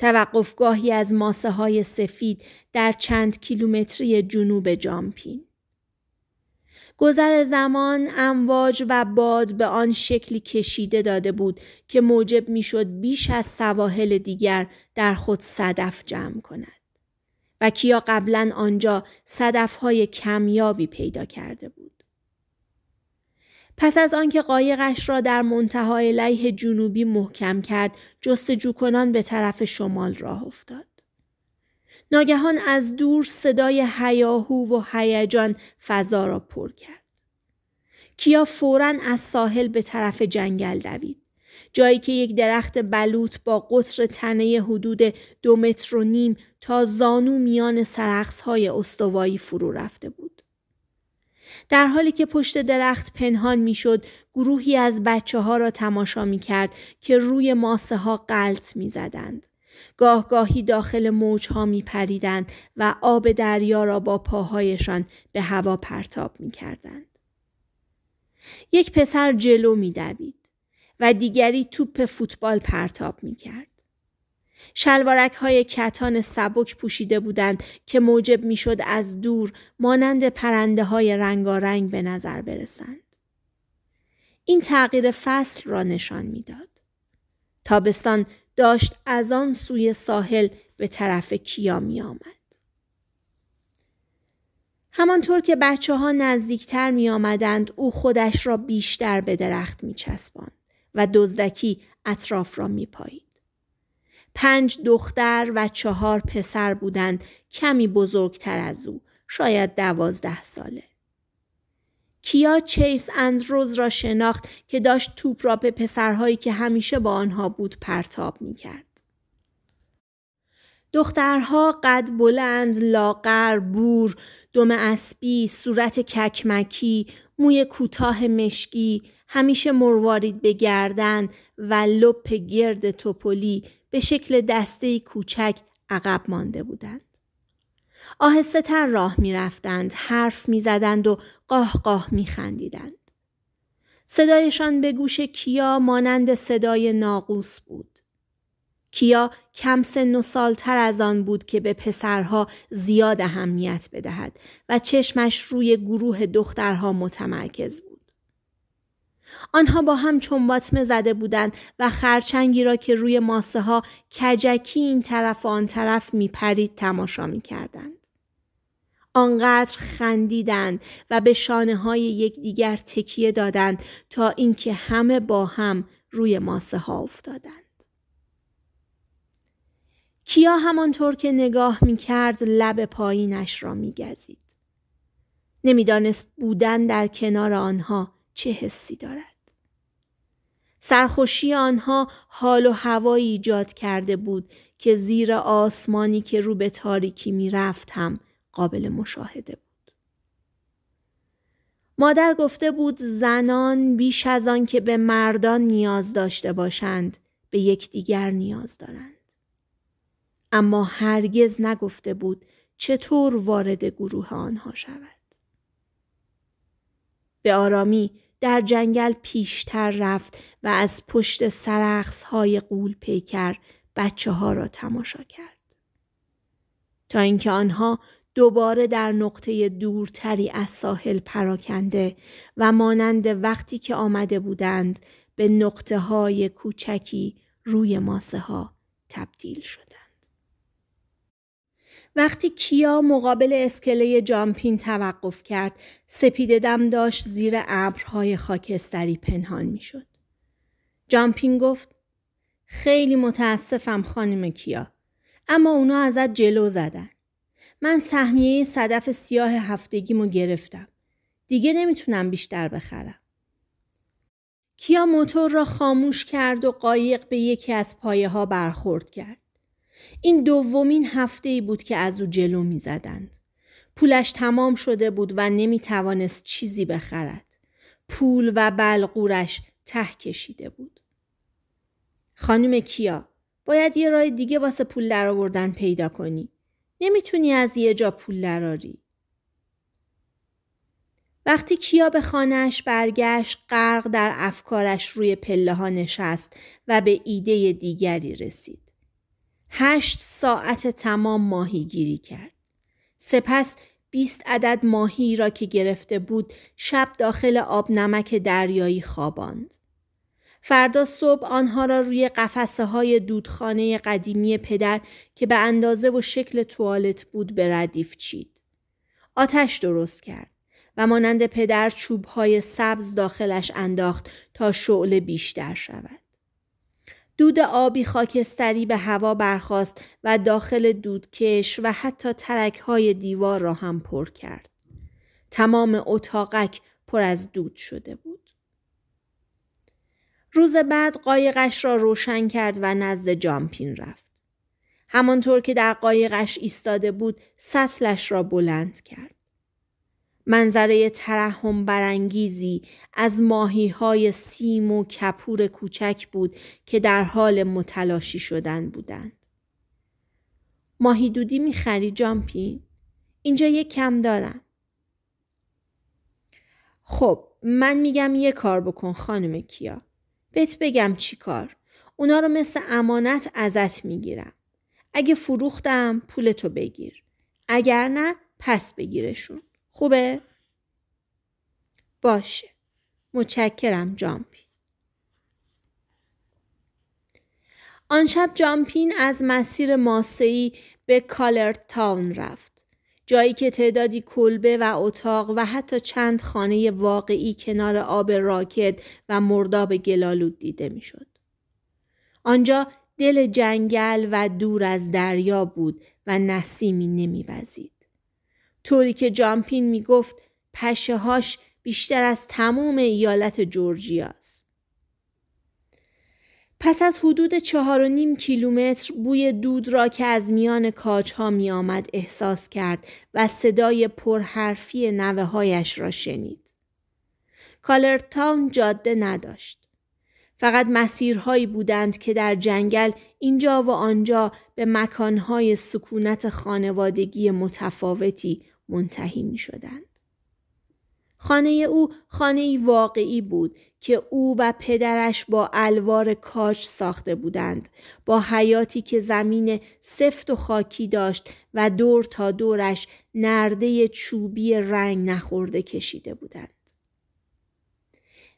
توقفگاهی از ماسه های سفید در چند کیلومتری جنوب جامپین. گذر زمان امواج و باد به آن شکلی کشیده داده بود که موجب میشد بیش از سواحل دیگر در خود صدف جمع کند و کیا قبلا آنجا صدف های کمیابی پیدا کرده بود. پس از آنکه قایقش را در منتهای لیه جنوبی محکم کرد جستجو جوکنان به طرف شمال راه افتاد ناگهان از دور صدای هیاهو و هیجان فضا را پر کرد کیا فورا از ساحل به طرف جنگل دوید جایی که یک درخت بلوط با قطر تنه حدود دو متر و نیم تا زانو میان سرخص های استوایی فرو رفته بود. در حالی که پشت درخت پنهان میشد گروهی از بچه ها را تماشا می کرد که روی ماسه ها قلط می زدند. گاه گاهی داخل موج ها می پریدند و آب دریا را با پاهایشان به هوا پرتاب می کردند. یک پسر جلو می دوید و دیگری توپ فوتبال پرتاب می کرد. شلوارک های کتان سبک پوشیده بودند که موجب میشد از دور مانند پرنده های رنگارنگ به نظر برسند. این تغییر فصل را نشان میداد. تابستان داشت از آن سوی ساحل به طرف کیا می آمد. همانطور که بچه ها نزدیکتر می آمدند او خودش را بیشتر به درخت می چسبان و دزدکی اطراف را می پایید. پنج دختر و چهار پسر بودند کمی بزرگتر از او شاید دوازده ساله کیا چیس اندروز را شناخت که داشت توپ را به پسرهایی که همیشه با آنها بود پرتاب میکرد. دخترها قد بلند، لاغر، بور، دم اسبی، صورت ککمکی، موی کوتاه مشکی، همیشه مروارید به گردن و لپ گرد توپلی به شکل دستهی کوچک عقب مانده بودند. آهسته تر راه می رفتند، حرف می زدند و قاه قاه می خندیدند. صدایشان به گوش کیا مانند صدای ناقوس بود. کیا کم سن و سالتر از آن بود که به پسرها زیاد اهمیت بدهد و چشمش روی گروه دخترها متمرکز بود. آنها با هم چنباتمه زده بودند و خرچنگی را که روی ماسه ها کجکی این طرف و آن طرف میپرید تماشا میکردند. آنقدر خندیدند و به شانه های دیگر تکیه دادند تا اینکه همه با هم روی ماسه ها افتادند. کیا همانطور که نگاه میکرد لب پایینش را می نمیدانست بودن در کنار آنها چه حسی دارد. سرخوشی آنها حال و هوایی ایجاد کرده بود که زیر آسمانی که رو به تاریکی میرفت هم قابل مشاهده بود. مادر گفته بود زنان بیش از آن که به مردان نیاز داشته باشند به یکدیگر نیاز دارند. اما هرگز نگفته بود چطور وارد گروه آنها شود. به آرامی در جنگل پیشتر رفت و از پشت سرخص های قول پیکر بچه ها را تماشا کرد. تا اینکه آنها دوباره در نقطه دورتری از ساحل پراکنده و مانند وقتی که آمده بودند به نقطه های کوچکی روی ماسه ها تبدیل شدند. وقتی کیا مقابل اسکله جامپین توقف کرد سپید دم داشت زیر ابرهای خاکستری پنهان میشد. جامپین گفت خیلی متاسفم خانم کیا اما اونا ازت جلو زدن. من سهمیه صدف سیاه هفتگیمو گرفتم. دیگه نمیتونم بیشتر بخرم. کیا موتور را خاموش کرد و قایق به یکی از پایه ها برخورد کرد. این دومین هفته ای بود که از او جلو میزدند. پولش تمام شده بود و نمی توانست چیزی بخرد. پول و بلغورش ته کشیده بود. خانم کیا باید یه راه دیگه واسه پول درآوردن پیدا کنی. نمیتونی از یه جا پول دراری. وقتی کیا به خانهش برگشت غرق در افکارش روی پله ها نشست و به ایده دیگری رسید. هشت ساعت تمام ماهی گیری کرد. سپس بیست عدد ماهی را که گرفته بود شب داخل آب نمک دریایی خواباند. فردا صبح آنها را روی قفسه های دودخانه قدیمی پدر که به اندازه و شکل توالت بود به ردیف چید. آتش درست کرد و مانند پدر های سبز داخلش انداخت تا شعله بیشتر شود. دود آبی خاکستری به هوا برخاست و داخل دودکش و حتی های دیوار را هم پر کرد. تمام اتاقک پر از دود شده بود. روز بعد قایقش را روشن کرد و نزد جامپین رفت. همانطور که در قایقش ایستاده بود سطلش را بلند کرد. منظره ترحم برانگیزی از ماهی های سیم و کپور کوچک بود که در حال متلاشی شدن بودند. ماهی دودی میخری جامپی؟ اینجا یه کم دارم. خب من میگم یه کار بکن خانم کیا. بت بگم چی کار. اونا رو مثل امانت ازت میگیرم. اگه فروختم پولتو بگیر. اگر نه پس بگیرشون. خوبه؟ باشه. متشکرم جامپین. آن شب جامپین از مسیر ماسهی به کالر تاون رفت. جایی که تعدادی کلبه و اتاق و حتی چند خانه واقعی کنار آب راکت و مرداب گلالود دیده میشد. آنجا دل جنگل و دور از دریا بود و نسیمی نمیوزید. طوری که جامپین گفت پشه هاش بیشتر از تمام ایالت است. پس از حدود چهار و نیم کیلومتر بوی دود را که از میان کاجها می آمد احساس کرد و صدای پرحرفی نوه هایش را شنید. کالرتاون جاده نداشت. فقط مسیرهایی بودند که در جنگل اینجا و آنجا به مکانهای سکونت خانوادگی متفاوتی منتهی می شدند. خانه او خانه واقعی بود که او و پدرش با الوار کاش ساخته بودند با حیاتی که زمین سفت و خاکی داشت و دور تا دورش نرده چوبی رنگ نخورده کشیده بودند.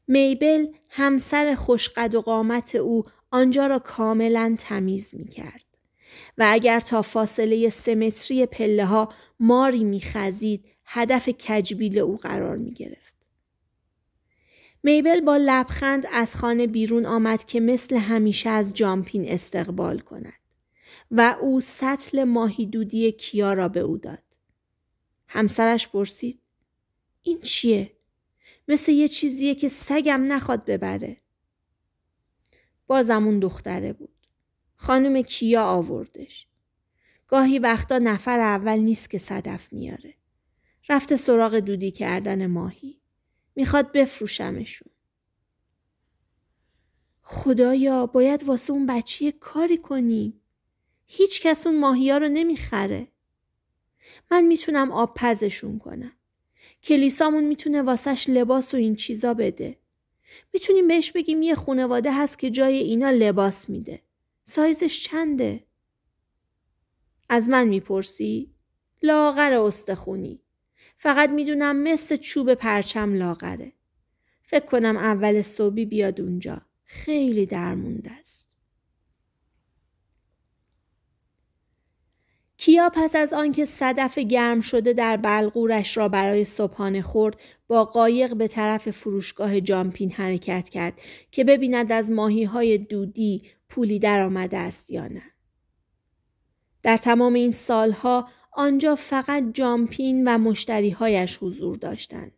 میبل همسر خوشقد و قامت او آنجا را کاملا تمیز می کرد. و اگر تا فاصله سمتری پله ها ماری میخزید هدف کجبیل او قرار میگرفت. میبل با لبخند از خانه بیرون آمد که مثل همیشه از جامپین استقبال کند و او سطل ماهی دودی کیا را به او داد. همسرش پرسید این چیه؟ مثل یه چیزیه که سگم نخواد ببره. بازم اون دختره بود. خانم کیا آوردش. گاهی وقتا نفر اول نیست که صدف میاره. رفته سراغ دودی کردن ماهی. میخواد بفروشمشون. خدایا باید واسه اون بچه کاری کنیم. هیچ کس اون ماهی ها رو نمیخره. من میتونم آب پزشون کنم. کلیسامون میتونه واسش لباس و این چیزا بده. میتونیم بهش بگیم یه خانواده هست که جای اینا لباس میده. سایزش چنده؟ از من میپرسی؟ لاغر استخونی. فقط میدونم مثل چوب پرچم لاغره. فکر کنم اول صبحی بیاد اونجا. خیلی درمونده است. کیا پس از آنکه صدف گرم شده در بلغورش را برای صبحانه خورد با قایق به طرف فروشگاه جامپین حرکت کرد که ببیند از ماهی های دودی، پولی در آمده است یا نه. در تمام این سالها آنجا فقط جامپین و مشتریهایش حضور داشتند.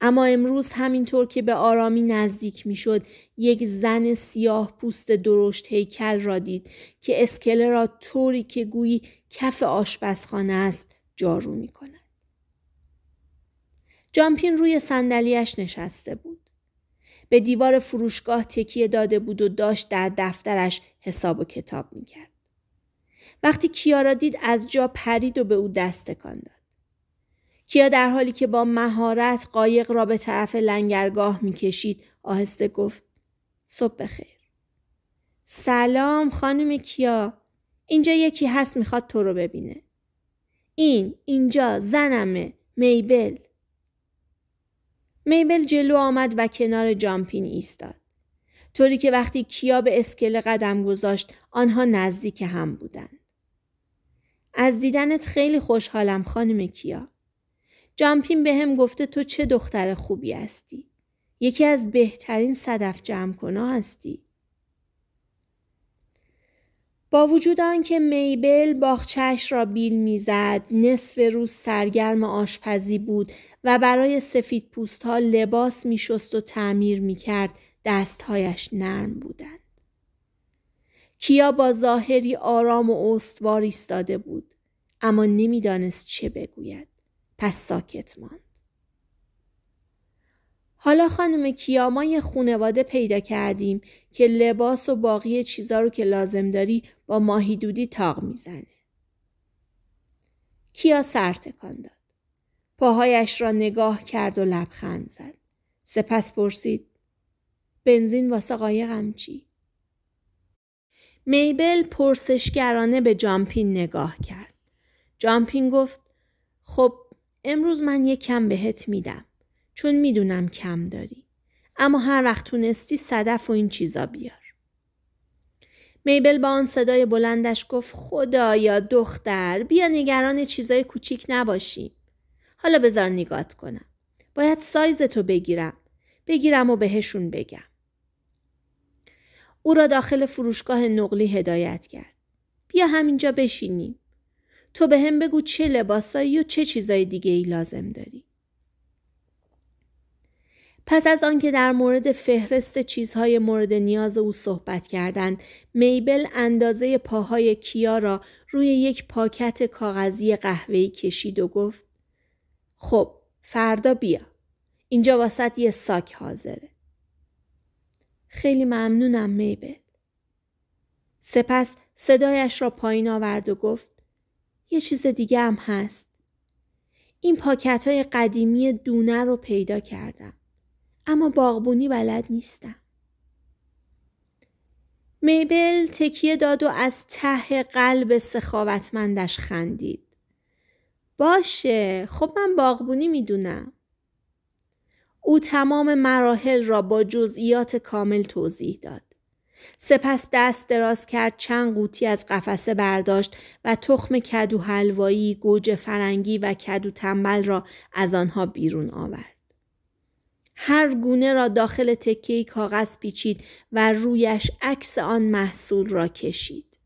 اما امروز همینطور که به آرامی نزدیک میشد یک زن سیاه پوست درشت هیکل را دید که اسکله را طوری که گویی کف آشپزخانه است جارو می کند. جامپین روی صندلیاش نشسته بود. به دیوار فروشگاه تکیه داده بود و داشت در دفترش حساب و کتاب میکرد. وقتی کیا را دید از جا پرید و به او دست تکان داد. کیا در حالی که با مهارت قایق را به طرف لنگرگاه میکشید آهسته گفت صبح بخیر. سلام خانم کیا اینجا یکی هست میخواد تو رو ببینه. این اینجا زنمه میبل میبل جلو آمد و کنار جامپین ایستاد. طوری که وقتی کیا به اسکله قدم گذاشت آنها نزدیک هم بودند. از دیدنت خیلی خوشحالم خانم کیا. جامپین به هم گفته تو چه دختر خوبی هستی. یکی از بهترین صدف جمع هستی. با وجود آنکه میبل باغچهاش را بیل میزد نصف روز سرگرم آشپزی بود و برای سفید پوست ها لباس میشست و تعمیر میکرد دستهایش نرم بودند کیا با ظاهری آرام و استوار ایستاده بود اما نمیدانست چه بگوید پس ساکت ماند حالا خانم کیا ما یه خونواده پیدا کردیم که لباس و باقی چیزا رو که لازم داری با ماهی دودی تاق میزنه. کیا سر تکان داد. پاهایش را نگاه کرد و لبخند زد. سپس پرسید بنزین واسه قایقم چی؟ میبل پرسشگرانه به جامپین نگاه کرد. جامپین گفت خب امروز من یک کم بهت میدم. چون میدونم کم داری. اما هر وقت تونستی صدف و این چیزا بیار. میبل با آن صدای بلندش گفت خدایا دختر بیا نگران چیزای کوچیک نباشیم. حالا بذار نگات کنم. باید سایز تو بگیرم. بگیرم و بهشون بگم. او را داخل فروشگاه نقلی هدایت کرد. بیا همینجا بشینیم. تو به هم بگو چه لباسایی و چه چیزای دیگه ای لازم داری. پس از آنکه در مورد فهرست چیزهای مورد نیاز او صحبت کردند میبل اندازه پاهای کیا را روی یک پاکت کاغذی قهوه‌ای کشید و گفت خب فردا بیا اینجا واسط یه ساک حاضره خیلی ممنونم میبل سپس صدایش را پایین آورد و گفت یه چیز دیگه هم هست این پاکت های قدیمی دونه رو پیدا کردم اما باغبونی بلد نیستم. میبل تکیه داد و از ته قلب سخاوتمندش خندید. باشه خب من باغبونی میدونم. او تمام مراحل را با جزئیات کامل توضیح داد. سپس دست دراز کرد چند قوطی از قفسه برداشت و تخم کدو حلوایی، گوجه فرنگی و کدو تنبل را از آنها بیرون آورد. هر گونه را داخل تکه کاغذ پیچید و رویش عکس آن محصول را کشید.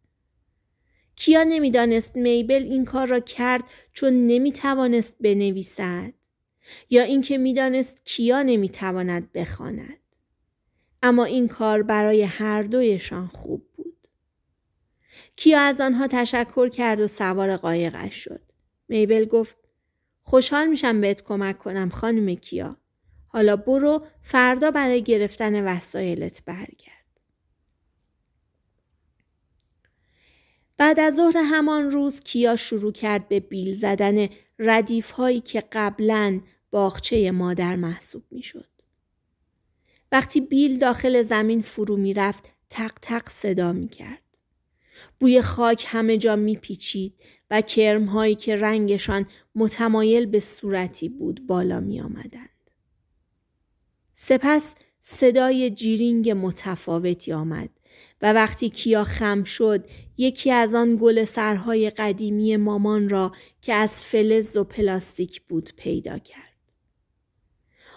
کیا نمیدانست میبل این کار را کرد چون توانست بنویسد یا اینکه میدانست کیا نمیتواند بخواند. اما این کار برای هر دویشان خوب بود. کیا از آنها تشکر کرد و سوار قایقش شد. میبل گفت خوشحال میشم بهت کمک کنم خانم کیا. حالا برو فردا برای گرفتن وسایلت برگرد. بعد از ظهر همان روز کیا شروع کرد به بیل زدن ردیف هایی که قبلا باغچه مادر محسوب می شد. وقتی بیل داخل زمین فرو می رفت تق تق صدا می کرد. بوی خاک همه جا می پیچید و کرم هایی که رنگشان متمایل به صورتی بود بالا می آمدن. سپس صدای جیرینگ متفاوتی آمد و وقتی کیا خم شد یکی از آن گل سرهای قدیمی مامان را که از فلز و پلاستیک بود پیدا کرد.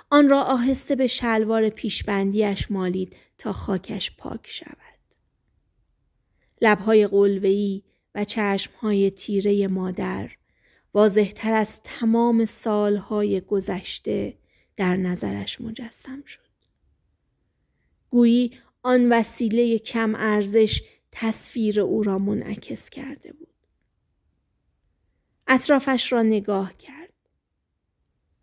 آن را آهسته به شلوار پیشبندیش مالید تا خاکش پاک شود. لبهای قلوهی و چشمهای تیره مادر واضحتر از تمام سالهای گذشته در نظرش مجسم شد. گویی آن وسیله کم ارزش تصویر او را منعکس کرده بود. اطرافش را نگاه کرد.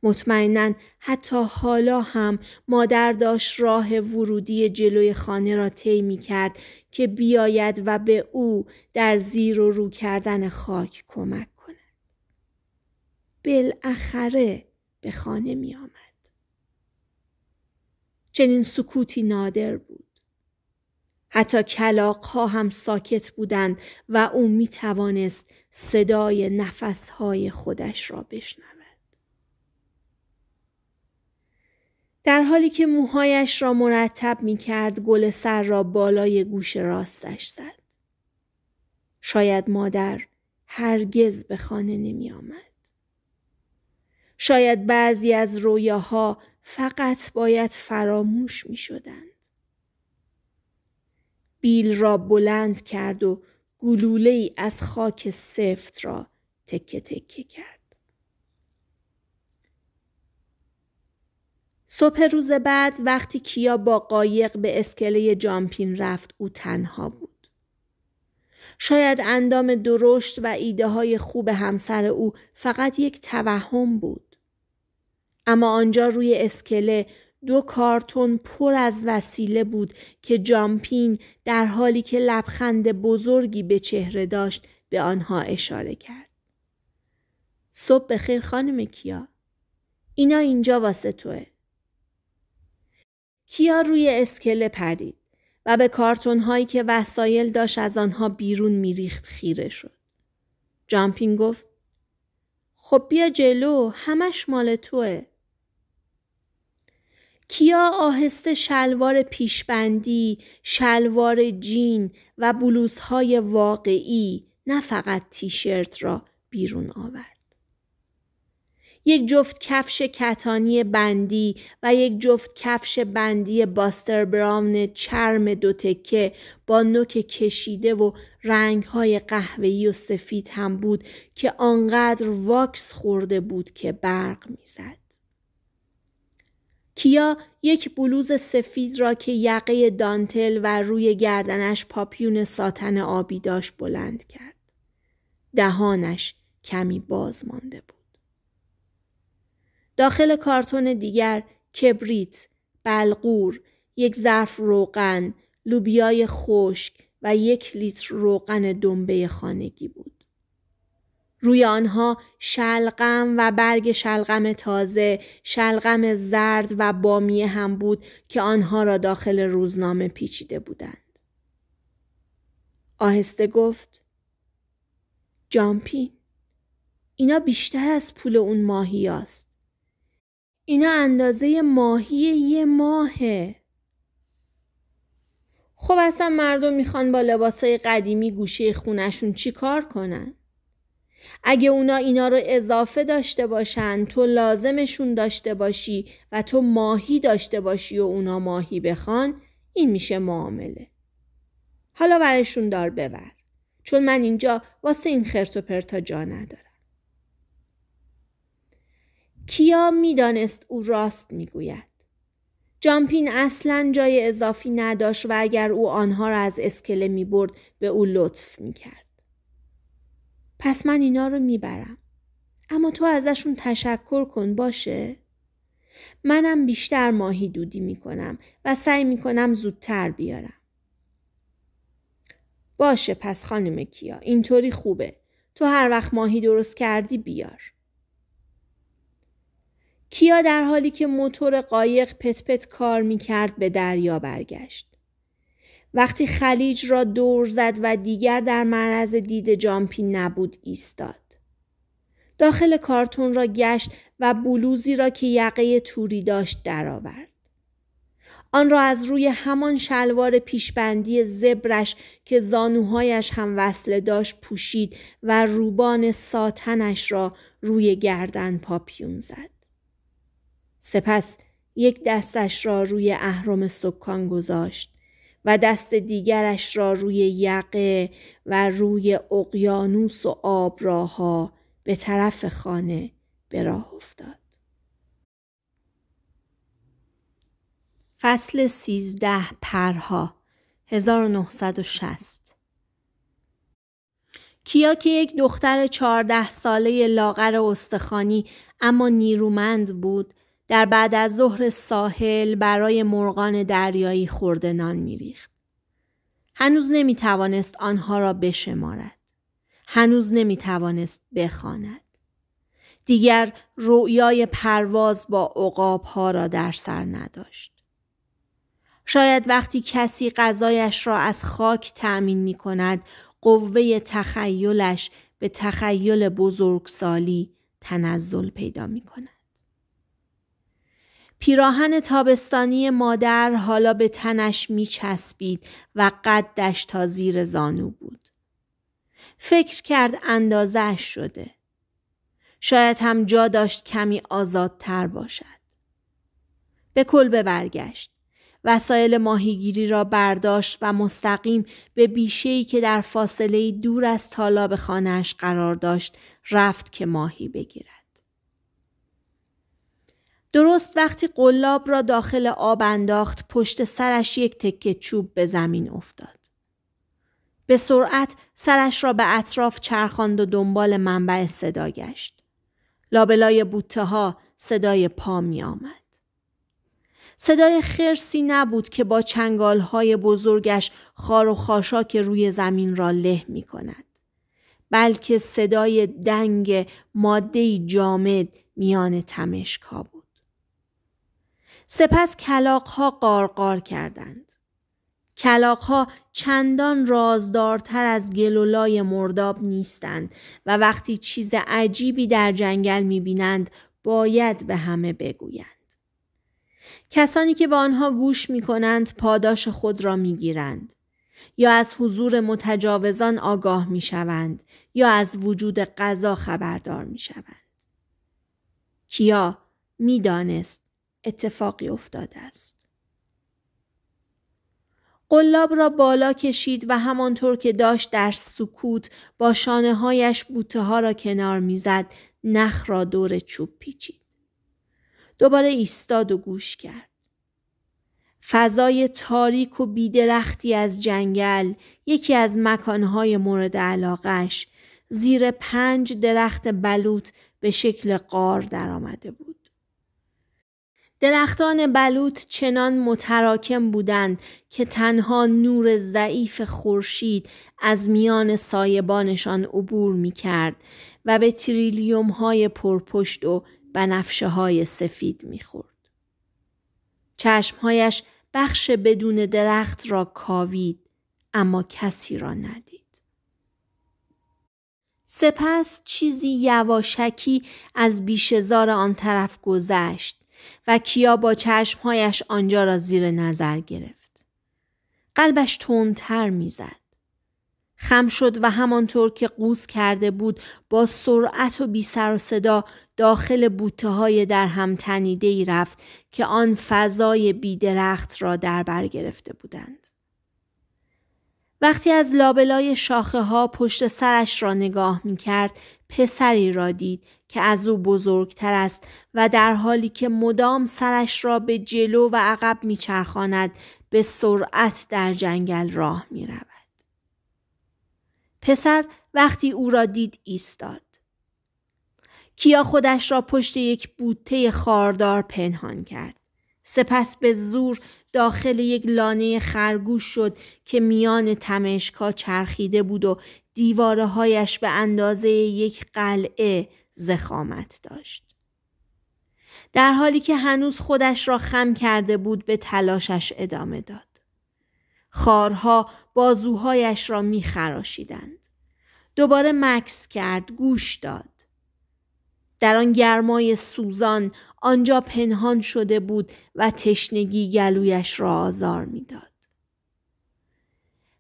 مطمئنا حتی حالا هم مادر داشت راه ورودی جلوی خانه را طی می کرد که بیاید و به او در زیر و رو کردن خاک کمک کند. بالاخره به خانه می آمد. چنین سکوتی نادر بود. حتی کلاق ها هم ساکت بودند و او می توانست صدای نفس های خودش را بشنود. در حالی که موهایش را مرتب می کرد گل سر را بالای گوش راستش زد. شاید مادر هرگز به خانه نمی آمد. شاید بعضی از رویاها فقط باید فراموش می شدند. بیل را بلند کرد و گلوله ای از خاک سفت را تکه تکه کرد. صبح روز بعد وقتی کیا با قایق به اسکله جامپین رفت او تنها بود. شاید اندام درشت و ایده های خوب همسر او فقط یک توهم بود. اما آنجا روی اسکله دو کارتون پر از وسیله بود که جامپین در حالی که لبخند بزرگی به چهره داشت به آنها اشاره کرد. صبح بخیر خانم کیا. اینا اینجا واسه توه. کیا روی اسکله پرید و به کارتون هایی که وسایل داشت از آنها بیرون میریخت خیره شد. جامپین گفت خب بیا جلو همش مال توه. کیا آهسته شلوار پیشبندی، شلوار جین و بلوزهای واقعی نه فقط تیشرت را بیرون آورد. یک جفت کفش کتانی بندی و یک جفت کفش بندی باستر براون چرم دو تکه با نوک کشیده و رنگهای قهوه‌ای و سفید هم بود که آنقدر واکس خورده بود که برق میزد. کیا یک بلوز سفید را که یقه دانتل و روی گردنش پاپیون ساتن آبی داشت بلند کرد. دهانش کمی باز مانده بود. داخل کارتون دیگر کبریت، بلغور، یک ظرف روغن، لوبیای خشک و یک لیتر روغن دنبه خانگی بود. روی آنها شلغم و برگ شلغم تازه، شلغم زرد و بامیه هم بود که آنها را داخل روزنامه پیچیده بودند. آهسته گفت جامپین اینا بیشتر از پول اون ماهی است. اینا اندازه ماهی یه ماهه. خب اصلا مردم میخوان با لباسای قدیمی گوشه خونشون چی کار کنن؟ اگه اونا اینا رو اضافه داشته باشن تو لازمشون داشته باشی و تو ماهی داشته باشی و اونا ماهی بخوان این میشه معامله حالا ورشون دار ببر چون من اینجا واسه این خرت و پرتا جا ندارم کیا میدانست او راست میگوید جامپین اصلا جای اضافی نداشت و اگر او آنها را از اسکله میبرد به او لطف میکرد. پس من اینا رو میبرم. اما تو ازشون تشکر کن باشه؟ منم بیشتر ماهی دودی میکنم و سعی میکنم زودتر بیارم. باشه پس خانم کیا اینطوری خوبه. تو هر وقت ماهی درست کردی بیار. کیا در حالی که موتور قایق پت پت کار میکرد به دریا برگشت. وقتی خلیج را دور زد و دیگر در معرض دید جامپی نبود ایستاد. داخل کارتون را گشت و بلوزی را که یقه توری داشت درآورد. آن را از روی همان شلوار پیشبندی زبرش که زانوهایش هم وصله داشت پوشید و روبان ساتنش را روی گردن پاپیون زد. سپس یک دستش را روی اهرم سکان گذاشت و دست دیگرش را روی یقه و روی اقیانوس و آبراها به طرف خانه به راه افتاد. فصل سیزده پرها 1960 کیا که یک دختر چهارده ساله لاغر استخانی اما نیرومند بود در بعد از ظهر ساحل برای مرغان دریایی خوردنان میریخت. هنوز نمی توانست آنها را بشمارد. هنوز نمی توانست بخواند. دیگر رویای پرواز با اقاب ها را در سر نداشت. شاید وقتی کسی غذایش را از خاک تأمین می کند قوه تخیلش به تخیل بزرگسالی تنزل پیدا می کند. پیراهن تابستانی مادر حالا به تنش می چسبید و قدش تا زیر زانو بود. فکر کرد اندازش شده. شاید هم جا داشت کمی آزادتر باشد. به کل به برگشت. وسایل ماهیگیری را برداشت و مستقیم به بیشهی که در فاصله دور از تالاب خانهش قرار داشت رفت که ماهی بگیرد. درست وقتی قلاب را داخل آب انداخت پشت سرش یک تکه چوب به زمین افتاد. به سرعت سرش را به اطراف چرخاند و دنبال منبع صدا گشت. لابلای بوته ها صدای پا می آمد. صدای خرسی نبود که با چنگال های بزرگش خار و خاشاک روی زمین را له می کند. بلکه صدای دنگ ماده جامد میان تمشکا بود. سپس ها قارقار کردند. کلاقها چندان رازدارتر از گلولای مرداب نیستند و وقتی چیز عجیبی در جنگل بینند باید به همه بگویند. کسانی که به آنها گوش کنند پاداش خود را میگیرند. یا از حضور متجاوزان آگاه می شوند یا از وجود غذا خبردار می شوند. کیا میدانست اتفاقی افتاده است. قلاب را بالا کشید و همانطور که داشت در سکوت با شانه هایش بوته ها را کنار میزد نخ را دور چوب پیچید. دوباره ایستاد و گوش کرد. فضای تاریک و بیدرختی از جنگل یکی از مکانهای مورد علاقش زیر پنج درخت بلوط به شکل قار درآمده بود. درختان بلوط چنان متراکم بودند که تنها نور ضعیف خورشید از میان سایبانشان عبور می کرد و به تریلیوم های پرپشت و بنفشه های سفید می خورد. چشمهایش بخش بدون درخت را کاوید اما کسی را ندید. سپس چیزی یواشکی از بیشزار آن طرف گذشت و کیا با چشمهایش آنجا را زیر نظر گرفت. قلبش تندتر میزد. خم شد و همانطور که قوز کرده بود با سرعت و بی سر و صدا داخل بوته های در هم تنیده ای رفت که آن فضای درخت را در بر گرفته بودند. وقتی از لابلای شاخه ها پشت سرش را نگاه می کرد پسری را دید که از او بزرگتر است و در حالی که مدام سرش را به جلو و عقب میچرخاند به سرعت در جنگل راه می رود. پسر وقتی او را دید ایستاد. کیا خودش را پشت یک بوته خاردار پنهان کرد. سپس به زور داخل یک لانه خرگوش شد که میان تمشکا چرخیده بود و دیواره به اندازه یک قلعه زخامت داشت. در حالی که هنوز خودش را خم کرده بود به تلاشش ادامه داد. خارها بازوهایش را می خراشیدند. دوباره مکس کرد، گوش داد. در آن گرمای سوزان آنجا پنهان شده بود و تشنگی گلویش را آزار میداد.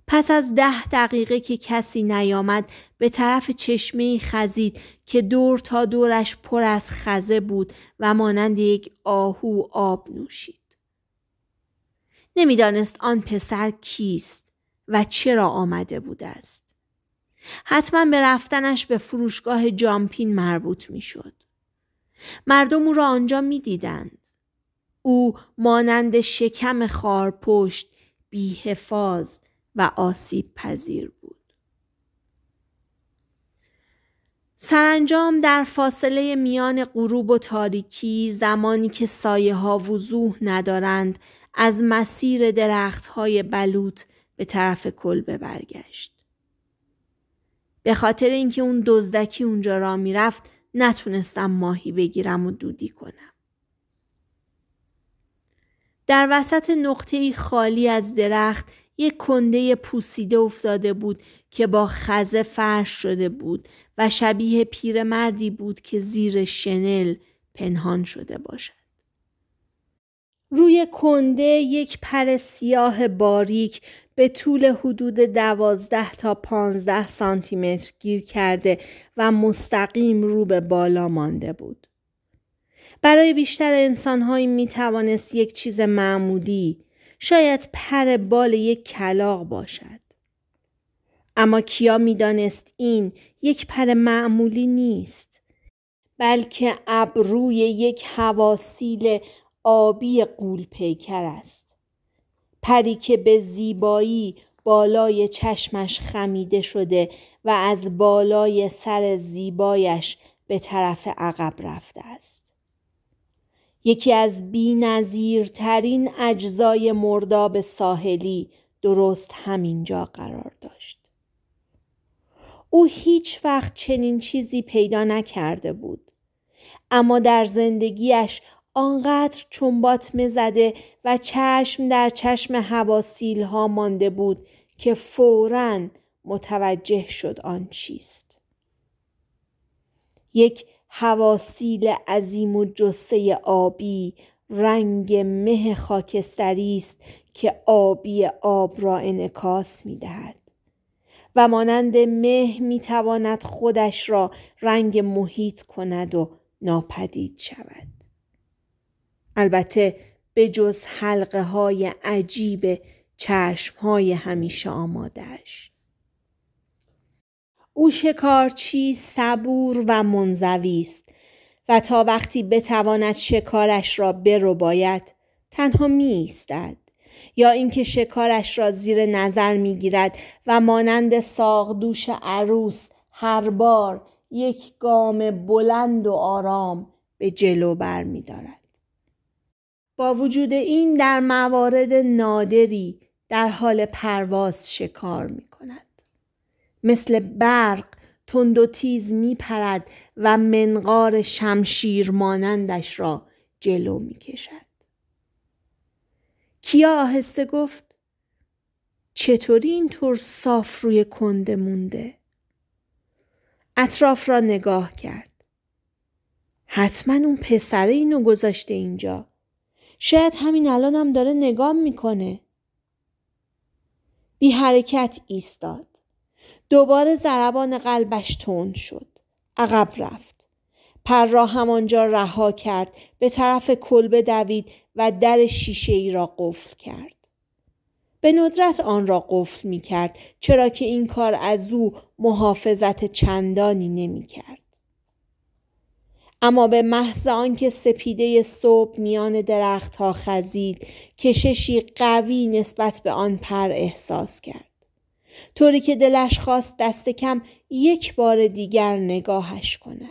پس از ده دقیقه که کسی نیامد به طرف چشمه خزید که دور تا دورش پر از خزه بود و مانند یک آهو آب نوشید. نمیدانست آن پسر کیست و چرا آمده بوده است. حتما به رفتنش به فروشگاه جامپین مربوط میشد. مردم او را آنجا میدیدند. او مانند شکم خارپشت بیحفاظ و آسیب پذیر بود. سرانجام در فاصله میان غروب و تاریکی زمانی که سایه ها وضوح ندارند از مسیر درخت های بلوط به طرف کلبه برگشت. به خاطر اینکه اون دزدکی اونجا را میرفت نتونستم ماهی بگیرم و دودی کنم. در وسط نقطه خالی از درخت یک کنده پوسیده افتاده بود که با خزه فرش شده بود و شبیه پیرمردی بود که زیر شنل پنهان شده باشد. روی کنده یک پر سیاه باریک به طول حدود دوازده تا پانزده سانتیمتر گیر کرده و مستقیم رو به بالا مانده بود. برای بیشتر انسانهایی می یک چیز معمولی شاید پر بال یک کلاق باشد. اما کیا میدانست این یک پر معمولی نیست بلکه ابروی یک هواسیل آبی قول پیکر است پری که به زیبایی بالای چشمش خمیده شده و از بالای سر زیبایش به طرف عقب رفته است یکی از ترین اجزای مرداب ساحلی درست همینجا قرار داشت. او هیچ وقت چنین چیزی پیدا نکرده بود. اما در زندگیش آنقدر چنبات زده و چشم در چشم حواسیل ها مانده بود که فورا متوجه شد آن چیست. یک هواسیل عظیم و جسه آبی رنگ مه خاکستری است که آبی آب را انعکاس می دهد. و مانند مه می تواند خودش را رنگ محیط کند و ناپدید شود. البته به جز حلقه های عجیب چشم های همیشه آمادهش. او شکارچی صبور و منزوی است و تا وقتی بتواند شکارش را باید تنها می ایستد یا اینکه شکارش را زیر نظر می گیرد و مانند دوش عروس هر بار یک گام بلند و آرام به جلو بر می دارد. با وجود این در موارد نادری در حال پرواز شکار می کند. مثل برق تند و تیز می پرد و منقار شمشیر مانندش را جلو می کشد. کیا آهسته گفت چطوری اینطور صاف روی کنده مونده؟ اطراف را نگاه کرد. حتما اون پسره اینو گذاشته اینجا. شاید همین الانم هم داره نگاه میکنه. بی حرکت ایستاد. دوباره ضربان قلبش تند شد عقب رفت پر را همانجا رها کرد به طرف کلبه دوید و در شیشه ای را قفل کرد به ندرت آن را قفل می کرد چرا که این کار از او محافظت چندانی نمی کرد. اما به محض آنکه سپیده صبح میان درختها خزید کششی قوی نسبت به آن پر احساس کرد طوری که دلش خواست دست کم یک بار دیگر نگاهش کند.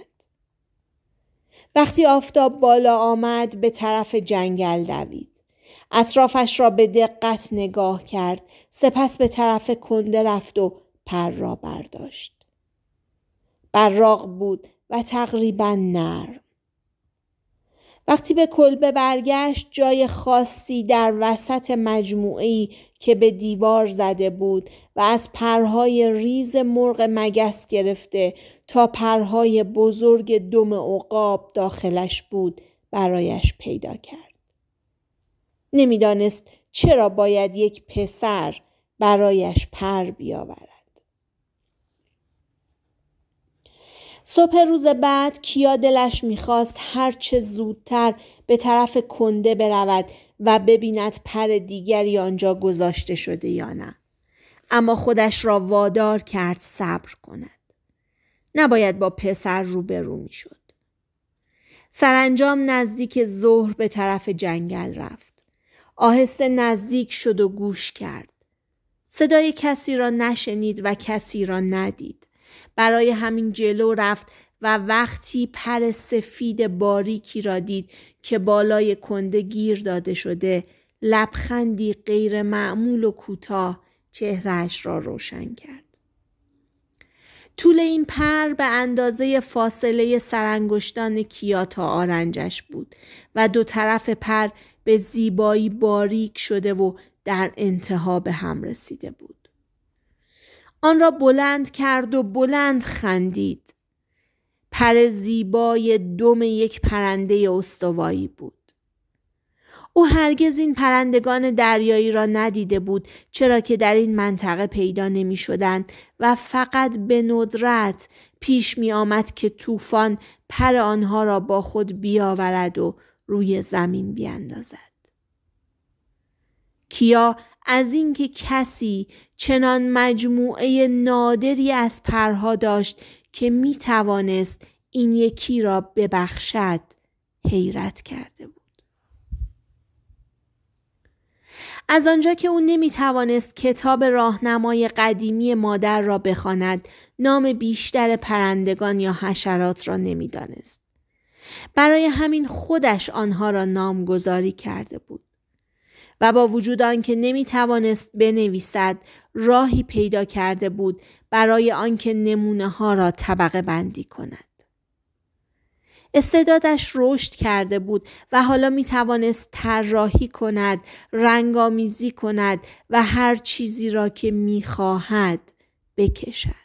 وقتی آفتاب بالا آمد به طرف جنگل دوید. اطرافش را به دقت نگاه کرد سپس به طرف کنده رفت و پر را برداشت. براغ بود و تقریبا نرم. وقتی به کلبه برگشت جای خاصی در وسط مجموعی که به دیوار زده بود و از پرهای ریز مرغ مگس گرفته تا پرهای بزرگ دم عقاب داخلش بود برایش پیدا کرد. نمیدانست چرا باید یک پسر برایش پر بیاورد. صبح روز بعد کیا دلش میخواست هرچه زودتر به طرف کنده برود و ببیند پر دیگری آنجا گذاشته شده یا نه اما خودش را وادار کرد صبر کند نباید با پسر روبرو میشد سرانجام نزدیک ظهر به طرف جنگل رفت آهسته نزدیک شد و گوش کرد صدای کسی را نشنید و کسی را ندید برای همین جلو رفت و وقتی پر سفید باریکی را دید که بالای کنده گیر داده شده لبخندی غیر معمول و کوتاه چهرهش را روشن کرد. طول این پر به اندازه فاصله سرانگشتان کیا تا آرنجش بود و دو طرف پر به زیبایی باریک شده و در انتها به هم رسیده بود. آن را بلند کرد و بلند خندید. پر زیبای دم یک پرنده استوایی بود. او هرگز این پرندگان دریایی را ندیده بود چرا که در این منطقه پیدا نمی شدند و فقط به ندرت پیش می آمد که طوفان پر آنها را با خود بیاورد و روی زمین بیاندازد. کیا از اینکه کسی چنان مجموعه نادری از پرها داشت که می توانست این یکی را ببخشد حیرت کرده بود. از آنجا که او نمی توانست کتاب راهنمای قدیمی مادر را بخواند نام بیشتر پرندگان یا حشرات را نمیدانست. برای همین خودش آنها را نامگذاری کرده بود. و با وجود آنکه نمی توانست بنویسد راهی پیدا کرده بود برای آنکه نمونه ها را طبقه بندی کند. استعدادش رشد کرده بود و حالا می توانست طراحی کند، رنگامیزی کند و هر چیزی را که می خواهد بکشد.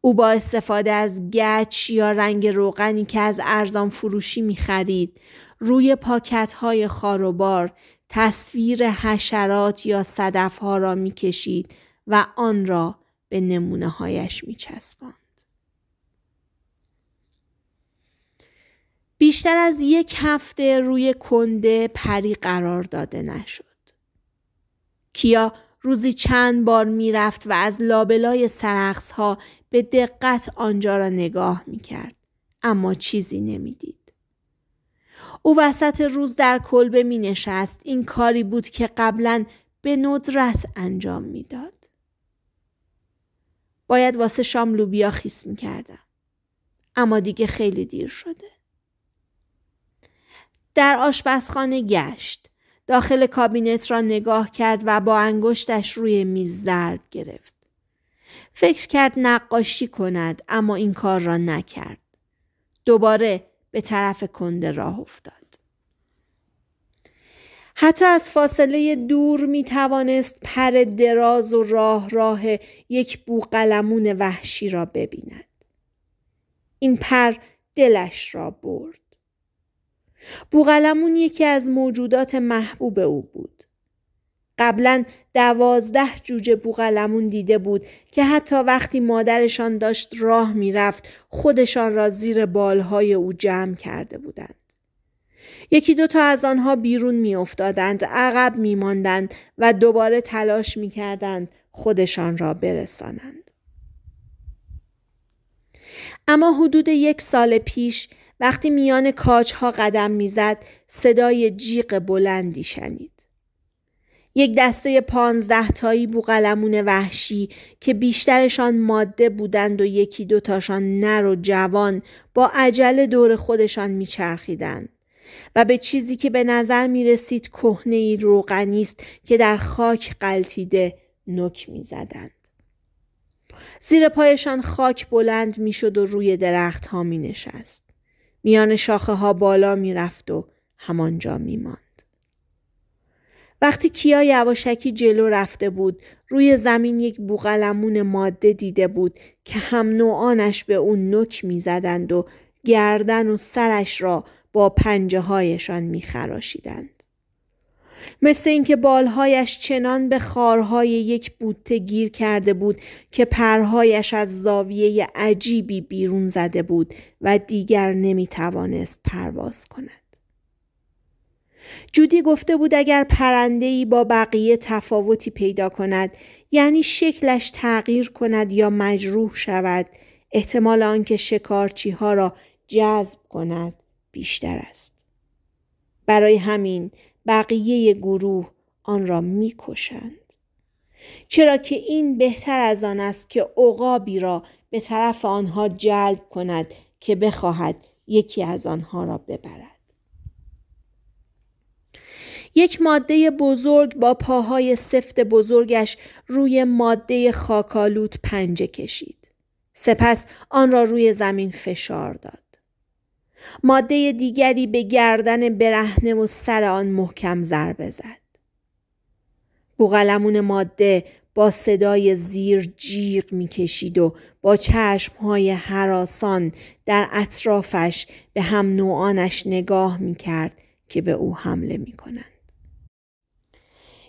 او با استفاده از گچ یا رنگ روغنی که از ارزان فروشی می خرید روی پاکت های خاروبار تصویر حشرات یا صدف ها را می کشید و آن را به نمونه هایش می چسباند. بیشتر از یک هفته روی کنده پری قرار داده نشد. کیا روزی چند بار رفت و از لابلای سرخص ها به دقت آنجا را نگاه می کرد. اما چیزی نمیدید. او وسط روز در کلبه می نشست. این کاری بود که قبلا به ندرت انجام میداد. باید واسه شام لوبیا خیس میکردم. اما دیگه خیلی دیر شده. در آشپزخانه گشت. داخل کابینت را نگاه کرد و با انگشتش روی میز زرد گرفت. فکر کرد نقاشی کند اما این کار را نکرد. دوباره به طرف کنده راه افتاد. حتی از فاصله دور می توانست پر دراز و راه راه یک بوقلمون وحشی را ببیند. این پر دلش را برد. بوقلمون یکی از موجودات محبوب او بود. قبلا دوازده جوجه بوغلمون دیده بود که حتی وقتی مادرشان داشت راه میرفت خودشان را زیر بالهای او جمع کرده بودند. یکی دوتا از آنها بیرون میافتادند عقب میماندند و دوباره تلاش میکردند خودشان را برسانند اما حدود یک سال پیش وقتی میان کاجها قدم میزد صدای جیغ بلندی شنید یک دسته پانزده تایی بوغلمون وحشی که بیشترشان ماده بودند و یکی دوتاشان نر و جوان با عجله دور خودشان میچرخیدند. و به چیزی که به نظر می رسید کهنه ای روغنی است که در خاک قلتیده نک می زدند. زیر پایشان خاک بلند می شد و روی درخت ها می نشست. میان شاخه ها بالا می رفت و همانجا می ماند. وقتی کیا یواشکی جلو رفته بود روی زمین یک بوغلمون ماده دیده بود که هم نوعانش به اون نک می زدند و گردن و سرش را با پنجه هایشان می خراشیدند. مثل اینکه بالهایش چنان به خارهای یک بوته گیر کرده بود که پرهایش از زاویه عجیبی بیرون زده بود و دیگر نمی توانست پرواز کند. جودی گفته بود اگر پرنده با بقیه تفاوتی پیدا کند یعنی شکلش تغییر کند یا مجروح شود احتمال آنکه شکارچی ها را جذب کند بیشتر است برای همین بقیه گروه آن را میکشند چرا که این بهتر از آن است که عقابی را به طرف آنها جلب کند که بخواهد یکی از آنها را ببرد یک ماده بزرگ با پاهای سفت بزرگش روی ماده خاکالوت پنجه کشید سپس آن را روی زمین فشار داد ماده دیگری به گردن برهنه و سر آن محکم ضربه زد بوغلمون ماده با صدای زیر جیغ میکشید و با های حراسان در اطرافش به هم نوعانش نگاه میکرد که به او حمله میکنند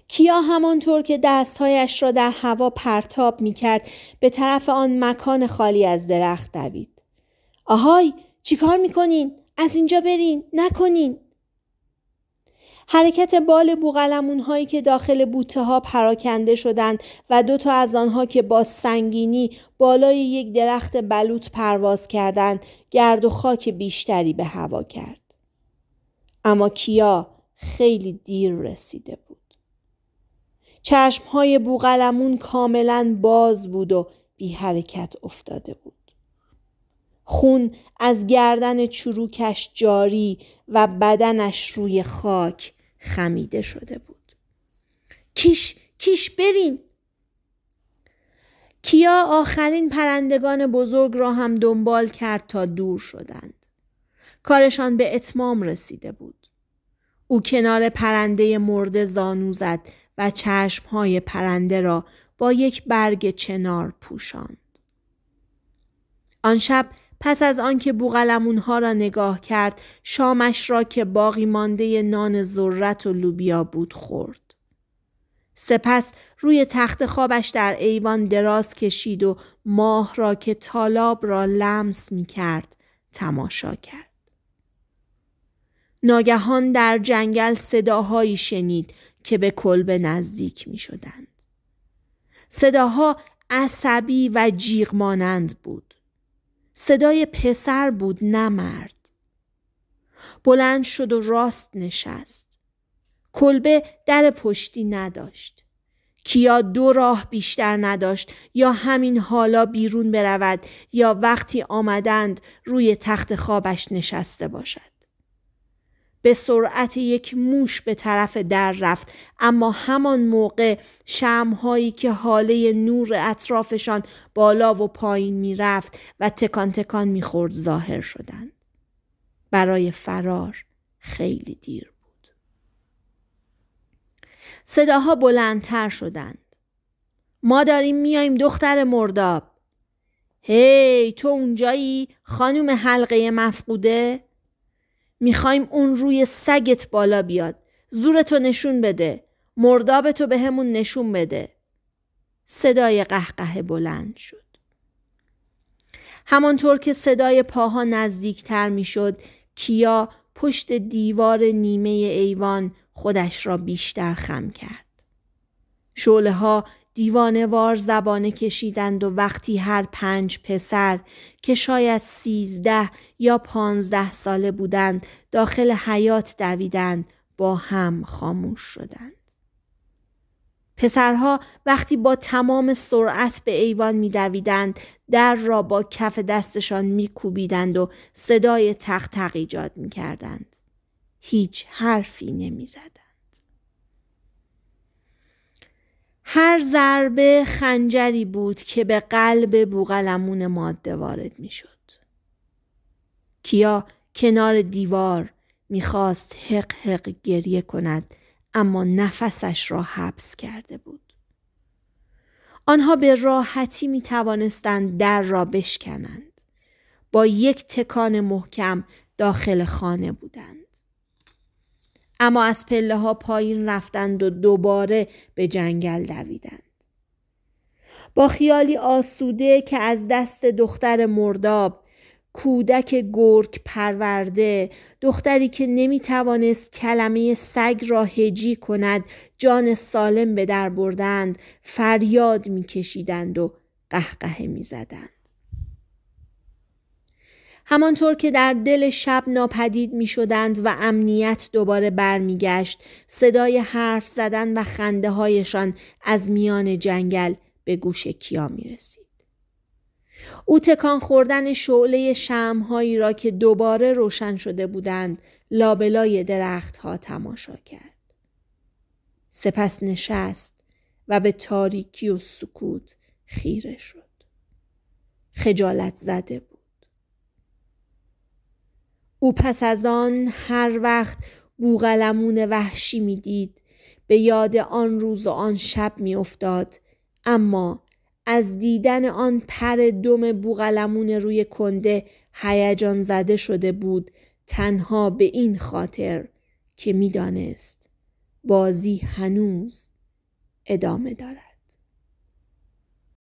کیا همانطور که دستهایش را در هوا پرتاب میکرد به طرف آن مکان خالی از درخت دوید آهای چیکار میکنین؟ از اینجا برین نکنین حرکت بال بوغلمون هایی که داخل بوته ها پراکنده شدند و دو تا از آنها که با سنگینی بالای یک درخت بلوط پرواز کردند گرد و خاک بیشتری به هوا کرد اما کیا خیلی دیر رسیده بود چشم های بوغلمون کاملا باز بود و بی حرکت افتاده بود خون از گردن چروکش جاری و بدنش روی خاک خمیده شده بود کیش کیش برین کیا آخرین پرندگان بزرگ را هم دنبال کرد تا دور شدند کارشان به اتمام رسیده بود او کنار پرنده مرده زانو زد و چشمهای پرنده را با یک برگ چنار پوشاند آن شب پس از آنکه بوغلمون ها را نگاه کرد شامش را که باقی مانده نان ذرت و لوبیا بود خورد. سپس روی تخت خوابش در ایوان دراز کشید و ماه را که تالاب را لمس می کرد تماشا کرد. ناگهان در جنگل صداهایی شنید که به کلبه نزدیک می شدند. صداها عصبی و جیغمانند بود. صدای پسر بود نه مرد. بلند شد و راست نشست. کلبه در پشتی نداشت. کیا دو راه بیشتر نداشت یا همین حالا بیرون برود یا وقتی آمدند روی تخت خوابش نشسته باشد. به سرعت یک موش به طرف در رفت اما همان موقع شمهایی که حاله نور اطرافشان بالا و پایین رفت و تکان تکان خورد ظاهر شدند برای فرار خیلی دیر بود صداها بلندتر شدند ما داریم میاییم دختر مرداب هی hey, تو اونجایی خانم حلقه مفقوده میخوایم اون روی سگت بالا بیاد. زورتو نشون بده. مردابتو به همون نشون بده. صدای قهقه بلند شد. همانطور که صدای پاها نزدیکتر میشد کیا پشت دیوار نیمه ایوان خودش را بیشتر خم کرد. شعله ها وار زبانه کشیدند و وقتی هر پنج پسر که شاید سیزده یا پانزده ساله بودند داخل حیات دویدند با هم خاموش شدند. پسرها وقتی با تمام سرعت به ایوان میدویدند در را با کف دستشان کوبیدند و صدای تق تق ایجاد کردند. هیچ حرفی نمی‌زدند. هر ضربه خنجری بود که به قلب بوغلمون ماده وارد میشد. کیا کنار دیوار میخواست حق حق گریه کند اما نفسش را حبس کرده بود. آنها به راحتی می توانستند در را بشکنند. با یک تکان محکم داخل خانه بودند. اما از پله ها پایین رفتند و دوباره به جنگل دویدند. با خیالی آسوده که از دست دختر مرداب کودک گرگ پرورده دختری که نمی توانست کلمه سگ را هجی کند جان سالم به در بردند فریاد می و قهقه می زدند. همانطور که در دل شب ناپدید می شدند و امنیت دوباره برمیگشت صدای حرف زدن و خنده هایشان از میان جنگل به گوش کیا می رسید. او تکان خوردن شعله شمهایی را که دوباره روشن شده بودند لابلای درختها تماشا کرد. سپس نشست و به تاریکی و سکوت خیره شد. خجالت زده بود. او پس از آن هر وقت بوغلمون وحشی میدید به یاد آن روز و آن شب میافتاد اما از دیدن آن پر دم بوغلمون روی کنده هیجان زده شده بود تنها به این خاطر که میدانست بازی هنوز ادامه دارد